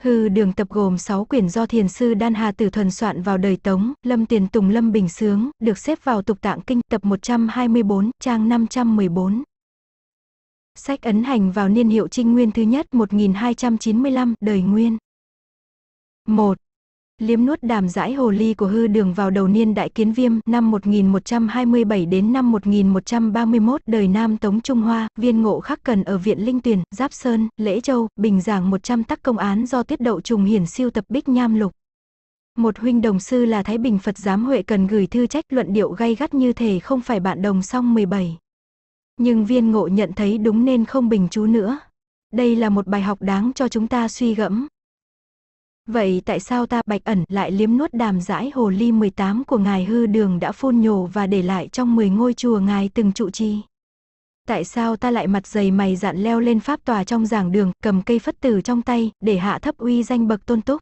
A: Hư đường tập gồm 6 quyển do thiền sư Đan Hà Tử thuần soạn vào đời Tống, Lâm Tiền Tùng Lâm Bình Sướng, được xếp vào tục tạng kinh tập 124, trang 514. Sách ấn hành vào niên hiệu trinh nguyên thứ nhất 1295, đời Nguyên. 1 liếm nuốt đàm dãi hồ ly của hư đường vào đầu niên đại kiến viêm năm 1127 đến năm 1131 đời Nam Tống Trung Hoa, viên ngộ khắc cần ở Viện Linh Tuyền, Giáp Sơn, Lễ Châu, Bình Giảng 100 tắc công án do tiết đậu trùng hiển siêu tập bích nham lục. Một huynh đồng sư là Thái Bình Phật Giám Huệ cần gửi thư trách luận điệu gay gắt như thể không phải bạn đồng song 17. Nhưng viên ngộ nhận thấy đúng nên không bình chú nữa. Đây là một bài học đáng cho chúng ta suy gẫm. Vậy tại sao ta bạch ẩn lại liếm nuốt đàm giải hồ ly 18 của ngài hư đường đã phun nhổ và để lại trong 10 ngôi chùa ngài từng trụ trì? Tại sao ta lại mặt dày mày dạn leo lên pháp tòa trong giảng đường, cầm cây phất tử trong tay, để hạ thấp uy danh bậc tôn túc?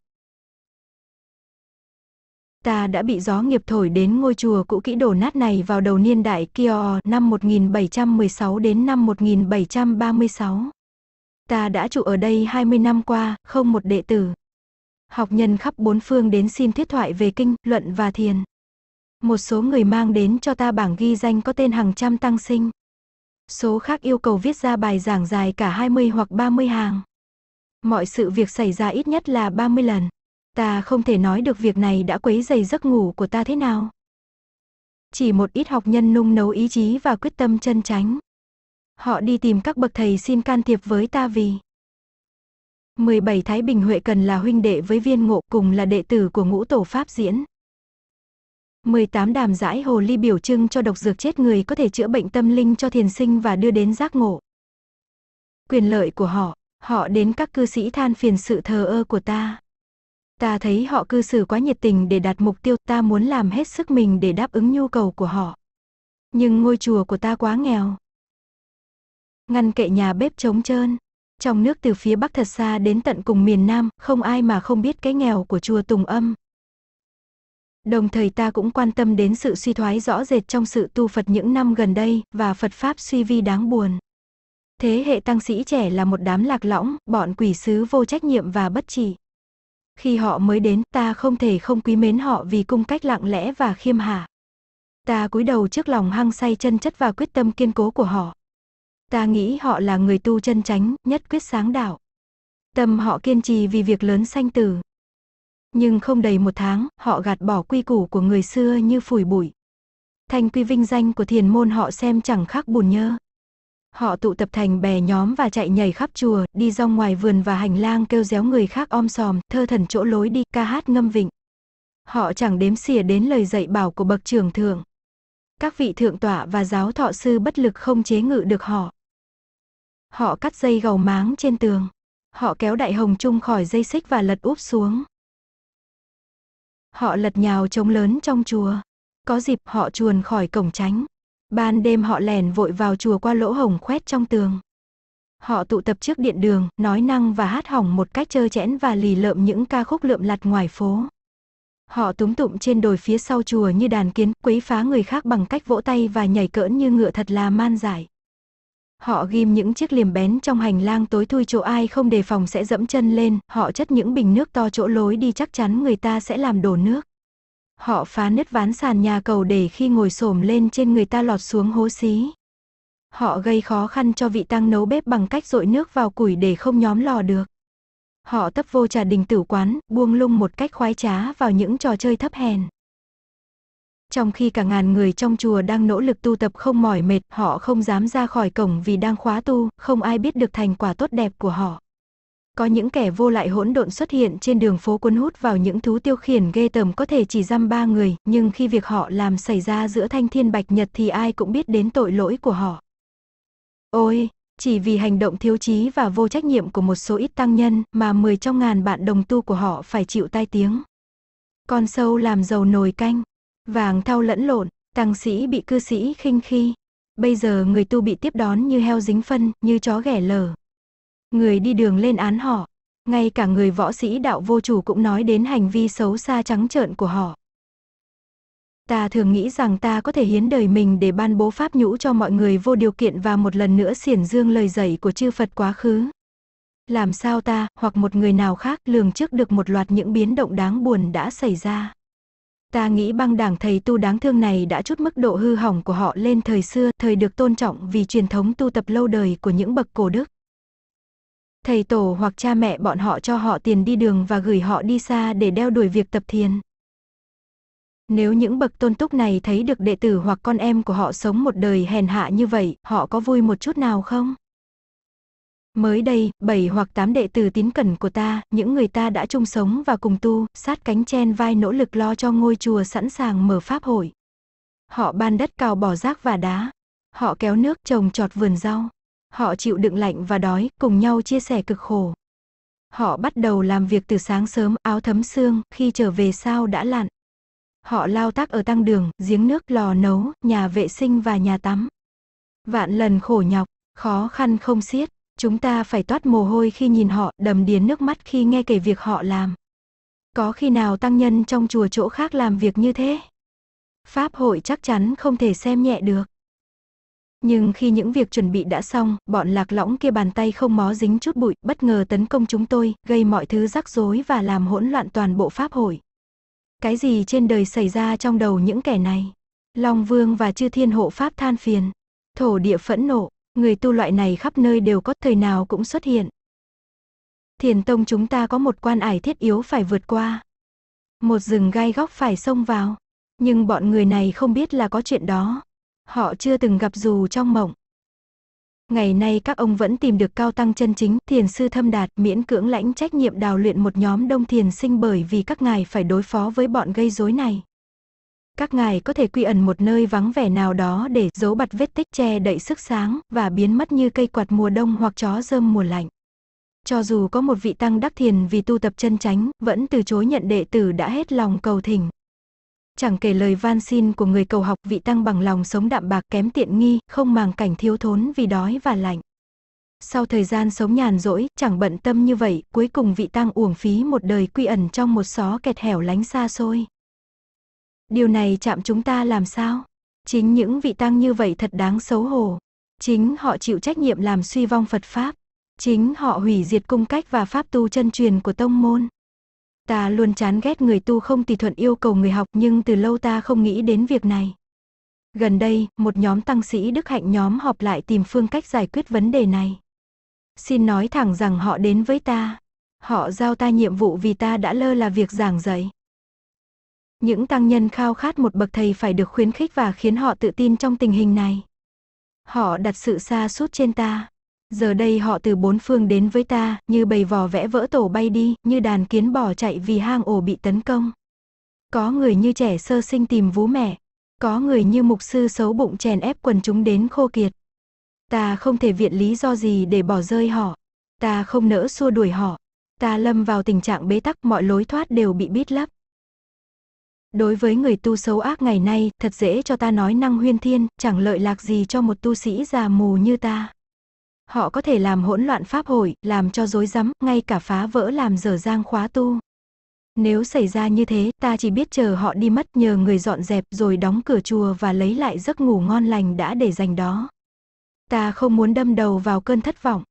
A: Ta đã bị gió nghiệp thổi đến ngôi chùa cũ kỹ đổ nát này vào đầu niên đại kia năm 1716 đến năm 1736. Ta đã trụ ở đây 20 năm qua, không một đệ tử học nhân khắp bốn phương đến xin thuyết thoại về kinh, luận và thiền. Một số người mang đến cho ta bảng ghi danh có tên hàng trăm tăng sinh. Số khác yêu cầu viết ra bài giảng dài cả 20 hoặc 30 hàng. Mọi sự việc xảy ra ít nhất là 30 lần. Ta không thể nói được việc này đã quấy dày giấc ngủ của ta thế nào. Chỉ một ít học nhân nung nấu ý chí và quyết tâm chân tránh. Họ đi tìm các bậc thầy xin can thiệp với ta vì 17 Thái Bình Huệ Cần là huynh đệ với viên ngộ cùng là đệ tử của ngũ tổ pháp diễn. 18 Đàm giải hồ ly biểu trưng cho độc dược chết người có thể chữa bệnh tâm linh cho thiền sinh và đưa đến giác ngộ. Quyền lợi của họ, họ đến các cư sĩ than phiền sự thờ ơ của ta. Ta thấy họ cư xử quá nhiệt tình để đạt mục tiêu ta muốn làm hết sức mình để đáp ứng nhu cầu của họ. Nhưng ngôi chùa của ta quá nghèo. Ngăn kệ nhà bếp trống trơn. Trong nước từ phía Bắc thật xa đến tận cùng miền Nam, không ai mà không biết cái nghèo của chùa Tùng Âm. Đồng thời ta cũng quan tâm đến sự suy thoái rõ rệt trong sự tu Phật những năm gần đây và Phật Pháp suy vi đáng buồn. Thế hệ tăng sĩ trẻ là một đám lạc lõng, bọn quỷ sứ vô trách nhiệm và bất trị Khi họ mới đến, ta không thể không quý mến họ vì cung cách lặng lẽ và khiêm hạ. Ta cúi đầu trước lòng hăng say chân chất và quyết tâm kiên cố của họ, Ta nghĩ họ là người tu chân chánh, nhất quyết sáng đạo. Tâm họ kiên trì vì việc lớn sanh tử. Nhưng không đầy một tháng, họ gạt bỏ quy củ của người xưa như phủi bụi. Thanh quy vinh danh của thiền môn họ xem chẳng khác bùn nhơ. Họ tụ tập thành bè nhóm và chạy nhảy khắp chùa, đi rong ngoài vườn và hành lang kêu réo người khác om sòm, thơ thần chỗ lối đi, ca hát ngâm vịnh. Họ chẳng đếm xỉa đến lời dạy bảo của bậc trưởng thượng. Các vị thượng tọa và giáo thọ sư bất lực không chế ngự được họ. Họ cắt dây gầu máng trên tường. Họ kéo đại hồng trung khỏi dây xích và lật úp xuống. Họ lật nhào trống lớn trong chùa. Có dịp họ chuồn khỏi cổng tránh. Ban đêm họ lẻn vội vào chùa qua lỗ hồng khoét trong tường. Họ tụ tập trước điện đường, nói năng và hát hỏng một cách trơ chẽn và lì lợm những ca khúc lượm lặt ngoài phố. Họ túm tụm trên đồi phía sau chùa như đàn kiến, quấy phá người khác bằng cách vỗ tay và nhảy cỡn như ngựa thật là man giải. Họ ghim những chiếc liềm bén trong hành lang tối thui chỗ ai không đề phòng sẽ dẫm chân lên, họ chất những bình nước to chỗ lối đi chắc chắn người ta sẽ làm đổ nước. Họ phá nứt ván sàn nhà cầu để khi ngồi xổm lên trên người ta lọt xuống hố xí. Họ gây khó khăn cho vị tăng nấu bếp bằng cách rội nước vào củi để không nhóm lò được. Họ tấp vô trà đình tử quán, buông lung một cách khoái trá vào những trò chơi thấp hèn. Trong khi cả ngàn người trong chùa đang nỗ lực tu tập không mỏi mệt, họ không dám ra khỏi cổng vì đang khóa tu, không ai biết được thành quả tốt đẹp của họ. Có những kẻ vô lại hỗn độn xuất hiện trên đường phố cuốn hút vào những thú tiêu khiển ghê tởm có thể chỉ giam ba người, nhưng khi việc họ làm xảy ra giữa thanh thiên bạch nhật thì ai cũng biết đến tội lỗi của họ. Ôi, chỉ vì hành động thiếu trí và vô trách nhiệm của một số ít tăng nhân mà 10 trong ngàn bạn đồng tu của họ phải chịu tai tiếng. Con sâu làm giàu nồi canh vàng thau lẫn lộn, tăng sĩ bị cư sĩ khinh khi. Bây giờ người tu bị tiếp đón như heo dính phân, như chó ghẻ lở. Người đi đường lên án họ, ngay cả người võ sĩ đạo vô chủ cũng nói đến hành vi xấu xa trắng trợn của họ. Ta thường nghĩ rằng ta có thể hiến đời mình để ban bố pháp nhũ cho mọi người vô điều kiện và một lần nữa xiển dương lời dạy của chư Phật quá khứ. Làm sao ta, hoặc một người nào khác lường trước được một loạt những biến động đáng buồn đã xảy ra. Ta nghĩ băng đảng thầy tu đáng thương này đã chút mức độ hư hỏng của họ lên thời xưa, thời được tôn trọng vì truyền thống tu tập lâu đời của những bậc cổ đức. Thầy tổ hoặc cha mẹ bọn họ cho họ tiền đi đường và gửi họ đi xa để đeo đuổi việc tập thiền. Nếu những bậc tôn túc này thấy được đệ tử hoặc con em của họ sống một đời hèn hạ như vậy, họ có vui một chút nào không? Mới đây, bảy hoặc tám đệ tử tín cẩn của ta, những người ta đã chung sống và cùng tu, sát cánh chen vai nỗ lực lo cho ngôi chùa sẵn sàng mở pháp hội. Họ ban đất cào bỏ rác và đá. Họ kéo nước trồng trọt vườn rau. Họ chịu đựng lạnh và đói, cùng nhau chia sẻ cực khổ. Họ bắt đầu làm việc từ sáng sớm, áo thấm xương, khi trở về sao đã lặn. Họ lao tác ở tăng đường, giếng nước, lò nấu, nhà vệ sinh và nhà tắm. Vạn lần khổ nhọc, khó khăn không xiết, Chúng ta phải toát mồ hôi khi nhìn họ, đầm điến nước mắt khi nghe kể việc họ làm. Có khi nào tăng nhân trong chùa chỗ khác làm việc như thế? Pháp hội chắc chắn không thể xem nhẹ được. Nhưng khi những việc chuẩn bị đã xong, bọn lạc lõng kia bàn tay không mó dính chút bụi, bất ngờ tấn công chúng tôi, gây mọi thứ rắc rối và làm hỗn loạn toàn bộ pháp hội. Cái gì trên đời xảy ra trong đầu những kẻ này? Long Vương và chư thiên hộ pháp than phiền. Thổ địa phẫn nộ, Người tu loại này khắp nơi đều có thời nào cũng xuất hiện. Thiền tông chúng ta có một quan ải thiết yếu phải vượt qua. Một rừng gai góc phải xông vào. Nhưng bọn người này không biết là có chuyện đó. Họ chưa từng gặp dù trong mộng. Ngày nay các ông vẫn tìm được cao tăng chân chính, thiền sư thâm đạt miễn cưỡng lãnh trách nhiệm đào luyện một nhóm đông thiền sinh bởi vì các ngài phải đối phó với bọn gây rối này các ngài có thể quy ẩn một nơi vắng vẻ nào đó để giấu bặt vết tích che đậy sức sáng và biến mất như cây quạt mùa đông hoặc chó rơm mùa lạnh. Cho dù có một vị tăng đắc thiền vì tu tập chân chánh, vẫn từ chối nhận đệ tử đã hết lòng cầu thỉnh. Chẳng kể lời van xin của người cầu học vị tăng bằng lòng sống đạm bạc kém tiện nghi, không màng cảnh thiếu thốn vì đói và lạnh. Sau thời gian sống nhàn rỗi, chẳng bận tâm như vậy, cuối cùng vị tăng uổng phí một đời quy ẩn trong một xó kẹt hẻo lánh xa xôi. Điều này chạm chúng ta làm sao? Chính những vị tăng như vậy thật đáng xấu hổ. Chính họ chịu trách nhiệm làm suy vong Phật Pháp. Chính họ hủy diệt cung cách và pháp tu chân truyền của tông môn. Ta luôn chán ghét người tu không tùy thuận yêu cầu người học nhưng từ lâu ta không nghĩ đến việc này. Gần đây, một nhóm tăng sĩ Đức Hạnh nhóm họp lại tìm phương cách giải quyết vấn đề này. Xin nói thẳng rằng họ đến với ta. Họ giao ta nhiệm vụ vì ta đã lơ là việc giảng dạy. Những tăng nhân khao khát một bậc thầy phải được khuyến khích và khiến họ tự tin trong tình hình này. Họ đặt sự xa sút trên ta. Giờ đây họ từ bốn phương đến với ta, như bầy vò vẽ vỡ tổ bay đi, như đàn kiến bỏ chạy vì hang ổ bị tấn công. Có người như trẻ sơ sinh tìm vú mẹ, có người như mục sư xấu bụng chèn ép quần chúng đến khô kiệt. Ta không thể viện lý do gì để bỏ rơi họ. Ta không nỡ xua đuổi họ. Ta lâm vào tình trạng bế tắc mọi lối thoát đều bị bít lấp. Đối với người tu xấu ác ngày nay, thật dễ cho ta nói năng huyên thiên, chẳng lợi lạc gì cho một tu sĩ già mù như ta. Họ có thể làm hỗn loạn pháp hội, làm cho rối rắm, ngay cả phá vỡ làm dở dang khóa tu. Nếu xảy ra như thế, ta chỉ biết chờ họ đi mất nhờ người dọn dẹp rồi đóng cửa chùa và lấy lại giấc ngủ ngon lành đã để dành đó. Ta không muốn đâm đầu vào cơn thất vọng.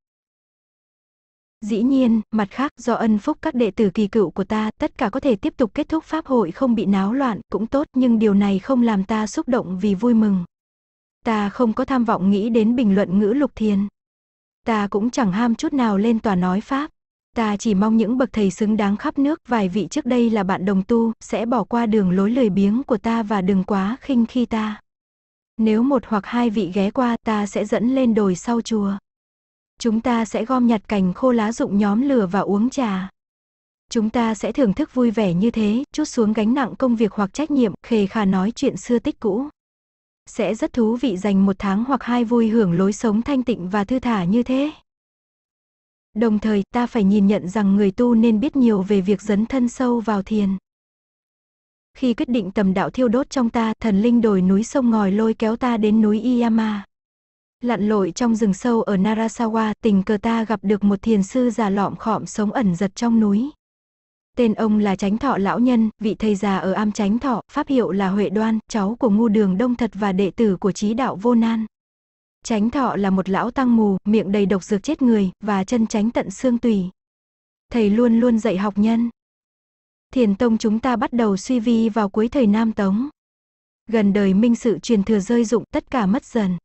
A: Dĩ nhiên, mặt khác do ân phúc các đệ tử kỳ cựu của ta tất cả có thể tiếp tục kết thúc pháp hội không bị náo loạn cũng tốt nhưng điều này không làm ta xúc động vì vui mừng. Ta không có tham vọng nghĩ đến bình luận ngữ lục thiền. Ta cũng chẳng ham chút nào lên tòa nói pháp. Ta chỉ mong những bậc thầy xứng đáng khắp nước vài vị trước đây là bạn đồng tu sẽ bỏ qua đường lối lười biếng của ta và đừng quá khinh khi ta. Nếu một hoặc hai vị ghé qua ta sẽ dẫn lên đồi sau chùa. Chúng ta sẽ gom nhặt cành khô lá rụng nhóm lửa và uống trà. Chúng ta sẽ thưởng thức vui vẻ như thế, chút xuống gánh nặng công việc hoặc trách nhiệm, khề khà nói chuyện xưa tích cũ. Sẽ rất thú vị dành một tháng hoặc hai vui hưởng lối sống thanh tịnh và thư thả như thế. Đồng thời, ta phải nhìn nhận rằng người tu nên biết nhiều về việc dấn thân sâu vào thiền. Khi quyết định tầm đạo thiêu đốt trong ta, thần linh đồi núi sông ngòi lôi kéo ta đến núi Iyama. Lặn lội trong rừng sâu ở Narasawa, tình cờ ta gặp được một thiền sư già lọm khọm sống ẩn giật trong núi. Tên ông là Chánh Thọ Lão Nhân, vị thầy già ở am Chánh Thọ, pháp hiệu là Huệ Đoan, cháu của ngu đường Đông Thật và đệ tử của trí đạo Vô Nan. Chánh Thọ là một lão tăng mù, miệng đầy độc dược chết người, và chân tránh tận xương tùy. Thầy luôn luôn dạy học nhân. Thiền Tông chúng ta bắt đầu suy vi vào cuối thời Nam Tống. Gần đời minh sự truyền thừa rơi dụng tất cả mất dần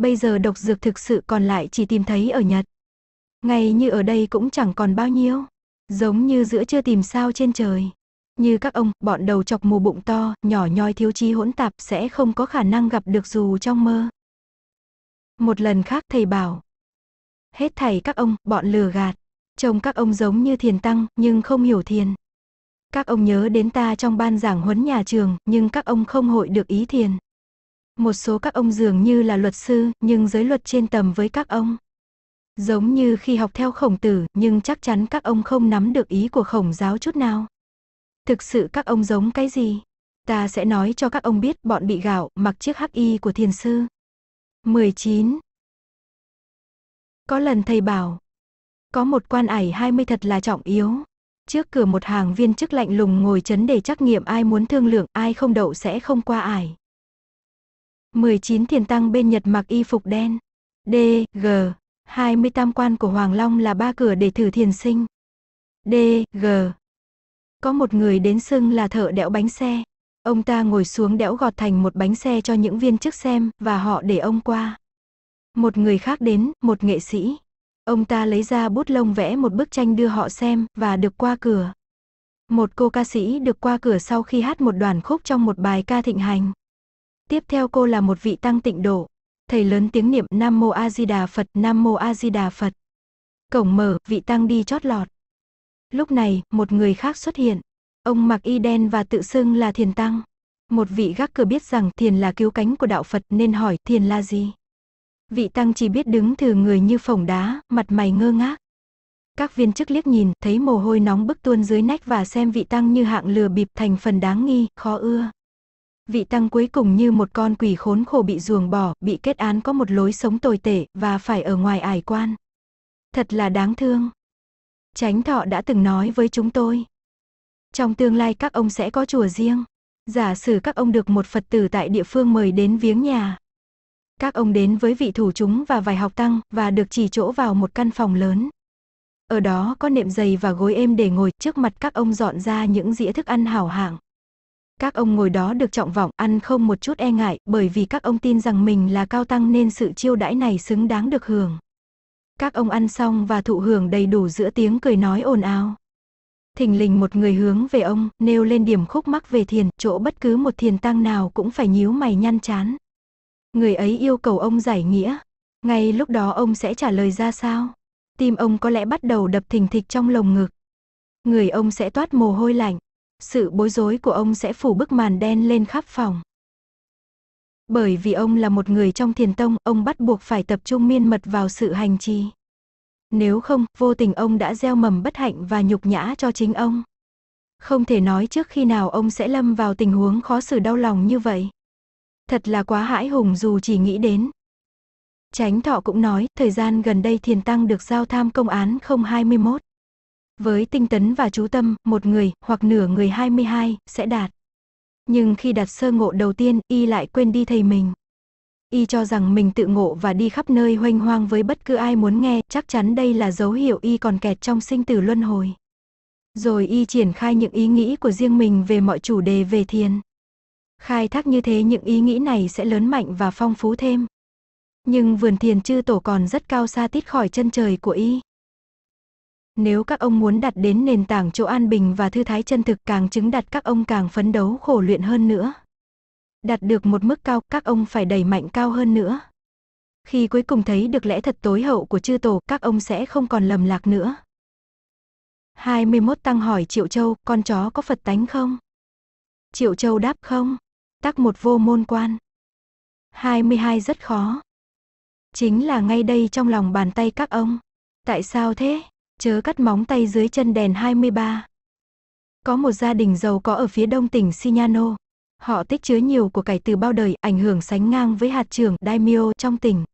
A: bây giờ độc dược thực sự còn lại chỉ tìm thấy ở Nhật. Ngay như ở đây cũng chẳng còn bao nhiêu, giống như giữa chưa tìm sao trên trời. Như các ông, bọn đầu chọc mù bụng to, nhỏ nhoi thiếu chi hỗn tạp sẽ không có khả năng gặp được dù trong mơ. Một lần khác thầy bảo, hết thầy các ông, bọn lừa gạt, trông các ông giống như thiền tăng nhưng không hiểu thiền. Các ông nhớ đến ta trong ban giảng huấn nhà trường nhưng các ông không hội được ý thiền một số các ông dường như là luật sư, nhưng giới luật trên tầm với các ông. Giống như khi học theo khổng tử, nhưng chắc chắn các ông không nắm được ý của khổng giáo chút nào. Thực sự các ông giống cái gì? Ta sẽ nói cho các ông biết bọn bị gạo mặc chiếc hắc y của thiền sư. 19. Có lần thầy bảo, có một quan ải 20 thật là trọng yếu. Trước cửa một hàng viên chức lạnh lùng ngồi chấn để trắc nghiệm ai muốn thương lượng, ai không đậu sẽ không qua ải. 19 thiền tăng bên Nhật mặc y phục đen. D, G, 20 tam quan của Hoàng Long là ba cửa để thử thiền sinh. D, G. Có một người đến xưng là thợ đẽo bánh xe. Ông ta ngồi xuống đẽo gọt thành một bánh xe cho những viên chức xem và họ để ông qua. Một người khác đến, một nghệ sĩ. Ông ta lấy ra bút lông vẽ một bức tranh đưa họ xem và được qua cửa. Một cô ca sĩ được qua cửa sau khi hát một đoàn khúc trong một bài ca thịnh hành. Tiếp theo cô là một vị tăng tịnh độ. Thầy lớn tiếng niệm Nam Mô A Di Đà Phật, Nam Mô A Di Đà Phật. Cổng mở, vị tăng đi chót lọt. Lúc này, một người khác xuất hiện. Ông mặc y đen và tự xưng là thiền tăng. Một vị gác cửa biết rằng thiền là cứu cánh của đạo Phật nên hỏi thiền là gì. Vị tăng chỉ biết đứng thử người như phỏng đá, mặt mày ngơ ngác. Các viên chức liếc nhìn, thấy mồ hôi nóng bức tuôn dưới nách và xem vị tăng như hạng lừa bịp thành phần đáng nghi, khó ưa vị tăng cuối cùng như một con quỷ khốn khổ bị ruồng bỏ, bị kết án có một lối sống tồi tệ và phải ở ngoài ải quan. Thật là đáng thương. Chánh thọ đã từng nói với chúng tôi. Trong tương lai các ông sẽ có chùa riêng. Giả sử các ông được một Phật tử tại địa phương mời đến viếng nhà. Các ông đến với vị thủ chúng và vài học tăng và được chỉ chỗ vào một căn phòng lớn. Ở đó có nệm dày và gối êm để ngồi trước mặt các ông dọn ra những dĩa thức ăn hảo hạng. Các ông ngồi đó được trọng vọng, ăn không một chút e ngại, bởi vì các ông tin rằng mình là cao tăng nên sự chiêu đãi này xứng đáng được hưởng. Các ông ăn xong và thụ hưởng đầy đủ giữa tiếng cười nói ồn ào. Thình lình một người hướng về ông, nêu lên điểm khúc mắc về thiền, chỗ bất cứ một thiền tăng nào cũng phải nhíu mày nhăn chán. Người ấy yêu cầu ông giải nghĩa, ngay lúc đó ông sẽ trả lời ra sao? Tim ông có lẽ bắt đầu đập thình thịch trong lồng ngực. Người ông sẽ toát mồ hôi lạnh, sự bối rối của ông sẽ phủ bức màn đen lên khắp phòng. Bởi vì ông là một người trong thiền tông, ông bắt buộc phải tập trung miên mật vào sự hành trì. Nếu không, vô tình ông đã gieo mầm bất hạnh và nhục nhã cho chính ông. Không thể nói trước khi nào ông sẽ lâm vào tình huống khó xử đau lòng như vậy. Thật là quá hãi hùng dù chỉ nghĩ đến. Chánh thọ cũng nói, thời gian gần đây thiền tăng được giao tham công án 021. Với tinh tấn và chú tâm, một người, hoặc nửa người 22, sẽ đạt. Nhưng khi đặt sơ ngộ đầu tiên, y lại quên đi thầy mình. Y cho rằng mình tự ngộ và đi khắp nơi hoanh hoang với bất cứ ai muốn nghe, chắc chắn đây là dấu hiệu y còn kẹt trong sinh tử luân hồi. Rồi y triển khai những ý nghĩ của riêng mình về mọi chủ đề về thiền. Khai thác như thế những ý nghĩ này sẽ lớn mạnh và phong phú thêm. Nhưng vườn thiền chư tổ còn rất cao xa tít khỏi chân trời của y. Nếu các ông muốn đặt đến nền tảng chỗ an bình và thư thái chân thực càng chứng đặt các ông càng phấn đấu khổ luyện hơn nữa. Đạt được một mức cao, các ông phải đẩy mạnh cao hơn nữa. Khi cuối cùng thấy được lẽ thật tối hậu của chư tổ, các ông sẽ không còn lầm lạc nữa. 21 tăng hỏi Triệu Châu, con chó có Phật tánh không? Triệu Châu đáp không, tắc một vô môn quan. 22 rất khó. Chính là ngay đây trong lòng bàn tay các ông. Tại sao thế? chớ cắt móng tay dưới chân đèn 23. Có một gia đình giàu có ở phía đông tỉnh Signano. Họ tích chứa nhiều của cải từ bao đời, ảnh hưởng sánh ngang với hạt trưởng Daimyo trong tỉnh.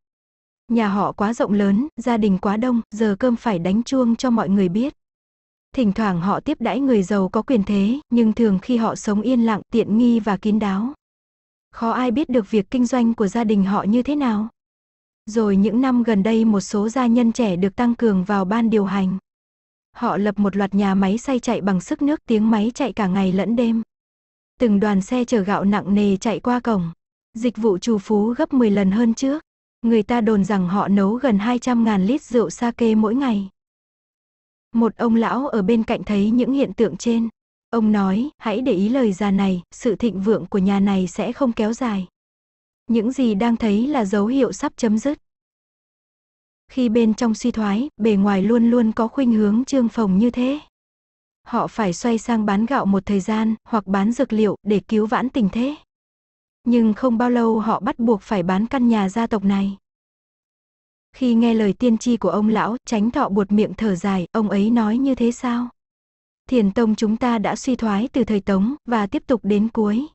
A: Nhà họ quá rộng lớn, gia đình quá đông, giờ cơm phải đánh chuông cho mọi người biết. Thỉnh thoảng họ tiếp đãi người giàu có quyền thế, nhưng thường khi họ sống yên lặng, tiện nghi và kín đáo. Khó ai biết được việc kinh doanh của gia đình họ như thế nào. Rồi những năm gần đây một số gia nhân trẻ được tăng cường vào ban điều hành. Họ lập một loạt nhà máy xay chạy bằng sức nước tiếng máy chạy cả ngày lẫn đêm. Từng đoàn xe chở gạo nặng nề chạy qua cổng. Dịch vụ trù phú gấp 10 lần hơn trước. Người ta đồn rằng họ nấu gần 200.000 lít rượu sake mỗi ngày. Một ông lão ở bên cạnh thấy những hiện tượng trên. Ông nói, hãy để ý lời già này, sự thịnh vượng của nhà này sẽ không kéo dài. Những gì đang thấy là dấu hiệu sắp chấm dứt. Khi bên trong suy thoái, bề ngoài luôn luôn có khuynh hướng trương phồng như thế. Họ phải xoay sang bán gạo một thời gian hoặc bán dược liệu để cứu vãn tình thế. Nhưng không bao lâu họ bắt buộc phải bán căn nhà gia tộc này. Khi nghe lời tiên tri của ông lão, tránh thọ buột miệng thở dài, ông ấy nói như thế sao? Thiền tông chúng ta đã suy thoái từ thời Tống và tiếp tục đến cuối.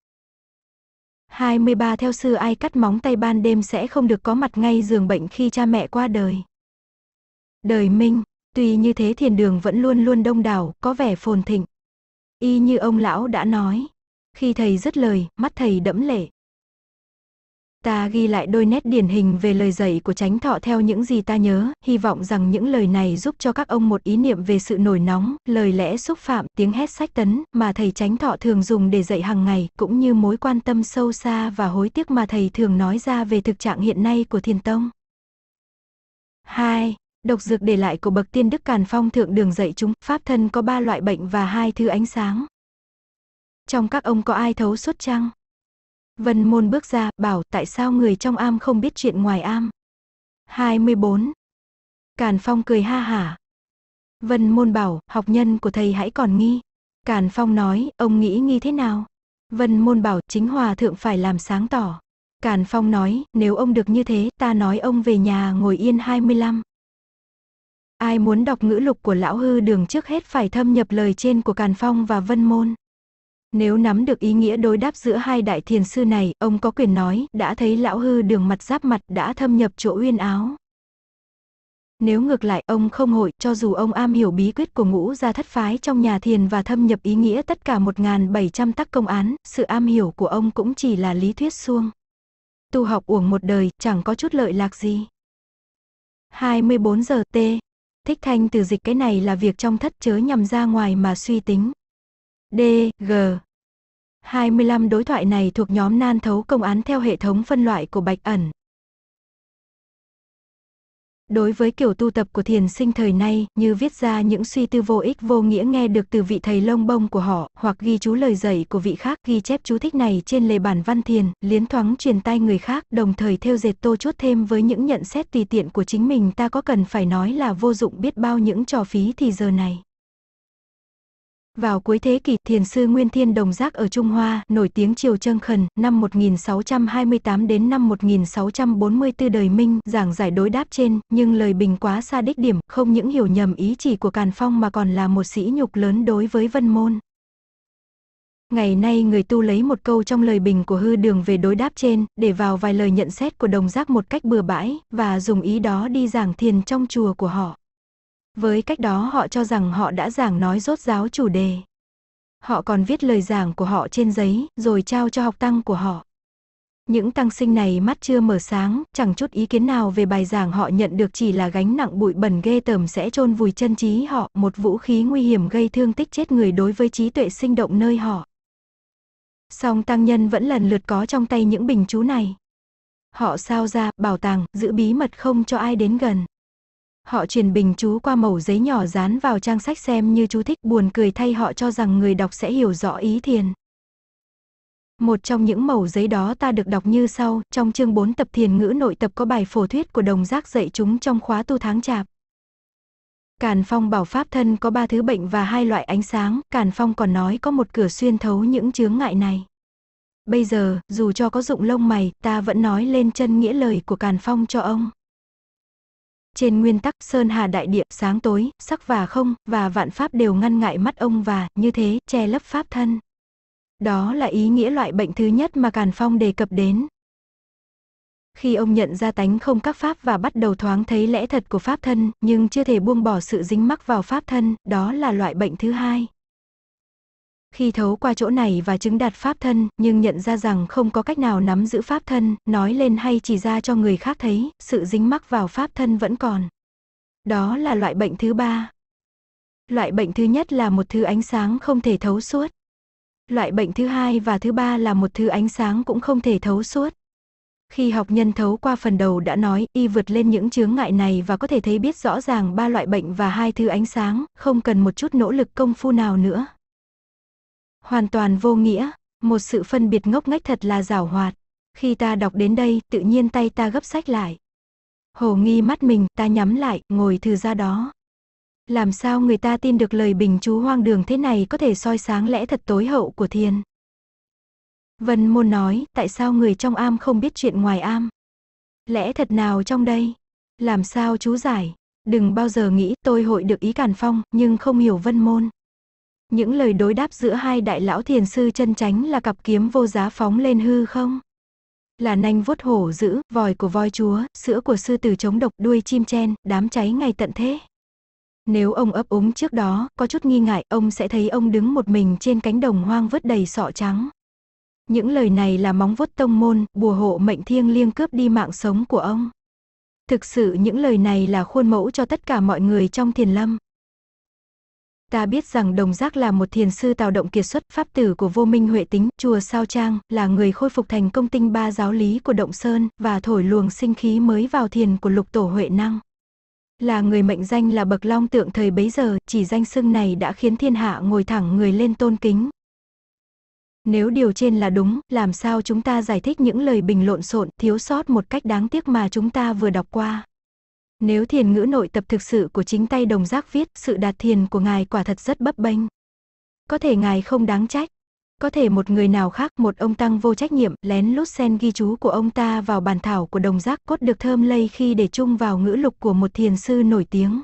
A: 23 theo sư ai cắt móng tay ban đêm sẽ không được có mặt ngay giường bệnh khi cha mẹ qua đời. Đời Minh, tuy như thế thiền đường vẫn luôn luôn đông đảo, có vẻ phồn thịnh. Y như ông lão đã nói, khi thầy dứt lời, mắt thầy đẫm lệ. Ta ghi lại đôi nét điển hình về lời dạy của Chánh thọ theo những gì ta nhớ, hy vọng rằng những lời này giúp cho các ông một ý niệm về sự nổi nóng, lời lẽ xúc phạm, tiếng hét sách tấn mà thầy Chánh thọ thường dùng để dạy hàng ngày, cũng như mối quan tâm sâu xa và hối tiếc mà thầy thường nói ra về thực trạng hiện nay của thiền tông. 2. Độc dược để lại của bậc tiên đức Càn Phong thượng đường dạy chúng, pháp thân có ba loại bệnh và hai thứ ánh sáng. Trong các ông có ai thấu suốt chăng? Vân Môn bước ra, bảo tại sao người trong am không biết chuyện ngoài am. 24. Càn Phong cười ha hả. Vân Môn bảo, học nhân của thầy hãy còn nghi. Càn Phong nói, ông nghĩ nghi thế nào? Vân Môn bảo, chính hòa thượng phải làm sáng tỏ. Càn Phong nói, nếu ông được như thế, ta nói ông về nhà ngồi yên 25. Ai muốn đọc ngữ lục của lão hư đường trước hết phải thâm nhập lời trên của Càn Phong và Vân Môn. Nếu nắm được ý nghĩa đối đáp giữa hai đại thiền sư này, ông có quyền nói, đã thấy lão hư đường mặt giáp mặt đã thâm nhập chỗ uyên áo. Nếu ngược lại, ông không hội, cho dù ông am hiểu bí quyết của ngũ gia thất phái trong nhà thiền và thâm nhập ý nghĩa tất cả 1.700 tắc công án, sự am hiểu của ông cũng chỉ là lý thuyết suông. Tu học uổng một đời, chẳng có chút lợi lạc gì. 24 giờ T. Thích Thanh từ dịch cái này là việc trong thất chớ nhằm ra ngoài mà suy tính. DG. 25 đối thoại này thuộc nhóm nan thấu công án theo hệ thống phân loại của Bạch Ẩn. Đối với kiểu tu tập của thiền sinh thời nay, như viết ra những suy tư vô ích vô nghĩa nghe được từ vị thầy lông bông của họ, hoặc ghi chú lời dạy của vị khác, ghi chép chú thích này trên lề bản văn thiền, liến thoáng truyền tay người khác, đồng thời theo dệt tô chốt thêm với những nhận xét tùy tiện của chính mình ta có cần phải nói là vô dụng biết bao những trò phí thì giờ này. Vào cuối thế kỷ, thiền sư Nguyên Thiên Đồng Giác ở Trung Hoa, nổi tiếng triều Trân Khẩn, năm 1628 đến năm 1644 đời Minh, giảng giải đối đáp trên, nhưng lời bình quá xa đích điểm, không những hiểu nhầm ý chỉ của Càn Phong mà còn là một sĩ nhục lớn đối với Vân Môn. Ngày nay người tu lấy một câu trong lời bình của hư đường về đối đáp trên, để vào vài lời nhận xét của đồng giác một cách bừa bãi, và dùng ý đó đi giảng thiền trong chùa của họ. Với cách đó họ cho rằng họ đã giảng nói rốt giáo chủ đề. Họ còn viết lời giảng của họ trên giấy, rồi trao cho học tăng của họ. Những tăng sinh này mắt chưa mở sáng, chẳng chút ý kiến nào về bài giảng họ nhận được chỉ là gánh nặng bụi bẩn ghê tởm sẽ chôn vùi chân trí họ, một vũ khí nguy hiểm gây thương tích chết người đối với trí tuệ sinh động nơi họ. Song tăng nhân vẫn lần lượt có trong tay những bình chú này. Họ sao ra, bảo tàng, giữ bí mật không cho ai đến gần. Họ truyền bình chú qua mẩu giấy nhỏ dán vào trang sách xem như chú thích buồn cười thay họ cho rằng người đọc sẽ hiểu rõ ý thiền. Một trong những mẩu giấy đó ta được đọc như sau, trong chương 4 tập thiền ngữ nội tập có bài phổ thuyết của đồng giác dạy chúng trong khóa tu tháng chạp. Càn Phong bảo pháp thân có ba thứ bệnh và hai loại ánh sáng, Càn Phong còn nói có một cửa xuyên thấu những chướng ngại này. Bây giờ, dù cho có dụng lông mày, ta vẫn nói lên chân nghĩa lời của Càn Phong cho ông. Trên nguyên tắc sơn hà đại địa sáng tối, sắc và không, và vạn pháp đều ngăn ngại mắt ông và như thế che lấp pháp thân. Đó là ý nghĩa loại bệnh thứ nhất mà Càn Phong đề cập đến. Khi ông nhận ra tánh không các pháp và bắt đầu thoáng thấy lẽ thật của pháp thân, nhưng chưa thể buông bỏ sự dính mắc vào pháp thân, đó là loại bệnh thứ hai. Khi thấu qua chỗ này và chứng đạt pháp thân, nhưng nhận ra rằng không có cách nào nắm giữ pháp thân, nói lên hay chỉ ra cho người khác thấy, sự dính mắc vào pháp thân vẫn còn. Đó là loại bệnh thứ ba. Loại bệnh thứ nhất là một thứ ánh sáng không thể thấu suốt. Loại bệnh thứ hai và thứ ba là một thứ ánh sáng cũng không thể thấu suốt. Khi học nhân thấu qua phần đầu đã nói, y vượt lên những chướng ngại này và có thể thấy biết rõ ràng ba loại bệnh và hai thứ ánh sáng, không cần một chút nỗ lực công phu nào nữa, Hoàn toàn vô nghĩa, một sự phân biệt ngốc nghếch thật là giảo hoạt. Khi ta đọc đến đây, tự nhiên tay ta gấp sách lại. Hồ nghi mắt mình, ta nhắm lại, ngồi thử ra đó. Làm sao người ta tin được lời bình chú hoang đường thế này có thể soi sáng lẽ thật tối hậu của thiên. Vân Môn nói, tại sao người trong am không biết chuyện ngoài am? Lẽ thật nào trong đây? Làm sao chú giải? Đừng bao giờ nghĩ tôi hội được ý Càn Phong, nhưng không hiểu Vân Môn. Những lời đối đáp giữa hai đại lão thiền sư chân tránh là cặp kiếm vô giá phóng lên hư không? Là nanh vuốt hổ dữ, vòi của voi chúa, sữa của sư tử chống độc đuôi chim chen, đám cháy ngày tận thế. Nếu ông ấp úng trước đó, có chút nghi ngại, ông sẽ thấy ông đứng một mình trên cánh đồng hoang vứt đầy sọ trắng. Những lời này là móng vuốt tông môn, bùa hộ mệnh thiêng liêng cướp đi mạng sống của ông. Thực sự những lời này là khuôn mẫu cho tất cả mọi người trong thiền lâm, Ta biết rằng Đồng Giác là một thiền sư tạo động kiệt xuất pháp tử của vô minh huệ tính, chùa Sao Trang, là người khôi phục thành công tinh ba giáo lý của Động Sơn và thổi luồng sinh khí mới vào thiền của lục tổ huệ năng. Là người mệnh danh là bậc long tượng thời bấy giờ, chỉ danh xưng này đã khiến thiên hạ ngồi thẳng người lên tôn kính. Nếu điều trên là đúng, làm sao chúng ta giải thích những lời bình lộn xộn, thiếu sót một cách đáng tiếc mà chúng ta vừa đọc qua. Nếu thiền ngữ nội tập thực sự của chính tay đồng giác viết, sự đạt thiền của ngài quả thật rất bấp bênh. Có thể ngài không đáng trách. Có thể một người nào khác, một ông tăng vô trách nhiệm, lén lút sen ghi chú của ông ta vào bản thảo của đồng giác cốt được thơm lây khi để chung vào ngữ lục của một thiền sư nổi tiếng.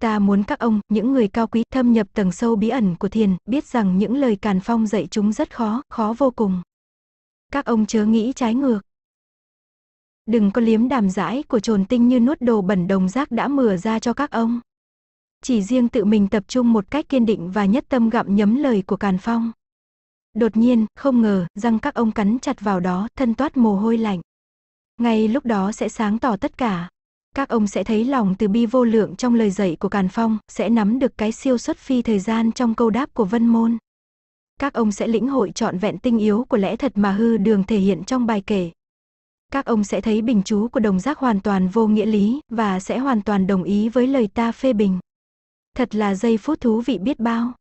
A: Ta muốn các ông, những người cao quý thâm nhập tầng sâu bí ẩn của thiền, biết rằng những lời càn phong dạy chúng rất khó, khó vô cùng. Các ông chớ nghĩ trái ngược đừng có liếm đàm dãi của trồn tinh như nuốt đồ bẩn đồng rác đã mửa ra cho các ông. Chỉ riêng tự mình tập trung một cách kiên định và nhất tâm gặm nhấm lời của Càn Phong. Đột nhiên, không ngờ, răng các ông cắn chặt vào đó, thân toát mồ hôi lạnh. Ngay lúc đó sẽ sáng tỏ tất cả. Các ông sẽ thấy lòng từ bi vô lượng trong lời dạy của Càn Phong, sẽ nắm được cái siêu xuất phi thời gian trong câu đáp của Vân Môn. Các ông sẽ lĩnh hội trọn vẹn tinh yếu của lẽ thật mà hư đường thể hiện trong bài kể, các ông sẽ thấy bình chú của đồng giác hoàn toàn vô nghĩa lý và sẽ hoàn toàn đồng ý với lời ta phê bình. Thật là giây phút thú vị biết bao.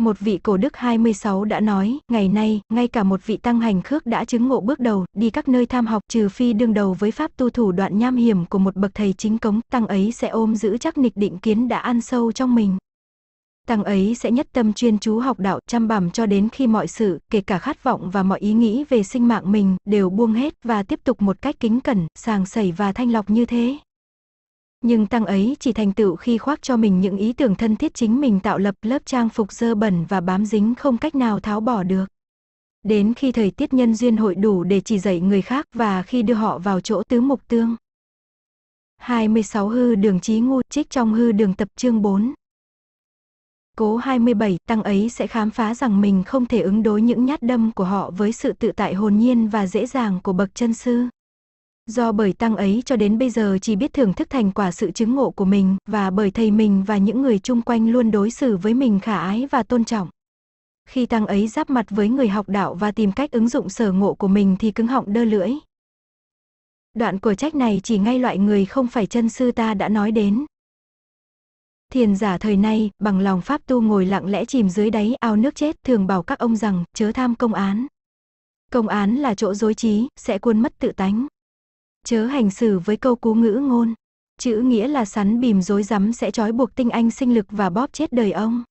A: Một vị cổ đức 26 đã nói, ngày nay, ngay cả một vị tăng hành khước đã chứng ngộ bước đầu, đi các nơi tham học trừ phi đương đầu với pháp tu thủ đoạn nham hiểm của một bậc thầy chính cống, tăng ấy sẽ ôm giữ chắc nịch định kiến đã ăn sâu trong mình, tăng ấy sẽ nhất tâm chuyên chú học đạo chăm bằm cho đến khi mọi sự, kể cả khát vọng và mọi ý nghĩ về sinh mạng mình, đều buông hết và tiếp tục một cách kính cẩn, sàng sẩy và thanh lọc như thế. Nhưng tăng ấy chỉ thành tựu khi khoác cho mình những ý tưởng thân thiết chính mình tạo lập lớp trang phục dơ bẩn và bám dính không cách nào tháo bỏ được. Đến khi thời tiết nhân duyên hội đủ để chỉ dạy người khác và khi đưa họ vào chỗ tứ mục tương. 26 hư đường trí ngu trích trong hư đường tập chương 4 Cố 27 tăng ấy sẽ khám phá rằng mình không thể ứng đối những nhát đâm của họ với sự tự tại hồn nhiên và dễ dàng của bậc chân sư. Do bởi tăng ấy cho đến bây giờ chỉ biết thưởng thức thành quả sự chứng ngộ của mình và bởi thầy mình và những người chung quanh luôn đối xử với mình khả ái và tôn trọng. Khi tăng ấy giáp mặt với người học đạo và tìm cách ứng dụng sở ngộ của mình thì cứng họng đơ lưỡi. Đoạn của trách này chỉ ngay loại người không phải chân sư ta đã nói đến, Thiền giả thời nay, bằng lòng pháp tu ngồi lặng lẽ chìm dưới đáy ao nước chết thường bảo các ông rằng, chớ tham công án. Công án là chỗ dối trí, sẽ cuốn mất tự tánh. Chớ hành xử với câu cú ngữ ngôn. Chữ nghĩa là sắn bìm dối rắm sẽ trói buộc tinh anh sinh lực và bóp chết đời ông.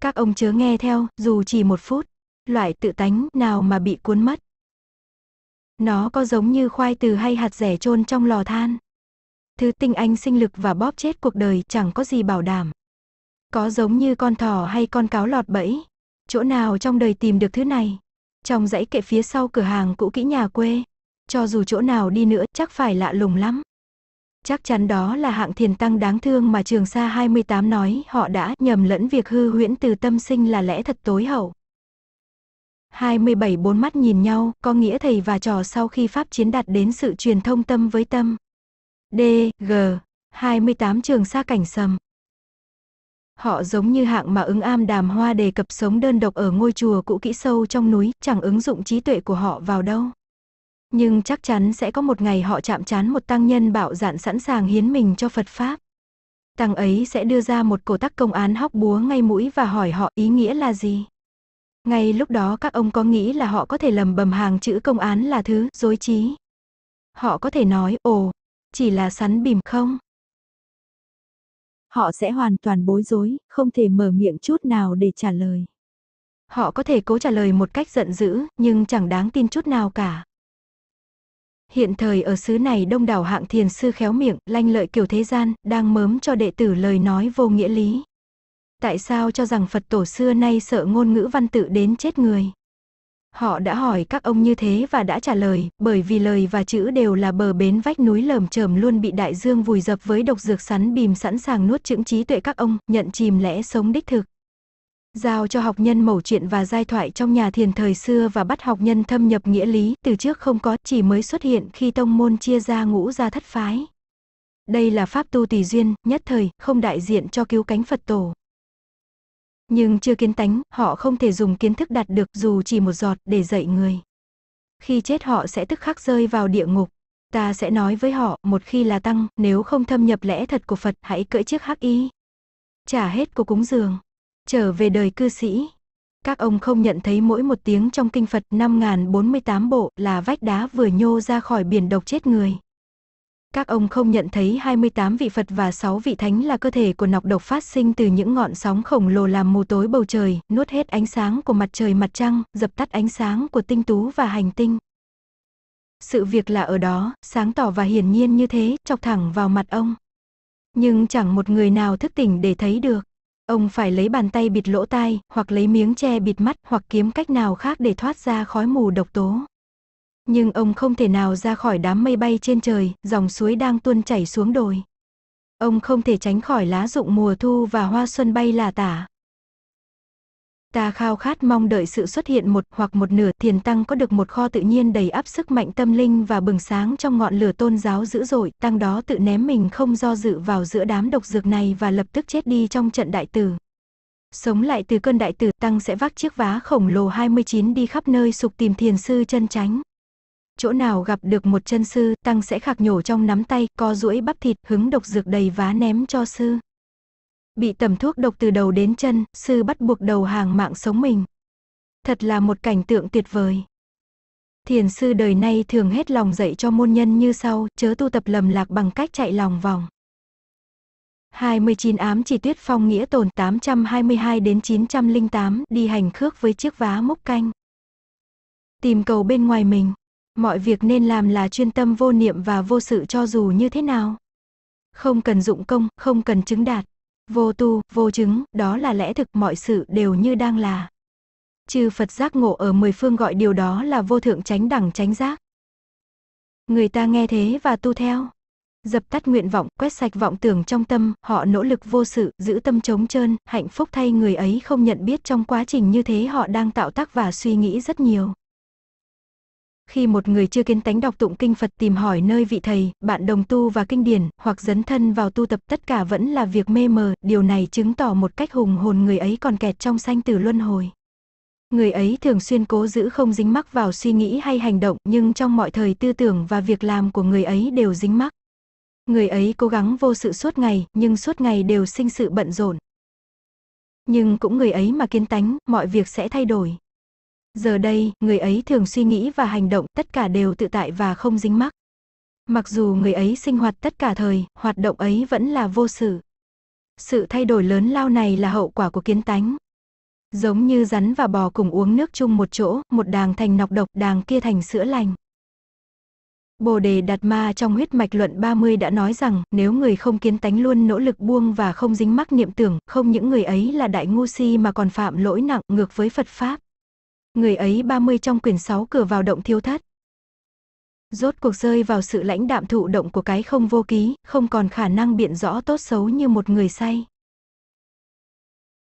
A: Các ông chớ nghe theo, dù chỉ một phút. Loại tự tánh nào mà bị cuốn mất. Nó có giống như khoai từ hay hạt rẻ chôn trong lò than thứ tinh anh sinh lực và bóp chết cuộc đời chẳng có gì bảo đảm. Có giống như con thỏ hay con cáo lọt bẫy, chỗ nào trong đời tìm được thứ này. Trong dãy kệ phía sau cửa hàng cũ kỹ nhà quê, cho dù chỗ nào đi nữa chắc phải lạ lùng lắm. Chắc chắn đó là hạng thiền tăng đáng thương mà Trường Sa 28 nói họ đã nhầm lẫn việc hư huyễn từ tâm sinh là lẽ thật tối hậu. 27 bốn mắt nhìn nhau, có nghĩa thầy và trò sau khi pháp chiến đạt đến sự truyền thông tâm với tâm, DG 28 trường sa cảnh sầm. Họ giống như hạng mà ứng am đàm hoa đề cập sống đơn độc ở ngôi chùa cũ kỹ sâu trong núi, chẳng ứng dụng trí tuệ của họ vào đâu. Nhưng chắc chắn sẽ có một ngày họ chạm trán một tăng nhân bạo dạn sẵn sàng hiến mình cho Phật Pháp. Tăng ấy sẽ đưa ra một cổ tắc công án hóc búa ngay mũi và hỏi họ ý nghĩa là gì. Ngay lúc đó các ông có nghĩ là họ có thể lầm bầm hàng chữ công án là thứ dối trí. Họ có thể nói, ồ, chỉ là sắn bìm không? Họ sẽ hoàn toàn bối rối, không thể mở miệng chút nào để trả lời. Họ có thể cố trả lời một cách giận dữ, nhưng chẳng đáng tin chút nào cả. Hiện thời ở xứ này đông đảo hạng thiền sư khéo miệng, lanh lợi kiểu thế gian, đang mớm cho đệ tử lời nói vô nghĩa lý. Tại sao cho rằng Phật tổ xưa nay sợ ngôn ngữ văn tự đến chết người? Họ đã hỏi các ông như thế và đã trả lời, bởi vì lời và chữ đều là bờ bến vách núi lởm chởm luôn bị đại dương vùi dập với độc dược sắn bìm sẵn sàng nuốt chững trí tuệ các ông, nhận chìm lẽ sống đích thực. Giao cho học nhân mẩu chuyện và giai thoại trong nhà thiền thời xưa và bắt học nhân thâm nhập nghĩa lý từ trước không có chỉ mới xuất hiện khi tông môn chia ra ngũ ra thất phái. Đây là pháp tu tỳ duyên, nhất thời, không đại diện cho cứu cánh Phật tổ. Nhưng chưa kiến tánh, họ không thể dùng kiến thức đạt được dù chỉ một giọt để dạy người. Khi chết họ sẽ tức khắc rơi vào địa ngục. Ta sẽ nói với họ, một khi là tăng, nếu không thâm nhập lẽ thật của Phật hãy cưỡi chiếc hắc y. Trả hết của cúng dường. Trở về đời cư sĩ. Các ông không nhận thấy mỗi một tiếng trong kinh Phật 5048 bộ là vách đá vừa nhô ra khỏi biển độc chết người. Các ông không nhận thấy 28 vị Phật và 6 vị thánh là cơ thể của nọc độc phát sinh từ những ngọn sóng khổng lồ làm mù tối bầu trời, nuốt hết ánh sáng của mặt trời mặt trăng, dập tắt ánh sáng của tinh tú và hành tinh. Sự việc là ở đó, sáng tỏ và hiển nhiên như thế, chọc thẳng vào mặt ông. Nhưng chẳng một người nào thức tỉnh để thấy được. Ông phải lấy bàn tay bịt lỗ tai, hoặc lấy miếng che bịt mắt, hoặc kiếm cách nào khác để thoát ra khói mù độc tố. Nhưng ông không thể nào ra khỏi đám mây bay trên trời, dòng suối đang tuôn chảy xuống đồi. Ông không thể tránh khỏi lá rụng mùa thu và hoa xuân bay là tả. Ta khao khát mong đợi sự xuất hiện một hoặc một nửa thiền tăng có được một kho tự nhiên đầy áp sức mạnh tâm linh và bừng sáng trong ngọn lửa tôn giáo dữ dội, tăng đó tự ném mình không do dự vào giữa đám độc dược này và lập tức chết đi trong trận đại tử. Sống lại từ cơn đại tử tăng sẽ vác chiếc vá khổng lồ 29 đi khắp nơi sục tìm thiền sư chân chánh chỗ nào gặp được một chân sư, tăng sẽ khạc nhổ trong nắm tay, co duỗi bắp thịt, hứng độc dược đầy vá ném cho sư. Bị tầm thuốc độc từ đầu đến chân, sư bắt buộc đầu hàng mạng sống mình. Thật là một cảnh tượng tuyệt vời. Thiền sư đời nay thường hết lòng dạy cho môn nhân như sau, chớ tu tập lầm lạc bằng cách chạy lòng vòng. 29 ám chỉ tuyết phong nghĩa tồn 822 đến 908 đi hành khước với chiếc vá múc canh. Tìm cầu bên ngoài mình. Mọi việc nên làm là chuyên tâm vô niệm và vô sự cho dù như thế nào. Không cần dụng công, không cần chứng đạt. Vô tu, vô chứng, đó là lẽ thực mọi sự đều như đang là. Chư Phật giác ngộ ở mười phương gọi điều đó là vô thượng chánh đẳng chánh giác. Người ta nghe thế và tu theo. Dập tắt nguyện vọng, quét sạch vọng tưởng trong tâm, họ nỗ lực vô sự, giữ tâm trống trơn, hạnh phúc thay người ấy không nhận biết trong quá trình như thế họ đang tạo tác và suy nghĩ rất nhiều. Khi một người chưa kiến tánh đọc tụng kinh Phật tìm hỏi nơi vị thầy, bạn đồng tu và kinh điển, hoặc dấn thân vào tu tập tất cả vẫn là việc mê mờ, điều này chứng tỏ một cách hùng hồn người ấy còn kẹt trong sanh tử luân hồi. Người ấy thường xuyên cố giữ không dính mắc vào suy nghĩ hay hành động nhưng trong mọi thời tư tưởng và việc làm của người ấy đều dính mắc. Người ấy cố gắng vô sự suốt ngày nhưng suốt ngày đều sinh sự bận rộn. Nhưng cũng người ấy mà kiến tánh, mọi việc sẽ thay đổi. Giờ đây, người ấy thường suy nghĩ và hành động tất cả đều tự tại và không dính mắc. Mặc dù người ấy sinh hoạt tất cả thời, hoạt động ấy vẫn là vô sự. Sự thay đổi lớn lao này là hậu quả của kiến tánh. Giống như rắn và bò cùng uống nước chung một chỗ, một đàng thành nọc độc, đàng kia thành sữa lành. Bồ đề Đạt Ma trong huyết mạch luận 30 đã nói rằng, nếu người không kiến tánh luôn nỗ lực buông và không dính mắc niệm tưởng, không những người ấy là đại ngu si mà còn phạm lỗi nặng ngược với Phật Pháp người ấy 30 trong quyển 6 cửa vào động thiêu thất. Rốt cuộc rơi vào sự lãnh đạm thụ động của cái không vô ký, không còn khả năng biện rõ tốt xấu như một người say.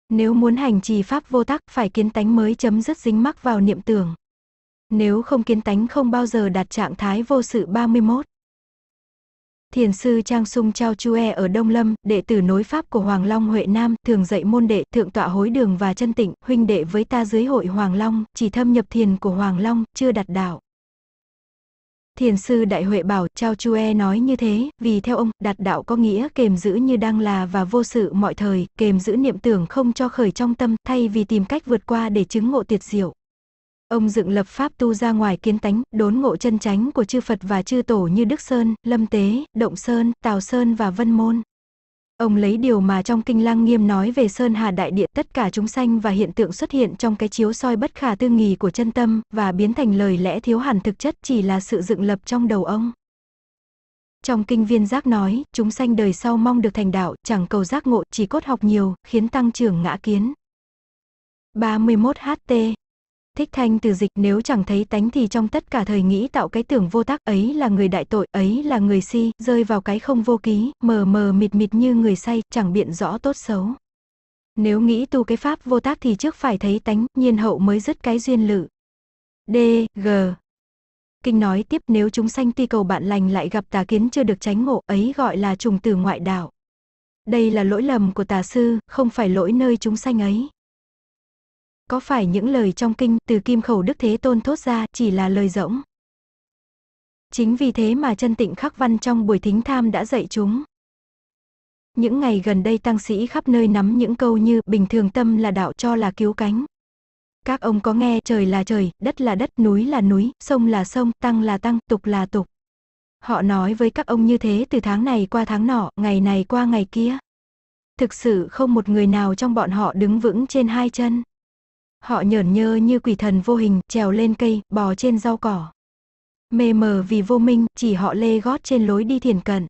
A: Nếu muốn hành trì pháp vô tắc phải kiến tánh mới chấm dứt dính mắc vào niệm tưởng. Nếu không kiến tánh không bao giờ đạt trạng thái vô sự 31. Thiền sư Trang Sung Trao Chue ở Đông Lâm, đệ tử nối pháp của Hoàng Long Huệ Nam, thường dạy môn đệ, thượng tọa hối đường và chân tịnh, huynh đệ với ta dưới hội Hoàng Long, chỉ thâm nhập thiền của Hoàng Long, chưa đặt đạo. Thiền sư Đại Huệ bảo Trao Chue nói như thế, vì theo ông, đặt đạo có nghĩa kềm giữ như đang là và vô sự mọi thời, kềm giữ niệm tưởng không cho khởi trong tâm, thay vì tìm cách vượt qua để chứng ngộ tiệt diệu. Ông dựng lập pháp tu ra ngoài kiến tánh, đốn ngộ chân chánh của chư Phật và chư Tổ như Đức Sơn, Lâm Tế, Động Sơn, Tào Sơn và Vân Môn. Ông lấy điều mà trong Kinh Lăng Nghiêm nói về Sơn Hà Đại Địa tất cả chúng sanh và hiện tượng xuất hiện trong cái chiếu soi bất khả tư nghì của chân tâm và biến thành lời lẽ thiếu hẳn thực chất chỉ là sự dựng lập trong đầu ông. Trong kinh viên giác nói, chúng sanh đời sau mong được thành đạo, chẳng cầu giác ngộ, chỉ cốt học nhiều, khiến tăng trưởng ngã kiến. 31 HT Thích thanh từ dịch nếu chẳng thấy tánh thì trong tất cả thời nghĩ tạo cái tưởng vô tác ấy là người đại tội, ấy là người si, rơi vào cái không vô ký, mờ mờ mịt mịt như người say, chẳng biện rõ tốt xấu. Nếu nghĩ tu cái pháp vô tác thì trước phải thấy tánh, nhiên hậu mới dứt cái duyên lự. D. G. Kinh nói tiếp nếu chúng sanh tuy cầu bạn lành lại gặp tà kiến chưa được tránh ngộ ấy gọi là trùng tử ngoại đạo. Đây là lỗi lầm của tà sư, không phải lỗi nơi chúng sanh ấy. Có phải những lời trong kinh từ kim khẩu Đức Thế Tôn thốt ra chỉ là lời rỗng? Chính vì thế mà chân tịnh khắc văn trong buổi thính tham đã dạy chúng. Những ngày gần đây tăng sĩ khắp nơi nắm những câu như bình thường tâm là đạo cho là cứu cánh. Các ông có nghe trời là trời, đất là đất, núi là núi, sông là sông, tăng là tăng, tục là tục. Họ nói với các ông như thế từ tháng này qua tháng nọ, ngày này qua ngày kia. Thực sự không một người nào trong bọn họ đứng vững trên hai chân. Họ nhởn nhơ như quỷ thần vô hình, trèo lên cây, bò trên rau cỏ. Mê mờ vì vô minh, chỉ họ lê gót trên lối đi thiền cận.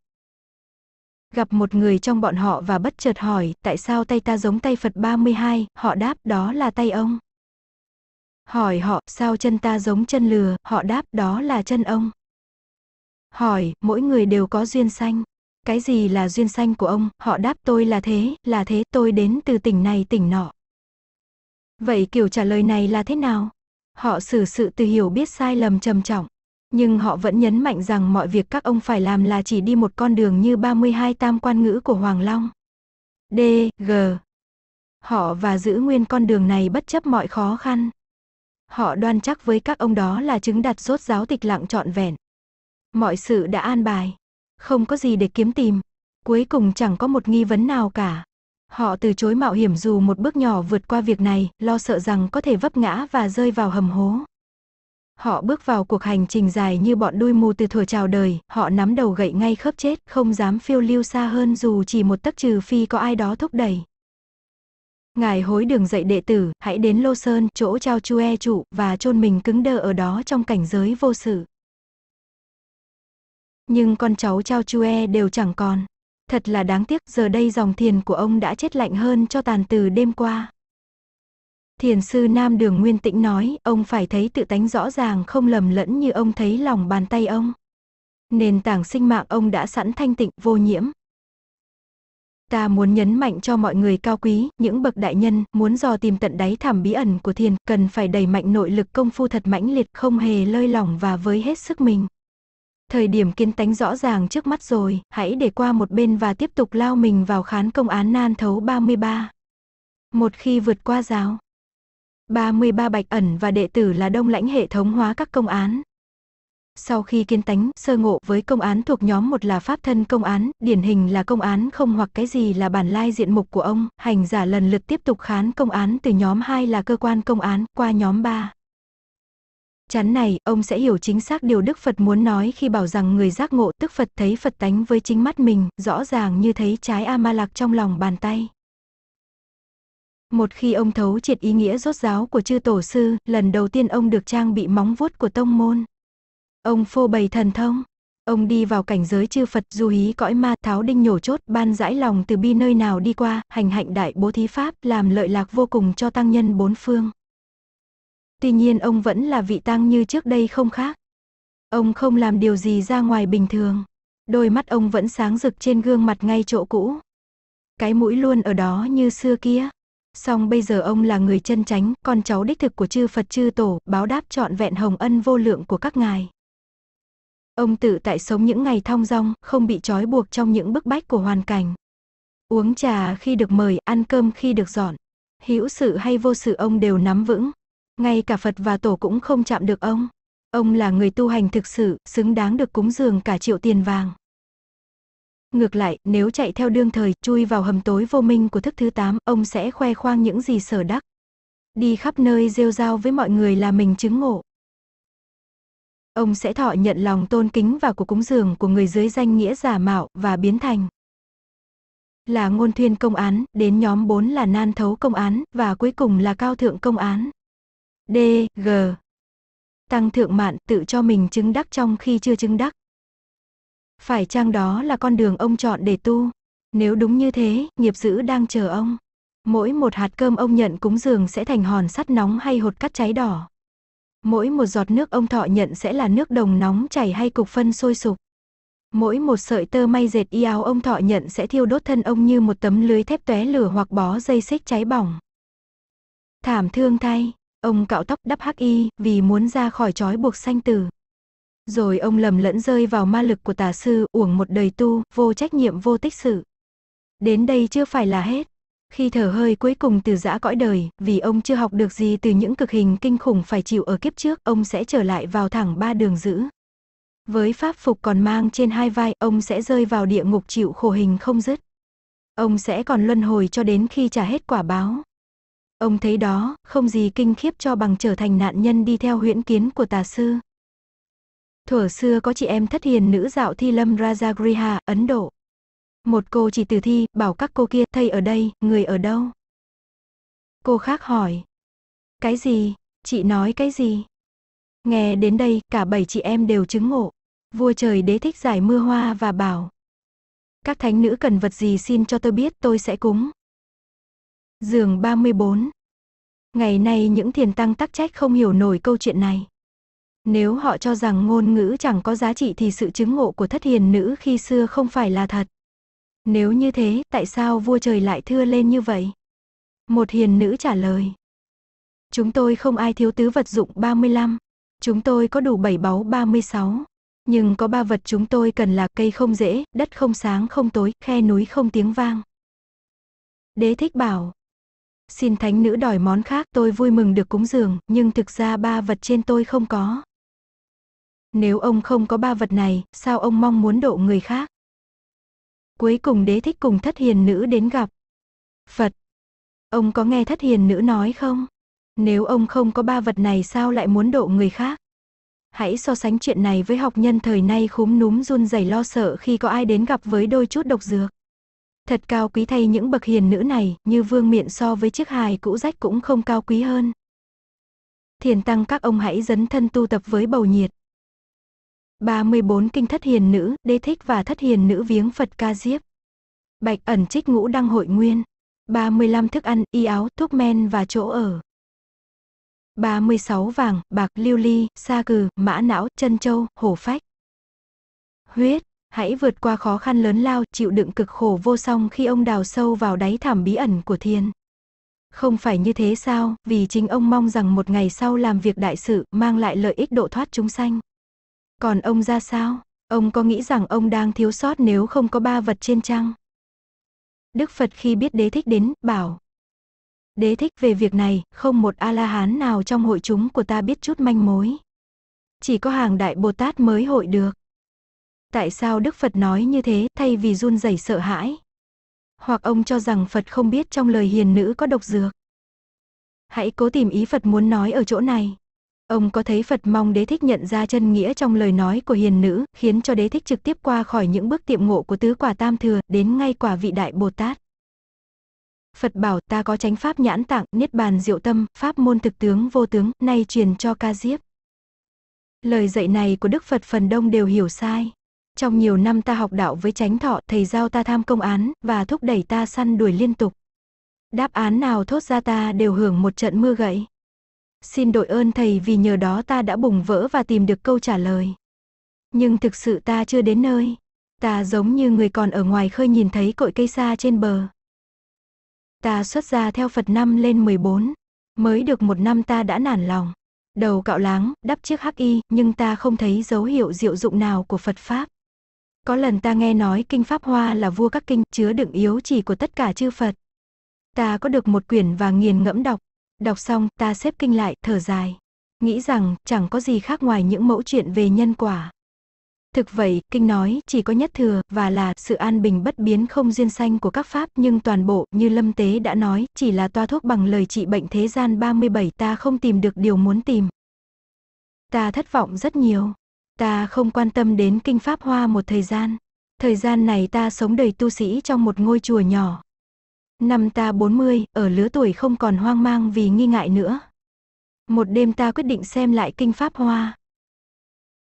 A: Gặp một người trong bọn họ và bất chợt hỏi, tại sao tay ta giống tay Phật 32, họ đáp, đó là tay ông. Hỏi họ, sao chân ta giống chân lừa, họ đáp, đó là chân ông. Hỏi, mỗi người đều có duyên xanh Cái gì là duyên xanh của ông, họ đáp tôi là thế, là thế, tôi đến từ tỉnh này tỉnh nọ. Vậy kiểu trả lời này là thế nào? Họ xử sự từ hiểu biết sai lầm trầm trọng. Nhưng họ vẫn nhấn mạnh rằng mọi việc các ông phải làm là chỉ đi một con đường như 32 tam quan ngữ của Hoàng Long. D, G. Họ và giữ nguyên con đường này bất chấp mọi khó khăn. Họ đoan chắc với các ông đó là chứng đặt rốt giáo tịch lặng trọn vẹn. Mọi sự đã an bài. Không có gì để kiếm tìm. Cuối cùng chẳng có một nghi vấn nào cả. Họ từ chối mạo hiểm dù một bước nhỏ vượt qua việc này, lo sợ rằng có thể vấp ngã và rơi vào hầm hố. Họ bước vào cuộc hành trình dài như bọn đuôi mù từ thuở chào đời, họ nắm đầu gậy ngay khớp chết, không dám phiêu lưu xa hơn dù chỉ một tấc trừ phi có ai đó thúc đẩy. Ngài hối đường dạy đệ tử, hãy đến Lô Sơn, chỗ trao chu e trụ, và chôn mình cứng đờ ở đó trong cảnh giới vô sự. Nhưng con cháu trao chu e đều chẳng còn thật là đáng tiếc giờ đây dòng thiền của ông đã chết lạnh hơn cho tàn từ đêm qua. Thiền sư Nam Đường Nguyên Tĩnh nói, ông phải thấy tự tánh rõ ràng không lầm lẫn như ông thấy lòng bàn tay ông. Nền tảng sinh mạng ông đã sẵn thanh tịnh vô nhiễm. Ta muốn nhấn mạnh cho mọi người cao quý, những bậc đại nhân muốn dò tìm tận đáy thảm bí ẩn của thiền cần phải đẩy mạnh nội lực công phu thật mãnh liệt không hề lơi lỏng và với hết sức mình. Thời điểm kiến tánh rõ ràng trước mắt rồi, hãy để qua một bên và tiếp tục lao mình vào khán công án nan thấu 33. Một khi vượt qua giáo, 33 bạch ẩn và đệ tử là đông lãnh hệ thống hóa các công án. Sau khi kiến tánh, sơ ngộ với công án thuộc nhóm một là pháp thân công án, điển hình là công án không hoặc cái gì là bản lai diện mục của ông, hành giả lần lượt tiếp tục khán công án từ nhóm 2 là cơ quan công án qua nhóm 3 chắn này, ông sẽ hiểu chính xác điều Đức Phật muốn nói khi bảo rằng người giác ngộ tức Phật thấy Phật tánh với chính mắt mình, rõ ràng như thấy trái A-ma-lạc trong lòng bàn tay. Một khi ông thấu triệt ý nghĩa rốt giáo của chư tổ sư, lần đầu tiên ông được trang bị móng vuốt của tông môn. Ông phô bày thần thông. Ông đi vào cảnh giới chư Phật du hí cõi ma tháo đinh nhổ chốt ban giải lòng từ bi nơi nào đi qua, hành hạnh đại bố thí pháp làm lợi lạc vô cùng cho tăng nhân bốn phương tuy nhiên ông vẫn là vị tăng như trước đây không khác. Ông không làm điều gì ra ngoài bình thường. Đôi mắt ông vẫn sáng rực trên gương mặt ngay chỗ cũ. Cái mũi luôn ở đó như xưa kia. Song bây giờ ông là người chân tránh, con cháu đích thực của chư Phật chư Tổ, báo đáp trọn vẹn hồng ân vô lượng của các ngài. Ông tự tại sống những ngày thong dong, không bị trói buộc trong những bức bách của hoàn cảnh. Uống trà khi được mời, ăn cơm khi được dọn. Hữu sự hay vô sự ông đều nắm vững, ngay cả Phật và Tổ cũng không chạm được ông. Ông là người tu hành thực sự, xứng đáng được cúng dường cả triệu tiền vàng. Ngược lại, nếu chạy theo đương thời, chui vào hầm tối vô minh của thức thứ 8, ông sẽ khoe khoang những gì sở đắc. Đi khắp nơi rêu rao với mọi người là mình chứng ngộ. Ông sẽ thọ nhận lòng tôn kính và của cúng dường của người dưới danh nghĩa giả mạo và biến thành. Là ngôn thuyên công án, đến nhóm 4 là nan thấu công án, và cuối cùng là cao thượng công án. D, G. Tăng thượng mạn tự cho mình chứng đắc trong khi chưa chứng đắc. Phải chăng đó là con đường ông chọn để tu? Nếu đúng như thế, nghiệp dữ đang chờ ông. Mỗi một hạt cơm ông nhận cúng dường sẽ thành hòn sắt nóng hay hột cắt cháy đỏ. Mỗi một giọt nước ông thọ nhận sẽ là nước đồng nóng chảy hay cục phân sôi sục. Mỗi một sợi tơ may dệt y áo ông thọ nhận sẽ thiêu đốt thân ông như một tấm lưới thép tóe lửa hoặc bó dây xích cháy bỏng. Thảm thương thay, Ông cạo tóc đắp hắc y vì muốn ra khỏi trói buộc sanh tử. Rồi ông lầm lẫn rơi vào ma lực của tà sư uổng một đời tu, vô trách nhiệm vô tích sự. Đến đây chưa phải là hết. Khi thở hơi cuối cùng từ giã cõi đời, vì ông chưa học được gì từ những cực hình kinh khủng phải chịu ở kiếp trước, ông sẽ trở lại vào thẳng ba đường giữ. Với pháp phục còn mang trên hai vai, ông sẽ rơi vào địa ngục chịu khổ hình không dứt. Ông sẽ còn luân hồi cho đến khi trả hết quả báo. Ông thấy đó, không gì kinh khiếp cho bằng trở thành nạn nhân đi theo huyễn kiến của tà sư. Thuở xưa có chị em thất hiền nữ dạo thi lâm Rajagriha, Ấn Độ. Một cô chỉ tử thi, bảo các cô kia, thầy ở đây, người ở đâu? Cô khác hỏi. Cái gì? Chị nói cái gì? Nghe đến đây, cả bảy chị em đều chứng ngộ. Vua trời đế thích giải mưa hoa và bảo. Các thánh nữ cần vật gì xin cho tôi biết tôi sẽ cúng. Giường 34 Ngày nay những thiền tăng tắc trách không hiểu nổi câu chuyện này. Nếu họ cho rằng ngôn ngữ chẳng có giá trị thì sự chứng ngộ của thất hiền nữ khi xưa không phải là thật. Nếu như thế, tại sao vua trời lại thưa lên như vậy? Một hiền nữ trả lời. Chúng tôi không ai thiếu tứ vật dụng 35. Chúng tôi có đủ bảy báu 36. Nhưng có ba vật chúng tôi cần là cây không dễ đất không sáng không tối, khe núi không tiếng vang. Đế thích bảo, xin thánh nữ đòi món khác tôi vui mừng được cúng dường, nhưng thực ra ba vật trên tôi không có. Nếu ông không có ba vật này, sao ông mong muốn độ người khác? Cuối cùng đế thích cùng thất hiền nữ đến gặp. Phật, ông có nghe thất hiền nữ nói không? Nếu ông không có ba vật này sao lại muốn độ người khác? Hãy so sánh chuyện này với học nhân thời nay khúm núm run rẩy lo sợ khi có ai đến gặp với đôi chút độc dược. Thật cao quý thay những bậc hiền nữ này, như vương miện so với chiếc hài cũ rách cũng không cao quý hơn. Thiền tăng các ông hãy dấn thân tu tập với bầu nhiệt. 34 kinh thất hiền nữ, đê thích và thất hiền nữ viếng Phật ca diếp. Bạch ẩn trích ngũ đăng hội nguyên. 35 thức ăn, y áo, thuốc men và chỗ ở. 36 vàng, bạc, lưu ly, sa cừ, mã não, chân châu, hổ phách. Huyết hãy vượt qua khó khăn lớn lao, chịu đựng cực khổ vô song khi ông đào sâu vào đáy thảm bí ẩn của thiên Không phải như thế sao, vì chính ông mong rằng một ngày sau làm việc đại sự mang lại lợi ích độ thoát chúng sanh. Còn ông ra sao? Ông có nghĩ rằng ông đang thiếu sót nếu không có ba vật trên chăng? Đức Phật khi biết đế thích đến, bảo. Đế thích về việc này, không một A-la-hán nào trong hội chúng của ta biết chút manh mối. Chỉ có hàng đại Bồ Tát mới hội được. Tại sao Đức Phật nói như thế thay vì run rẩy sợ hãi? Hoặc ông cho rằng Phật không biết trong lời hiền nữ có độc dược. Hãy cố tìm ý Phật muốn nói ở chỗ này. Ông có thấy Phật mong đế thích nhận ra chân nghĩa trong lời nói của hiền nữ, khiến cho đế thích trực tiếp qua khỏi những bước tiệm ngộ của tứ quả tam thừa, đến ngay quả vị đại Bồ Tát. Phật bảo ta có chánh pháp nhãn tạng, niết bàn diệu tâm, pháp môn thực tướng vô tướng, nay truyền cho ca diếp. Lời dạy này của Đức Phật phần đông đều hiểu sai. Trong nhiều năm ta học đạo với chánh thọ, thầy giao ta tham công án, và thúc đẩy ta săn đuổi liên tục. Đáp án nào thốt ra ta đều hưởng một trận mưa gãy. Xin đội ơn thầy vì nhờ đó ta đã bùng vỡ và tìm được câu trả lời. Nhưng thực sự ta chưa đến nơi. Ta giống như người còn ở ngoài khơi nhìn thấy cội cây xa trên bờ. Ta xuất gia theo Phật năm lên 14. Mới được một năm ta đã nản lòng. Đầu cạo láng, đắp chiếc hắc y, nhưng ta không thấy dấu hiệu diệu dụng nào của Phật Pháp. Có lần ta nghe nói kinh Pháp Hoa là vua các kinh chứa đựng yếu chỉ của tất cả chư Phật. Ta có được một quyển và nghiền ngẫm đọc. Đọc xong ta xếp kinh lại thở dài. Nghĩ rằng chẳng có gì khác ngoài những mẫu chuyện về nhân quả. Thực vậy, kinh nói chỉ có nhất thừa và là sự an bình bất biến không duyên sanh của các pháp nhưng toàn bộ như Lâm Tế đã nói chỉ là toa thuốc bằng lời trị bệnh thế gian 37 ta không tìm được điều muốn tìm. Ta thất vọng rất nhiều. Ta không quan tâm đến kinh pháp hoa một thời gian. Thời gian này ta sống đầy tu sĩ trong một ngôi chùa nhỏ. Năm ta 40, ở lứa tuổi không còn hoang mang vì nghi ngại nữa. Một đêm ta quyết định xem lại kinh pháp hoa.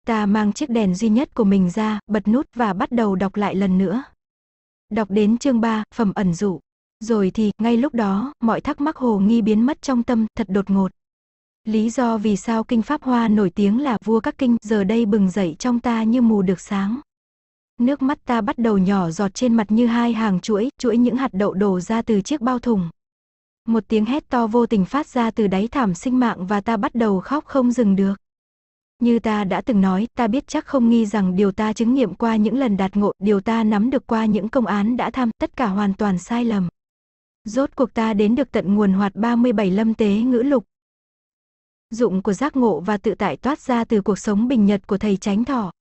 A: Ta mang chiếc đèn duy nhất của mình ra, bật nút và bắt đầu đọc lại lần nữa. Đọc đến chương 3, phẩm ẩn dụ. Rồi thì, ngay lúc đó, mọi thắc mắc hồ nghi biến mất trong tâm thật đột ngột. Lý do vì sao kinh Pháp Hoa nổi tiếng là vua các kinh giờ đây bừng dậy trong ta như mù được sáng. Nước mắt ta bắt đầu nhỏ giọt trên mặt như hai hàng chuỗi, chuỗi những hạt đậu đổ ra từ chiếc bao thùng. Một tiếng hét to vô tình phát ra từ đáy thảm sinh mạng và ta bắt đầu khóc không dừng được. Như ta đã từng nói, ta biết chắc không nghi rằng điều ta chứng nghiệm qua những lần đạt ngộ, điều ta nắm được qua những công án đã tham, tất cả hoàn toàn sai lầm. Rốt cuộc ta đến được tận nguồn hoạt 37 lâm tế ngữ lục, dụng của giác ngộ và tự tại toát ra từ cuộc sống bình nhật của thầy tránh Thỏ.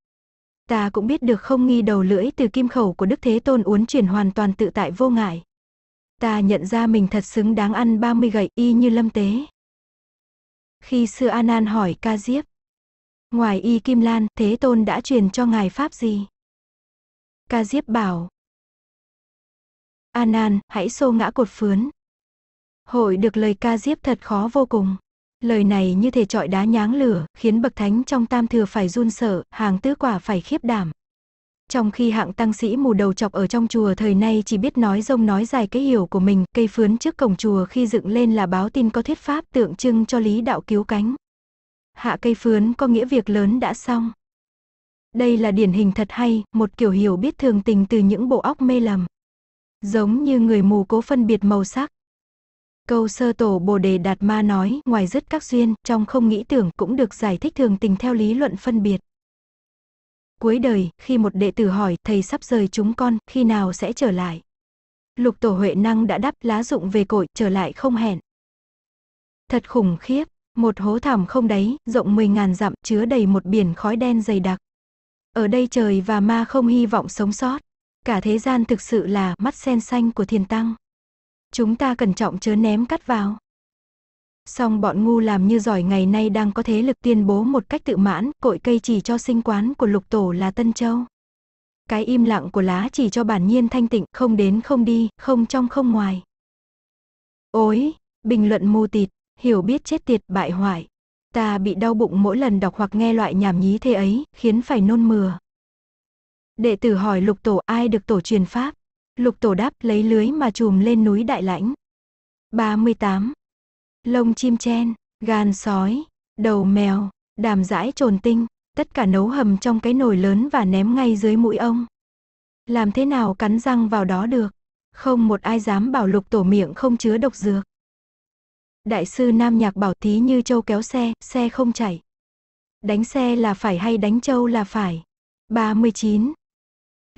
A: Ta cũng biết được không nghi đầu lưỡi từ kim khẩu của Đức Thế Tôn uốn chuyển hoàn toàn tự tại vô ngại. Ta nhận ra mình thật xứng đáng ăn 30 gậy y như lâm tế. Khi sư Anan hỏi ca diếp, ngoài y kim lan, Thế Tôn đã truyền cho ngài pháp gì? Ca diếp bảo, Anan, hãy xô ngã cột phướn. Hội được lời ca diếp thật khó vô cùng. Lời này như thể trọi đá nháng lửa, khiến bậc thánh trong tam thừa phải run sợ, hàng tứ quả phải khiếp đảm. Trong khi hạng tăng sĩ mù đầu chọc ở trong chùa thời nay chỉ biết nói rông nói dài cái hiểu của mình, cây phướn trước cổng chùa khi dựng lên là báo tin có thuyết pháp tượng trưng cho lý đạo cứu cánh. Hạ cây phướn có nghĩa việc lớn đã xong. Đây là điển hình thật hay, một kiểu hiểu biết thường tình từ những bộ óc mê lầm. Giống như người mù cố phân biệt màu sắc. Câu sơ tổ Bồ Đề Đạt Ma nói, ngoài dứt các duyên, trong không nghĩ tưởng cũng được giải thích thường tình theo lý luận phân biệt. Cuối đời, khi một đệ tử hỏi, thầy sắp rời chúng con, khi nào sẽ trở lại? Lục tổ Huệ Năng đã đáp lá dụng về cội, trở lại không hẹn. Thật khủng khiếp, một hố thảm không đáy, rộng 10.000 dặm, chứa đầy một biển khói đen dày đặc. Ở đây trời và ma không hy vọng sống sót. Cả thế gian thực sự là mắt sen xanh của thiền tăng. Chúng ta cẩn trọng chớ ném cắt vào. Song bọn ngu làm như giỏi ngày nay đang có thế lực tuyên bố một cách tự mãn, cội cây chỉ cho sinh quán của lục tổ là Tân Châu. Cái im lặng của lá chỉ cho bản nhiên thanh tịnh, không đến không đi, không trong không ngoài. Ôi, bình luận mù tịt, hiểu biết chết tiệt bại hoại. Ta bị đau bụng mỗi lần đọc hoặc nghe loại nhảm nhí thế ấy, khiến phải nôn mửa. Đệ tử hỏi lục tổ ai được tổ truyền pháp. Lục tổ đáp lấy lưới mà chùm lên núi đại lãnh. 38. Lông chim chen, gan sói, đầu mèo, đàm dãi trồn tinh, tất cả nấu hầm trong cái nồi lớn và ném ngay dưới mũi ông. Làm thế nào cắn răng vào đó được? Không một ai dám bảo lục tổ miệng không chứa độc dược. Đại sư Nam Nhạc bảo thí như châu kéo xe, xe không chảy. Đánh xe là phải hay đánh châu là phải. 39.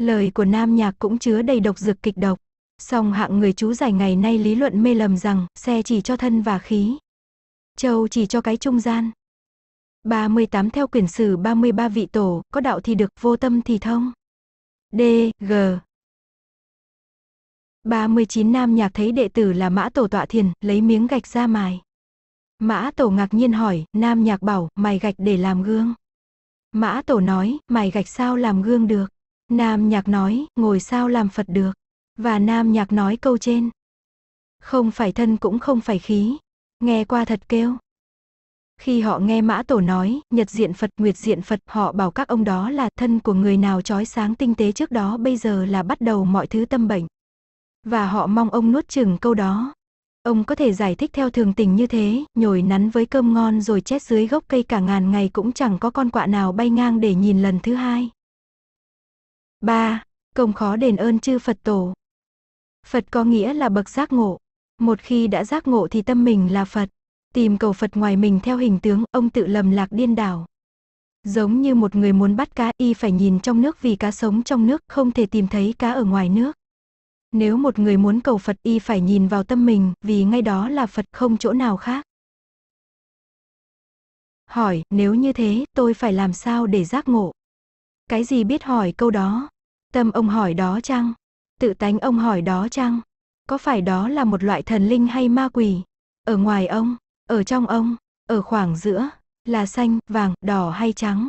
A: Lời của nam nhạc cũng chứa đầy độc dược kịch độc. Song hạng người chú giải ngày nay lý luận mê lầm rằng xe chỉ cho thân và khí. Châu chỉ cho cái trung gian. 38 theo quyển sử 33 vị tổ, có đạo thì được, vô tâm thì thông. D, G. 39 nam nhạc thấy đệ tử là mã tổ tọa thiền, lấy miếng gạch ra mài. Mã tổ ngạc nhiên hỏi, nam nhạc bảo, mài gạch để làm gương. Mã tổ nói, mài gạch sao làm gương được. Nam nhạc nói, ngồi sao làm Phật được. Và nam nhạc nói câu trên. Không phải thân cũng không phải khí. Nghe qua thật kêu. Khi họ nghe Mã Tổ nói, nhật diện Phật, nguyệt diện Phật, họ bảo các ông đó là thân của người nào trói sáng tinh tế trước đó bây giờ là bắt đầu mọi thứ tâm bệnh. Và họ mong ông nuốt chừng câu đó. Ông có thể giải thích theo thường tình như thế, nhồi nắn với cơm ngon rồi chết dưới gốc cây cả ngàn ngày cũng chẳng có con quạ nào bay ngang để nhìn lần thứ hai. 3. Công khó đền ơn chư Phật tổ. Phật có nghĩa là bậc giác ngộ. Một khi đã giác ngộ thì tâm mình là Phật. Tìm cầu Phật ngoài mình theo hình tướng, ông tự lầm lạc điên đảo. Giống như một người muốn bắt cá, y phải nhìn trong nước vì cá sống trong nước, không thể tìm thấy cá ở ngoài nước. Nếu một người muốn cầu Phật y phải nhìn vào tâm mình, vì ngay đó là Phật không chỗ nào khác. Hỏi, nếu như thế, tôi phải làm sao để giác ngộ? Cái gì biết hỏi câu đó? Tâm ông hỏi đó chăng? Tự tánh ông hỏi đó chăng? Có phải đó là một loại thần linh hay ma quỷ? Ở ngoài ông, ở trong ông, ở khoảng giữa, là xanh, vàng, đỏ hay trắng?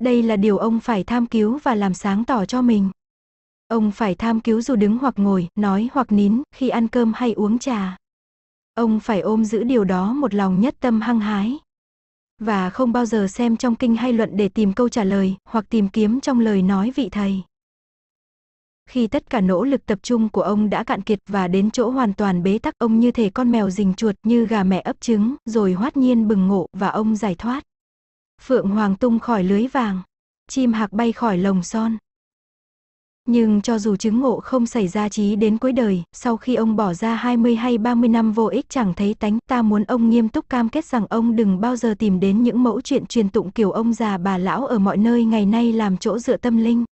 A: Đây là điều ông phải tham cứu và làm sáng tỏ cho mình. Ông phải tham cứu dù đứng hoặc ngồi, nói hoặc nín, khi ăn cơm hay uống trà. Ông phải ôm giữ điều đó một lòng nhất tâm hăng hái và không bao giờ xem trong kinh hay luận để tìm câu trả lời hoặc tìm kiếm trong lời nói vị thầy. Khi tất cả nỗ lực tập trung của ông đã cạn kiệt và đến chỗ hoàn toàn bế tắc ông như thể con mèo rình chuột như gà mẹ ấp trứng, rồi hoát nhiên bừng ngộ và ông giải thoát. Phượng Hoàng tung khỏi lưới vàng, chim hạc bay khỏi lồng son. Nhưng cho dù chứng ngộ không xảy ra trí đến cuối đời, sau khi ông bỏ ra 20 hay 30 năm vô ích chẳng thấy tánh, ta muốn ông nghiêm túc cam kết rằng ông đừng bao giờ tìm đến những mẫu chuyện truyền tụng kiểu ông già bà lão ở mọi nơi ngày nay làm chỗ dựa tâm linh.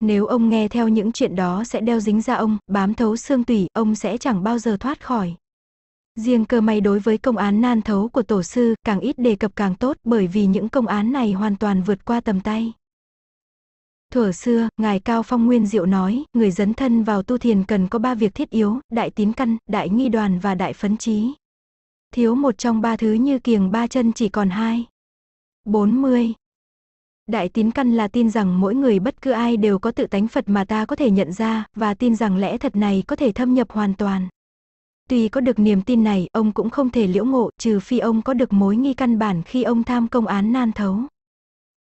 A: Nếu ông nghe theo những chuyện đó sẽ đeo dính ra ông, bám thấu xương tủy, ông sẽ chẳng bao giờ thoát khỏi. Riêng cơ may đối với công án nan thấu của tổ sư, càng ít đề cập càng tốt bởi vì những công án này hoàn toàn vượt qua tầm tay. Thuở xưa, Ngài Cao Phong Nguyên Diệu nói, người dấn thân vào tu thiền cần có ba việc thiết yếu, đại tín căn, đại nghi đoàn và đại phấn trí. Thiếu một trong ba thứ như kiềng ba chân chỉ còn hai. 40. Đại tín căn là tin rằng mỗi người bất cứ ai đều có tự tánh Phật mà ta có thể nhận ra, và tin rằng lẽ thật này có thể thâm nhập hoàn toàn. Tuy có được niềm tin này, ông cũng không thể liễu ngộ, trừ phi ông có được mối nghi căn bản khi ông tham công án nan thấu.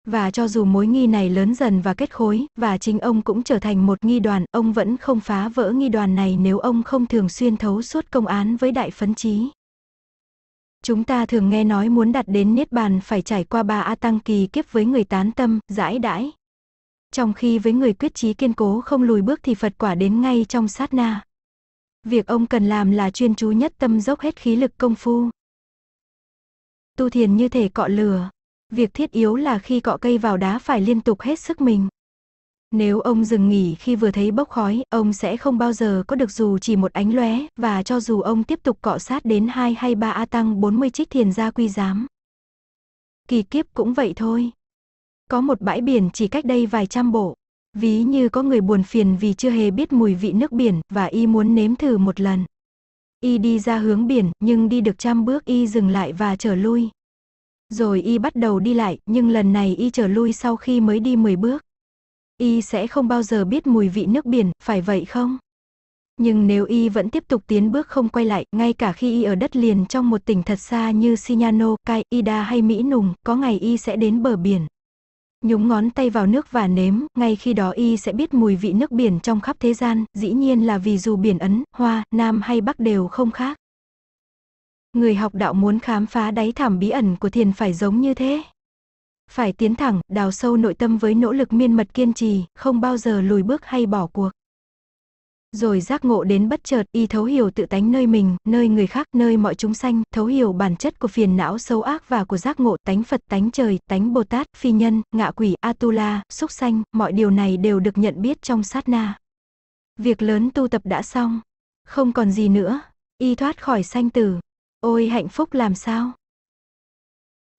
A: Và cho dù mối nghi này lớn dần và kết khối, và chính ông cũng trở thành một nghi đoàn, ông vẫn không phá vỡ nghi đoàn này nếu ông không thường xuyên thấu suốt công án với đại phấn trí. Chúng ta thường nghe nói muốn đặt đến Niết Bàn phải trải qua ba A Tăng kỳ kiếp với người tán tâm, giải đãi. Trong khi với người quyết chí kiên cố không lùi bước thì Phật quả đến ngay trong sát na. Việc ông cần làm là chuyên chú nhất tâm dốc hết khí lực công phu. Tu thiền như thể cọ lửa, Việc thiết yếu là khi cọ cây vào đá phải liên tục hết sức mình. Nếu ông dừng nghỉ khi vừa thấy bốc khói, ông sẽ không bao giờ có được dù chỉ một ánh lóe, và cho dù ông tiếp tục cọ sát đến 2 hay 3 A tăng 40 trích thiền gia quy giám. Kỳ kiếp cũng vậy thôi. Có một bãi biển chỉ cách đây vài trăm bộ. Ví như có người buồn phiền vì chưa hề biết mùi vị nước biển và y muốn nếm thử một lần. Y đi ra hướng biển nhưng đi được trăm bước y dừng lại và trở lui. Rồi y bắt đầu đi lại, nhưng lần này y trở lui sau khi mới đi 10 bước. Y sẽ không bao giờ biết mùi vị nước biển, phải vậy không? Nhưng nếu y vẫn tiếp tục tiến bước không quay lại, ngay cả khi y ở đất liền trong một tỉnh thật xa như Sinyano, Kai, Ida hay Mỹ Nùng, có ngày y sẽ đến bờ biển. Nhúng ngón tay vào nước và nếm, ngay khi đó y sẽ biết mùi vị nước biển trong khắp thế gian, dĩ nhiên là vì dù biển Ấn, Hoa, Nam hay Bắc đều không khác. Người học đạo muốn khám phá đáy thẳm bí ẩn của thiền phải giống như thế. Phải tiến thẳng, đào sâu nội tâm với nỗ lực miên mật kiên trì, không bao giờ lùi bước hay bỏ cuộc. Rồi giác ngộ đến bất chợt, y thấu hiểu tự tánh nơi mình, nơi người khác, nơi mọi chúng sanh, thấu hiểu bản chất của phiền não sâu ác và của giác ngộ, tánh Phật, tánh trời, tánh Bồ Tát, phi nhân, ngạ quỷ, Atula, súc sanh, mọi điều này đều được nhận biết trong sát na. Việc lớn tu tập đã xong, không còn gì nữa, y thoát khỏi sanh tử, Ôi hạnh phúc làm sao?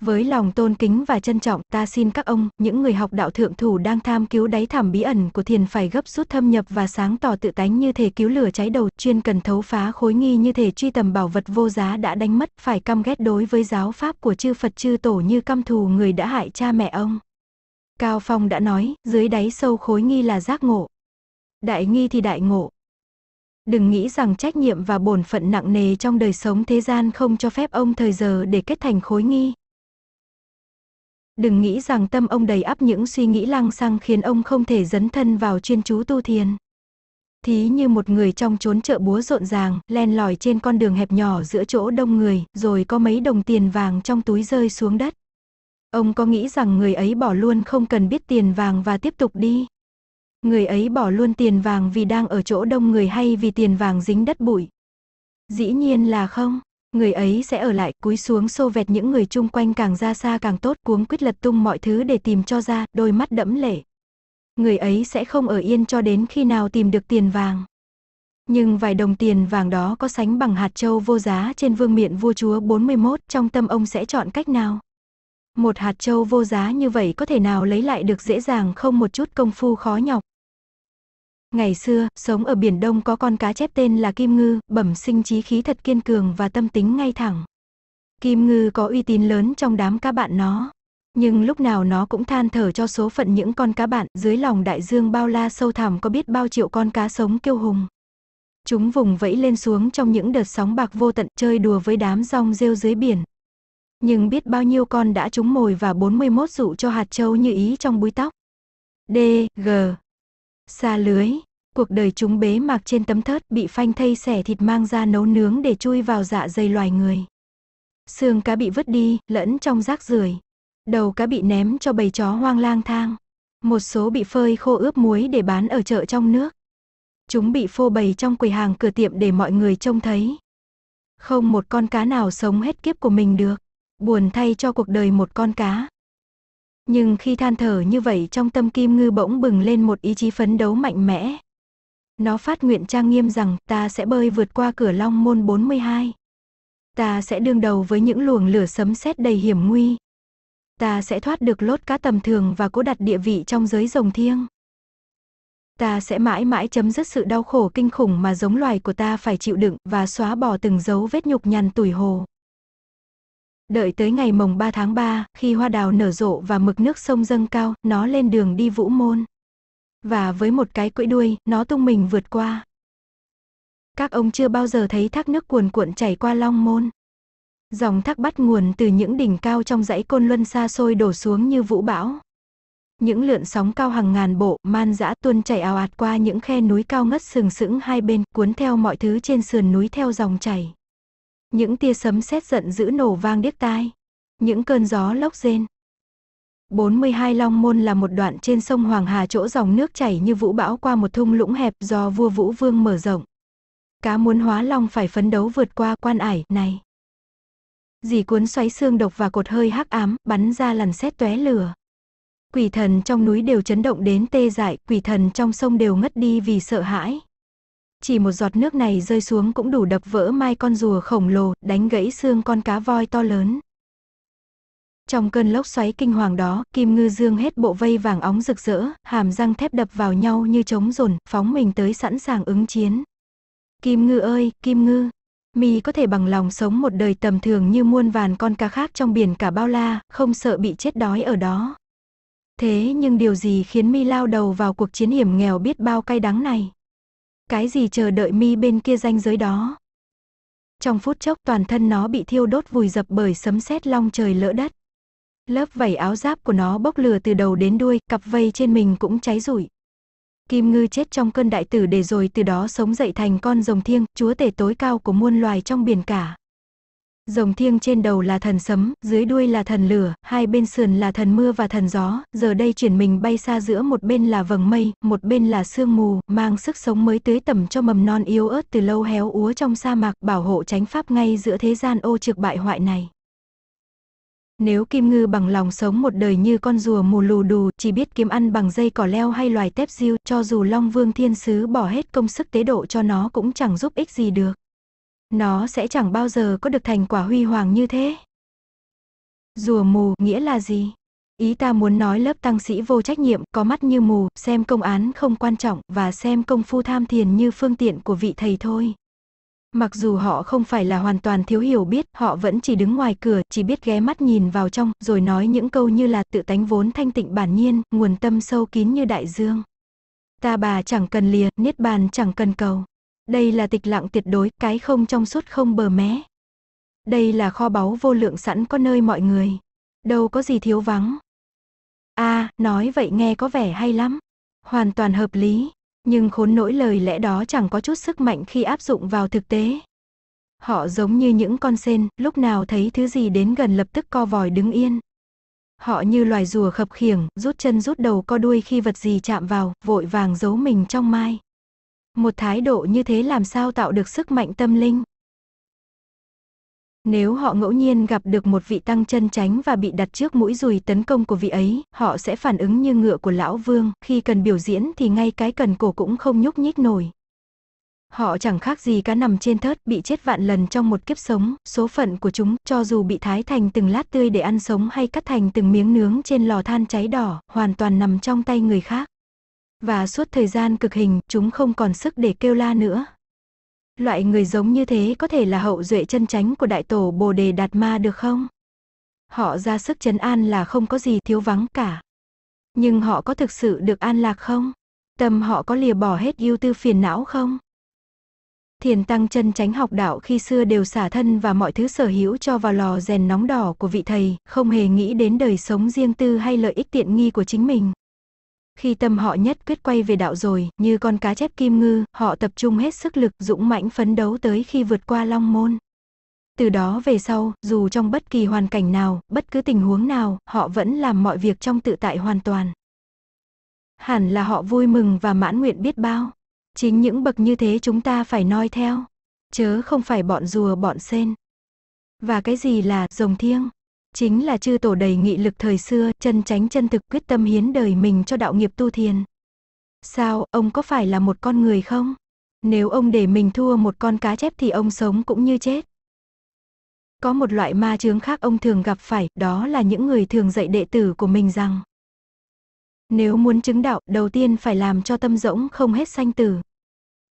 A: Với lòng tôn kính và trân trọng ta xin các ông, những người học đạo thượng thủ đang tham cứu đáy thẳm bí ẩn của thiền phải gấp rút thâm nhập và sáng tỏ tự tánh như thể cứu lửa cháy đầu, chuyên cần thấu phá khối nghi như thể truy tầm bảo vật vô giá đã đánh mất, phải căm ghét đối với giáo pháp của chư Phật chư Tổ như căm thù người đã hại cha mẹ ông. Cao Phong đã nói, dưới đáy sâu khối nghi là giác ngộ. Đại nghi thì đại ngộ, Đừng nghĩ rằng trách nhiệm và bổn phận nặng nề trong đời sống thế gian không cho phép ông thời giờ để kết thành khối nghi. Đừng nghĩ rằng tâm ông đầy ắp những suy nghĩ lăng xăng khiến ông không thể dấn thân vào chuyên chú tu thiền. Thí như một người trong chốn chợ búa rộn ràng, len lỏi trên con đường hẹp nhỏ giữa chỗ đông người, rồi có mấy đồng tiền vàng trong túi rơi xuống đất. Ông có nghĩ rằng người ấy bỏ luôn không cần biết tiền vàng và tiếp tục đi. Người ấy bỏ luôn tiền vàng vì đang ở chỗ đông người hay vì tiền vàng dính đất bụi? Dĩ nhiên là không, người ấy sẽ ở lại cúi xuống xô vẹt những người chung quanh càng ra xa càng tốt cuống quyết lật tung mọi thứ để tìm cho ra, đôi mắt đẫm lệ. Người ấy sẽ không ở yên cho đến khi nào tìm được tiền vàng. Nhưng vài đồng tiền vàng đó có sánh bằng hạt châu vô giá trên vương miện vua chúa 41 trong tâm ông sẽ chọn cách nào? Một hạt châu vô giá như vậy có thể nào lấy lại được dễ dàng không một chút công phu khó nhọc? Ngày xưa, sống ở biển Đông có con cá chép tên là Kim Ngư, bẩm sinh trí khí thật kiên cường và tâm tính ngay thẳng. Kim Ngư có uy tín lớn trong đám cá bạn nó. Nhưng lúc nào nó cũng than thở cho số phận những con cá bạn dưới lòng đại dương bao la sâu thẳm có biết bao triệu con cá sống kiêu hùng. Chúng vùng vẫy lên xuống trong những đợt sóng bạc vô tận chơi đùa với đám rong rêu dưới biển. Nhưng biết bao nhiêu con đã trúng mồi và 41 dụ cho hạt châu như ý trong búi tóc. D, G, Xa lưới, cuộc đời chúng bế mạc trên tấm thớt bị phanh thây xẻ thịt mang ra nấu nướng để chui vào dạ dày loài người. Xương cá bị vứt đi, lẫn trong rác rưởi. Đầu cá bị ném cho bầy chó hoang lang thang. Một số bị phơi khô ướp muối để bán ở chợ trong nước. Chúng bị phô bày trong quầy hàng cửa tiệm để mọi người trông thấy. Không một con cá nào sống hết kiếp của mình được. Buồn thay cho cuộc đời một con cá. Nhưng khi than thở như vậy trong tâm kim ngư bỗng bừng lên một ý chí phấn đấu mạnh mẽ. Nó phát nguyện trang nghiêm rằng ta sẽ bơi vượt qua cửa long môn 42. Ta sẽ đương đầu với những luồng lửa sấm sét đầy hiểm nguy. Ta sẽ thoát được lốt cá tầm thường và cố đặt địa vị trong giới rồng thiêng. Ta sẽ mãi mãi chấm dứt sự đau khổ kinh khủng mà giống loài của ta phải chịu đựng và xóa bỏ từng dấu vết nhục nhằn tủi hồ. Đợi tới ngày mồng 3 tháng 3, khi hoa đào nở rộ và mực nước sông dâng cao, nó lên đường đi vũ môn. Và với một cái cưỡi đuôi, nó tung mình vượt qua. Các ông chưa bao giờ thấy thác nước cuồn cuộn chảy qua long môn. Dòng thác bắt nguồn từ những đỉnh cao trong dãy côn luân xa xôi đổ xuống như vũ bão. Những lượn sóng cao hàng ngàn bộ, man dã tuôn chảy ào ạt qua những khe núi cao ngất sừng sững hai bên, cuốn theo mọi thứ trên sườn núi theo dòng chảy. Những tia sấm sét giận dữ nổ vang điếc tai. Những cơn gió lốc rên. 42 Long Môn là một đoạn trên sông Hoàng Hà chỗ dòng nước chảy như vũ bão qua một thung lũng hẹp do vua Vũ Vương mở rộng. Cá muốn hóa long phải phấn đấu vượt qua quan ải này. Dì cuốn xoáy xương độc và cột hơi hắc ám, bắn ra lằn xét tóe lửa. Quỷ thần trong núi đều chấn động đến tê dại, quỷ thần trong sông đều ngất đi vì sợ hãi chỉ một giọt nước này rơi xuống cũng đủ đập vỡ mai con rùa khổng lồ, đánh gãy xương con cá voi to lớn. Trong cơn lốc xoáy kinh hoàng đó, Kim Ngư Dương hết bộ vây vàng óng rực rỡ, hàm răng thép đập vào nhau như trống rồn, phóng mình tới sẵn sàng ứng chiến. Kim Ngư ơi, Kim Ngư! Mi có thể bằng lòng sống một đời tầm thường như muôn vàn con cá khác trong biển cả bao la, không sợ bị chết đói ở đó. Thế nhưng điều gì khiến Mi lao đầu vào cuộc chiến hiểm nghèo biết bao cay đắng này? Cái gì chờ đợi mi bên kia ranh giới đó? Trong phút chốc toàn thân nó bị thiêu đốt vùi dập bởi sấm sét long trời lỡ đất. Lớp vảy áo giáp của nó bốc lửa từ đầu đến đuôi, cặp vây trên mình cũng cháy rụi. Kim ngư chết trong cơn đại tử để rồi từ đó sống dậy thành con rồng thiêng, chúa tể tối cao của muôn loài trong biển cả. Rồng thiêng trên đầu là thần sấm, dưới đuôi là thần lửa, hai bên sườn là thần mưa và thần gió, giờ đây chuyển mình bay xa giữa một bên là vầng mây, một bên là sương mù, mang sức sống mới tưới tẩm cho mầm non yếu ớt từ lâu héo úa trong sa mạc, bảo hộ tránh pháp ngay giữa thế gian ô trực bại hoại này. Nếu Kim Ngư bằng lòng sống một đời như con rùa mù lù đù, chỉ biết kiếm ăn bằng dây cỏ leo hay loài tép diêu, cho dù Long Vương Thiên Sứ bỏ hết công sức tế độ cho nó cũng chẳng giúp ích gì được. Nó sẽ chẳng bao giờ có được thành quả huy hoàng như thế. Rùa mù nghĩa là gì? Ý ta muốn nói lớp tăng sĩ vô trách nhiệm, có mắt như mù, xem công án không quan trọng và xem công phu tham thiền như phương tiện của vị thầy thôi. Mặc dù họ không phải là hoàn toàn thiếu hiểu biết, họ vẫn chỉ đứng ngoài cửa, chỉ biết ghé mắt nhìn vào trong, rồi nói những câu như là tự tánh vốn thanh tịnh bản nhiên, nguồn tâm sâu kín như đại dương. Ta bà chẳng cần lìa, niết bàn chẳng cần cầu. Đây là tịch lặng tuyệt đối, cái không trong suốt không bờ mé. Đây là kho báu vô lượng sẵn có nơi mọi người. Đâu có gì thiếu vắng. a à, nói vậy nghe có vẻ hay lắm. Hoàn toàn hợp lý. Nhưng khốn nỗi lời lẽ đó chẳng có chút sức mạnh khi áp dụng vào thực tế. Họ giống như những con sen, lúc nào thấy thứ gì đến gần lập tức co vòi đứng yên. Họ như loài rùa khập khiểng, rút chân rút đầu co đuôi khi vật gì chạm vào, vội vàng giấu mình trong mai. Một thái độ như thế làm sao tạo được sức mạnh tâm linh? Nếu họ ngẫu nhiên gặp được một vị tăng chân tránh và bị đặt trước mũi dùi tấn công của vị ấy, họ sẽ phản ứng như ngựa của lão vương, khi cần biểu diễn thì ngay cái cần cổ cũng không nhúc nhích nổi. Họ chẳng khác gì cá nằm trên thớt bị chết vạn lần trong một kiếp sống, số phận của chúng cho dù bị thái thành từng lát tươi để ăn sống hay cắt thành từng miếng nướng trên lò than cháy đỏ, hoàn toàn nằm trong tay người khác. Và suốt thời gian cực hình, chúng không còn sức để kêu la nữa. Loại người giống như thế có thể là hậu duệ chân chánh của đại tổ Bồ Đề Đạt Ma được không? Họ ra sức chấn an là không có gì thiếu vắng cả. Nhưng họ có thực sự được an lạc không? Tâm họ có lìa bỏ hết ưu tư phiền não không? Thiền tăng chân chánh học đạo khi xưa đều xả thân và mọi thứ sở hữu cho vào lò rèn nóng đỏ của vị thầy, không hề nghĩ đến đời sống riêng tư hay lợi ích tiện nghi của chính mình. Khi tâm họ nhất quyết quay về đạo rồi, như con cá chép kim ngư, họ tập trung hết sức lực dũng mãnh phấn đấu tới khi vượt qua long môn. Từ đó về sau, dù trong bất kỳ hoàn cảnh nào, bất cứ tình huống nào, họ vẫn làm mọi việc trong tự tại hoàn toàn. Hẳn là họ vui mừng và mãn nguyện biết bao. Chính những bậc như thế chúng ta phải noi theo. Chớ không phải bọn rùa bọn sen. Và cái gì là rồng thiêng? Chính là chư tổ đầy nghị lực thời xưa, chân tránh chân thực quyết tâm hiến đời mình cho đạo nghiệp tu thiền. Sao, ông có phải là một con người không? Nếu ông để mình thua một con cá chép thì ông sống cũng như chết. Có một loại ma chướng khác ông thường gặp phải, đó là những người thường dạy đệ tử của mình rằng Nếu muốn chứng đạo, đầu tiên phải làm cho tâm rỗng không hết sanh tử.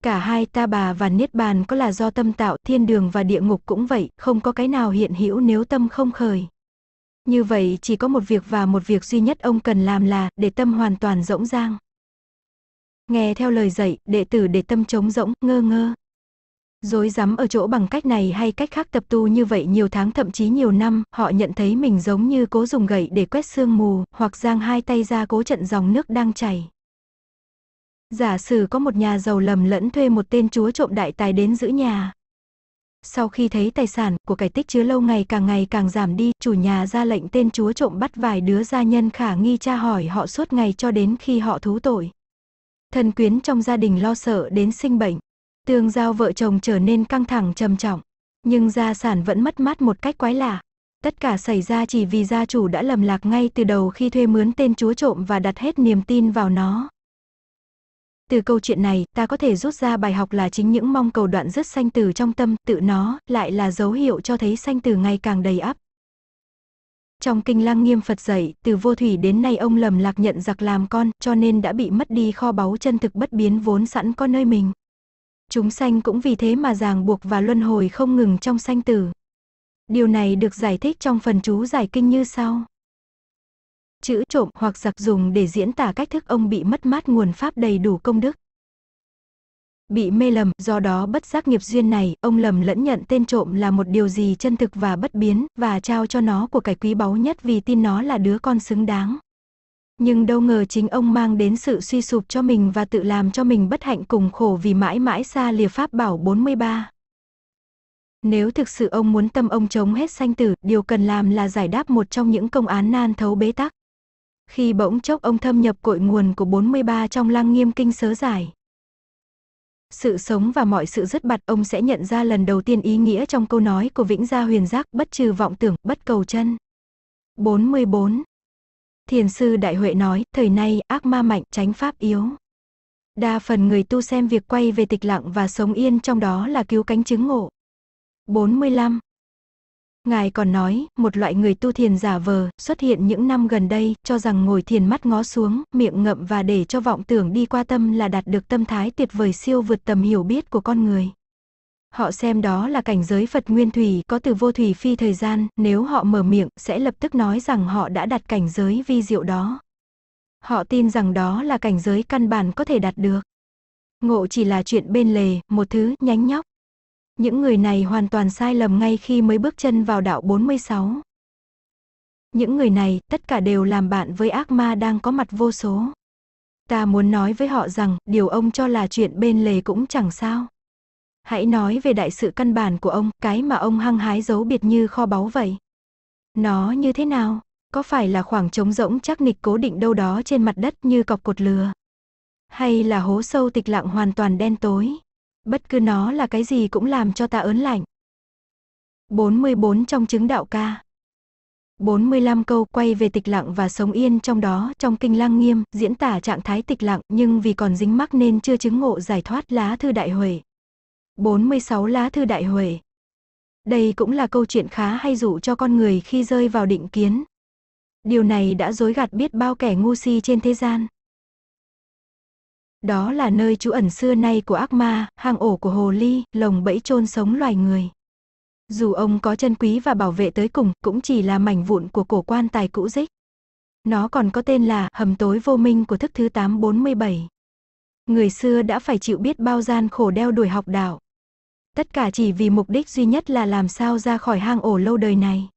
A: Cả hai ta bà và niết bàn có là do tâm tạo, thiên đường và địa ngục cũng vậy, không có cái nào hiện hữu nếu tâm không khởi. Như vậy chỉ có một việc và một việc duy nhất ông cần làm là để tâm hoàn toàn rỗng rang. Nghe theo lời dạy, đệ tử để tâm trống rỗng, ngơ ngơ. Dối rắm ở chỗ bằng cách này hay cách khác tập tu như vậy nhiều tháng thậm chí nhiều năm, họ nhận thấy mình giống như cố dùng gậy để quét sương mù, hoặc giang hai tay ra cố trận dòng nước đang chảy. Giả sử có một nhà giàu lầm lẫn thuê một tên chúa trộm đại tài đến giữ nhà, sau khi thấy tài sản của cải tích chứa lâu ngày càng ngày càng giảm đi, chủ nhà ra lệnh tên chúa trộm bắt vài đứa gia nhân khả nghi tra hỏi họ suốt ngày cho đến khi họ thú tội. Thần quyến trong gia đình lo sợ đến sinh bệnh. Tương giao vợ chồng trở nên căng thẳng trầm trọng. Nhưng gia sản vẫn mất mát một cách quái lạ. Tất cả xảy ra chỉ vì gia chủ đã lầm lạc ngay từ đầu khi thuê mướn tên chúa trộm và đặt hết niềm tin vào nó. Từ câu chuyện này, ta có thể rút ra bài học là chính những mong cầu đoạn dứt sanh tử trong tâm, tự nó, lại là dấu hiệu cho thấy sanh tử ngày càng đầy ắp. Trong kinh lăng nghiêm Phật dạy, từ vô thủy đến nay ông lầm lạc nhận giặc làm con, cho nên đã bị mất đi kho báu chân thực bất biến vốn sẵn có nơi mình. Chúng sanh cũng vì thế mà ràng buộc và luân hồi không ngừng trong sanh tử. Điều này được giải thích trong phần chú giải kinh như sau chữ trộm hoặc giặc dùng để diễn tả cách thức ông bị mất mát nguồn pháp đầy đủ công đức. Bị mê lầm, do đó bất giác nghiệp duyên này, ông lầm lẫn nhận tên trộm là một điều gì chân thực và bất biến, và trao cho nó của cải quý báu nhất vì tin nó là đứa con xứng đáng. Nhưng đâu ngờ chính ông mang đến sự suy sụp cho mình và tự làm cho mình bất hạnh cùng khổ vì mãi mãi xa lìa pháp bảo 43. Nếu thực sự ông muốn tâm ông chống hết sanh tử, điều cần làm là giải đáp một trong những công án nan thấu bế tắc. Khi bỗng chốc ông thâm nhập cội nguồn của 43 trong lăng nghiêm kinh sớ giải. Sự sống và mọi sự dứt bặt ông sẽ nhận ra lần đầu tiên ý nghĩa trong câu nói của Vĩnh Gia Huyền Giác bất trừ vọng tưởng, bất cầu chân. 44. Thiền sư Đại Huệ nói, thời nay ác ma mạnh tránh pháp yếu. Đa phần người tu xem việc quay về tịch lặng và sống yên trong đó là cứu cánh chứng ngộ. 45. Ngài còn nói, một loại người tu thiền giả vờ, xuất hiện những năm gần đây, cho rằng ngồi thiền mắt ngó xuống, miệng ngậm và để cho vọng tưởng đi qua tâm là đạt được tâm thái tuyệt vời siêu vượt tầm hiểu biết của con người. Họ xem đó là cảnh giới Phật nguyên thủy có từ vô thủy phi thời gian, nếu họ mở miệng, sẽ lập tức nói rằng họ đã đạt cảnh giới vi diệu đó. Họ tin rằng đó là cảnh giới căn bản có thể đạt được. Ngộ chỉ là chuyện bên lề, một thứ nhánh nhóc, những người này hoàn toàn sai lầm ngay khi mới bước chân vào đạo 46. Những người này, tất cả đều làm bạn với ác ma đang có mặt vô số. Ta muốn nói với họ rằng, điều ông cho là chuyện bên lề cũng chẳng sao. Hãy nói về đại sự căn bản của ông, cái mà ông hăng hái giấu biệt như kho báu vậy. Nó như thế nào? Có phải là khoảng trống rỗng chắc nịch cố định đâu đó trên mặt đất như cọc cột lừa? Hay là hố sâu tịch lặng hoàn toàn đen tối? Bất cứ nó là cái gì cũng làm cho ta ớn lạnh. 44 trong chứng đạo ca. 45 câu quay về tịch lặng và sống yên trong đó trong kinh lăng nghiêm diễn tả trạng thái tịch lặng nhưng vì còn dính mắc nên chưa chứng ngộ giải thoát lá thư đại huệ. 46 lá thư đại huệ. Đây cũng là câu chuyện khá hay dụ cho con người khi rơi vào định kiến. Điều này đã dối gạt biết bao kẻ ngu si trên thế gian. Đó là nơi trú ẩn xưa nay của ác ma, hang ổ của hồ ly, lồng bẫy chôn sống loài người. Dù ông có chân quý và bảo vệ tới cùng, cũng chỉ là mảnh vụn của cổ quan tài cũ rích. Nó còn có tên là hầm tối vô minh của thức thứ 847. Người xưa đã phải chịu biết bao gian khổ đeo đuổi học đạo. Tất cả chỉ vì mục đích duy nhất là làm sao ra khỏi hang ổ lâu đời này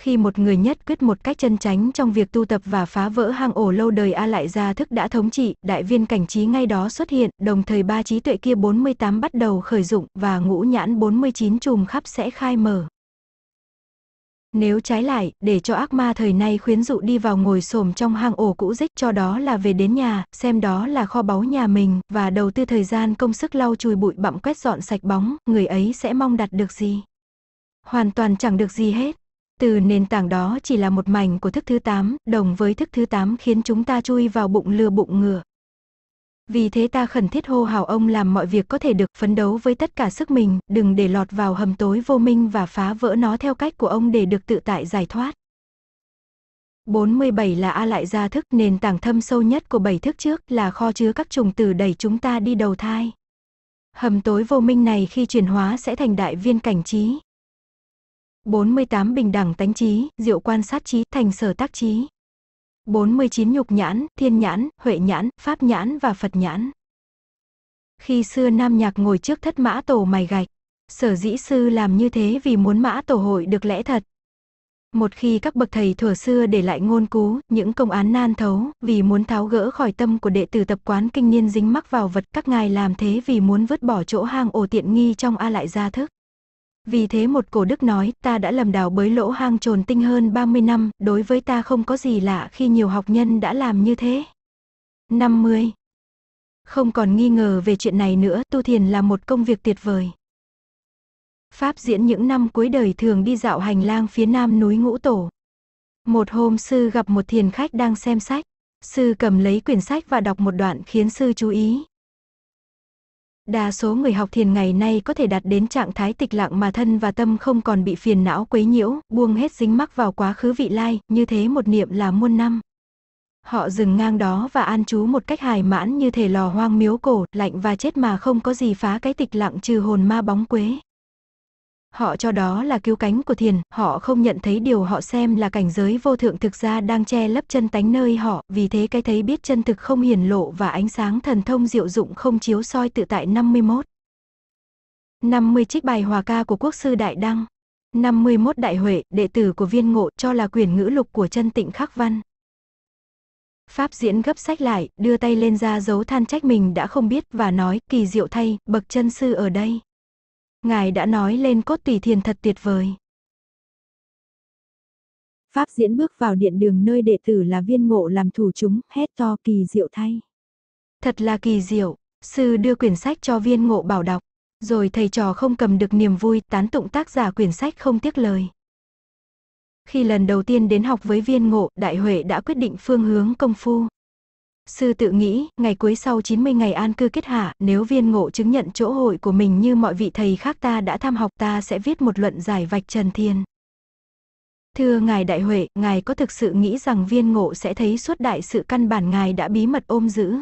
A: khi một người nhất quyết một cách chân tránh trong việc tu tập và phá vỡ hang ổ lâu đời A lại ra thức đã thống trị, đại viên cảnh trí ngay đó xuất hiện, đồng thời ba trí tuệ kia 48 bắt đầu khởi dụng và ngũ nhãn 49 chùm khắp sẽ khai mở. Nếu trái lại, để cho ác ma thời nay khuyến dụ đi vào ngồi xổm trong hang ổ cũ rích cho đó là về đến nhà, xem đó là kho báu nhà mình, và đầu tư thời gian công sức lau chùi bụi bặm quét dọn sạch bóng, người ấy sẽ mong đạt được gì? Hoàn toàn chẳng được gì hết. Từ nền tảng đó chỉ là một mảnh của thức thứ 8, đồng với thức thứ 8 khiến chúng ta chui vào bụng lừa bụng ngựa. Vì thế ta khẩn thiết hô hào ông làm mọi việc có thể được phấn đấu với tất cả sức mình, đừng để lọt vào hầm tối vô minh và phá vỡ nó theo cách của ông để được tự tại giải thoát. 47 là A lại gia thức, nền tảng thâm sâu nhất của bảy thức trước là kho chứa các trùng tử đẩy chúng ta đi đầu thai. Hầm tối vô minh này khi chuyển hóa sẽ thành đại viên cảnh trí, 48 bình đẳng tánh trí, diệu quan sát trí, thành sở tác trí. 49 nhục nhãn, thiên nhãn, huệ nhãn, pháp nhãn và Phật nhãn. Khi xưa Nam Nhạc ngồi trước thất mã tổ mày gạch, sở dĩ sư làm như thế vì muốn mã tổ hội được lẽ thật. Một khi các bậc thầy thuở xưa để lại ngôn cú, những công án nan thấu, vì muốn tháo gỡ khỏi tâm của đệ tử tập quán kinh niên dính mắc vào vật các ngài làm thế vì muốn vứt bỏ chỗ hang ổ tiện nghi trong A lại gia thức. Vì thế một cổ đức nói, ta đã lầm đào bới lỗ hang trồn tinh hơn 30 năm, đối với ta không có gì lạ khi nhiều học nhân đã làm như thế. 50. Không còn nghi ngờ về chuyện này nữa, tu thiền là một công việc tuyệt vời. Pháp diễn những năm cuối đời thường đi dạo hành lang phía nam núi Ngũ Tổ. Một hôm sư gặp một thiền khách đang xem sách. Sư cầm lấy quyển sách và đọc một đoạn khiến sư chú ý. Đa số người học thiền ngày nay có thể đạt đến trạng thái tịch lặng mà thân và tâm không còn bị phiền não quấy nhiễu, buông hết dính mắc vào quá khứ vị lai, như thế một niệm là muôn năm. Họ dừng ngang đó và an trú một cách hài mãn như thể lò hoang miếu cổ, lạnh và chết mà không có gì phá cái tịch lặng trừ hồn ma bóng quế. Họ cho đó là cứu cánh của thiền, họ không nhận thấy điều họ xem là cảnh giới vô thượng thực ra đang che lấp chân tánh nơi họ, vì thế cái thấy biết chân thực không hiển lộ và ánh sáng thần thông diệu dụng không chiếu soi tự tại 51. 50 trích bài hòa ca của quốc sư Đại Đăng 51 Đại Huệ, đệ tử của viên ngộ cho là quyền ngữ lục của chân tịnh khắc văn. Pháp diễn gấp sách lại, đưa tay lên ra dấu than trách mình đã không biết và nói kỳ diệu thay, bậc chân sư ở đây. Ngài đã nói lên cốt tỷ thiền thật tuyệt vời. Pháp diễn bước vào điện đường nơi đệ tử là viên ngộ làm thủ chúng, hét to kỳ diệu thay. Thật là kỳ diệu, sư đưa quyển sách cho viên ngộ bảo đọc, rồi thầy trò không cầm được niềm vui tán tụng tác giả quyển sách không tiếc lời. Khi lần đầu tiên đến học với viên ngộ, Đại Huệ đã quyết định phương hướng công phu. Sư tự nghĩ, ngày cuối sau 90 ngày an cư kết hạ, nếu viên ngộ chứng nhận chỗ hội của mình như mọi vị thầy khác ta đã tham học ta sẽ viết một luận giải vạch trần thiên. Thưa Ngài Đại Huệ, Ngài có thực sự nghĩ rằng viên ngộ sẽ thấy suốt đại sự căn bản Ngài đã bí mật ôm giữ?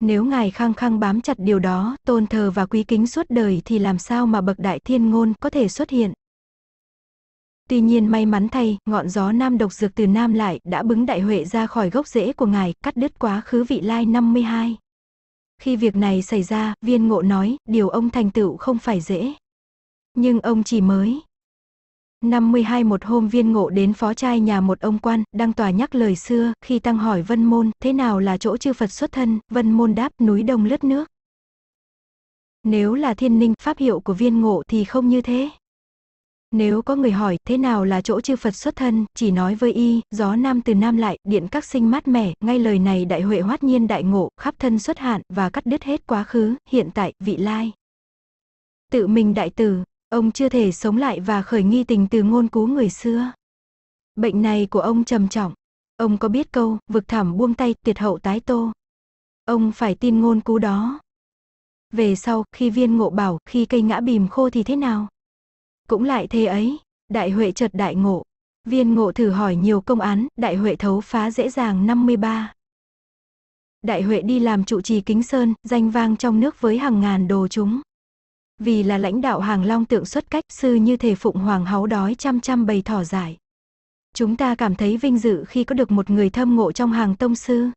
A: Nếu Ngài khăng khăng bám chặt điều đó, tôn thờ và quý kính suốt đời thì làm sao mà bậc đại thiên ngôn có thể xuất hiện? Tuy nhiên may mắn thay, ngọn gió nam độc dược từ nam lại đã bứng đại huệ ra khỏi gốc rễ của ngài, cắt đứt quá khứ vị lai 52. Khi việc này xảy ra, viên ngộ nói, điều ông thành tựu không phải dễ. Nhưng ông chỉ mới. 52 một hôm viên ngộ đến phó trai nhà một ông quan, đang tòa nhắc lời xưa, khi tăng hỏi Vân Môn, thế nào là chỗ chư Phật xuất thân, Vân Môn đáp núi đông lướt nước. Nếu là thiên ninh pháp hiệu của viên ngộ thì không như thế. Nếu có người hỏi thế nào là chỗ chư Phật xuất thân, chỉ nói với y, gió nam từ nam lại, điện các sinh mát mẻ, ngay lời này đại huệ hoát nhiên đại ngộ, khắp thân xuất hạn và cắt đứt hết quá khứ, hiện tại, vị lai. Tự mình đại tử, ông chưa thể sống lại và khởi nghi tình từ ngôn cú người xưa. Bệnh này của ông trầm trọng. Ông có biết câu, vực thảm buông tay, tuyệt hậu tái tô. Ông phải tin ngôn cú đó. Về sau, khi viên ngộ bảo, khi cây ngã bìm khô thì thế nào? cũng lại thế ấy. Đại Huệ chợt đại ngộ. Viên ngộ thử hỏi nhiều công án, đại Huệ thấu phá dễ dàng 53. Đại Huệ đi làm trụ trì Kính Sơn, danh vang trong nước với hàng ngàn đồ chúng. Vì là lãnh đạo hàng long tượng xuất cách sư như thể phụng hoàng háu đói chăm chăm bày thỏ giải. Chúng ta cảm thấy vinh dự khi có được một người thâm ngộ trong hàng tông sư.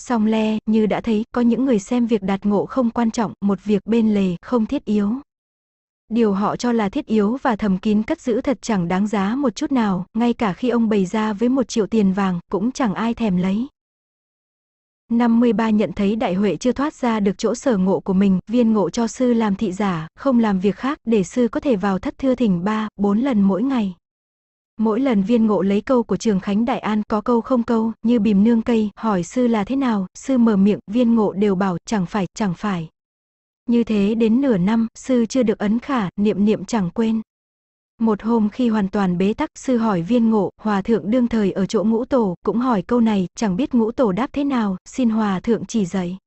A: Song le, như đã thấy, có những người xem việc đạt ngộ không quan trọng, một việc bên lề, không thiết yếu điều họ cho là thiết yếu và thầm kín cất giữ thật chẳng đáng giá một chút nào, ngay cả khi ông bày ra với một triệu tiền vàng cũng chẳng ai thèm lấy. 53 nhận thấy đại huệ chưa thoát ra được chỗ sở ngộ của mình, viên ngộ cho sư làm thị giả, không làm việc khác để sư có thể vào thất thưa thỉnh 3, 4 lần mỗi ngày. Mỗi lần viên ngộ lấy câu của trường Khánh Đại An có câu không câu, như bìm nương cây, hỏi sư là thế nào, sư mở miệng, viên ngộ đều bảo, chẳng phải, chẳng phải. Như thế đến nửa năm, sư chưa được ấn khả, niệm niệm chẳng quên. Một hôm khi hoàn toàn bế tắc, sư hỏi viên ngộ, hòa thượng đương thời ở chỗ ngũ tổ, cũng hỏi câu này, chẳng biết ngũ tổ đáp thế nào, xin hòa thượng chỉ dạy.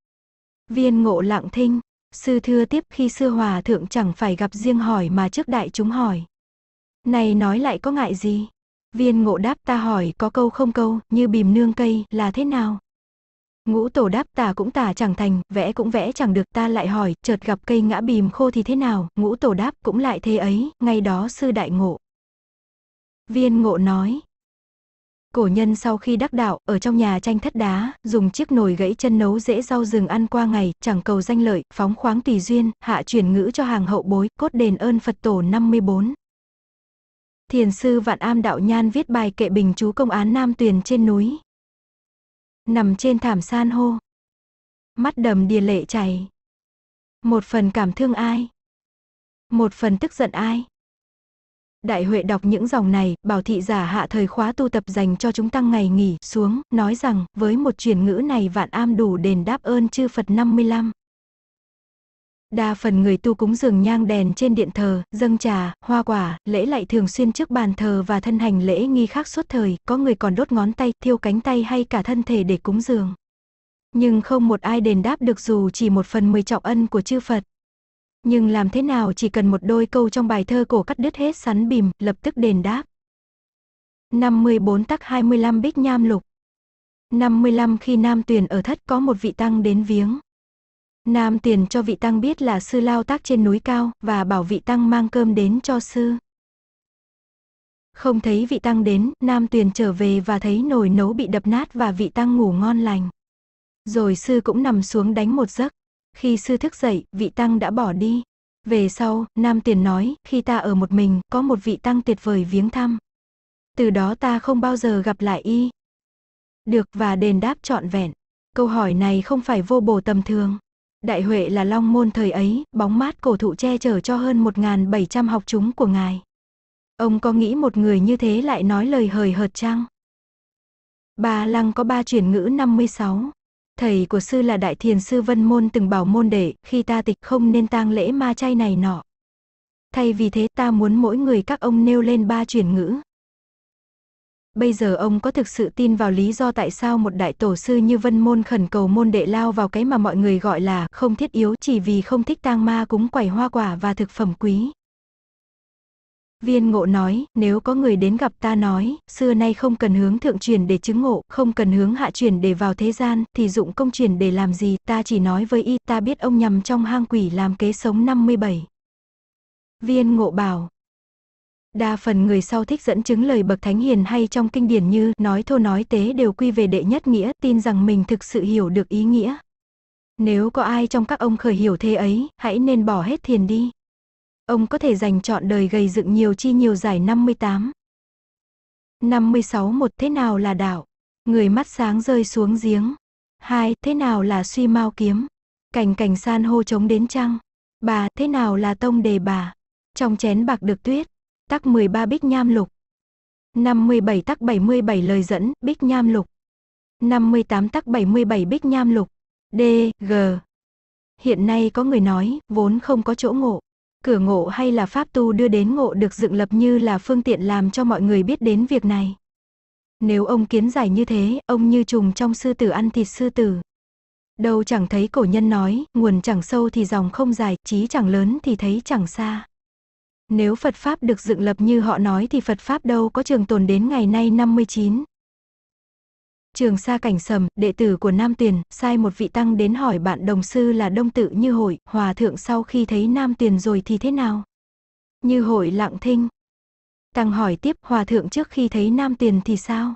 A: Viên ngộ lặng thinh, sư thưa tiếp khi sư hòa thượng chẳng phải gặp riêng hỏi mà trước đại chúng hỏi. Này nói lại có ngại gì? Viên ngộ đáp ta hỏi có câu không câu, như bìm nương cây, là thế nào? Ngũ tổ đáp tả cũng tả chẳng thành, vẽ cũng vẽ chẳng được ta lại hỏi, chợt gặp cây ngã bìm khô thì thế nào, ngũ tổ đáp cũng lại thế ấy, ngay đó sư đại ngộ. Viên ngộ nói. Cổ nhân sau khi đắc đạo, ở trong nhà tranh thất đá, dùng chiếc nồi gãy chân nấu dễ rau rừng ăn qua ngày, chẳng cầu danh lợi, phóng khoáng tùy duyên, hạ chuyển ngữ cho hàng hậu bối, cốt đền ơn Phật tổ 54. Thiền sư Vạn Am Đạo Nhan viết bài kệ bình chú công án Nam Tuyền trên núi, nằm trên thảm san hô. Mắt đầm đìa lệ chảy. Một phần cảm thương ai? Một phần tức giận ai? Đại Huệ đọc những dòng này, bảo thị giả hạ thời khóa tu tập dành cho chúng tăng ngày nghỉ xuống, nói rằng, với một truyền ngữ này vạn am đủ đền đáp ơn chư Phật 55. Đa phần người tu cúng dường nhang đèn trên điện thờ, dâng trà, hoa quả, lễ lại thường xuyên trước bàn thờ và thân hành lễ nghi khác suốt thời, có người còn đốt ngón tay, thiêu cánh tay hay cả thân thể để cúng dường. Nhưng không một ai đền đáp được dù chỉ một phần mười trọng ân của chư Phật. Nhưng làm thế nào chỉ cần một đôi câu trong bài thơ cổ cắt đứt hết sắn bìm, lập tức đền đáp. 54 tắc 25 bích nham lục 55 khi Nam tuyển ở thất có một vị tăng đến viếng. Nam tiền cho vị tăng biết là sư lao tác trên núi cao và bảo vị tăng mang cơm đến cho sư. Không thấy vị tăng đến, Nam Tuyền trở về và thấy nồi nấu bị đập nát và vị tăng ngủ ngon lành. Rồi sư cũng nằm xuống đánh một giấc. Khi sư thức dậy, vị tăng đã bỏ đi. Về sau, Nam Tiền nói, khi ta ở một mình, có một vị tăng tuyệt vời viếng thăm. Từ đó ta không bao giờ gặp lại y. Được và đền đáp trọn vẹn. Câu hỏi này không phải vô bổ tầm thường. Đại Huệ là long môn thời ấy, bóng mát cổ thụ che chở cho hơn 1.700 học chúng của ngài. Ông có nghĩ một người như thế lại nói lời hời hợt chăng? Bà Lăng có ba chuyển ngữ 56. Thầy của sư là Đại Thiền Sư Vân Môn từng bảo môn đệ, khi ta tịch không nên tang lễ ma chay này nọ. Thay vì thế ta muốn mỗi người các ông nêu lên ba chuyển ngữ, bây giờ ông có thực sự tin vào lý do tại sao một đại tổ sư như Vân Môn khẩn cầu môn đệ lao vào cái mà mọi người gọi là không thiết yếu chỉ vì không thích tang ma cúng quẩy hoa quả và thực phẩm quý. Viên ngộ nói, nếu có người đến gặp ta nói, xưa nay không cần hướng thượng truyền để chứng ngộ, không cần hướng hạ truyền để vào thế gian, thì dụng công truyền để làm gì, ta chỉ nói với y, ta biết ông nhằm trong hang quỷ làm kế sống 57. Viên ngộ bảo, Đa phần người sau thích dẫn chứng lời bậc thánh hiền hay trong kinh điển như nói thô nói tế đều quy về đệ nhất nghĩa, tin rằng mình thực sự hiểu được ý nghĩa. Nếu có ai trong các ông khởi hiểu thế ấy, hãy nên bỏ hết thiền đi. Ông có thể dành chọn đời gây dựng nhiều chi nhiều giải 58. 56 một thế nào là đạo? Người mắt sáng rơi xuống giếng. Hai, thế nào là suy mau kiếm? cảnh cảnh san hô chống đến trăng. Bà, thế nào là tông đề bà? Trong chén bạc được tuyết, Tắc 13 Bích Nham Lục 57 Tắc 77 Lời dẫn Bích Nham Lục 58 Tắc 77 Bích Nham Lục D, G Hiện nay có người nói, vốn không có chỗ ngộ. Cửa ngộ hay là pháp tu đưa đến ngộ được dựng lập như là phương tiện làm cho mọi người biết đến việc này. Nếu ông kiến giải như thế, ông như trùng trong sư tử ăn thịt sư tử. Đâu chẳng thấy cổ nhân nói, nguồn chẳng sâu thì dòng không dài, trí chẳng lớn thì thấy chẳng xa. Nếu Phật Pháp được dựng lập như họ nói thì Phật Pháp đâu có trường tồn đến ngày nay 59. Trường Sa Cảnh Sầm, đệ tử của Nam Tuyền, sai một vị tăng đến hỏi bạn đồng sư là đông tự như hội, hòa thượng sau khi thấy Nam Tuyền rồi thì thế nào? Như hội lặng thinh. Tăng hỏi tiếp hòa thượng trước khi thấy Nam Tuyền thì sao?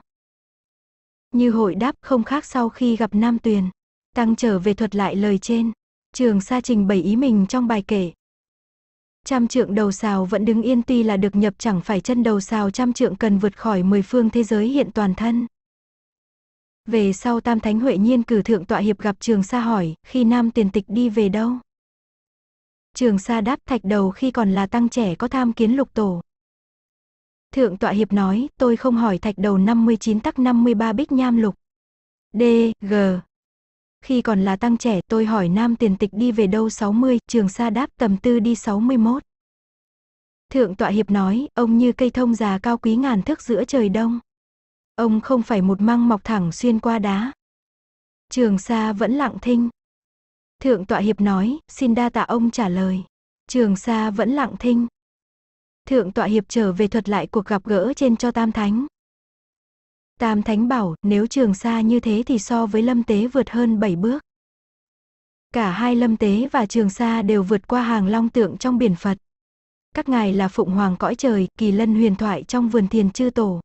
A: Như hội đáp không khác sau khi gặp Nam Tuyền. Tăng trở về thuật lại lời trên. Trường Sa trình bày ý mình trong bài kể, Trăm trượng đầu xào vẫn đứng yên tuy là được nhập chẳng phải chân đầu xào trăm trượng cần vượt khỏi mười phương thế giới hiện toàn thân. Về sau Tam Thánh Huệ Nhiên cử thượng tọa hiệp gặp Trường Sa hỏi, khi Nam tiền tịch đi về đâu? Trường Sa đáp thạch đầu khi còn là tăng trẻ có tham kiến lục tổ. Thượng tọa hiệp nói, tôi không hỏi thạch đầu 59 tắc 53 bích nham lục. D, G, khi còn là tăng trẻ tôi hỏi nam tiền tịch đi về đâu 60, trường sa đáp tầm tư đi 61. Thượng tọa hiệp nói, ông như cây thông già cao quý ngàn thước giữa trời đông. Ông không phải một măng mọc thẳng xuyên qua đá. Trường sa vẫn lặng thinh. Thượng tọa hiệp nói, xin đa tạ ông trả lời. Trường sa vẫn lặng thinh. Thượng tọa hiệp trở về thuật lại cuộc gặp gỡ trên cho tam thánh. Tam Thánh bảo, nếu trường xa như thế thì so với lâm tế vượt hơn 7 bước. Cả hai lâm tế và trường xa đều vượt qua hàng long tượng trong biển Phật. Các ngài là phụng hoàng cõi trời, kỳ lân huyền thoại trong vườn thiền chư tổ.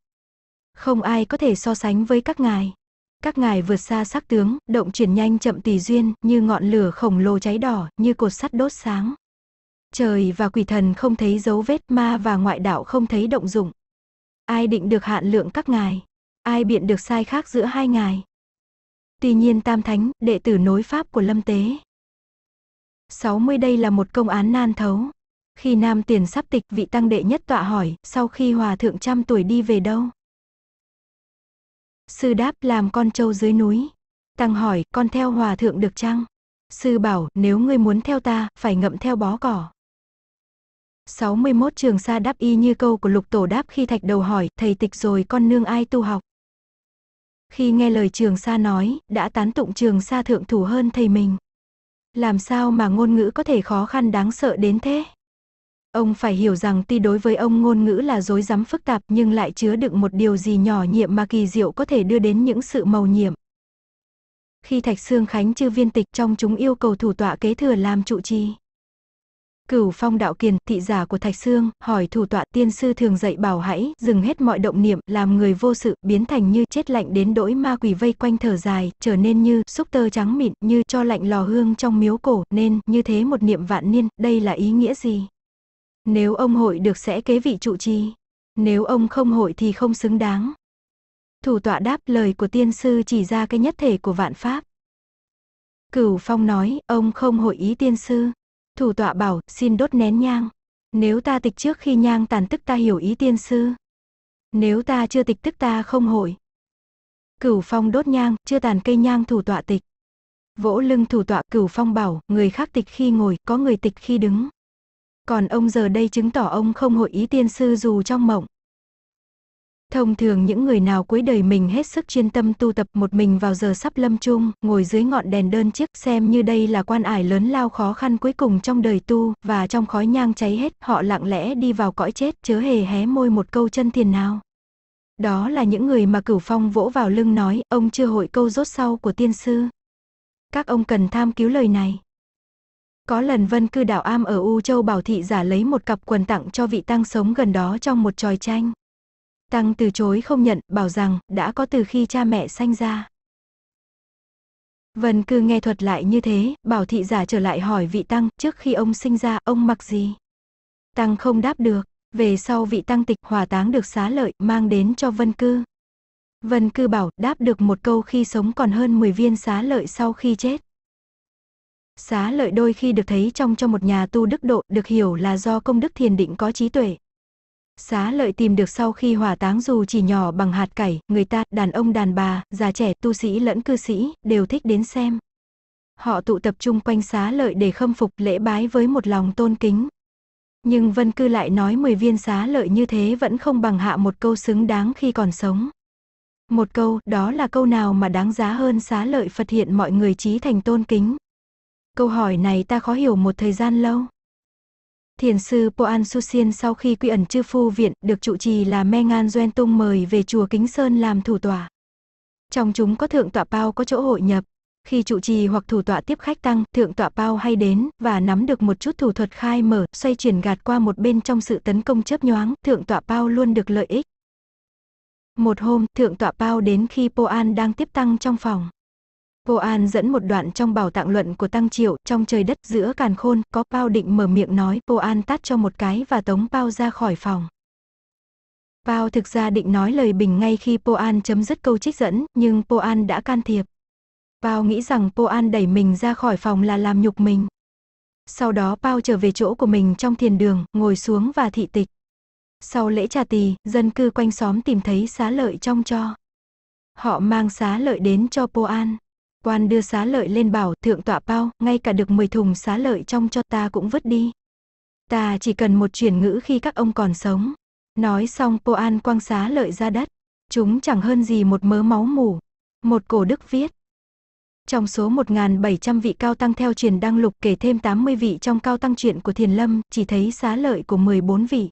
A: Không ai có thể so sánh với các ngài. Các ngài vượt xa sắc tướng, động chuyển nhanh chậm tỳ duyên, như ngọn lửa khổng lồ cháy đỏ, như cột sắt đốt sáng. Trời và quỷ thần không thấy dấu vết ma và ngoại đạo không thấy động dụng. Ai định được hạn lượng các ngài? Ai biện được sai khác giữa hai ngài? Tuy nhiên Tam Thánh, đệ tử nối pháp của Lâm Tế. 60 đây là một công án nan thấu. Khi Nam Tiền sắp tịch vị tăng đệ nhất tọa hỏi, sau khi hòa thượng trăm tuổi đi về đâu? Sư đáp làm con trâu dưới núi. Tăng hỏi, con theo hòa thượng được chăng? Sư bảo, nếu ngươi muốn theo ta, phải ngậm theo bó cỏ. 61 trường sa đáp y như câu của lục tổ đáp khi thạch đầu hỏi, thầy tịch rồi con nương ai tu học. Khi nghe lời Trường Sa nói, đã tán tụng Trường Sa thượng thủ hơn thầy mình. Làm sao mà ngôn ngữ có thể khó khăn đáng sợ đến thế? Ông phải hiểu rằng tuy đối với ông ngôn ngữ là dối rắm phức tạp nhưng lại chứa đựng một điều gì nhỏ nhiệm mà kỳ diệu có thể đưa đến những sự màu nhiệm. Khi Thạch Sương Khánh chư viên tịch trong chúng yêu cầu thủ tọa kế thừa làm trụ trì. Cửu phong đạo kiền, thị giả của Thạch Sương, hỏi thủ tọa tiên sư thường dạy bảo hãy dừng hết mọi động niệm, làm người vô sự, biến thành như chết lạnh đến đỗi ma quỷ vây quanh thở dài, trở nên như xúc tơ trắng mịn, như cho lạnh lò hương trong miếu cổ, nên như thế một niệm vạn niên, đây là ý nghĩa gì? Nếu ông hội được sẽ kế vị trụ trì, nếu ông không hội thì không xứng đáng. Thủ tọa đáp lời của tiên sư chỉ ra cái nhất thể của vạn pháp. Cửu Phong nói, ông không hội ý tiên sư, Thủ tọa bảo, xin đốt nén nhang. Nếu ta tịch trước khi nhang tàn tức ta hiểu ý tiên sư. Nếu ta chưa tịch tức ta không hội. Cửu phong đốt nhang, chưa tàn cây nhang thủ tọa tịch. Vỗ lưng thủ tọa cửu phong bảo, người khác tịch khi ngồi, có người tịch khi đứng. Còn ông giờ đây chứng tỏ ông không hội ý tiên sư dù trong mộng. Thông thường những người nào cuối đời mình hết sức chuyên tâm tu tập một mình vào giờ sắp lâm chung, ngồi dưới ngọn đèn đơn chiếc xem như đây là quan ải lớn lao khó khăn cuối cùng trong đời tu, và trong khói nhang cháy hết họ lặng lẽ đi vào cõi chết chớ hề hé môi một câu chân thiền nào. Đó là những người mà cửu phong vỗ vào lưng nói, ông chưa hội câu rốt sau của tiên sư. Các ông cần tham cứu lời này. Có lần vân cư đảo am ở U Châu Bảo Thị giả lấy một cặp quần tặng cho vị tăng sống gần đó trong một tròi tranh. Tăng từ chối không nhận, bảo rằng đã có từ khi cha mẹ sanh ra. Vân cư nghe thuật lại như thế, bảo thị giả trở lại hỏi vị tăng, trước khi ông sinh ra, ông mặc gì? Tăng không đáp được, về sau vị tăng tịch hòa táng được xá lợi, mang đến cho vân cư. Vân cư bảo, đáp được một câu khi sống còn hơn 10 viên xá lợi sau khi chết. Xá lợi đôi khi được thấy trong cho một nhà tu đức độ, được hiểu là do công đức thiền định có trí tuệ, Xá lợi tìm được sau khi hỏa táng dù chỉ nhỏ bằng hạt cải, người ta, đàn ông đàn bà, già trẻ, tu sĩ lẫn cư sĩ, đều thích đến xem. Họ tụ tập trung quanh xá lợi để khâm phục lễ bái với một lòng tôn kính. Nhưng vân cư lại nói 10 viên xá lợi như thế vẫn không bằng hạ một câu xứng đáng khi còn sống. Một câu, đó là câu nào mà đáng giá hơn xá lợi Phật hiện mọi người trí thành tôn kính. Câu hỏi này ta khó hiểu một thời gian lâu. Thiền sư Poan Susien sau khi quy ẩn chư phu viện được trụ trì là Mengan Doen Tung mời về chùa Kính Sơn làm thủ tòa. Trong chúng có thượng tọa Pao có chỗ hội nhập, khi trụ trì hoặc thủ tọa tiếp khách tăng, thượng tọa Pao hay đến và nắm được một chút thủ thuật khai mở, xoay chuyển gạt qua một bên trong sự tấn công chớp nhoáng, thượng tọa Pao luôn được lợi ích. Một hôm, thượng tọa Pao đến khi Poan đang tiếp tăng trong phòng. Cô An dẫn một đoạn trong bảo tạng luận của Tăng Triệu, trong trời đất giữa càn khôn, có Bao định mở miệng nói, cô An tát cho một cái và tống Bao ra khỏi phòng. Bao thực ra định nói lời bình ngay khi Po An chấm dứt câu trích dẫn, nhưng Po An đã can thiệp. Bao nghĩ rằng Po An đẩy mình ra khỏi phòng là làm nhục mình. Sau đó Bao trở về chỗ của mình trong thiền đường, ngồi xuống và thị tịch. Sau lễ trà tì dân cư quanh xóm tìm thấy xá lợi trong cho. Họ mang xá lợi đến cho Po An. Quan đưa xá lợi lên bảo thượng tọa bao, ngay cả được 10 thùng xá lợi trong cho ta cũng vứt đi. Ta chỉ cần một chuyển ngữ khi các ông còn sống. Nói xong Po An quăng xá lợi ra đất. Chúng chẳng hơn gì một mớ máu mủ. Một cổ đức viết. Trong số 1.700 vị cao tăng theo truyền đăng lục kể thêm 80 vị trong cao tăng truyện của Thiền Lâm, chỉ thấy xá lợi của 14 vị.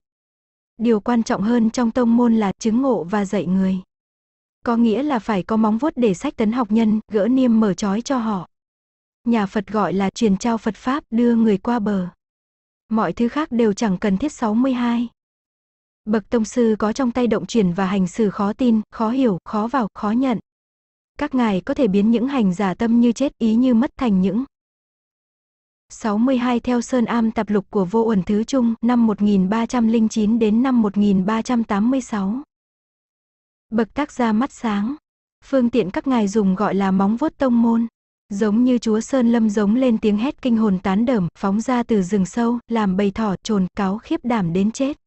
A: Điều quan trọng hơn trong tông môn là chứng ngộ và dạy người. Có nghĩa là phải có móng vuốt để sách tấn học nhân, gỡ niêm mở trói cho họ. Nhà Phật gọi là truyền trao Phật Pháp đưa người qua bờ. Mọi thứ khác đều chẳng cần thiết 62. Bậc tông sư có trong tay động chuyển và hành xử khó tin, khó hiểu, khó vào, khó nhận. Các ngài có thể biến những hành giả tâm như chết ý như mất thành những 62 theo Sơn Am tập lục của Vô Uẩn Thứ Trung năm 1309 đến năm 1386. Bậc tác gia mắt sáng. Phương tiện các ngài dùng gọi là móng vuốt tông môn. Giống như chúa Sơn Lâm giống lên tiếng hét kinh hồn tán đởm, phóng ra từ rừng sâu, làm bầy thỏ, trồn, cáo khiếp đảm đến chết.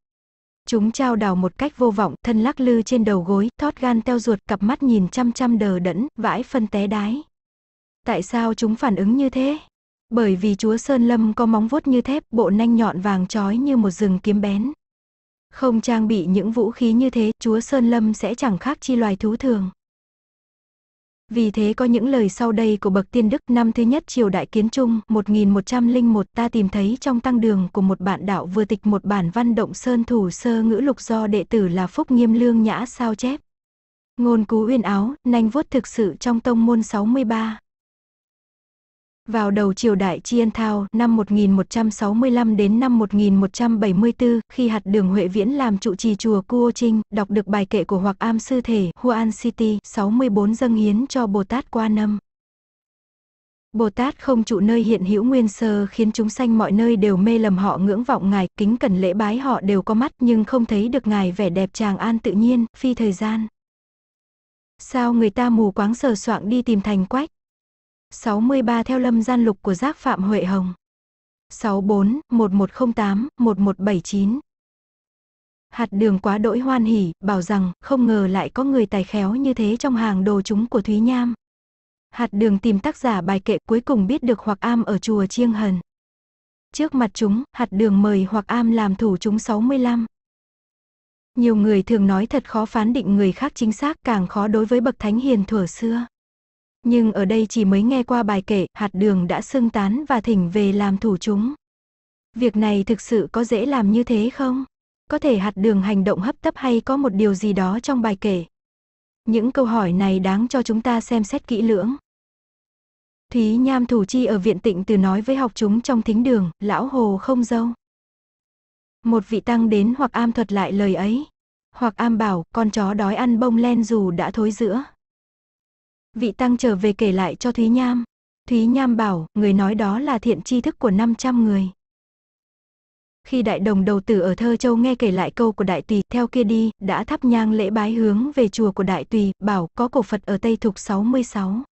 A: Chúng trao đảo một cách vô vọng, thân lắc lư trên đầu gối, thót gan teo ruột, cặp mắt nhìn chăm chăm đờ đẫn, vãi phân té đái. Tại sao chúng phản ứng như thế? Bởi vì chúa Sơn Lâm có móng vuốt như thép, bộ nanh nhọn vàng trói như một rừng kiếm bén. Không trang bị những vũ khí như thế, chúa Sơn Lâm sẽ chẳng khác chi loài thú thường. Vì thế có những lời sau đây của bậc tiên đức năm thứ nhất triều đại kiến trung 1101 ta tìm thấy trong tăng đường của một bạn đạo vừa tịch một bản văn động sơn thủ sơ ngữ lục do đệ tử là Phúc Nghiêm Lương Nhã sao chép. Ngôn cú uyên áo, nanh vuốt thực sự trong tông môn 63. Vào đầu triều đại Chiên Thao năm 1165 đến năm 1174, khi hạt đường Huệ Viễn làm trụ trì chùa Cuo Trinh, đọc được bài kệ của Hoặc Am Sư Thể, Huan City, 64 dâng hiến cho Bồ Tát qua năm. Bồ Tát không trụ nơi hiện hữu nguyên sơ khiến chúng sanh mọi nơi đều mê lầm họ ngưỡng vọng Ngài, kính cẩn lễ bái họ đều có mắt nhưng không thấy được Ngài vẻ đẹp tràng an tự nhiên, phi thời gian. Sao người ta mù quáng sờ soạng đi tìm thành quách? 63 theo lâm gian lục của giác Phạm Huệ Hồng. 64 1108 1179 Hạt đường quá đỗi hoan hỉ, bảo rằng không ngờ lại có người tài khéo như thế trong hàng đồ chúng của Thúy Nham. Hạt đường tìm tác giả bài kệ cuối cùng biết được Hoặc Am ở chùa Chiêng Hần. Trước mặt chúng, hạt đường mời Hoặc Am làm thủ chúng 65. Nhiều người thường nói thật khó phán định người khác chính xác càng khó đối với bậc thánh hiền thuở xưa nhưng ở đây chỉ mới nghe qua bài kể hạt đường đã xương tán và thỉnh về làm thủ chúng. Việc này thực sự có dễ làm như thế không? Có thể hạt đường hành động hấp tấp hay có một điều gì đó trong bài kể? Những câu hỏi này đáng cho chúng ta xem xét kỹ lưỡng. Thúy Nham Thủ Chi ở viện tịnh từ nói với học chúng trong thính đường, lão hồ không dâu. Một vị tăng đến hoặc am thuật lại lời ấy. Hoặc am bảo, con chó đói ăn bông len dù đã thối giữa. Vị tăng trở về kể lại cho Thúy Nham. Thúy Nham bảo, người nói đó là thiện tri thức của 500 người. Khi đại đồng đầu tử ở Thơ Châu nghe kể lại câu của đại tùy, theo kia đi, đã thắp nhang lễ bái hướng về chùa của đại tùy, bảo có cổ Phật ở Tây Thục 66.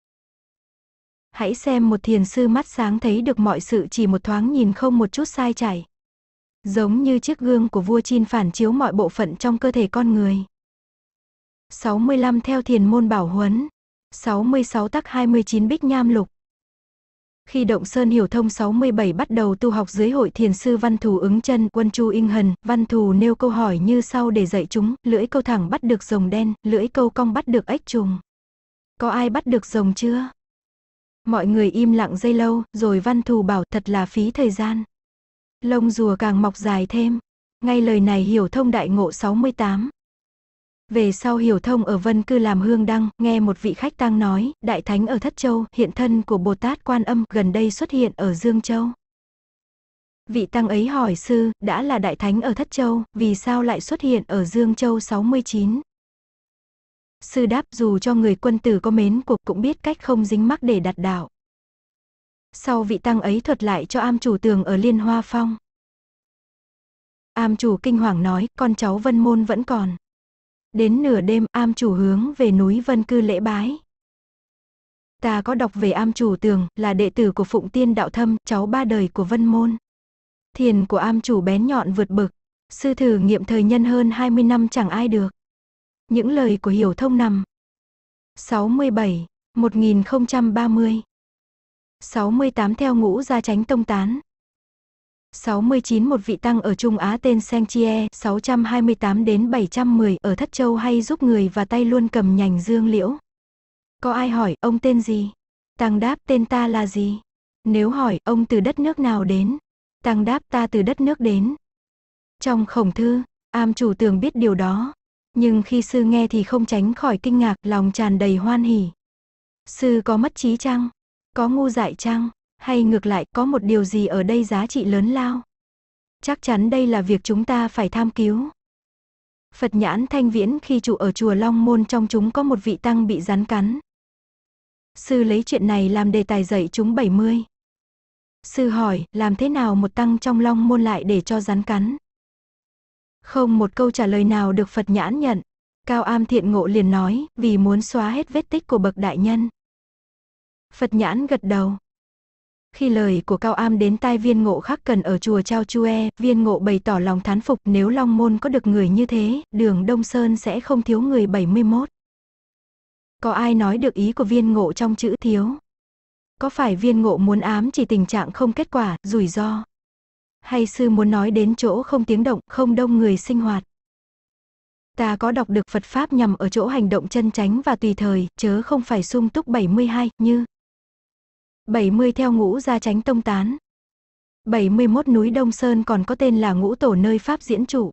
A: Hãy xem một thiền sư mắt sáng thấy được mọi sự chỉ một thoáng nhìn không một chút sai chảy. Giống như chiếc gương của vua Chin phản chiếu mọi bộ phận trong cơ thể con người. 65 theo thiền môn bảo huấn, 66 tắc 29 bích nham lục. Khi Động Sơn Hiểu Thông 67 bắt đầu tu học dưới hội thiền sư Văn Thù ứng chân quân Chu Inh Hần, Văn Thù nêu câu hỏi như sau để dạy chúng, lưỡi câu thẳng bắt được rồng đen, lưỡi câu cong bắt được ếch trùng. Có ai bắt được rồng chưa? Mọi người im lặng dây lâu, rồi Văn Thù bảo thật là phí thời gian. Lông rùa càng mọc dài thêm. Ngay lời này Hiểu Thông đại ngộ 68. Về sau hiểu thông ở vân cư làm hương đăng, nghe một vị khách tăng nói, đại thánh ở Thất Châu, hiện thân của Bồ Tát Quan Âm gần đây xuất hiện ở Dương Châu. Vị tăng ấy hỏi sư, đã là đại thánh ở Thất Châu, vì sao lại xuất hiện ở Dương Châu 69? Sư đáp dù cho người quân tử có mến cuộc cũng biết cách không dính mắc để đặt đạo. Sau vị tăng ấy thuật lại cho am chủ tường ở Liên Hoa Phong. Am chủ kinh hoàng nói, con cháu vân môn vẫn còn. Đến nửa đêm am chủ hướng về núi Vân Cư lễ bái. Ta có đọc về am chủ tường là đệ tử của Phụng Tiên Đạo Thâm, cháu ba đời của Vân Môn. Thiền của am chủ bén nhọn vượt bực, sư thử nghiệm thời nhân hơn 20 năm chẳng ai được. Những lời của hiểu thông nằm. 67, 1030. 68 theo ngũ gia tránh tông tán. 69 một vị tăng ở Trung Á tên Sengchie 628 đến 710 ở Thất Châu hay giúp người và tay luôn cầm nhành dương liễu. Có ai hỏi ông tên gì? Tăng đáp tên ta là gì? Nếu hỏi ông từ đất nước nào đến? Tăng đáp ta từ đất nước đến. Trong khổng thư, am chủ tường biết điều đó. Nhưng khi sư nghe thì không tránh khỏi kinh ngạc lòng tràn đầy hoan hỉ. Sư có mất trí chăng? Có ngu dại chăng? hay ngược lại có một điều gì ở đây giá trị lớn lao. Chắc chắn đây là việc chúng ta phải tham cứu. Phật nhãn thanh viễn khi trụ ở chùa Long Môn trong chúng có một vị tăng bị rắn cắn. Sư lấy chuyện này làm đề tài dạy chúng 70. Sư hỏi, làm thế nào một tăng trong Long Môn lại để cho rắn cắn? Không một câu trả lời nào được Phật nhãn nhận. Cao am thiện ngộ liền nói, vì muốn xóa hết vết tích của bậc đại nhân. Phật nhãn gật đầu. Khi lời của Cao Am đến tai viên ngộ khác cần ở chùa Trao Chue, viên ngộ bày tỏ lòng thán phục nếu Long Môn có được người như thế, đường Đông Sơn sẽ không thiếu người 71. Có ai nói được ý của viên ngộ trong chữ thiếu? Có phải viên ngộ muốn ám chỉ tình trạng không kết quả, rủi ro? Hay sư muốn nói đến chỗ không tiếng động, không đông người sinh hoạt? Ta có đọc được Phật Pháp nhằm ở chỗ hành động chân tránh và tùy thời, chớ không phải sung túc 72, như 70 theo ngũ gia tránh tông tán. 71 núi Đông Sơn còn có tên là ngũ tổ nơi Pháp diễn trụ.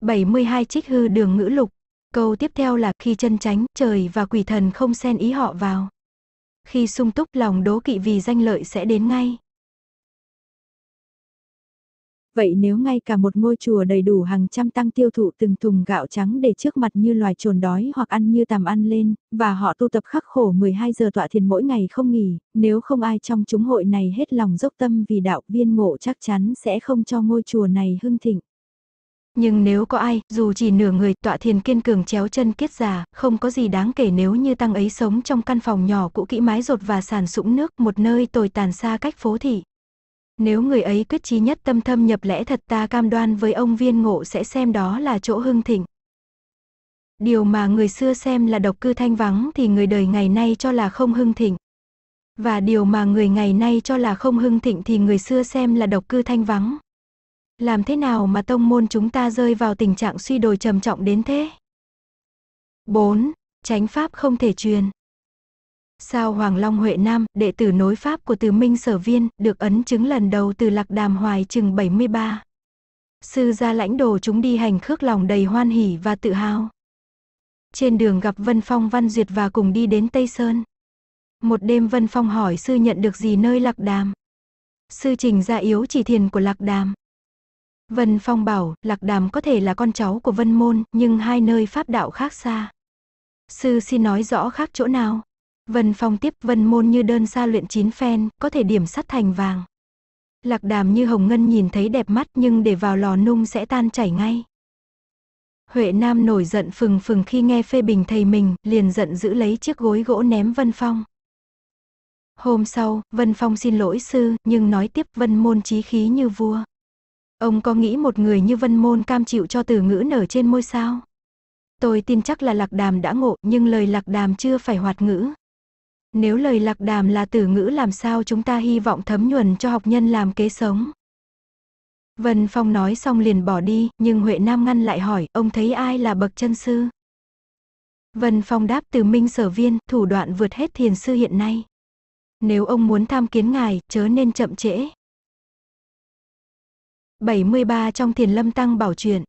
A: 72 trích hư đường ngữ lục. Câu tiếp theo là khi chân tránh, trời và quỷ thần không xen ý họ vào. Khi sung túc lòng đố kỵ vì danh lợi sẽ đến ngay. Vậy nếu ngay cả một ngôi chùa đầy đủ hàng trăm tăng tiêu thụ từng thùng gạo trắng để trước mặt như loài trồn đói hoặc ăn như tàm ăn lên, và họ tu tập khắc khổ 12 giờ tọa thiền mỗi ngày không nghỉ, nếu không ai trong chúng hội này hết lòng dốc tâm vì đạo viên ngộ chắc chắn sẽ không cho ngôi chùa này hưng thịnh. Nhưng nếu có ai, dù chỉ nửa người tọa thiền kiên cường chéo chân kiết già không có gì đáng kể nếu như tăng ấy sống trong căn phòng nhỏ cũ kỹ mái rột và sàn sũng nước, một nơi tồi tàn xa cách phố thị, nếu người ấy quyết chí nhất tâm thâm nhập lẽ thật ta cam đoan với ông viên ngộ sẽ xem đó là chỗ hưng thịnh. Điều mà người xưa xem là độc cư thanh vắng thì người đời ngày nay cho là không hưng thịnh. Và điều mà người ngày nay cho là không hưng thịnh thì người xưa xem là độc cư thanh vắng. Làm thế nào mà tông môn chúng ta rơi vào tình trạng suy đồi trầm trọng đến thế? 4. Chánh pháp không thể truyền Sao Hoàng Long Huệ Nam, đệ tử nối Pháp của Từ Minh Sở Viên, được ấn chứng lần đầu từ Lạc Đàm Hoài chừng 73. Sư gia lãnh đồ chúng đi hành khước lòng đầy hoan hỉ và tự hào. Trên đường gặp Vân Phong Văn Duyệt và cùng đi đến Tây Sơn. Một đêm Vân Phong hỏi sư nhận được gì nơi Lạc Đàm. Sư trình ra yếu chỉ thiền của Lạc Đàm. Vân Phong bảo, Lạc Đàm có thể là con cháu của Vân Môn, nhưng hai nơi Pháp đạo khác xa. Sư xin nói rõ khác chỗ nào. Vân Phong tiếp Vân Môn như đơn xa luyện chín phen, có thể điểm sắt thành vàng. Lạc đàm như hồng ngân nhìn thấy đẹp mắt nhưng để vào lò nung sẽ tan chảy ngay. Huệ Nam nổi giận phừng phừng khi nghe phê bình thầy mình, liền giận giữ lấy chiếc gối gỗ ném Vân Phong. Hôm sau, Vân Phong xin lỗi sư, nhưng nói tiếp Vân Môn trí khí như vua. Ông có nghĩ một người như Vân Môn cam chịu cho từ ngữ nở trên môi sao? Tôi tin chắc là Lạc Đàm đã ngộ, nhưng lời Lạc Đàm chưa phải hoạt ngữ, nếu lời lạc đàm là tử ngữ làm sao chúng ta hy vọng thấm nhuần cho học nhân làm kế sống. Vân Phong nói xong liền bỏ đi, nhưng Huệ Nam ngăn lại hỏi, ông thấy ai là bậc chân sư? Vân Phong đáp từ minh sở viên, thủ đoạn vượt hết thiền sư hiện nay. Nếu ông muốn tham kiến ngài, chớ nên chậm trễ. 73 trong thiền lâm tăng bảo chuyện.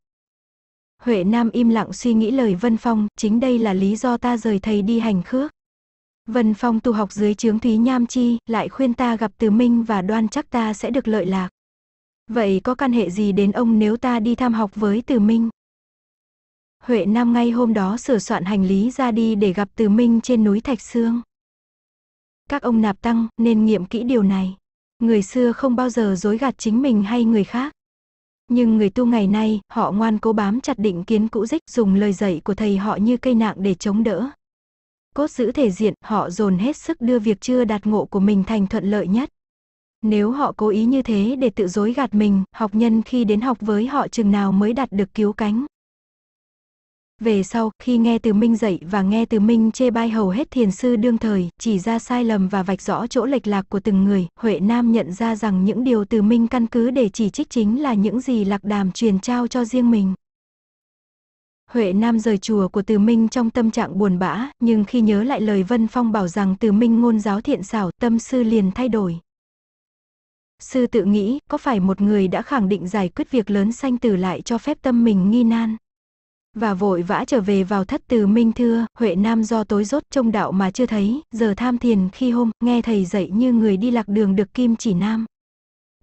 A: Huệ Nam im lặng suy nghĩ lời Vân Phong, chính đây là lý do ta rời thầy đi hành khước. Vân Phong tu học dưới chướng Thúy Nham Chi, lại khuyên ta gặp Từ Minh và đoan chắc ta sẽ được lợi lạc. Vậy có căn hệ gì đến ông nếu ta đi tham học với Từ Minh? Huệ Nam ngay hôm đó sửa soạn hành lý ra đi để gặp Từ Minh trên núi Thạch Sương. Các ông nạp tăng nên nghiệm kỹ điều này. Người xưa không bao giờ dối gạt chính mình hay người khác. Nhưng người tu ngày nay, họ ngoan cố bám chặt định kiến cũ dích dùng lời dạy của thầy họ như cây nạng để chống đỡ cốt giữ thể diện, họ dồn hết sức đưa việc chưa đạt ngộ của mình thành thuận lợi nhất. Nếu họ cố ý như thế để tự dối gạt mình, học nhân khi đến học với họ chừng nào mới đạt được cứu cánh. Về sau, khi nghe từ Minh dạy và nghe từ Minh chê bai hầu hết thiền sư đương thời, chỉ ra sai lầm và vạch rõ chỗ lệch lạc của từng người, Huệ Nam nhận ra rằng những điều từ Minh căn cứ để chỉ trích chính là những gì lạc đàm truyền trao cho riêng mình. Huệ Nam rời chùa của Từ Minh trong tâm trạng buồn bã, nhưng khi nhớ lại lời Vân Phong bảo rằng Từ Minh ngôn giáo thiện xảo, tâm sư liền thay đổi. Sư tự nghĩ, có phải một người đã khẳng định giải quyết việc lớn sanh tử lại cho phép tâm mình nghi nan? Và vội vã trở về vào thất từ minh thưa, Huệ Nam do tối rốt trông đạo mà chưa thấy, giờ tham thiền khi hôm, nghe thầy dạy như người đi lạc đường được kim chỉ nam.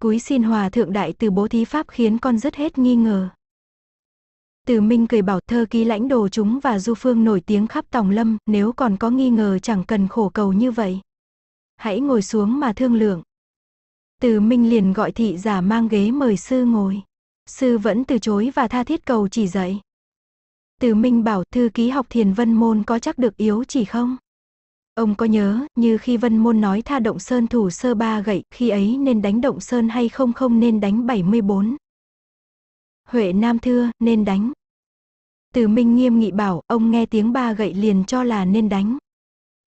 A: Cúi xin hòa thượng đại từ bố thí pháp khiến con rất hết nghi ngờ. Từ Minh cười bảo thơ ký lãnh đồ chúng và du phương nổi tiếng khắp tòng lâm, nếu còn có nghi ngờ chẳng cần khổ cầu như vậy. Hãy ngồi xuống mà thương lượng. Từ Minh liền gọi thị giả mang ghế mời sư ngồi. Sư vẫn từ chối và tha thiết cầu chỉ dạy. Từ Minh bảo thư ký học thiền vân môn có chắc được yếu chỉ không? Ông có nhớ, như khi Vân Môn nói tha động sơn thủ sơ ba gậy, khi ấy nên đánh động sơn hay không không nên đánh 74. Huệ Nam thưa, nên đánh. Từ Minh nghiêm nghị bảo, ông nghe tiếng ba gậy liền cho là nên đánh.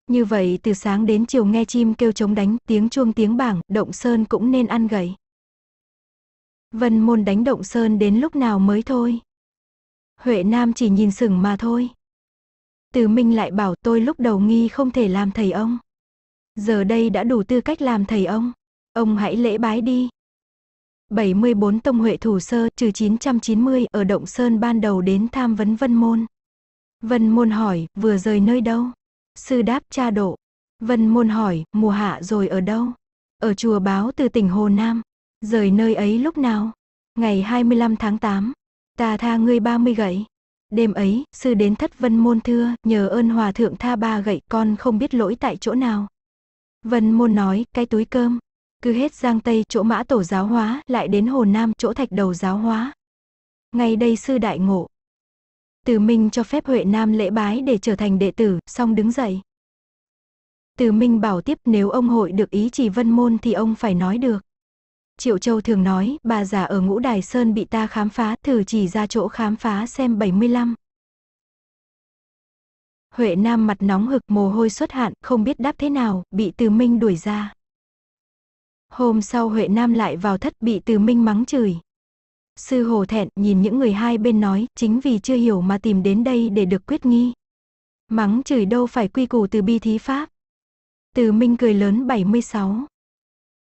A: Như vậy từ sáng đến chiều nghe chim kêu chống đánh, tiếng chuông tiếng bảng, động sơn cũng nên ăn gậy. Vân môn đánh động sơn đến lúc nào mới thôi. Huệ Nam chỉ nhìn sừng mà thôi. Từ Minh lại bảo tôi lúc đầu nghi không thể làm thầy ông. Giờ đây đã đủ tư cách làm thầy ông. Ông hãy lễ bái đi. 74 Tông Huệ Thủ Sơ trừ 990 ở Động Sơn ban đầu đến tham vấn Vân Môn. Vân Môn hỏi, vừa rời nơi đâu? Sư đáp cha độ. Vân Môn hỏi, mùa hạ rồi ở đâu? Ở chùa báo từ tỉnh Hồ Nam. Rời nơi ấy lúc nào? Ngày 25 tháng 8. Ta tha ngươi 30 gậy. Đêm ấy, sư đến thất Vân Môn thưa, nhờ ơn hòa thượng tha ba gậy con không biết lỗi tại chỗ nào. Vân Môn nói, cái túi cơm, cứ hết Giang Tây chỗ mã tổ giáo hóa lại đến Hồ Nam chỗ thạch đầu giáo hóa. Ngay đây sư đại ngộ. Từ Minh cho phép Huệ Nam lễ bái để trở thành đệ tử, xong đứng dậy. Từ Minh bảo tiếp nếu ông hội được ý chỉ vân môn thì ông phải nói được. Triệu Châu thường nói, bà già ở ngũ đài sơn bị ta khám phá, thử chỉ ra chỗ khám phá xem 75. Huệ Nam mặt nóng hực mồ hôi xuất hạn, không biết đáp thế nào, bị Từ Minh đuổi ra. Hôm sau Huệ Nam lại vào thất bị Từ Minh mắng chửi. Sư hồ thẹn nhìn những người hai bên nói chính vì chưa hiểu mà tìm đến đây để được quyết nghi. Mắng chửi đâu phải quy củ từ bi thí pháp. Từ Minh cười lớn 76.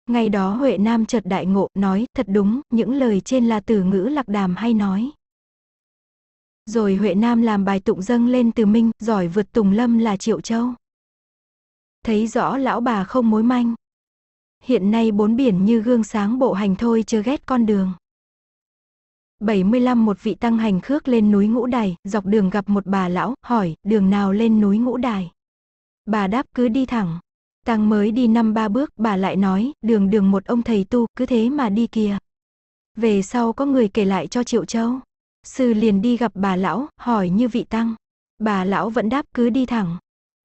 A: Ngày đó Huệ Nam chợt đại ngộ nói thật đúng những lời trên là từ ngữ lạc đàm hay nói. Rồi Huệ Nam làm bài tụng dâng lên từ Minh giỏi vượt Tùng Lâm là Triệu Châu. Thấy rõ lão bà không mối manh. Hiện nay bốn biển như gương sáng bộ hành thôi chưa ghét con đường. 75 một vị tăng hành khước lên núi Ngũ Đài, dọc đường gặp một bà lão, hỏi, đường nào lên núi Ngũ Đài? Bà đáp cứ đi thẳng. Tăng mới đi năm ba bước, bà lại nói, đường đường một ông thầy tu, cứ thế mà đi kìa. Về sau có người kể lại cho Triệu Châu. Sư liền đi gặp bà lão, hỏi như vị tăng. Bà lão vẫn đáp cứ đi thẳng.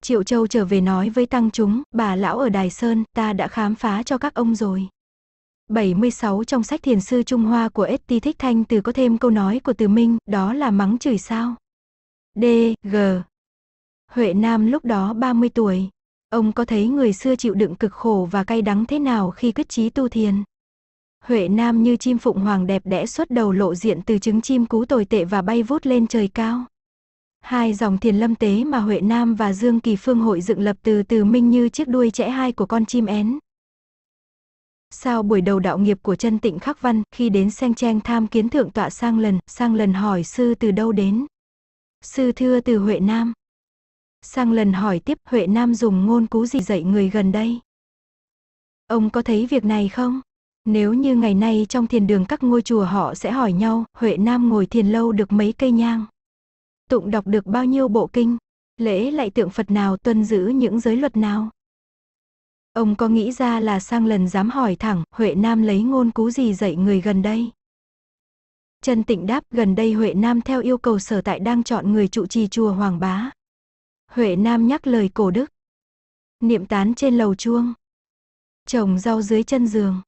A: Triệu Châu trở về nói với tăng chúng, bà lão ở Đài Sơn, ta đã khám phá cho các ông rồi. 76 trong sách thiền sư Trung Hoa của S.T. Thích Thanh Từ có thêm câu nói của Từ Minh, đó là mắng chửi sao. D. G. Huệ Nam lúc đó 30 tuổi. Ông có thấy người xưa chịu đựng cực khổ và cay đắng thế nào khi quyết chí tu thiền? Huệ Nam như chim phụng hoàng đẹp đẽ xuất đầu lộ diện từ trứng chim cú tồi tệ và bay vút lên trời cao. Hai dòng thiền lâm tế mà Huệ Nam và Dương Kỳ Phương hội dựng lập từ từ minh như chiếc đuôi trẻ hai của con chim én. Sau buổi đầu đạo nghiệp của chân tịnh khắc văn, khi đến Seng Cheng tham kiến thượng tọa sang lần, sang lần hỏi sư từ đâu đến. Sư thưa từ Huệ Nam. Sang lần hỏi tiếp Huệ Nam dùng ngôn cú gì dạy người gần đây. Ông có thấy việc này không? Nếu như ngày nay trong thiền đường các ngôi chùa họ sẽ hỏi nhau, Huệ Nam ngồi thiền lâu được mấy cây nhang tụng đọc được bao nhiêu bộ kinh, lễ lại tượng Phật nào tuân giữ những giới luật nào. Ông có nghĩ ra là sang lần dám hỏi thẳng, Huệ Nam lấy ngôn cú gì dạy người gần đây? Trần Tịnh đáp gần đây Huệ Nam theo yêu cầu sở tại đang chọn người trụ trì chùa Hoàng Bá. Huệ Nam nhắc lời cổ đức. Niệm tán trên lầu chuông. Trồng rau dưới chân giường.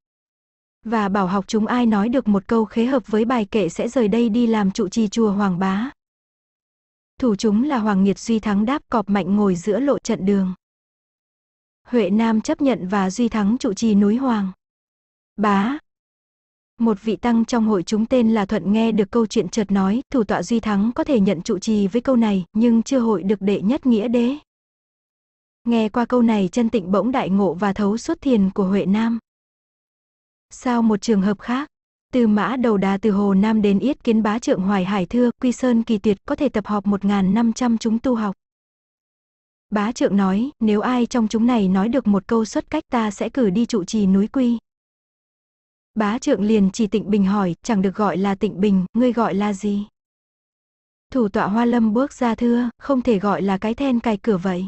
A: Và bảo học chúng ai nói được một câu khế hợp với bài kệ sẽ rời đây đi làm trụ trì chùa Hoàng Bá. Thủ chúng là Hoàng Nghiệt Duy Thắng đáp cọp mạnh ngồi giữa lộ trận đường. Huệ Nam chấp nhận và Duy Thắng trụ trì núi Hoàng. Bá. Một vị tăng trong hội chúng tên là Thuận nghe được câu chuyện chợt nói, thủ tọa Duy Thắng có thể nhận trụ trì với câu này, nhưng chưa hội được đệ nhất nghĩa đế. Nghe qua câu này chân tịnh bỗng đại ngộ và thấu suốt thiền của Huệ Nam. Sao một trường hợp khác? Từ mã đầu đà từ Hồ Nam đến Yết Kiến Bá Trượng Hoài Hải Thưa, Quy Sơn Kỳ Tuyệt có thể tập họp 1.500 chúng tu học. Bá Trượng nói, nếu ai trong chúng này nói được một câu xuất cách ta sẽ cử đi trụ trì núi Quy. Bá Trượng liền chỉ Tịnh Bình hỏi, chẳng được gọi là Tịnh Bình, ngươi gọi là gì? Thủ tọa Hoa Lâm bước ra thưa, không thể gọi là cái then cài cửa vậy.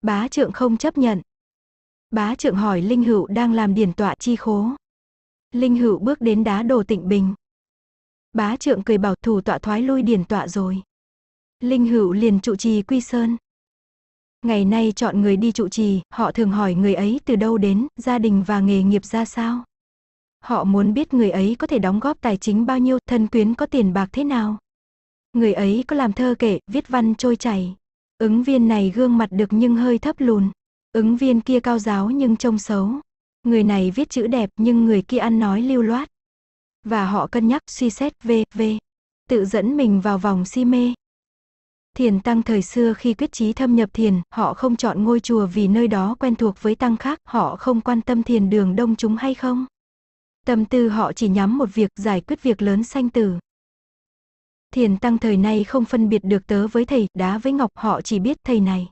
A: Bá Trượng không chấp nhận. Bá Trượng hỏi Linh Hữu đang làm điển tọa chi khố. Linh Hữu bước đến đá đồ tịnh bình. Bá trượng cười bảo thủ tọa thoái lui điển tọa rồi. Linh Hữu liền trụ trì Quy Sơn. Ngày nay chọn người đi trụ trì, họ thường hỏi người ấy từ đâu đến, gia đình và nghề nghiệp ra sao. Họ muốn biết người ấy có thể đóng góp tài chính bao nhiêu, thân quyến có tiền bạc thế nào. Người ấy có làm thơ kể, viết văn trôi chảy. Ứng viên này gương mặt được nhưng hơi thấp lùn. Ứng viên kia cao giáo nhưng trông xấu. Người này viết chữ đẹp nhưng người kia ăn nói lưu loát. Và họ cân nhắc suy xét về, về. Tự dẫn mình vào vòng si mê. Thiền tăng thời xưa khi quyết chí thâm nhập thiền, họ không chọn ngôi chùa vì nơi đó quen thuộc với tăng khác, họ không quan tâm thiền đường đông chúng hay không. Tâm tư họ chỉ nhắm một việc giải quyết việc lớn sanh tử. Thiền tăng thời nay không phân biệt được tớ với thầy, đá với ngọc họ chỉ biết thầy này.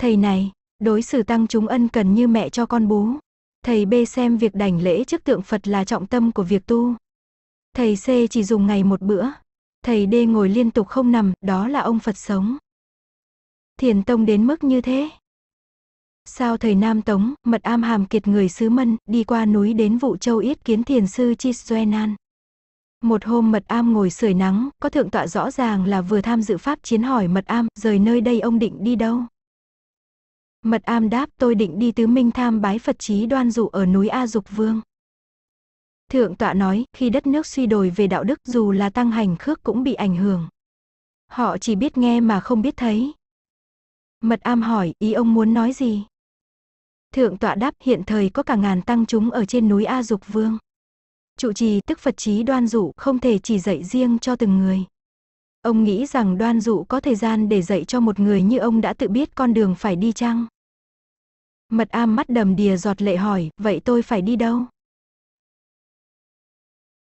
A: Thầy này, Đối xử tăng chúng ân cần như mẹ cho con bú. Thầy B xem việc đảnh lễ trước tượng Phật là trọng tâm của việc tu. Thầy C chỉ dùng ngày một bữa. Thầy D ngồi liên tục không nằm, đó là ông Phật sống. Thiền tông đến mức như thế. Sao thầy Nam Tống, mật am hàm kiệt người sứ Mân, đi qua núi đến vụ châu yết kiến thiền sư Chiswenan. Một hôm mật am ngồi sưởi nắng, có thượng tọa rõ ràng là vừa tham dự pháp chiến hỏi mật am, rời nơi đây ông định đi đâu. Mật am đáp tôi định đi tứ minh tham bái Phật trí đoan dụ ở núi A Dục Vương. Thượng tọa nói, khi đất nước suy đổi về đạo đức dù là tăng hành khước cũng bị ảnh hưởng. Họ chỉ biết nghe mà không biết thấy. Mật am hỏi, ý ông muốn nói gì? Thượng tọa đáp hiện thời có cả ngàn tăng chúng ở trên núi A Dục Vương. Trụ trì tức Phật trí đoan dụ không thể chỉ dạy riêng cho từng người. Ông nghĩ rằng đoan dụ có thời gian để dạy cho một người như ông đã tự biết con đường phải đi chăng? Mật am mắt đầm đìa giọt lệ hỏi, vậy tôi phải đi đâu?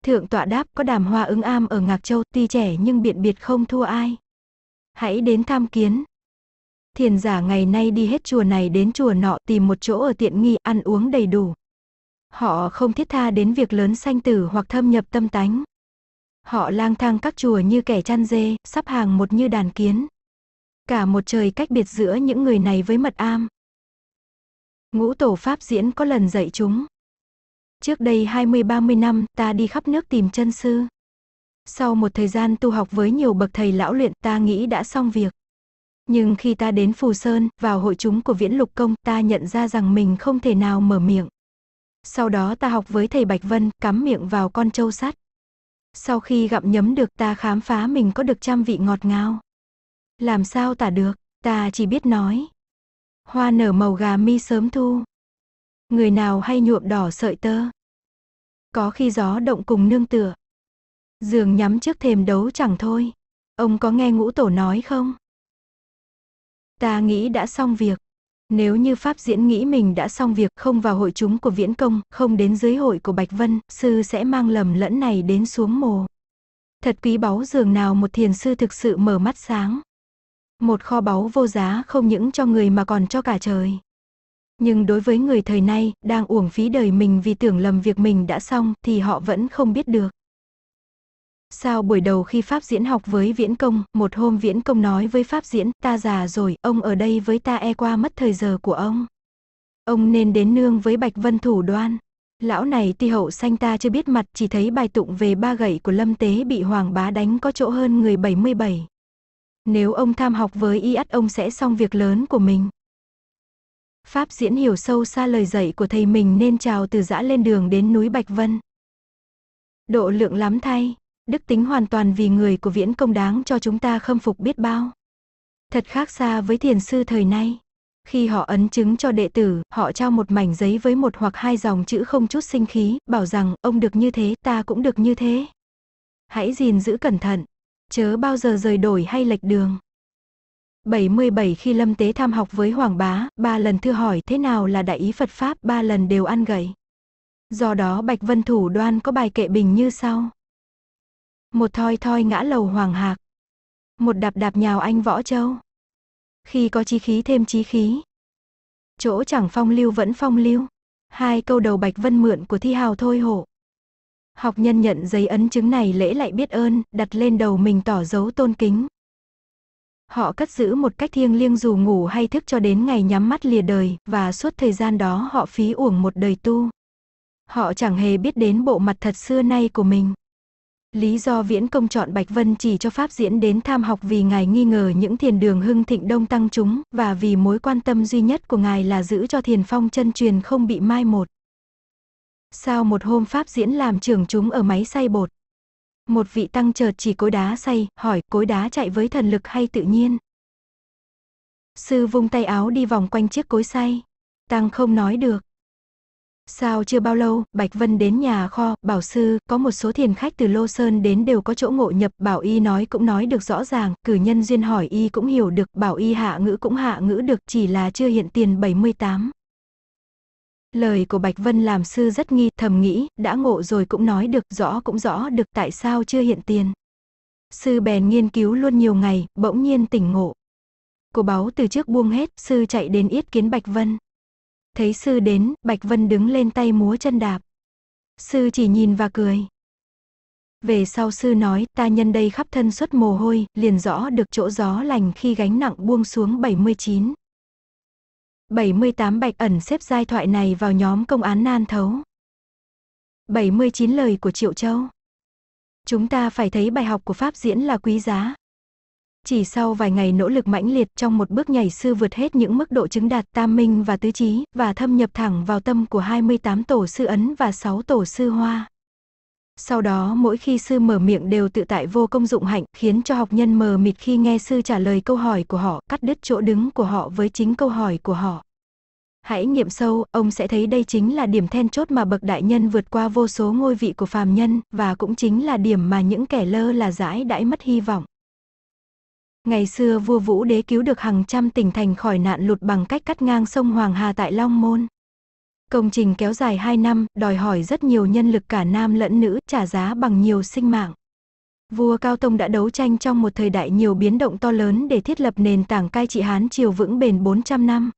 A: Thượng tọa đáp có đàm hoa ứng am ở Ngạc Châu tuy trẻ nhưng biện biệt không thua ai. Hãy đến tham kiến. Thiền giả ngày nay đi hết chùa này đến chùa nọ tìm một chỗ ở tiện nghi ăn uống đầy đủ. Họ không thiết tha đến việc lớn sanh tử hoặc thâm nhập tâm tánh. Họ lang thang các chùa như kẻ chăn dê, sắp hàng một như đàn kiến. Cả một trời cách biệt giữa những người này với mật am. Ngũ tổ Pháp diễn có lần dạy chúng. Trước đây 20-30 năm ta đi khắp nước tìm chân sư. Sau một thời gian tu học với nhiều bậc thầy lão luyện ta nghĩ đã xong việc. Nhưng khi ta đến Phù Sơn, vào hội chúng của Viễn Lục Công, ta nhận ra rằng mình không thể nào mở miệng. Sau đó ta học với thầy Bạch Vân, cắm miệng vào con trâu sắt. Sau khi gặm nhấm được ta khám phá mình có được trăm vị ngọt ngào. Làm sao tả được, ta chỉ biết nói. Hoa nở màu gà mi sớm thu. Người nào hay nhuộm đỏ sợi tơ. Có khi gió động cùng nương tựa. Giường nhắm trước thềm đấu chẳng thôi. Ông có nghe ngũ tổ nói không? Ta nghĩ đã xong việc. Nếu như Pháp diễn nghĩ mình đã xong việc không vào hội chúng của Viễn Công, không đến dưới hội của Bạch Vân, sư sẽ mang lầm lẫn này đến xuống mồ. Thật quý báu dường nào một thiền sư thực sự mở mắt sáng. Một kho báu vô giá không những cho người mà còn cho cả trời. Nhưng đối với người thời nay, đang uổng phí đời mình vì tưởng lầm việc mình đã xong thì họ vẫn không biết được. Sao buổi đầu khi Pháp diễn học với Viễn Công, một hôm Viễn Công nói với Pháp diễn, ta già rồi, ông ở đây với ta e qua mất thời giờ của ông. Ông nên đến nương với Bạch Vân Thủ đoan. Lão này ti hậu sanh ta chưa biết mặt chỉ thấy bài tụng về ba gậy của lâm tế bị hoàng bá đánh có chỗ hơn người 77. Nếu ông tham học với y ắt ông sẽ xong việc lớn của mình. Pháp diễn hiểu sâu xa lời dạy của thầy mình nên chào từ giã lên đường đến núi Bạch Vân. Độ lượng lắm thay, Đức tính hoàn toàn vì người của viễn công đáng cho chúng ta khâm phục biết bao. Thật khác xa với thiền sư thời nay. Khi họ ấn chứng cho đệ tử, họ trao một mảnh giấy với một hoặc hai dòng chữ không chút sinh khí, bảo rằng ông được như thế, ta cũng được như thế. Hãy gìn giữ cẩn thận, chớ bao giờ rời đổi hay lệch đường. 77 khi Lâm Tế tham học với Hoàng Bá, ba lần thưa hỏi thế nào là đại ý Phật Pháp, ba lần đều ăn gậy. Do đó Bạch Vân Thủ đoan có bài kệ bình như sau một thoi thoi ngã lầu hoàng hạc, một đạp đạp nhào anh võ châu. Khi có chí khí thêm chí khí, chỗ chẳng phong lưu vẫn phong lưu. Hai câu đầu Bạch Vân mượn của Thi Hào thôi hổ. Học nhân nhận giấy ấn chứng này lễ lại biết ơn, đặt lên đầu mình tỏ dấu tôn kính. Họ cất giữ một cách thiêng liêng dù ngủ hay thức cho đến ngày nhắm mắt lìa đời, và suốt thời gian đó họ phí uổng một đời tu. Họ chẳng hề biết đến bộ mặt thật xưa nay của mình. Lý do viễn công chọn Bạch Vân chỉ cho Pháp diễn đến tham học vì ngài nghi ngờ những thiền đường hưng thịnh đông tăng chúng và vì mối quan tâm duy nhất của ngài là giữ cho thiền phong chân truyền không bị mai một. Sau một hôm Pháp diễn làm trưởng chúng ở máy xay bột? Một vị tăng chợt chỉ cối đá xay, hỏi cối đá chạy với thần lực hay tự nhiên? Sư vung tay áo đi vòng quanh chiếc cối xay. Tăng không nói được, Sao chưa bao lâu, Bạch Vân đến nhà kho, bảo sư, có một số thiền khách từ Lô Sơn đến đều có chỗ ngộ nhập, bảo y nói cũng nói được rõ ràng, cử nhân duyên hỏi y cũng hiểu được, bảo y hạ ngữ cũng hạ ngữ được, chỉ là chưa hiện tiền 78. Lời của Bạch Vân làm sư rất nghi, thầm nghĩ, đã ngộ rồi cũng nói được, rõ cũng rõ được, tại sao chưa hiện tiền. Sư bèn nghiên cứu luôn nhiều ngày, bỗng nhiên tỉnh ngộ. Cô báo từ trước buông hết, sư chạy đến yết kiến Bạch Vân. Thấy sư đến, Bạch Vân đứng lên tay múa chân đạp. Sư chỉ nhìn và cười. Về sau sư nói, ta nhân đây khắp thân xuất mồ hôi, liền rõ được chỗ gió lành khi gánh nặng buông xuống 79. 78 Bạch ẩn xếp giai thoại này vào nhóm công án nan thấu. 79 lời của Triệu Châu. Chúng ta phải thấy bài học của Pháp diễn là quý giá, chỉ sau vài ngày nỗ lực mãnh liệt trong một bước nhảy sư vượt hết những mức độ chứng đạt tam minh và tứ trí và thâm nhập thẳng vào tâm của 28 tổ sư ấn và 6 tổ sư hoa. Sau đó mỗi khi sư mở miệng đều tự tại vô công dụng hạnh khiến cho học nhân mờ mịt khi nghe sư trả lời câu hỏi của họ, cắt đứt chỗ đứng của họ với chính câu hỏi của họ. Hãy nghiệm sâu, ông sẽ thấy đây chính là điểm then chốt mà bậc đại nhân vượt qua vô số ngôi vị của phàm nhân và cũng chính là điểm mà những kẻ lơ là dãi đãi mất hy vọng. Ngày xưa vua Vũ Đế cứu được hàng trăm tỉnh thành khỏi nạn lụt bằng cách cắt ngang sông Hoàng Hà tại Long Môn. Công trình kéo dài 2 năm, đòi hỏi rất nhiều nhân lực cả nam lẫn nữ, trả giá bằng nhiều sinh mạng. Vua Cao Tông đã đấu tranh trong một thời đại nhiều biến động to lớn để thiết lập nền tảng cai trị Hán triều vững bền 400 năm.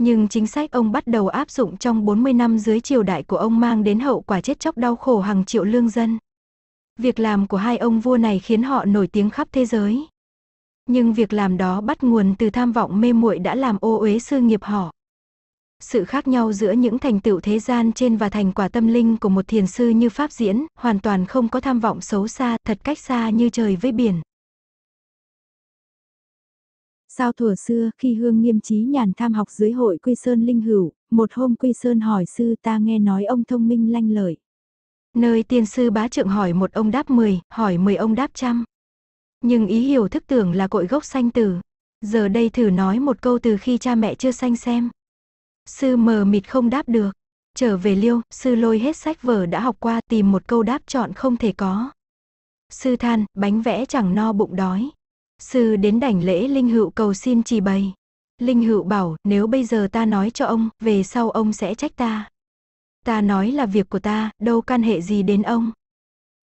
A: Nhưng chính sách ông bắt đầu áp dụng trong 40 năm dưới triều đại của ông mang đến hậu quả chết chóc đau khổ hàng triệu lương dân. Việc làm của hai ông vua này khiến họ nổi tiếng khắp thế giới nhưng việc làm đó bắt nguồn từ tham vọng mê muội đã làm ô uế sư nghiệp họ. Sự khác nhau giữa những thành tựu thế gian trên và thành quả tâm linh của một thiền sư như Pháp Diễn, hoàn toàn không có tham vọng xấu xa, thật cách xa như trời với biển. Sao thuở xưa, khi Hương Nghiêm Trí nhàn tham học dưới hội Quy Sơn Linh Hữu, một hôm Quy Sơn hỏi sư ta nghe nói ông thông minh lanh lợi. Nơi tiên sư bá trượng hỏi một ông đáp mười hỏi mười ông đáp trăm. Nhưng ý hiểu thức tưởng là cội gốc sanh tử. Giờ đây thử nói một câu từ khi cha mẹ chưa sanh xem. Sư mờ mịt không đáp được. Trở về liêu, sư lôi hết sách vở đã học qua tìm một câu đáp chọn không thể có. Sư than, bánh vẽ chẳng no bụng đói. Sư đến đảnh lễ linh hữu cầu xin trì bày. Linh hữu bảo, nếu bây giờ ta nói cho ông, về sau ông sẽ trách ta. Ta nói là việc của ta, đâu can hệ gì đến ông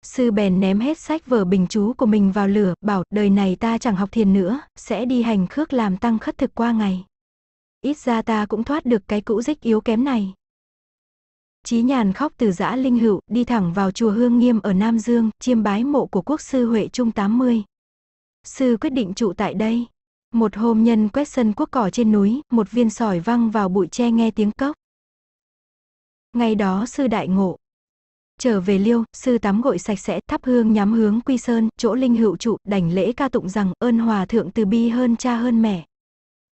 A: sư bèn ném hết sách vở bình chú của mình vào lửa, bảo đời này ta chẳng học thiền nữa, sẽ đi hành khước làm tăng khất thực qua ngày. Ít ra ta cũng thoát được cái cũ dích yếu kém này. Chí nhàn khóc từ giã linh hữu, đi thẳng vào chùa Hương Nghiêm ở Nam Dương, chiêm bái mộ của quốc sư Huệ Trung 80. Sư quyết định trụ tại đây. Một hôm nhân quét sân quốc cỏ trên núi, một viên sỏi văng vào bụi tre nghe tiếng cốc. Ngày đó sư đại ngộ, Trở về liêu, sư tắm gội sạch sẽ, thắp hương nhắm hướng quy sơn, chỗ linh hữu trụ, đảnh lễ ca tụng rằng ơn hòa thượng từ bi hơn cha hơn mẹ.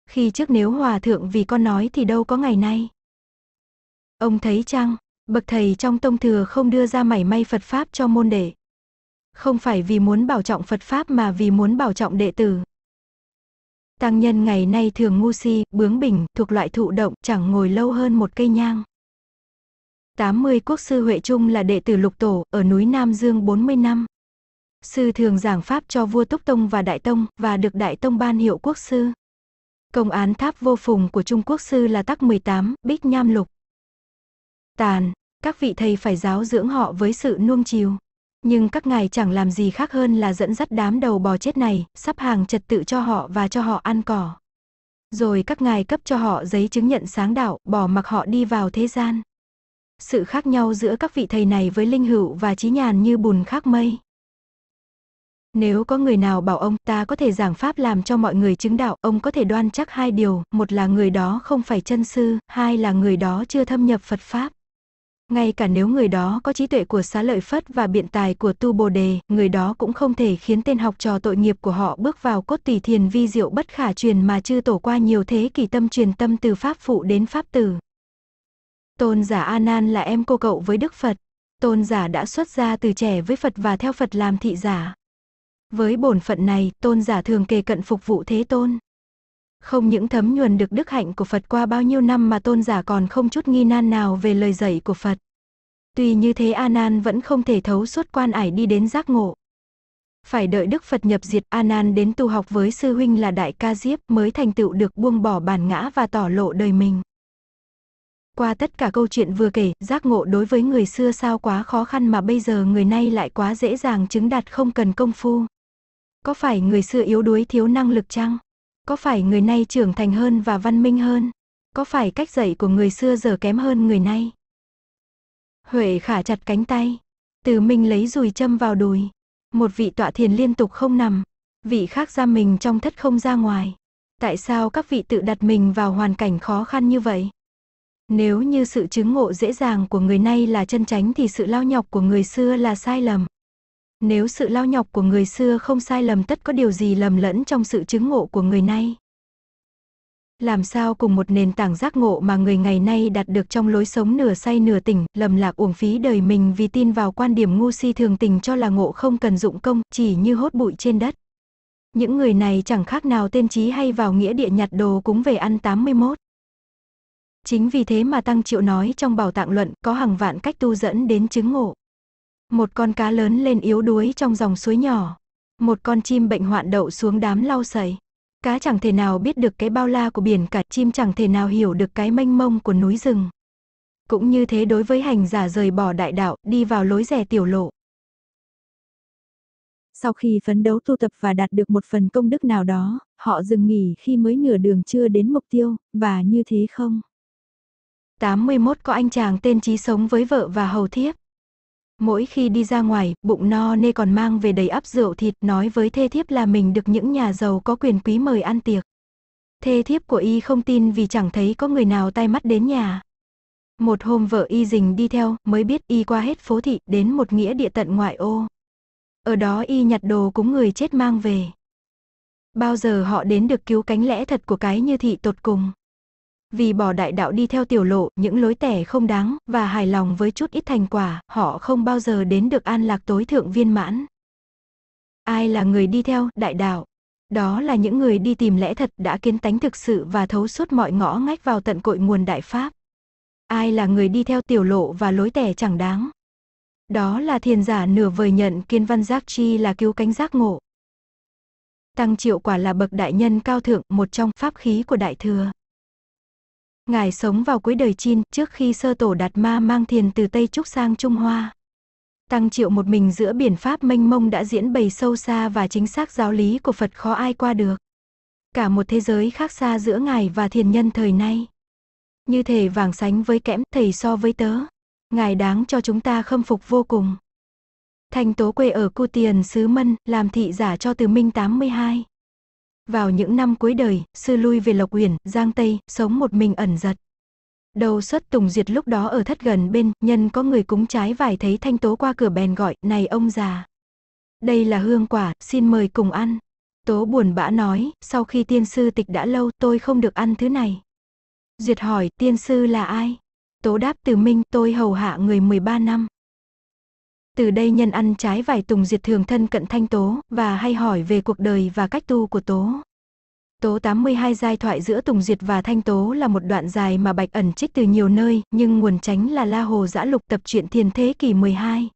A: Khi trước nếu hòa thượng vì con nói thì đâu có ngày nay. Ông thấy chăng, bậc thầy trong tông thừa không đưa ra mảy may Phật Pháp cho môn đệ. Không phải vì muốn bảo trọng Phật Pháp mà vì muốn bảo trọng đệ tử. Tăng nhân ngày nay thường ngu si, bướng bỉnh, thuộc loại thụ động, chẳng ngồi lâu hơn một cây nhang. 80 quốc sư Huệ Trung là đệ tử lục tổ, ở núi Nam Dương 40 năm. Sư thường giảng pháp cho vua Túc Tông và Đại Tông, và được Đại Tông ban hiệu quốc sư. Công án tháp vô phùng của Trung Quốc sư là tắc 18, bích nham lục. Tàn, các vị thầy phải giáo dưỡng họ với sự nuông chiều. Nhưng các ngài chẳng làm gì khác hơn là dẫn dắt đám đầu bò chết này, sắp hàng trật tự cho họ và cho họ ăn cỏ. Rồi các ngài cấp cho họ giấy chứng nhận sáng đạo, bỏ mặc họ đi vào thế gian sự khác nhau giữa các vị thầy này với Linh Hữu và trí Nhàn như bùn khác mây. Nếu có người nào bảo ông ta có thể giảng pháp làm cho mọi người chứng đạo, ông có thể đoan chắc hai điều, một là người đó không phải chân sư, hai là người đó chưa thâm nhập Phật Pháp. Ngay cả nếu người đó có trí tuệ của xá lợi Phất và biện tài của tu Bồ Đề, người đó cũng không thể khiến tên học trò tội nghiệp của họ bước vào cốt tỷ thiền vi diệu bất khả truyền mà chư tổ qua nhiều thế kỷ tâm truyền tâm từ Pháp phụ đến Pháp tử. Tôn giả A Nan là em cô cậu với Đức Phật. Tôn giả đã xuất gia từ trẻ với Phật và theo Phật làm thị giả. Với bổn phận này, tôn giả thường kề cận phục vụ Thế Tôn. Không những thấm nhuần được đức hạnh của Phật qua bao nhiêu năm mà tôn giả còn không chút nghi nan nào về lời dạy của Phật. Tuy như thế A Nan vẫn không thể thấu suốt quan ải đi đến giác ngộ. Phải đợi Đức Phật nhập diệt A Nan đến tu học với sư huynh là Đại Ca Diếp mới thành tựu được buông bỏ bản ngã và tỏ lộ đời mình. Qua tất cả câu chuyện vừa kể, giác ngộ đối với người xưa sao quá khó khăn mà bây giờ người nay lại quá dễ dàng chứng đạt không cần công phu. Có phải người xưa yếu đuối thiếu năng lực chăng? Có phải người nay trưởng thành hơn và văn minh hơn? Có phải cách dạy của người xưa giờ kém hơn người nay? Huệ khả chặt cánh tay. Từ mình lấy dùi châm vào đùi. Một vị tọa thiền liên tục không nằm. Vị khác ra mình trong thất không ra ngoài. Tại sao các vị tự đặt mình vào hoàn cảnh khó khăn như vậy? Nếu như sự chứng ngộ dễ dàng của người nay là chân chánh thì sự lao nhọc của người xưa là sai lầm. Nếu sự lao nhọc của người xưa không sai lầm tất có điều gì lầm lẫn trong sự chứng ngộ của người nay. Làm sao cùng một nền tảng giác ngộ mà người ngày nay đạt được trong lối sống nửa say nửa tỉnh, lầm lạc uổng phí đời mình vì tin vào quan điểm ngu si thường tình cho là ngộ không cần dụng công, chỉ như hốt bụi trên đất. Những người này chẳng khác nào tên trí hay vào nghĩa địa nhặt đồ cúng về ăn 81. Chính vì thế mà Tăng Triệu nói trong bảo tạng luận có hàng vạn cách tu dẫn đến chứng ngộ. Một con cá lớn lên yếu đuối trong dòng suối nhỏ. Một con chim bệnh hoạn đậu xuống đám lau sầy. Cá chẳng thể nào biết được cái bao la của biển cả chim chẳng thể nào hiểu được cái mênh mông của núi rừng. Cũng như thế đối với hành giả rời bỏ đại đạo đi vào lối rẻ tiểu lộ. Sau khi phấn đấu tu tập và đạt được một phần công đức nào đó, họ dừng nghỉ khi mới nửa đường chưa đến mục tiêu, và như thế không? 81 có anh chàng tên trí sống với vợ và hầu thiếp. Mỗi khi đi ra ngoài, bụng no nê còn mang về đầy ấp rượu thịt nói với thê thiếp là mình được những nhà giàu có quyền quý mời ăn tiệc. Thê thiếp của y không tin vì chẳng thấy có người nào tay mắt đến nhà. Một hôm vợ y dình đi theo mới biết y qua hết phố thị đến một nghĩa địa tận ngoại ô. Ở đó y nhặt đồ cúng người chết mang về. Bao giờ họ đến được cứu cánh lẽ thật của cái như thị tột cùng. Vì bỏ đại đạo đi theo tiểu lộ, những lối tẻ không đáng, và hài lòng với chút ít thành quả, họ không bao giờ đến được an lạc tối thượng viên mãn. Ai là người đi theo đại đạo? Đó là những người đi tìm lẽ thật đã kiến tánh thực sự và thấu suốt mọi ngõ ngách vào tận cội nguồn đại pháp. Ai là người đi theo tiểu lộ và lối tẻ chẳng đáng? Đó là thiền giả nửa vời nhận kiên văn giác chi là cứu cánh giác ngộ. Tăng triệu quả là bậc đại nhân cao thượng một trong pháp khí của đại thừa. Ngài sống vào cuối đời Chin trước khi sơ tổ Đạt Ma mang thiền từ Tây Trúc sang Trung Hoa. Tăng triệu một mình giữa biển Pháp mênh mông đã diễn bày sâu xa và chính xác giáo lý của Phật khó ai qua được. Cả một thế giới khác xa giữa Ngài và thiền nhân thời nay. Như thể vàng sánh với kẽm thầy so với tớ. Ngài đáng cho chúng ta khâm phục vô cùng. thành Tố quê ở Cu Tiền xứ Mân, làm thị giả cho Từ Minh 82. Vào những năm cuối đời, sư lui về Lộc Uyển, Giang Tây, sống một mình ẩn giật. Đầu xuất Tùng Diệt lúc đó ở thất gần bên, nhân có người cúng trái vải thấy thanh tố qua cửa bèn gọi, này ông già. Đây là hương quả, xin mời cùng ăn. Tố buồn bã nói, sau khi tiên sư tịch đã lâu tôi không được ăn thứ này. Duyệt hỏi, tiên sư là ai? Tố đáp từ minh, tôi hầu hạ người 13 năm từ đây nhân ăn trái vải tùng diệt thường thân cận thanh tố và hay hỏi về cuộc đời và cách tu của tố. Tố 82 giai thoại giữa Tùng Diệt và Thanh Tố là một đoạn dài mà Bạch ẩn trích từ nhiều nơi, nhưng nguồn tránh là La Hồ Giã Lục tập truyện tiền thế kỷ 12.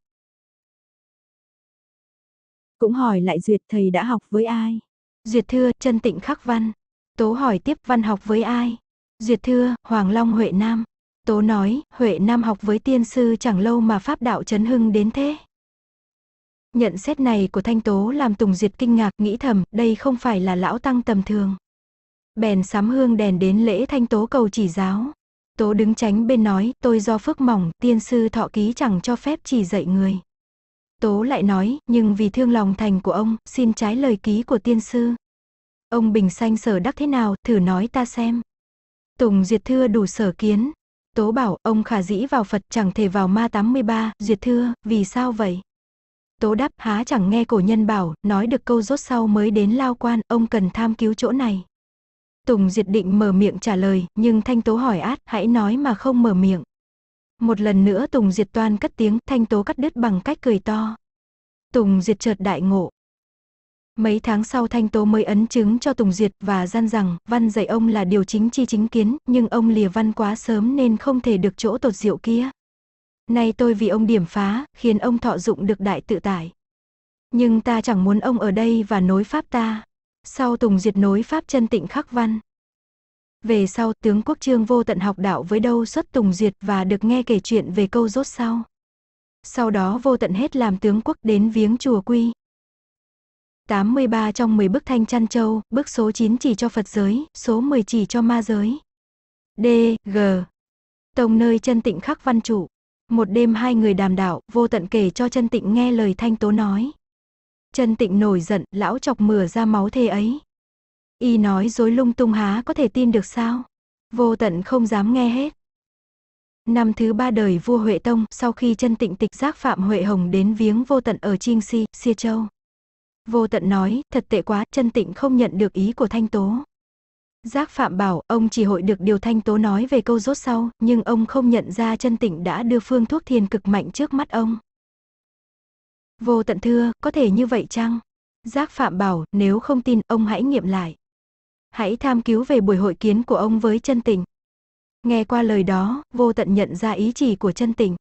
A: Cũng hỏi lại Duyệt thầy đã học với ai? Duyệt thưa, chân tịnh khắc văn. Tố hỏi tiếp văn học với ai? Duyệt thưa, Hoàng Long Huệ Nam. Tố nói, Huệ Nam học với tiên sư chẳng lâu mà pháp đạo chấn hưng đến thế. Nhận xét này của Thanh Tố làm Tùng Diệt kinh ngạc nghĩ thầm, đây không phải là lão tăng tầm thường. Bèn sắm hương đèn đến lễ Thanh Tố cầu chỉ giáo. Tố đứng tránh bên nói, tôi do phước mỏng, tiên sư thọ ký chẳng cho phép chỉ dạy người. Tố lại nói, nhưng vì thương lòng thành của ông, xin trái lời ký của tiên sư. Ông Bình Xanh sở đắc thế nào, thử nói ta xem. Tùng Diệt Thưa đủ sở kiến, Tố bảo, ông khả dĩ vào Phật chẳng thể vào ma 83, duyệt thưa, vì sao vậy? Tố đáp há chẳng nghe cổ nhân bảo, nói được câu rốt sau mới đến lao quan, ông cần tham cứu chỗ này. Tùng Diệt định mở miệng trả lời, nhưng Thanh Tố hỏi át, hãy nói mà không mở miệng. Một lần nữa Tùng Diệt toan cất tiếng, Thanh Tố cắt đứt bằng cách cười to. Tùng Diệt chợt đại ngộ, Mấy tháng sau Thanh Tố mới ấn chứng cho Tùng Duyệt và gian rằng văn dạy ông là điều chính chi chính kiến, nhưng ông lìa văn quá sớm nên không thể được chỗ tột diệu kia. Nay tôi vì ông điểm phá, khiến ông thọ dụng được đại tự tại. Nhưng ta chẳng muốn ông ở đây và nối pháp ta. Sau Tùng Duyệt nối pháp chân tịnh khắc văn. Về sau tướng quốc trương vô tận học đạo với đâu xuất Tùng Duyệt và được nghe kể chuyện về câu rốt sau. Sau đó vô tận hết làm tướng quốc đến viếng chùa quy, 83 trong 10 bức thanh chăn châu, bức số 9 chỉ cho Phật giới, số 10 chỉ cho ma giới. D, G. Tông nơi chân tịnh khắc văn trụ Một đêm hai người đàm đạo, vô tận kể cho chân tịnh nghe lời thanh tố nói. Chân tịnh nổi giận, lão chọc mửa ra máu thề ấy. Y nói dối lung tung há có thể tin được sao? Vô tận không dám nghe hết. Năm thứ ba đời vua Huệ Tông, sau khi chân tịnh tịch giác Phạm Huệ Hồng đến viếng vô tận ở Trinh Si, Xia Châu Vô tận nói, thật tệ quá, chân tịnh không nhận được ý của Thanh Tố. Giác Phạm bảo, ông chỉ hội được điều Thanh Tố nói về câu rốt sau, nhưng ông không nhận ra chân tịnh đã đưa phương thuốc thiền cực mạnh trước mắt ông. Vô tận thưa, có thể như vậy chăng? Giác Phạm bảo, nếu không tin, ông hãy nghiệm lại. Hãy tham cứu về buổi hội kiến của ông với chân tịnh. Nghe qua lời đó, vô tận nhận ra ý chỉ của chân tịnh.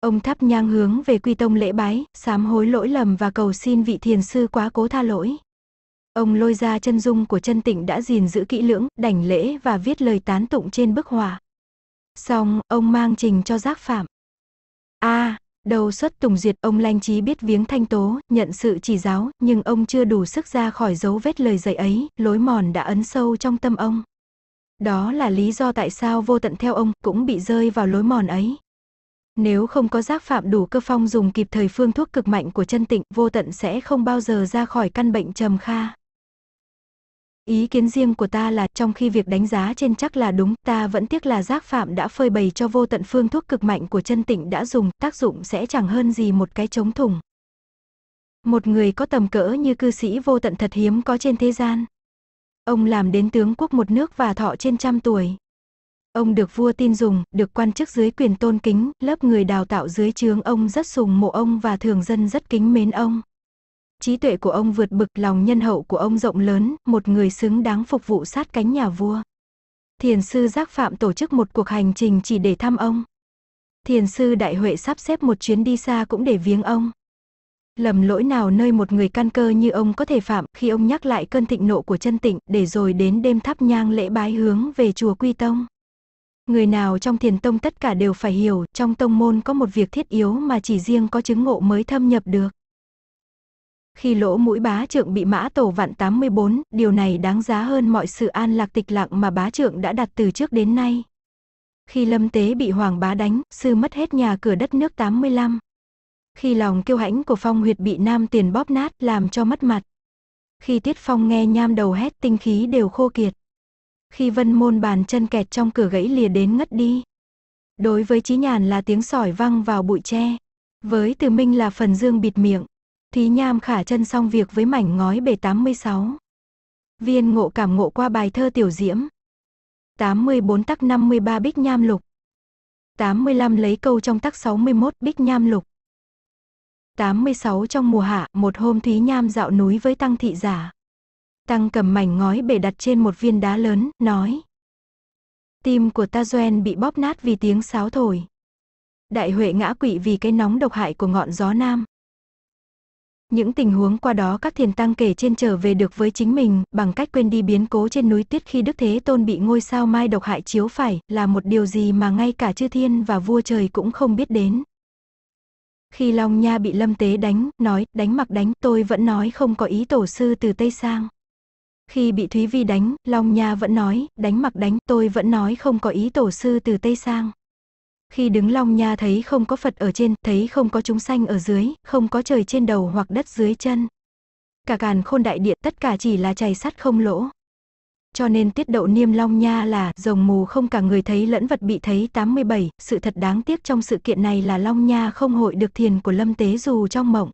A: Ông thắp nhang hướng về quy tông lễ bái, sám hối lỗi lầm và cầu xin vị thiền sư quá cố tha lỗi. Ông lôi ra chân dung của chân tịnh đã gìn giữ kỹ lưỡng, đảnh lễ và viết lời tán tụng trên bức họa. Xong, ông mang trình cho giác phạm. A, à, đầu xuất tùng duyệt ông lanh trí biết viếng thanh tố, nhận sự chỉ giáo, nhưng ông chưa đủ sức ra khỏi dấu vết lời dạy ấy, lối mòn đã ấn sâu trong tâm ông. Đó là lý do tại sao vô tận theo ông cũng bị rơi vào lối mòn ấy. Nếu không có giác phạm đủ cơ phong dùng kịp thời phương thuốc cực mạnh của chân tịnh, vô tận sẽ không bao giờ ra khỏi căn bệnh trầm kha. Ý kiến riêng của ta là trong khi việc đánh giá trên chắc là đúng, ta vẫn tiếc là giác phạm đã phơi bày cho vô tận phương thuốc cực mạnh của chân tịnh đã dùng, tác dụng sẽ chẳng hơn gì một cái chống thủng. Một người có tầm cỡ như cư sĩ vô tận thật hiếm có trên thế gian. Ông làm đến tướng quốc một nước và thọ trên trăm tuổi. Ông được vua tin dùng, được quan chức dưới quyền tôn kính, lớp người đào tạo dưới trướng ông rất sùng mộ ông và thường dân rất kính mến ông. Trí tuệ của ông vượt bực lòng nhân hậu của ông rộng lớn, một người xứng đáng phục vụ sát cánh nhà vua. Thiền sư Giác Phạm tổ chức một cuộc hành trình chỉ để thăm ông. Thiền sư Đại Huệ sắp xếp một chuyến đi xa cũng để viếng ông. Lầm lỗi nào nơi một người căn cơ như ông có thể phạm khi ông nhắc lại cơn thịnh nộ của chân tịnh để rồi đến đêm thắp nhang lễ bái hướng về chùa Quy Tông. Người nào trong thiền tông tất cả đều phải hiểu, trong tông môn có một việc thiết yếu mà chỉ riêng có chứng ngộ mới thâm nhập được. Khi lỗ mũi bá trượng bị mã tổ vạn 84, điều này đáng giá hơn mọi sự an lạc tịch lặng mà bá trượng đã đặt từ trước đến nay. Khi lâm tế bị hoàng bá đánh, sư mất hết nhà cửa đất nước 85. Khi lòng kiêu hãnh của phong huyệt bị nam tiền bóp nát làm cho mất mặt. Khi tiết phong nghe nham đầu hét tinh khí đều khô kiệt khi vân môn bàn chân kẹt trong cửa gãy lìa đến ngất đi. Đối với Chí Nhàn là tiếng sỏi văng vào bụi tre, với Từ Minh là phần dương bịt miệng, Thí Nham khả chân xong việc với mảnh ngói bề 86. Viên ngộ cảm ngộ qua bài thơ tiểu diễm. 84 tắc 53 bích nham lục. 85 lấy câu trong tắc 61 bích nham lục. 86 trong mùa hạ, một hôm Thí Nham dạo núi với Tăng Thị Giả. Tăng cầm mảnh ngói bể đặt trên một viên đá lớn, nói. Tim của ta Doen bị bóp nát vì tiếng sáo thổi. Đại Huệ ngã quỵ vì cái nóng độc hại của ngọn gió nam. Những tình huống qua đó các thiền tăng kể trên trở về được với chính mình bằng cách quên đi biến cố trên núi tuyết khi Đức Thế Tôn bị ngôi sao mai độc hại chiếu phải là một điều gì mà ngay cả chư thiên và vua trời cũng không biết đến. Khi Long Nha bị Lâm Tế đánh, nói, đánh mặc đánh, tôi vẫn nói không có ý tổ sư từ Tây Sang. Khi bị Thúy Vi đánh, Long Nha vẫn nói, đánh mặc đánh, tôi vẫn nói không có ý tổ sư từ Tây sang. Khi đứng Long Nha thấy không có Phật ở trên, thấy không có chúng sanh ở dưới, không có trời trên đầu hoặc đất dưới chân. Cả càn khôn đại địa tất cả chỉ là chày sắt không lỗ. Cho nên tiết độ niêm Long Nha là rồng mù không cả người thấy lẫn vật bị thấy 87, sự thật đáng tiếc trong sự kiện này là Long Nha không hội được thiền của Lâm Tế dù trong mộng.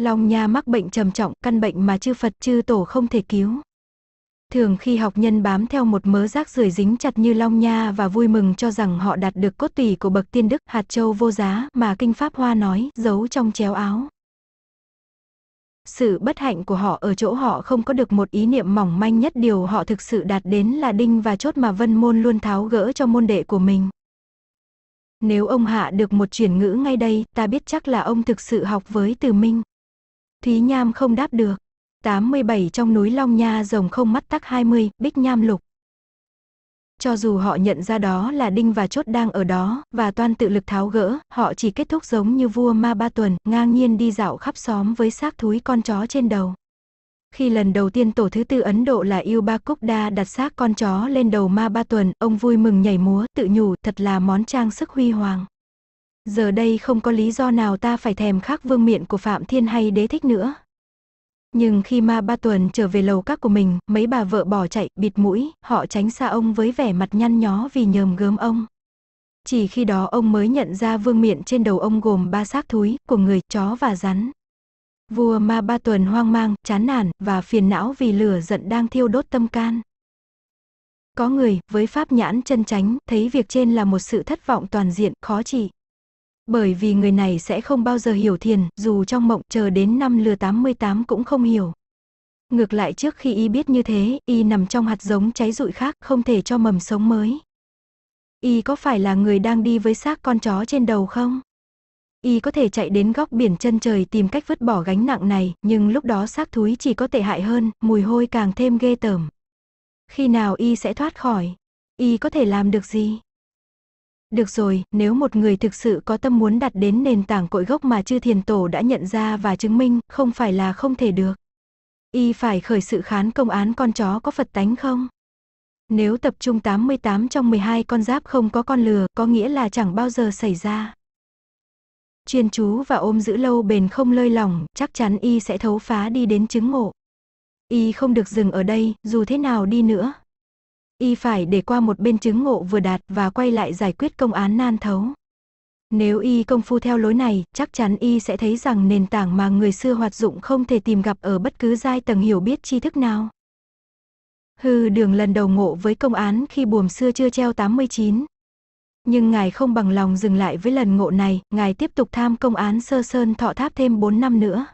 A: Long Nha mắc bệnh trầm trọng, căn bệnh mà chư Phật chư Tổ không thể cứu. Thường khi học nhân bám theo một mớ rác rưởi dính chặt như Long Nha và vui mừng cho rằng họ đạt được cốt tủy của bậc tiên đức hạt châu vô giá mà Kinh Pháp Hoa nói giấu trong chéo áo. Sự bất hạnh của họ ở chỗ họ không có được một ý niệm mỏng manh nhất điều họ thực sự đạt đến là đinh và chốt mà vân môn luôn tháo gỡ cho môn đệ của mình. Nếu ông hạ được một chuyển ngữ ngay đây, ta biết chắc là ông thực sự học với từ minh. Thúy Nham không đáp được. 87 trong núi Long Nha rồng không mắt tắc 20, Bích Nham lục. Cho dù họ nhận ra đó là Đinh và Chốt đang ở đó, và toan tự lực tháo gỡ, họ chỉ kết thúc giống như vua ma ba tuần, ngang nhiên đi dạo khắp xóm với xác thúi con chó trên đầu. Khi lần đầu tiên tổ thứ tư Ấn Độ là yêu Ba Cúc đa đặt xác con chó lên đầu ma ba tuần, ông vui mừng nhảy múa, tự nhủ thật là món trang sức huy hoàng. Giờ đây không có lý do nào ta phải thèm khác vương miện của Phạm Thiên hay đế thích nữa. Nhưng khi ma ba tuần trở về lầu các của mình, mấy bà vợ bỏ chạy, bịt mũi, họ tránh xa ông với vẻ mặt nhăn nhó vì nhờm gớm ông. Chỉ khi đó ông mới nhận ra vương miện trên đầu ông gồm ba xác thúi, của người, chó và rắn. Vua ma ba tuần hoang mang, chán nản, và phiền não vì lửa giận đang thiêu đốt tâm can. Có người, với pháp nhãn chân tránh, thấy việc trên là một sự thất vọng toàn diện, khó trị. Bởi vì người này sẽ không bao giờ hiểu thiền, dù trong mộng chờ đến năm lừa 88 cũng không hiểu. Ngược lại trước khi y biết như thế, y nằm trong hạt giống cháy rụi khác, không thể cho mầm sống mới. Y có phải là người đang đi với xác con chó trên đầu không? Y có thể chạy đến góc biển chân trời tìm cách vứt bỏ gánh nặng này, nhưng lúc đó xác thúi chỉ có tệ hại hơn, mùi hôi càng thêm ghê tởm. Khi nào y sẽ thoát khỏi? Y có thể làm được gì? Được rồi, nếu một người thực sự có tâm muốn đặt đến nền tảng cội gốc mà chư thiền tổ đã nhận ra và chứng minh, không phải là không thể được. Y phải khởi sự khán công án con chó có Phật tánh không? Nếu tập trung 88 trong 12 con giáp không có con lừa, có nghĩa là chẳng bao giờ xảy ra. Chuyên chú và ôm giữ lâu bền không lơi lỏng, chắc chắn y sẽ thấu phá đi đến chứng ngộ. Y không được dừng ở đây, dù thế nào đi nữa, Y phải để qua một bên chứng ngộ vừa đạt và quay lại giải quyết công án nan thấu. Nếu y công phu theo lối này, chắc chắn y sẽ thấy rằng nền tảng mà người xưa hoạt dụng không thể tìm gặp ở bất cứ giai tầng hiểu biết tri thức nào. Hư đường lần đầu ngộ với công án khi buồm xưa chưa treo 89. Nhưng ngài không bằng lòng dừng lại với lần ngộ này, ngài tiếp tục tham công án sơ sơn thọ tháp thêm 4 năm nữa.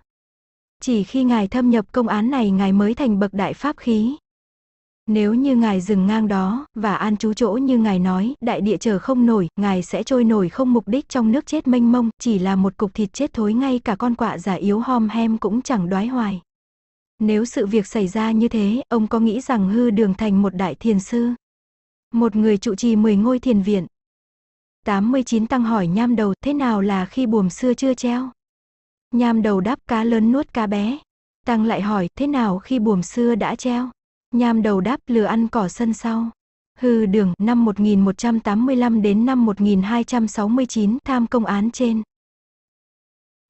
A: Chỉ khi ngài thâm nhập công án này ngài mới thành bậc đại pháp khí, nếu như ngài dừng ngang đó, và an trú chỗ như ngài nói, đại địa chờ không nổi, ngài sẽ trôi nổi không mục đích trong nước chết mênh mông, chỉ là một cục thịt chết thối ngay cả con quạ giả yếu hom hem cũng chẳng đoái hoài. Nếu sự việc xảy ra như thế, ông có nghĩ rằng hư đường thành một đại thiền sư? Một người trụ trì 10 ngôi thiền viện. 89 tăng hỏi nham đầu thế nào là khi buồm xưa chưa treo? Nham đầu đáp cá lớn nuốt cá bé. Tăng lại hỏi thế nào khi buồm xưa đã treo? Nham đầu đáp lừa ăn cỏ sân sau. Hư đường năm 1185 đến năm 1269 tham công án trên.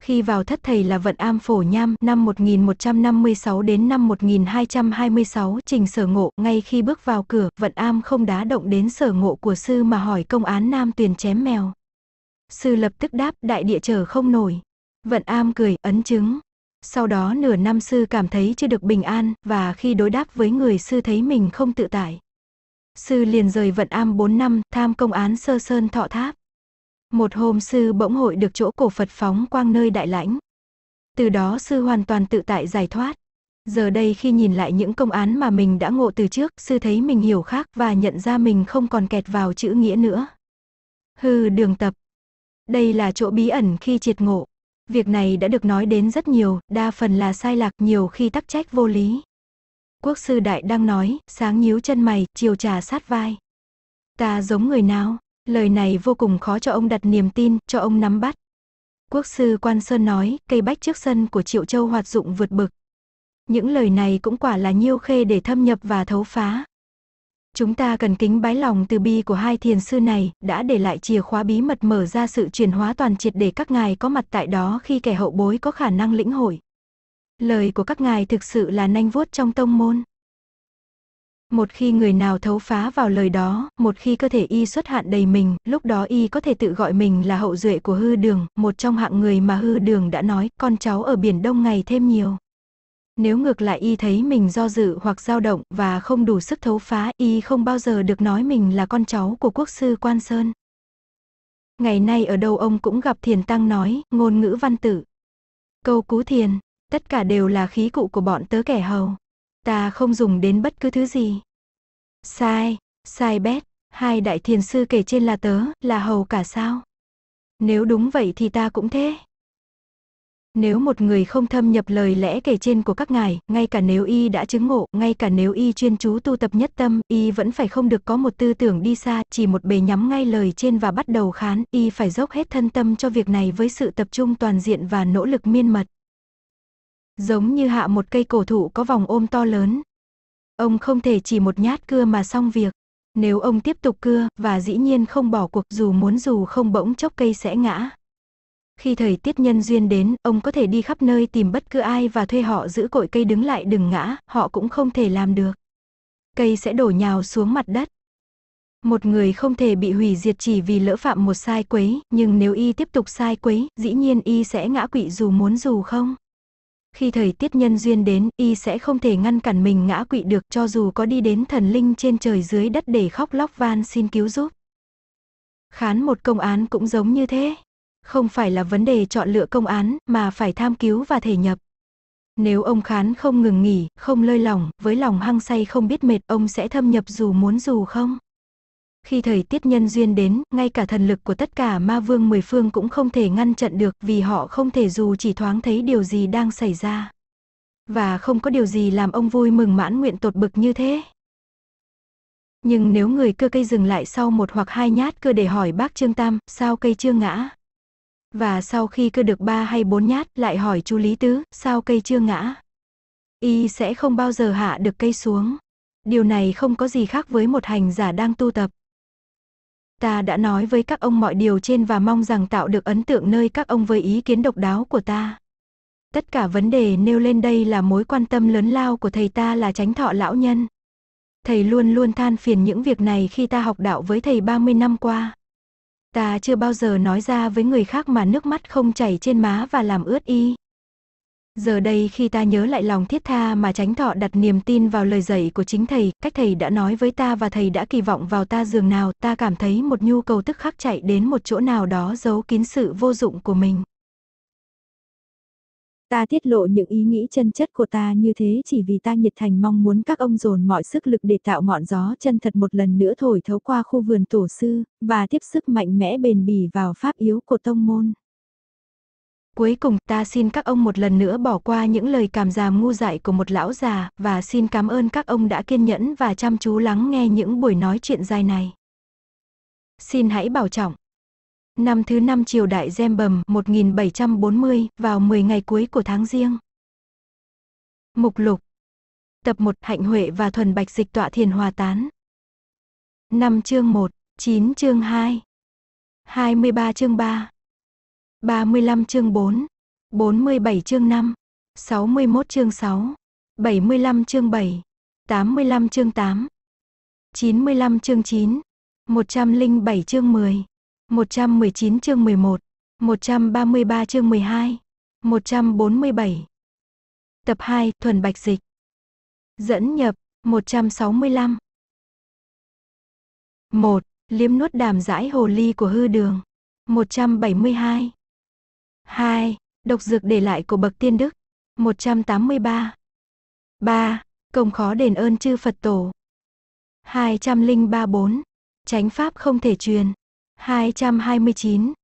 A: Khi vào thất thầy là vận am phổ nham năm 1156 đến năm 1226 trình sở ngộ ngay khi bước vào cửa vận am không đá động đến sở ngộ của sư mà hỏi công án nam tuyền chém mèo. Sư lập tức đáp đại địa trở không nổi. Vận am cười ấn chứng sau đó nửa năm sư cảm thấy chưa được bình an và khi đối đáp với người sư thấy mình không tự tại. Sư liền rời vận am 4 năm tham công án sơ sơn thọ tháp. Một hôm sư bỗng hội được chỗ cổ Phật phóng quang nơi đại lãnh. Từ đó sư hoàn toàn tự tại giải thoát. Giờ đây khi nhìn lại những công án mà mình đã ngộ từ trước, sư thấy mình hiểu khác và nhận ra mình không còn kẹt vào chữ nghĩa nữa. Hư đường tập. Đây là chỗ bí ẩn khi triệt ngộ. Việc này đã được nói đến rất nhiều, đa phần là sai lạc nhiều khi tắc trách vô lý. Quốc sư đại đang nói, sáng nhíu chân mày, chiều trà sát vai. Ta giống người nào? Lời này vô cùng khó cho ông đặt niềm tin, cho ông nắm bắt. Quốc sư Quan Sơn nói, cây bách trước sân của Triệu Châu hoạt dụng vượt bực. Những lời này cũng quả là nhiêu khê để thâm nhập và thấu phá. Chúng ta cần kính bái lòng từ bi của hai thiền sư này, đã để lại chìa khóa bí mật mở ra sự chuyển hóa toàn triệt để các ngài có mặt tại đó khi kẻ hậu bối có khả năng lĩnh hội. Lời của các ngài thực sự là nanh vuốt trong tông môn. Một khi người nào thấu phá vào lời đó, một khi cơ thể y xuất hạn đầy mình, lúc đó y có thể tự gọi mình là hậu duệ của hư đường, một trong hạng người mà hư đường đã nói, con cháu ở biển đông ngày thêm nhiều. Nếu ngược lại y thấy mình do dự hoặc dao động và không đủ sức thấu phá y không bao giờ được nói mình là con cháu của quốc sư Quan Sơn. Ngày nay ở đâu ông cũng gặp thiền tăng nói, ngôn ngữ văn tử. Câu cú thiền, tất cả đều là khí cụ của bọn tớ kẻ hầu. Ta không dùng đến bất cứ thứ gì. Sai, sai bét, hai đại thiền sư kể trên là tớ, là hầu cả sao? Nếu đúng vậy thì ta cũng thế. Nếu một người không thâm nhập lời lẽ kể trên của các ngài, ngay cả nếu y đã chứng ngộ, ngay cả nếu y chuyên chú tu tập nhất tâm, y vẫn phải không được có một tư tưởng đi xa, chỉ một bề nhắm ngay lời trên và bắt đầu khán, y phải dốc hết thân tâm cho việc này với sự tập trung toàn diện và nỗ lực miên mật. Giống như hạ một cây cổ thụ có vòng ôm to lớn. Ông không thể chỉ một nhát cưa mà xong việc. Nếu ông tiếp tục cưa, và dĩ nhiên không bỏ cuộc dù muốn dù không bỗng chốc cây sẽ ngã khi thời tiết nhân duyên đến, ông có thể đi khắp nơi tìm bất cứ ai và thuê họ giữ cội cây đứng lại đừng ngã, họ cũng không thể làm được. Cây sẽ đổ nhào xuống mặt đất. Một người không thể bị hủy diệt chỉ vì lỡ phạm một sai quấy, nhưng nếu y tiếp tục sai quấy, dĩ nhiên y sẽ ngã quỵ dù muốn dù không. Khi thời tiết nhân duyên đến, y sẽ không thể ngăn cản mình ngã quỵ được cho dù có đi đến thần linh trên trời dưới đất để khóc lóc van xin cứu giúp. Khán một công án cũng giống như thế. Không phải là vấn đề chọn lựa công án mà phải tham cứu và thể nhập. Nếu ông khán không ngừng nghỉ, không lơi lỏng, với lòng hăng say không biết mệt ông sẽ thâm nhập dù muốn dù không. Khi thời tiết nhân duyên đến, ngay cả thần lực của tất cả ma vương mười phương cũng không thể ngăn chặn được vì họ không thể dù chỉ thoáng thấy điều gì đang xảy ra. Và không có điều gì làm ông vui mừng mãn nguyện tột bực như thế. Nhưng nếu người cưa cây dừng lại sau một hoặc hai nhát cưa để hỏi bác Trương Tam, sao cây chưa ngã? Và sau khi cứ được ba hay bốn nhát lại hỏi chú Lý Tứ, sao cây chưa ngã? Y sẽ không bao giờ hạ được cây xuống. Điều này không có gì khác với một hành giả đang tu tập. Ta đã nói với các ông mọi điều trên và mong rằng tạo được ấn tượng nơi các ông với ý kiến độc đáo của ta. Tất cả vấn đề nêu lên đây là mối quan tâm lớn lao của thầy ta là tránh thọ lão nhân. Thầy luôn luôn than phiền những việc này khi ta học đạo với thầy 30 năm qua. Ta chưa bao giờ nói ra với người khác mà nước mắt không chảy trên má và làm ướt y. Giờ đây khi ta nhớ lại lòng thiết tha mà tránh thọ đặt niềm tin vào lời dạy của chính thầy, cách thầy đã nói với ta và thầy đã kỳ vọng vào ta dường nào, ta cảm thấy một nhu cầu tức khắc chạy đến một chỗ nào đó giấu kín sự vô dụng của mình. Ta tiết lộ những ý nghĩ chân chất của ta như thế chỉ vì ta nhiệt thành mong muốn các ông dồn mọi sức lực để tạo ngọn gió chân thật một lần nữa thổi thấu qua khu vườn tổ sư, và tiếp sức mạnh mẽ bền bỉ vào pháp yếu của tông môn. Cuối cùng ta xin các ông một lần nữa bỏ qua những lời cảm giảm ngu dại của một lão già và xin cảm ơn các ông đã kiên nhẫn và chăm chú lắng nghe những buổi nói chuyện dài này. Xin hãy bảo trọng. Năm thứ năm triều đại Gem Bầm 1740 vào 10 ngày cuối của tháng riêng. Mục lục Tập 1 Hạnh Huệ và Thuần Bạch Dịch Tọa Thiền Hòa Tán năm chương 1, 9 chương 2 23 chương 3 35 chương 4 47 chương 5 61 chương 6 75 chương 7 85 chương 8 95 chương 9 107 chương 10 119 chương 11, 133 chương 12, 147. Tập 2, thuần bạch dịch. Dẫn nhập, 165. 1. Liếm nuốt đàm dãi hồ ly của hư đường. 172. 2. Độc dược để lại của bậc tiên đức. 183. 3. Công khó đền ơn chư Phật tổ. 2034. tránh pháp không thể truyền. 229